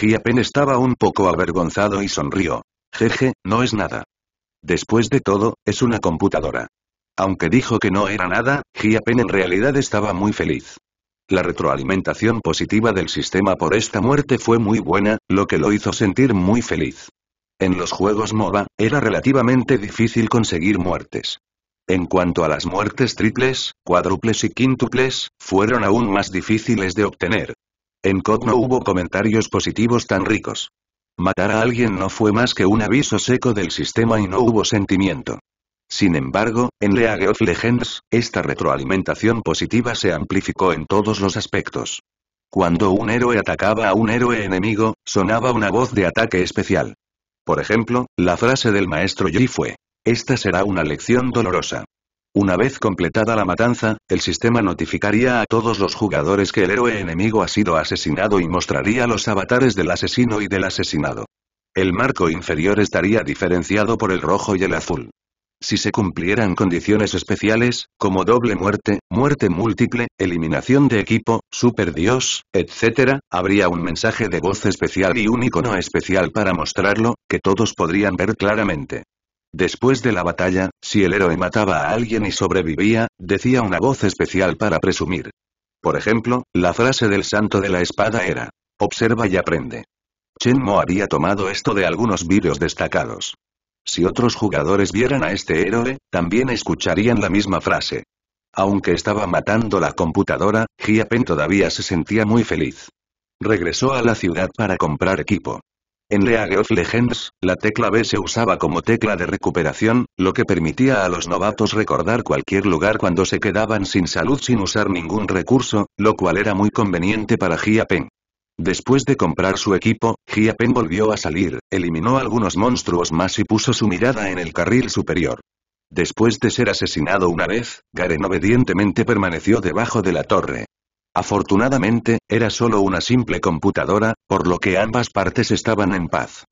Jiapen estaba un poco avergonzado y sonrió. Jeje, no es nada. Después de todo, es una computadora. Aunque dijo que no era nada, Jiapen en realidad estaba muy feliz. La retroalimentación positiva del sistema por esta muerte fue muy buena, lo que lo hizo sentir muy feliz. En los juegos MOBA, era relativamente difícil conseguir muertes. En cuanto a las muertes triples, cuádruples y quíntuples, fueron aún más difíciles de obtener, en COD no hubo comentarios positivos tan ricos. Matar a alguien no fue más que un aviso seco del sistema y no hubo sentimiento. Sin embargo, en League of Legends, esta retroalimentación positiva se amplificó en todos los aspectos. Cuando un héroe atacaba a un héroe enemigo, sonaba una voz de ataque especial. Por ejemplo, la frase del maestro Yi fue, esta será una lección dolorosa. Una vez completada la matanza, el sistema notificaría a todos los jugadores que el héroe enemigo ha sido asesinado y mostraría los avatares del asesino y del asesinado. El marco inferior estaría diferenciado por el rojo y el azul. Si se cumplieran condiciones especiales, como doble muerte, muerte múltiple, eliminación de equipo, super dios, etc., habría un mensaje de voz especial y un icono especial para mostrarlo, que todos podrían ver claramente. Después de la batalla, si el héroe mataba a alguien y sobrevivía, decía una voz especial para presumir. Por ejemplo, la frase del santo de la espada era, observa y aprende. Chen Mo había tomado esto de algunos vídeos destacados. Si otros jugadores vieran a este héroe, también escucharían la misma frase. Aunque estaba matando la computadora, Gia Pen todavía se sentía muy feliz. Regresó a la ciudad para comprar equipo. En League of Legends, la tecla B se usaba como tecla de recuperación, lo que permitía a los novatos recordar cualquier lugar cuando se quedaban sin salud sin usar ningún recurso, lo cual era muy conveniente para Jia Después de comprar su equipo, Jia volvió a salir, eliminó algunos monstruos más y puso su mirada en el carril superior. Después de ser asesinado una vez, Garen obedientemente permaneció debajo de la torre, Afortunadamente, era solo una simple computadora, por lo que ambas partes estaban en paz.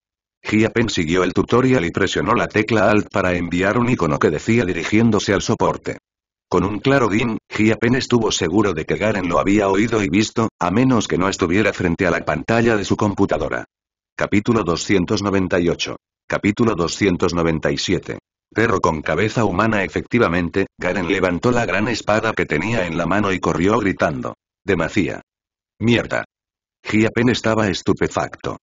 Hiapen siguió el tutorial y presionó la tecla Alt para enviar un icono que decía dirigiéndose al soporte. Con un claro din, Hiapen estuvo seguro de que Garen lo había oído y visto, a menos que no estuviera frente a la pantalla de su computadora. Capítulo 298. Capítulo 297. Perro con cabeza humana efectivamente, Garen levantó la gran espada que tenía en la mano y corrió gritando. Macía. Mierda. Giapen estaba estupefacto.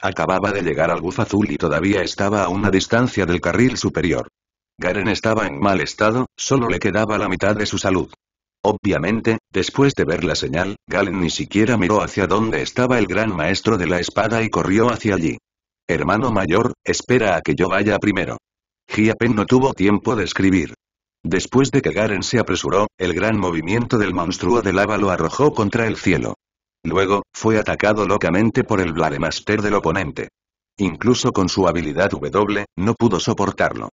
Acababa de llegar al bufazul azul y todavía estaba a una distancia del carril superior. Garen estaba en mal estado, solo le quedaba la mitad de su salud. Obviamente, después de ver la señal, Garen ni siquiera miró hacia donde estaba el gran maestro de la espada y corrió hacia allí. Hermano mayor, espera a que yo vaya primero. Giapen no tuvo tiempo de escribir. Después de que Garen se apresuró, el gran movimiento del monstruo de lava lo arrojó contra el cielo. Luego, fue atacado locamente por el Blademaster del oponente. Incluso con su habilidad W, no pudo soportarlo.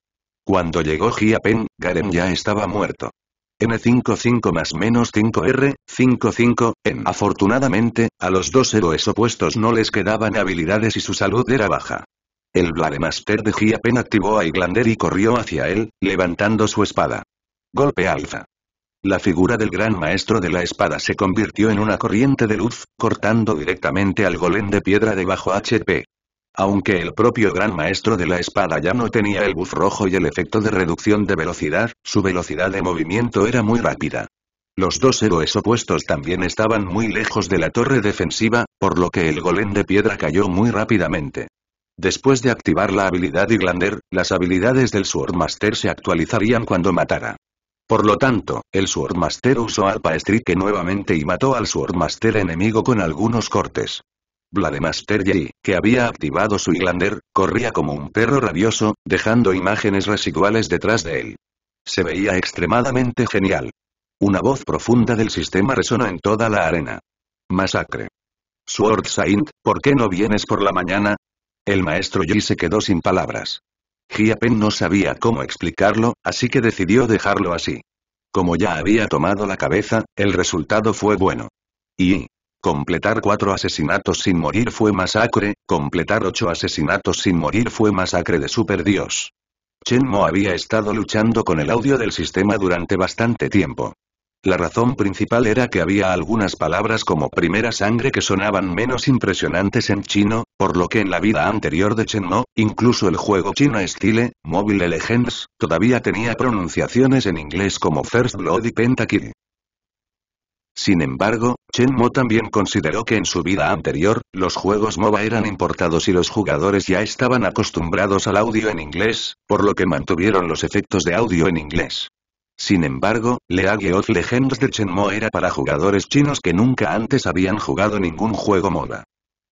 Cuando llegó Pen, Garen ya estaba muerto. N55 más menos 5R, 55, n Afortunadamente, a los dos héroes opuestos no les quedaban habilidades y su salud era baja. El Blademaster de Giapen activó a Iglander y corrió hacia él, levantando su espada. Golpe alza. La figura del gran maestro de la espada se convirtió en una corriente de luz, cortando directamente al golem de piedra debajo HP. Aunque el propio gran maestro de la espada ya no tenía el buff rojo y el efecto de reducción de velocidad, su velocidad de movimiento era muy rápida. Los dos héroes opuestos también estaban muy lejos de la torre defensiva, por lo que el golem de piedra cayó muy rápidamente. Después de activar la habilidad Irlander, las habilidades del Swordmaster se actualizarían cuando matara. Por lo tanto, el Swordmaster usó Alpa Strike nuevamente y mató al Swordmaster enemigo con algunos cortes. Vlademaster Yi, que había activado su Irlander, corría como un perro rabioso, dejando imágenes residuales detrás de él. Se veía extremadamente genial. Una voz profunda del sistema resonó en toda la arena. Masacre. Sword Saint, ¿por qué no vienes por la mañana? El maestro Yi se quedó sin palabras. Jiapeng no sabía cómo explicarlo, así que decidió dejarlo así. Como ya había tomado la cabeza, el resultado fue bueno. Y completar cuatro asesinatos sin morir fue masacre, completar ocho asesinatos sin morir fue masacre de superdios. Chen Mo había estado luchando con el audio del sistema durante bastante tiempo. La razón principal era que había algunas palabras como primera sangre que sonaban menos impresionantes en chino, por lo que en la vida anterior de Chen Mo, incluso el juego chino Style, Mobile Legends, todavía tenía pronunciaciones en inglés como First Blood y Pentakill. Sin embargo, Chen Mo también consideró que en su vida anterior, los juegos MOBA eran importados y los jugadores ya estaban acostumbrados al audio en inglés, por lo que mantuvieron los efectos de audio en inglés. Sin embargo, League of Legends de Chen Mo era para jugadores chinos que nunca antes habían jugado ningún juego MOBA.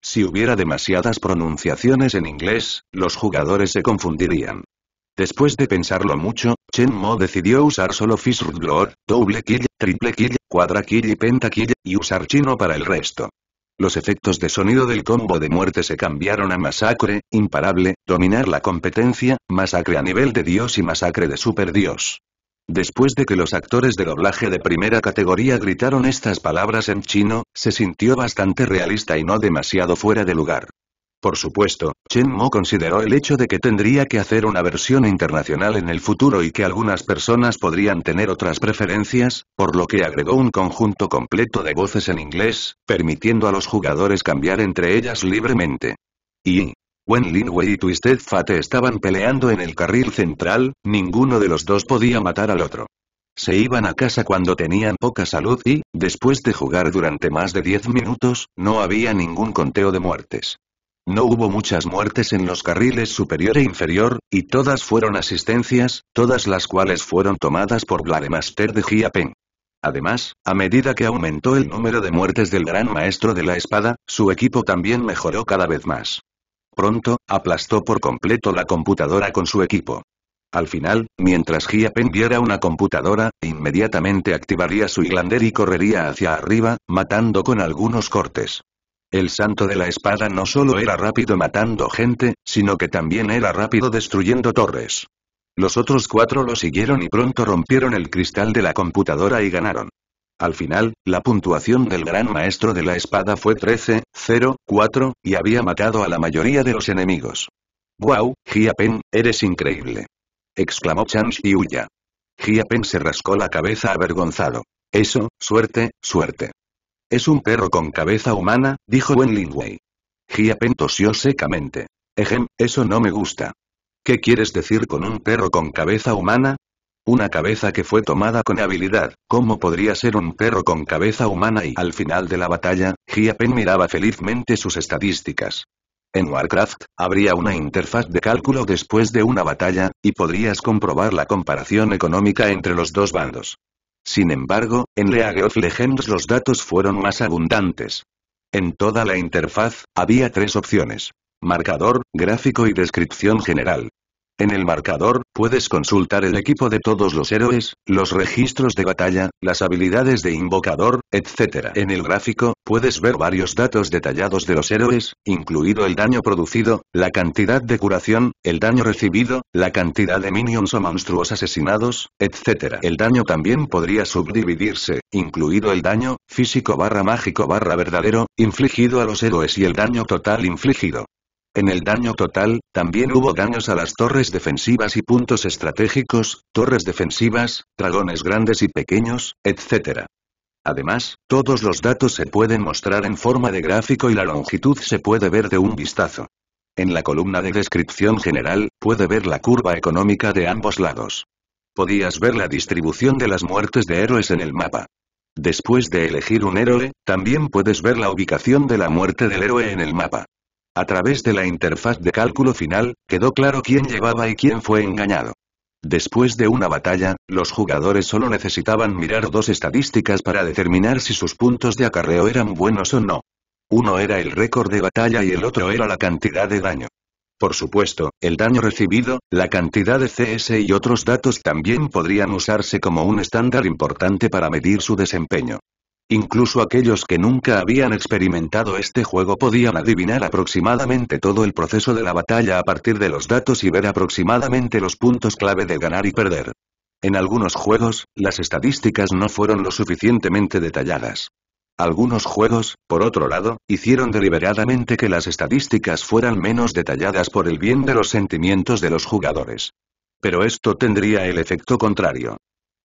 Si hubiera demasiadas pronunciaciones en inglés, los jugadores se confundirían. Después de pensarlo mucho, Chen Mo decidió usar solo Fish Blood, Double Kill, Triple Kill, Cuadra Kill y Penta Kill, y usar Chino para el resto. Los efectos de sonido del combo de muerte se cambiaron a Masacre, Imparable, Dominar la competencia, Masacre a nivel de Dios y Masacre de Super Dios. Después de que los actores de doblaje de primera categoría gritaron estas palabras en chino, se sintió bastante realista y no demasiado fuera de lugar. Por supuesto, Chen Mo consideró el hecho de que tendría que hacer una versión internacional en el futuro y que algunas personas podrían tener otras preferencias, por lo que agregó un conjunto completo de voces en inglés, permitiendo a los jugadores cambiar entre ellas libremente. Y, Wen Linwei y Twisted Fate estaban peleando en el carril central, ninguno de los dos podía matar al otro. Se iban a casa cuando tenían poca salud y, después de jugar durante más de 10 minutos, no había ningún conteo de muertes. No hubo muchas muertes en los carriles superior e inferior, y todas fueron asistencias, todas las cuales fueron tomadas por Blademaster de Jiapen. Además, a medida que aumentó el número de muertes del Gran Maestro de la Espada, su equipo también mejoró cada vez más. Pronto, aplastó por completo la computadora con su equipo. Al final, mientras Giapen viera una computadora, inmediatamente activaría su islander y correría hacia arriba, matando con algunos cortes. El santo de la espada no solo era rápido matando gente, sino que también era rápido destruyendo torres. Los otros cuatro lo siguieron y pronto rompieron el cristal de la computadora y ganaron. Al final, la puntuación del gran maestro de la espada fue 13, 0, 4, y había matado a la mayoría de los enemigos. ¡Guau, Jia eres increíble! exclamó Chang Xiuya. Jia Pen se rascó la cabeza avergonzado. Eso, suerte, suerte. Es un perro con cabeza humana, dijo Wen Lingwei. Jia tosió secamente. Ejem, eso no me gusta. ¿Qué quieres decir con un perro con cabeza humana? Una cabeza que fue tomada con habilidad, como podría ser un perro con cabeza humana? Y al final de la batalla, Hiapen miraba felizmente sus estadísticas. En Warcraft, habría una interfaz de cálculo después de una batalla, y podrías comprobar la comparación económica entre los dos bandos. Sin embargo, en League of Legends los datos fueron más abundantes. En toda la interfaz, había tres opciones. Marcador, gráfico y descripción general. En el marcador, puedes consultar el equipo de todos los héroes, los registros de batalla, las habilidades de invocador, etc. En el gráfico, puedes ver varios datos detallados de los héroes, incluido el daño producido, la cantidad de curación, el daño recibido, la cantidad de minions o monstruos asesinados, etc. El daño también podría subdividirse, incluido el daño, físico barra mágico barra verdadero, infligido a los héroes y el daño total infligido. En el daño total, también hubo daños a las torres defensivas y puntos estratégicos, torres defensivas, dragones grandes y pequeños, etc. Además, todos los datos se pueden mostrar en forma de gráfico y la longitud se puede ver de un vistazo. En la columna de descripción general, puede ver la curva económica de ambos lados. Podías ver la distribución de las muertes de héroes en el mapa. Después de elegir un héroe, también puedes ver la ubicación de la muerte del héroe en el mapa. A través de la interfaz de cálculo final, quedó claro quién llevaba y quién fue engañado. Después de una batalla, los jugadores solo necesitaban mirar dos estadísticas para determinar si sus puntos de acarreo eran buenos o no. Uno era el récord de batalla y el otro era la cantidad de daño. Por supuesto, el daño recibido, la cantidad de CS y otros datos también podrían usarse como un estándar importante para medir su desempeño. Incluso aquellos que nunca habían experimentado este juego podían adivinar aproximadamente todo el proceso de la batalla a partir de los datos y ver aproximadamente los puntos clave de ganar y perder. En algunos juegos, las estadísticas no fueron lo suficientemente detalladas. Algunos juegos, por otro lado, hicieron deliberadamente que las estadísticas fueran menos detalladas por el bien de los sentimientos de los jugadores. Pero esto tendría el efecto contrario.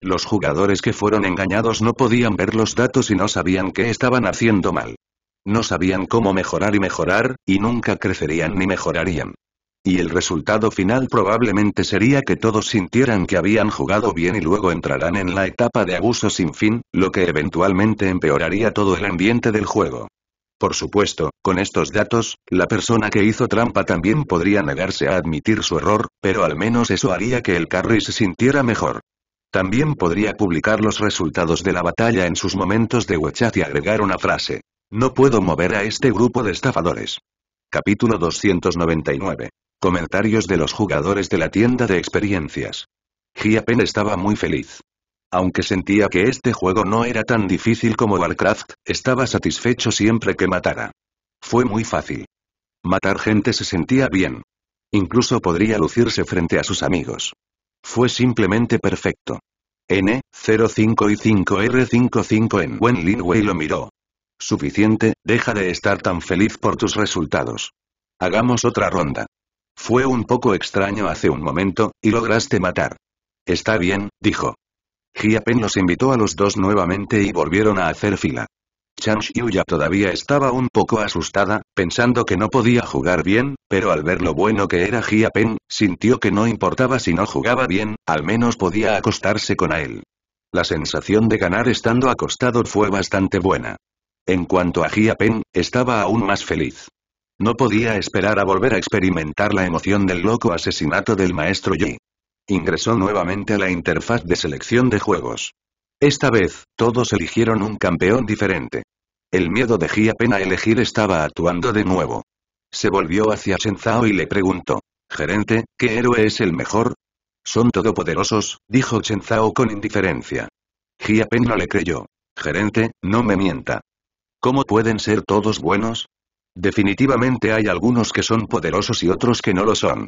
Los jugadores que fueron engañados no podían ver los datos y no sabían qué estaban haciendo mal. No sabían cómo mejorar y mejorar, y nunca crecerían ni mejorarían. Y el resultado final probablemente sería que todos sintieran que habían jugado bien y luego entrarán en la etapa de abuso sin fin, lo que eventualmente empeoraría todo el ambiente del juego. Por supuesto, con estos datos, la persona que hizo trampa también podría negarse a admitir su error, pero al menos eso haría que el carry se sintiera mejor. También podría publicar los resultados de la batalla en sus momentos de WeChat y agregar una frase. No puedo mover a este grupo de estafadores. Capítulo 299. Comentarios de los jugadores de la tienda de experiencias. Giapen estaba muy feliz. Aunque sentía que este juego no era tan difícil como Warcraft, estaba satisfecho siempre que matara. Fue muy fácil. Matar gente se sentía bien. Incluso podría lucirse frente a sus amigos. Fue simplemente perfecto. N, 05 y 5R55 en Wen lo miró. Suficiente, deja de estar tan feliz por tus resultados. Hagamos otra ronda. Fue un poco extraño hace un momento, y lograste matar. Está bien, dijo. Jia los invitó a los dos nuevamente y volvieron a hacer fila. Chang ya todavía estaba un poco asustada, pensando que no podía jugar bien, pero al ver lo bueno que era Jia Pen, sintió que no importaba si no jugaba bien, al menos podía acostarse con él. La sensación de ganar estando acostado fue bastante buena. En cuanto a Jia Pen, estaba aún más feliz. No podía esperar a volver a experimentar la emoción del loco asesinato del maestro Yi. Ingresó nuevamente a la interfaz de selección de juegos. Esta vez, todos eligieron un campeón diferente. El miedo de Jia Pena elegir estaba actuando de nuevo. Se volvió hacia Zhao y le preguntó. Gerente, ¿qué héroe es el mejor? Son todopoderosos, dijo Chen Zhao con indiferencia. Jia no le creyó. Gerente, no me mienta. ¿Cómo pueden ser todos buenos? Definitivamente hay algunos que son poderosos y otros que no lo son.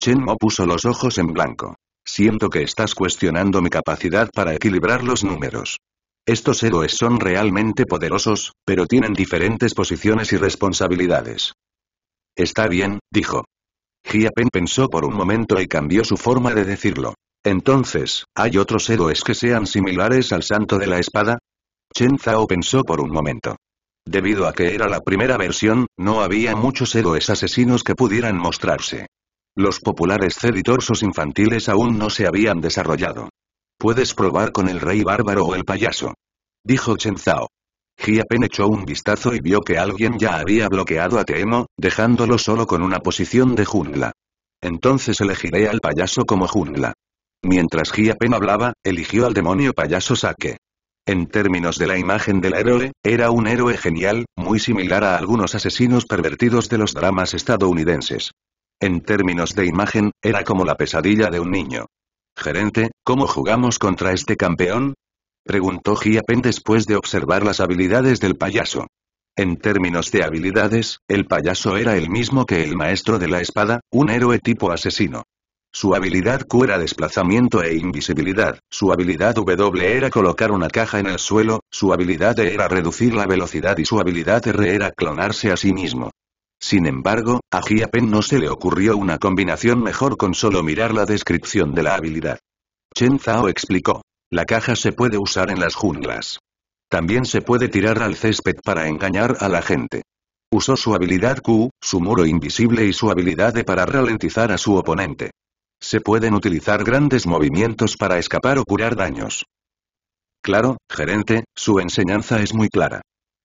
Chen Mo puso los ojos en blanco. Siento que estás cuestionando mi capacidad para equilibrar los números. Estos héroes son realmente poderosos, pero tienen diferentes posiciones y responsabilidades. Está bien, dijo. Jiapen pensó por un momento y cambió su forma de decirlo. Entonces, ¿hay otros héroes que sean similares al santo de la espada? Chen Zhao pensó por un momento. Debido a que era la primera versión, no había muchos héroes asesinos que pudieran mostrarse. Los populares ceditorsos infantiles aún no se habían desarrollado. Puedes probar con el rey bárbaro o el payaso. Dijo Chen Zhao. Jiapen echó un vistazo y vio que alguien ya había bloqueado a Teemo, dejándolo solo con una posición de jungla. Entonces elegiré al payaso como jungla. Mientras Jiapen hablaba, eligió al demonio payaso Saque. En términos de la imagen del héroe, era un héroe genial, muy similar a algunos asesinos pervertidos de los dramas estadounidenses. En términos de imagen, era como la pesadilla de un niño. Gerente, ¿cómo jugamos contra este campeón? Preguntó Giapen después de observar las habilidades del payaso. En términos de habilidades, el payaso era el mismo que el maestro de la espada, un héroe tipo asesino. Su habilidad Q era desplazamiento e invisibilidad, su habilidad W era colocar una caja en el suelo, su habilidad E era reducir la velocidad y su habilidad R era clonarse a sí mismo. Sin embargo, a Pen no se le ocurrió una combinación mejor con solo mirar la descripción de la habilidad. Chen Zhao explicó. La caja se puede usar en las junglas. También se puede tirar al césped para engañar a la gente. Usó su habilidad Q, su muro invisible y su habilidad E para ralentizar a su oponente. Se pueden utilizar grandes movimientos para escapar o curar daños. Claro, gerente, su enseñanza es muy clara.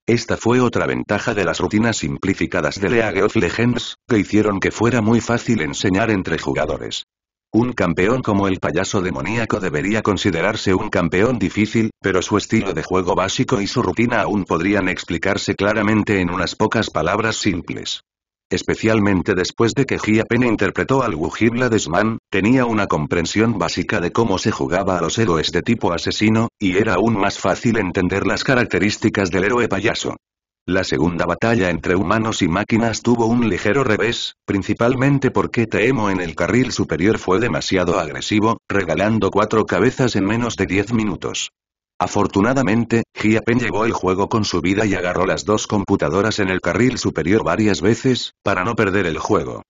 Esta fue otra ventaja de las rutinas simplificadas de League of Legends, que hicieron que fuera muy fácil enseñar entre jugadores. Un campeón como el payaso demoníaco debería considerarse un campeón difícil, pero su estilo de juego básico y su rutina aún podrían explicarse claramente en unas pocas palabras simples especialmente después de que Gia interpretó al wujibla desman tenía una comprensión básica de cómo se jugaba a los héroes de tipo asesino, y era aún más fácil entender las características del héroe payaso. La segunda batalla entre humanos y máquinas tuvo un ligero revés, principalmente porque Teemo en el carril superior fue demasiado agresivo, regalando cuatro cabezas en menos de diez minutos. Afortunadamente, Jiapen llegó el juego con su vida y agarró las dos computadoras en el carril superior varias veces, para no perder el juego.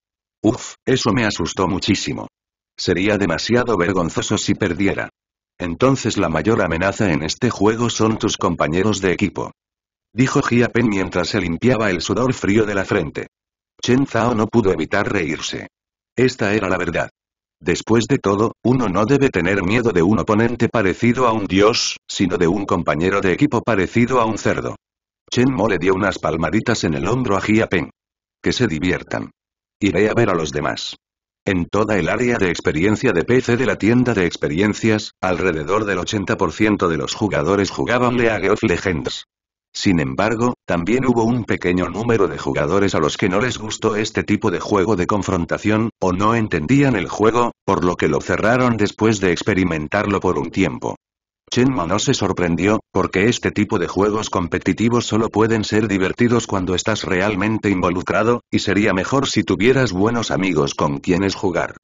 Uf, eso me asustó muchísimo. Sería demasiado vergonzoso si perdiera. Entonces la mayor amenaza en este juego son tus compañeros de equipo. Dijo Jiapen mientras se limpiaba el sudor frío de la frente. Chen Zhao no pudo evitar reírse. Esta era la verdad. Después de todo, uno no debe tener miedo de un oponente parecido a un dios, sino de un compañero de equipo parecido a un cerdo. Chen Mo le dio unas palmaditas en el hombro a Jia Peng. Que se diviertan. Iré a ver a los demás. En toda el área de experiencia de PC de la tienda de experiencias, alrededor del 80% de los jugadores jugaban League of Legends. Sin embargo, también hubo un pequeño número de jugadores a los que no les gustó este tipo de juego de confrontación, o no entendían el juego, por lo que lo cerraron después de experimentarlo por un tiempo. Chenma no se sorprendió, porque este tipo de juegos competitivos solo pueden ser divertidos cuando estás realmente involucrado, y sería mejor si tuvieras buenos amigos con quienes jugar.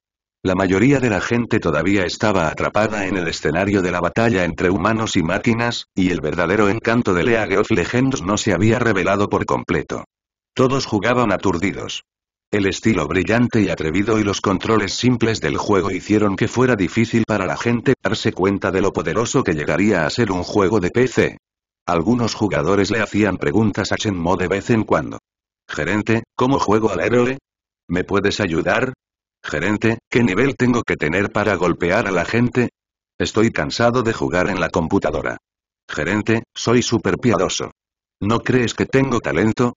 La mayoría de la gente todavía estaba atrapada en el escenario de la batalla entre humanos y máquinas, y el verdadero encanto de League of Legends no se había revelado por completo. Todos jugaban aturdidos. El estilo brillante y atrevido y los controles simples del juego hicieron que fuera difícil para la gente darse cuenta de lo poderoso que llegaría a ser un juego de PC. Algunos jugadores le hacían preguntas a Shenmue de vez en cuando. Gerente, ¿cómo juego al héroe? ¿Me puedes ayudar? Gerente, ¿qué nivel tengo que tener para golpear a la gente? Estoy cansado de jugar en la computadora. Gerente, soy súper piadoso. ¿No crees que tengo talento?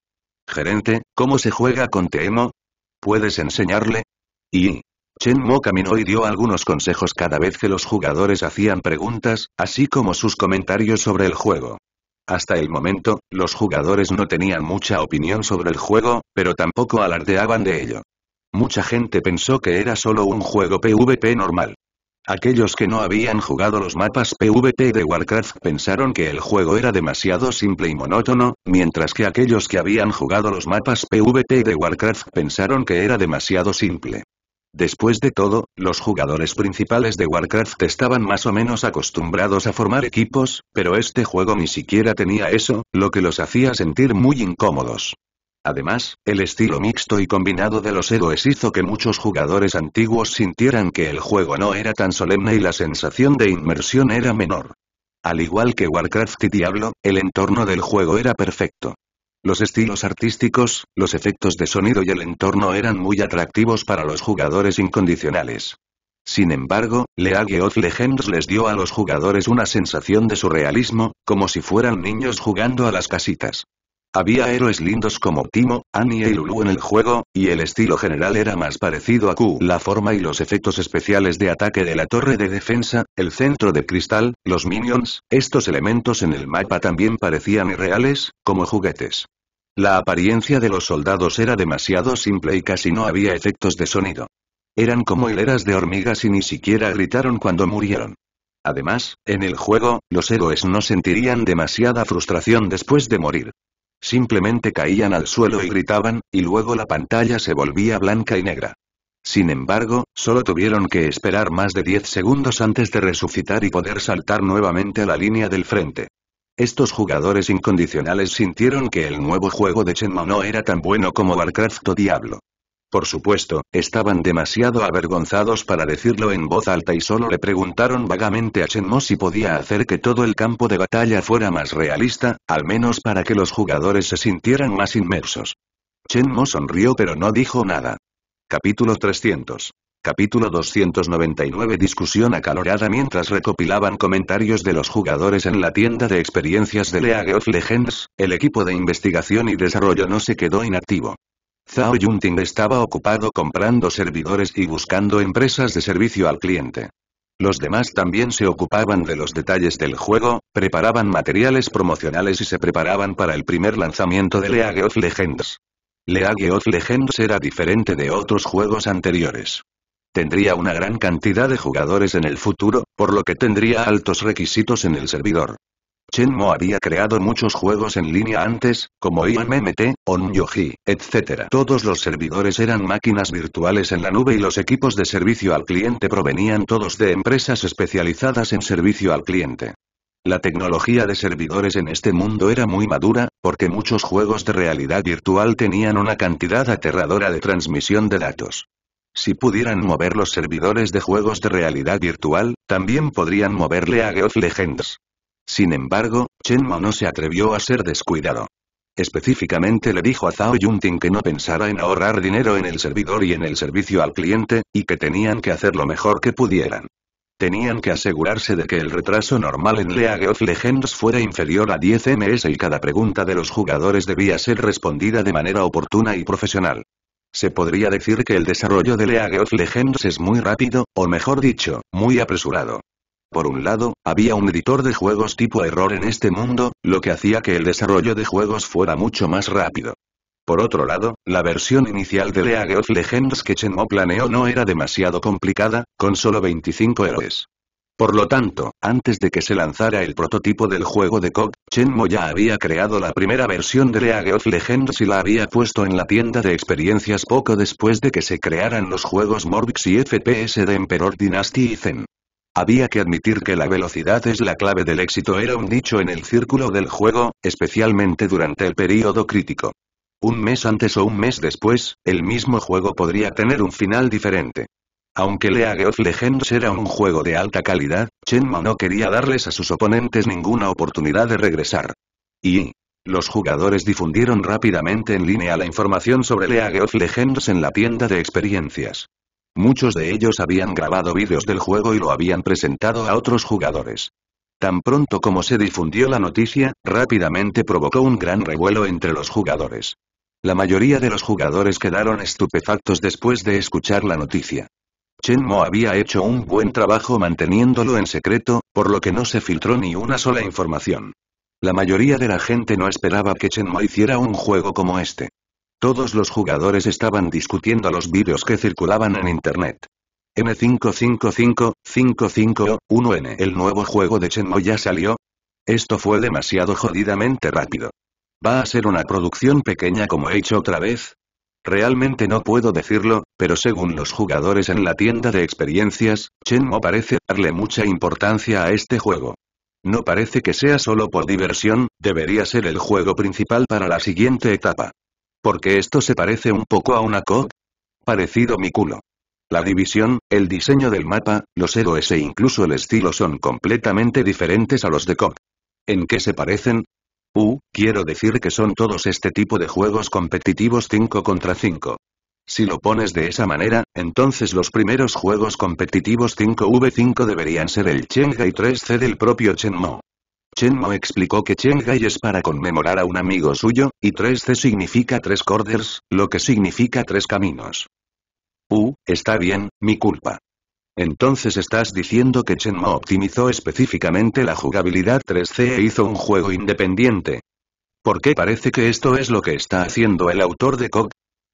Gerente, ¿cómo se juega con Teemo? ¿Puedes enseñarle? Y... Chen Mo caminó y dio algunos consejos cada vez que los jugadores hacían preguntas, así como sus comentarios sobre el juego. Hasta el momento, los jugadores no tenían mucha opinión sobre el juego, pero tampoco alardeaban de ello. Mucha gente pensó que era solo un juego PvP normal. Aquellos que no habían jugado los mapas PvP de Warcraft pensaron que el juego era demasiado simple y monótono, mientras que aquellos que habían jugado los mapas PvP de Warcraft pensaron que era demasiado simple. Después de todo, los jugadores principales de Warcraft estaban más o menos acostumbrados a formar equipos, pero este juego ni siquiera tenía eso, lo que los hacía sentir muy incómodos. Además, el estilo mixto y combinado de los héroes hizo que muchos jugadores antiguos sintieran que el juego no era tan solemne y la sensación de inmersión era menor. Al igual que Warcraft y Diablo, el entorno del juego era perfecto. Los estilos artísticos, los efectos de sonido y el entorno eran muy atractivos para los jugadores incondicionales. Sin embargo, League of Legends les dio a los jugadores una sensación de surrealismo, como si fueran niños jugando a las casitas. Había héroes lindos como Timo, Annie y Lulu en el juego, y el estilo general era más parecido a Q. La forma y los efectos especiales de ataque de la torre de defensa, el centro de cristal, los minions, estos elementos en el mapa también parecían irreales, como juguetes. La apariencia de los soldados era demasiado simple y casi no había efectos de sonido. Eran como hileras de hormigas y ni siquiera gritaron cuando murieron. Además, en el juego, los héroes no sentirían demasiada frustración después de morir. Simplemente caían al suelo y gritaban, y luego la pantalla se volvía blanca y negra. Sin embargo, solo tuvieron que esperar más de 10 segundos antes de resucitar y poder saltar nuevamente a la línea del frente. Estos jugadores incondicionales sintieron que el nuevo juego de Shenmue no era tan bueno como Warcraft o Diablo. Por supuesto, estaban demasiado avergonzados para decirlo en voz alta y solo le preguntaron vagamente a Mo si podía hacer que todo el campo de batalla fuera más realista, al menos para que los jugadores se sintieran más inmersos. Mo sonrió pero no dijo nada. Capítulo 300. Capítulo 299 Discusión acalorada mientras recopilaban comentarios de los jugadores en la tienda de experiencias de League of Legends, el equipo de investigación y desarrollo no se quedó inactivo. Zhao Yunting estaba ocupado comprando servidores y buscando empresas de servicio al cliente. Los demás también se ocupaban de los detalles del juego, preparaban materiales promocionales y se preparaban para el primer lanzamiento de League of Legends. League of Legends era diferente de otros juegos anteriores. Tendría una gran cantidad de jugadores en el futuro, por lo que tendría altos requisitos en el servidor. Chenmo había creado muchos juegos en línea antes, como IMMT, e, Onyoji, etc. Todos los servidores eran máquinas virtuales en la nube y los equipos de servicio al cliente provenían todos de empresas especializadas en servicio al cliente. La tecnología de servidores en este mundo era muy madura, porque muchos juegos de realidad virtual tenían una cantidad aterradora de transmisión de datos. Si pudieran mover los servidores de juegos de realidad virtual, también podrían moverle a Geoff Legends. Sin embargo, Chen Shenmue no se atrevió a ser descuidado. Específicamente le dijo a Zhao Yunting que no pensara en ahorrar dinero en el servidor y en el servicio al cliente, y que tenían que hacer lo mejor que pudieran. Tenían que asegurarse de que el retraso normal en League of Legends fuera inferior a 10 ms y cada pregunta de los jugadores debía ser respondida de manera oportuna y profesional. Se podría decir que el desarrollo de League of Legends es muy rápido, o mejor dicho, muy apresurado. Por un lado, había un editor de juegos tipo error en este mundo, lo que hacía que el desarrollo de juegos fuera mucho más rápido. Por otro lado, la versión inicial de League of Legends que Chenmo planeó no era demasiado complicada, con solo 25 héroes. Por lo tanto, antes de que se lanzara el prototipo del juego de Chen Chenmo ya había creado la primera versión de League of Legends y la había puesto en la tienda de experiencias poco después de que se crearan los juegos Morbix y FPS de Emperor Dynasty y Zen. Había que admitir que la velocidad es la clave del éxito era un dicho en el círculo del juego, especialmente durante el período crítico. Un mes antes o un mes después, el mismo juego podría tener un final diferente. Aunque League of Legends era un juego de alta calidad, Chenma no quería darles a sus oponentes ninguna oportunidad de regresar. Y, los jugadores difundieron rápidamente en línea la información sobre League of Legends en la tienda de experiencias. Muchos de ellos habían grabado vídeos del juego y lo habían presentado a otros jugadores. Tan pronto como se difundió la noticia, rápidamente provocó un gran revuelo entre los jugadores. La mayoría de los jugadores quedaron estupefactos después de escuchar la noticia. Chen Mo había hecho un buen trabajo manteniéndolo en secreto, por lo que no se filtró ni una sola información. La mayoría de la gente no esperaba que Chen Mo hiciera un juego como este. Todos los jugadores estaban discutiendo los vídeos que circulaban en internet. M555, n El nuevo juego de Shenmue ya salió. Esto fue demasiado jodidamente rápido. ¿Va a ser una producción pequeña como he hecho otra vez? Realmente no puedo decirlo, pero según los jugadores en la tienda de experiencias, Shenmue parece darle mucha importancia a este juego. No parece que sea solo por diversión, debería ser el juego principal para la siguiente etapa. Porque esto se parece un poco a una cop Parecido mi culo. La división, el diseño del mapa, los héroes e incluso el estilo son completamente diferentes a los de COD. ¿En qué se parecen? U, quiero decir que son todos este tipo de juegos competitivos 5 contra 5. Si lo pones de esa manera, entonces los primeros juegos competitivos 5v5 deberían ser el y 3C del propio Mo. Chen Mo explicó que Chen Gai es para conmemorar a un amigo suyo, y 3C significa tres corders, lo que significa tres caminos. Uh, está bien, mi culpa. Entonces estás diciendo que Chen Mo optimizó específicamente la jugabilidad 3C e hizo un juego independiente. ¿Por qué parece que esto es lo que está haciendo el autor de COG?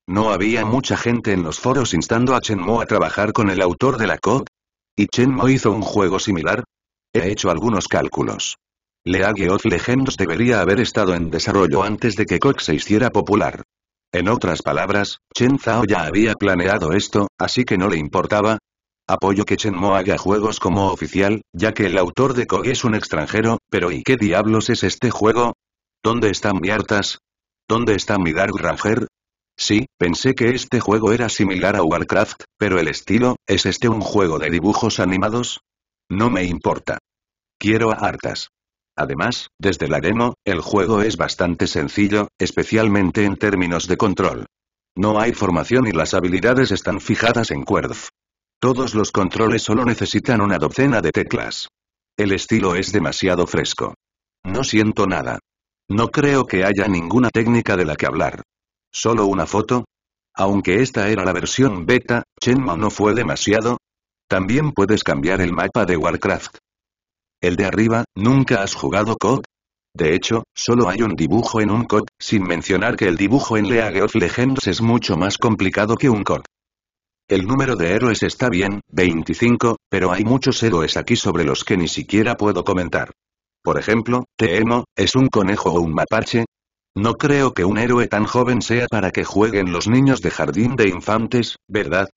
¿No había mucha gente en los foros instando a Chen Mo a trabajar con el autor de la COG? ¿Y Chen Mo hizo un juego similar? He hecho algunos cálculos. League of Legends debería haber estado en desarrollo antes de que Koch se hiciera popular. En otras palabras, Chen Zhao ya había planeado esto, así que no le importaba. Apoyo que Chen Mo haga juegos como oficial, ya que el autor de Koch es un extranjero, pero ¿y qué diablos es este juego? ¿Dónde están mi Artas? ¿Dónde está mi Dark Ranger? Sí, pensé que este juego era similar a Warcraft, pero el estilo, ¿es este un juego de dibujos animados? No me importa. Quiero a Artas. Además, desde la demo, el juego es bastante sencillo, especialmente en términos de control. No hay formación y las habilidades están fijadas en Querf. Todos los controles solo necesitan una docena de teclas. El estilo es demasiado fresco. No siento nada. No creo que haya ninguna técnica de la que hablar. ¿Solo una foto? Aunque esta era la versión beta, Chenma no fue demasiado. También puedes cambiar el mapa de Warcraft. ¿El de arriba, nunca has jugado COD? De hecho, solo hay un dibujo en un COD, sin mencionar que el dibujo en League of Legends es mucho más complicado que un COD. El número de héroes está bien, 25, pero hay muchos héroes aquí sobre los que ni siquiera puedo comentar. Por ejemplo, Teemo, ¿es un conejo o un mapache? No creo que un héroe tan joven sea para que jueguen los niños de jardín de infantes, ¿verdad?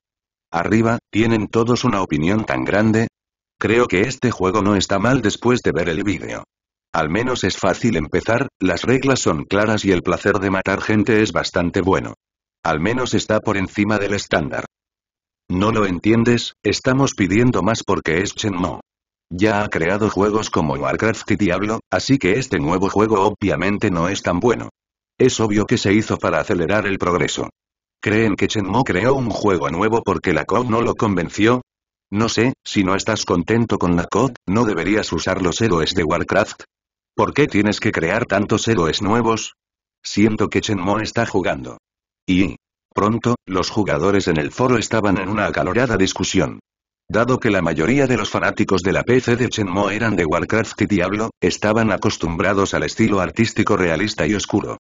Arriba, tienen todos una opinión tan grande, Creo que este juego no está mal después de ver el vídeo. Al menos es fácil empezar, las reglas son claras y el placer de matar gente es bastante bueno. Al menos está por encima del estándar. No lo entiendes, estamos pidiendo más porque es Shenmue. Ya ha creado juegos como Warcraft y Diablo, así que este nuevo juego obviamente no es tan bueno. Es obvio que se hizo para acelerar el progreso. ¿Creen que Shenmue creó un juego nuevo porque la COD no lo convenció? No sé, si no estás contento con la COD, ¿no deberías usar los héroes de Warcraft? ¿Por qué tienes que crear tantos héroes nuevos? Siento que Chenmo está jugando. Y... Pronto, los jugadores en el foro estaban en una acalorada discusión. Dado que la mayoría de los fanáticos de la PC de Chenmo eran de Warcraft y Diablo, estaban acostumbrados al estilo artístico realista y oscuro.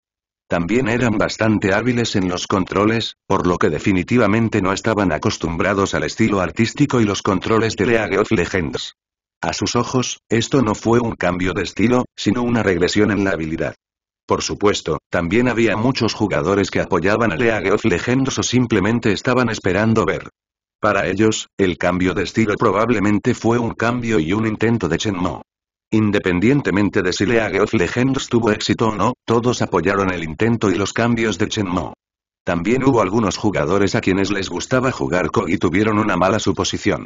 También eran bastante hábiles en los controles, por lo que definitivamente no estaban acostumbrados al estilo artístico y los controles de League of Legends. A sus ojos, esto no fue un cambio de estilo, sino una regresión en la habilidad. Por supuesto, también había muchos jugadores que apoyaban a League of Legends o simplemente estaban esperando ver. Para ellos, el cambio de estilo probablemente fue un cambio y un intento de Mo. Independientemente de si League of Legends tuvo éxito o no, todos apoyaron el intento y los cambios de Mo. También hubo algunos jugadores a quienes les gustaba jugar Kog y tuvieron una mala suposición.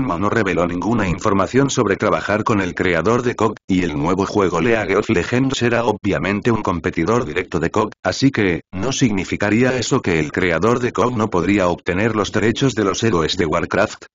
Mo no reveló ninguna información sobre trabajar con el creador de Kog, y el nuevo juego League of Legends era obviamente un competidor directo de Kog, así que, no significaría eso que el creador de Kog no podría obtener los derechos de los héroes de Warcraft,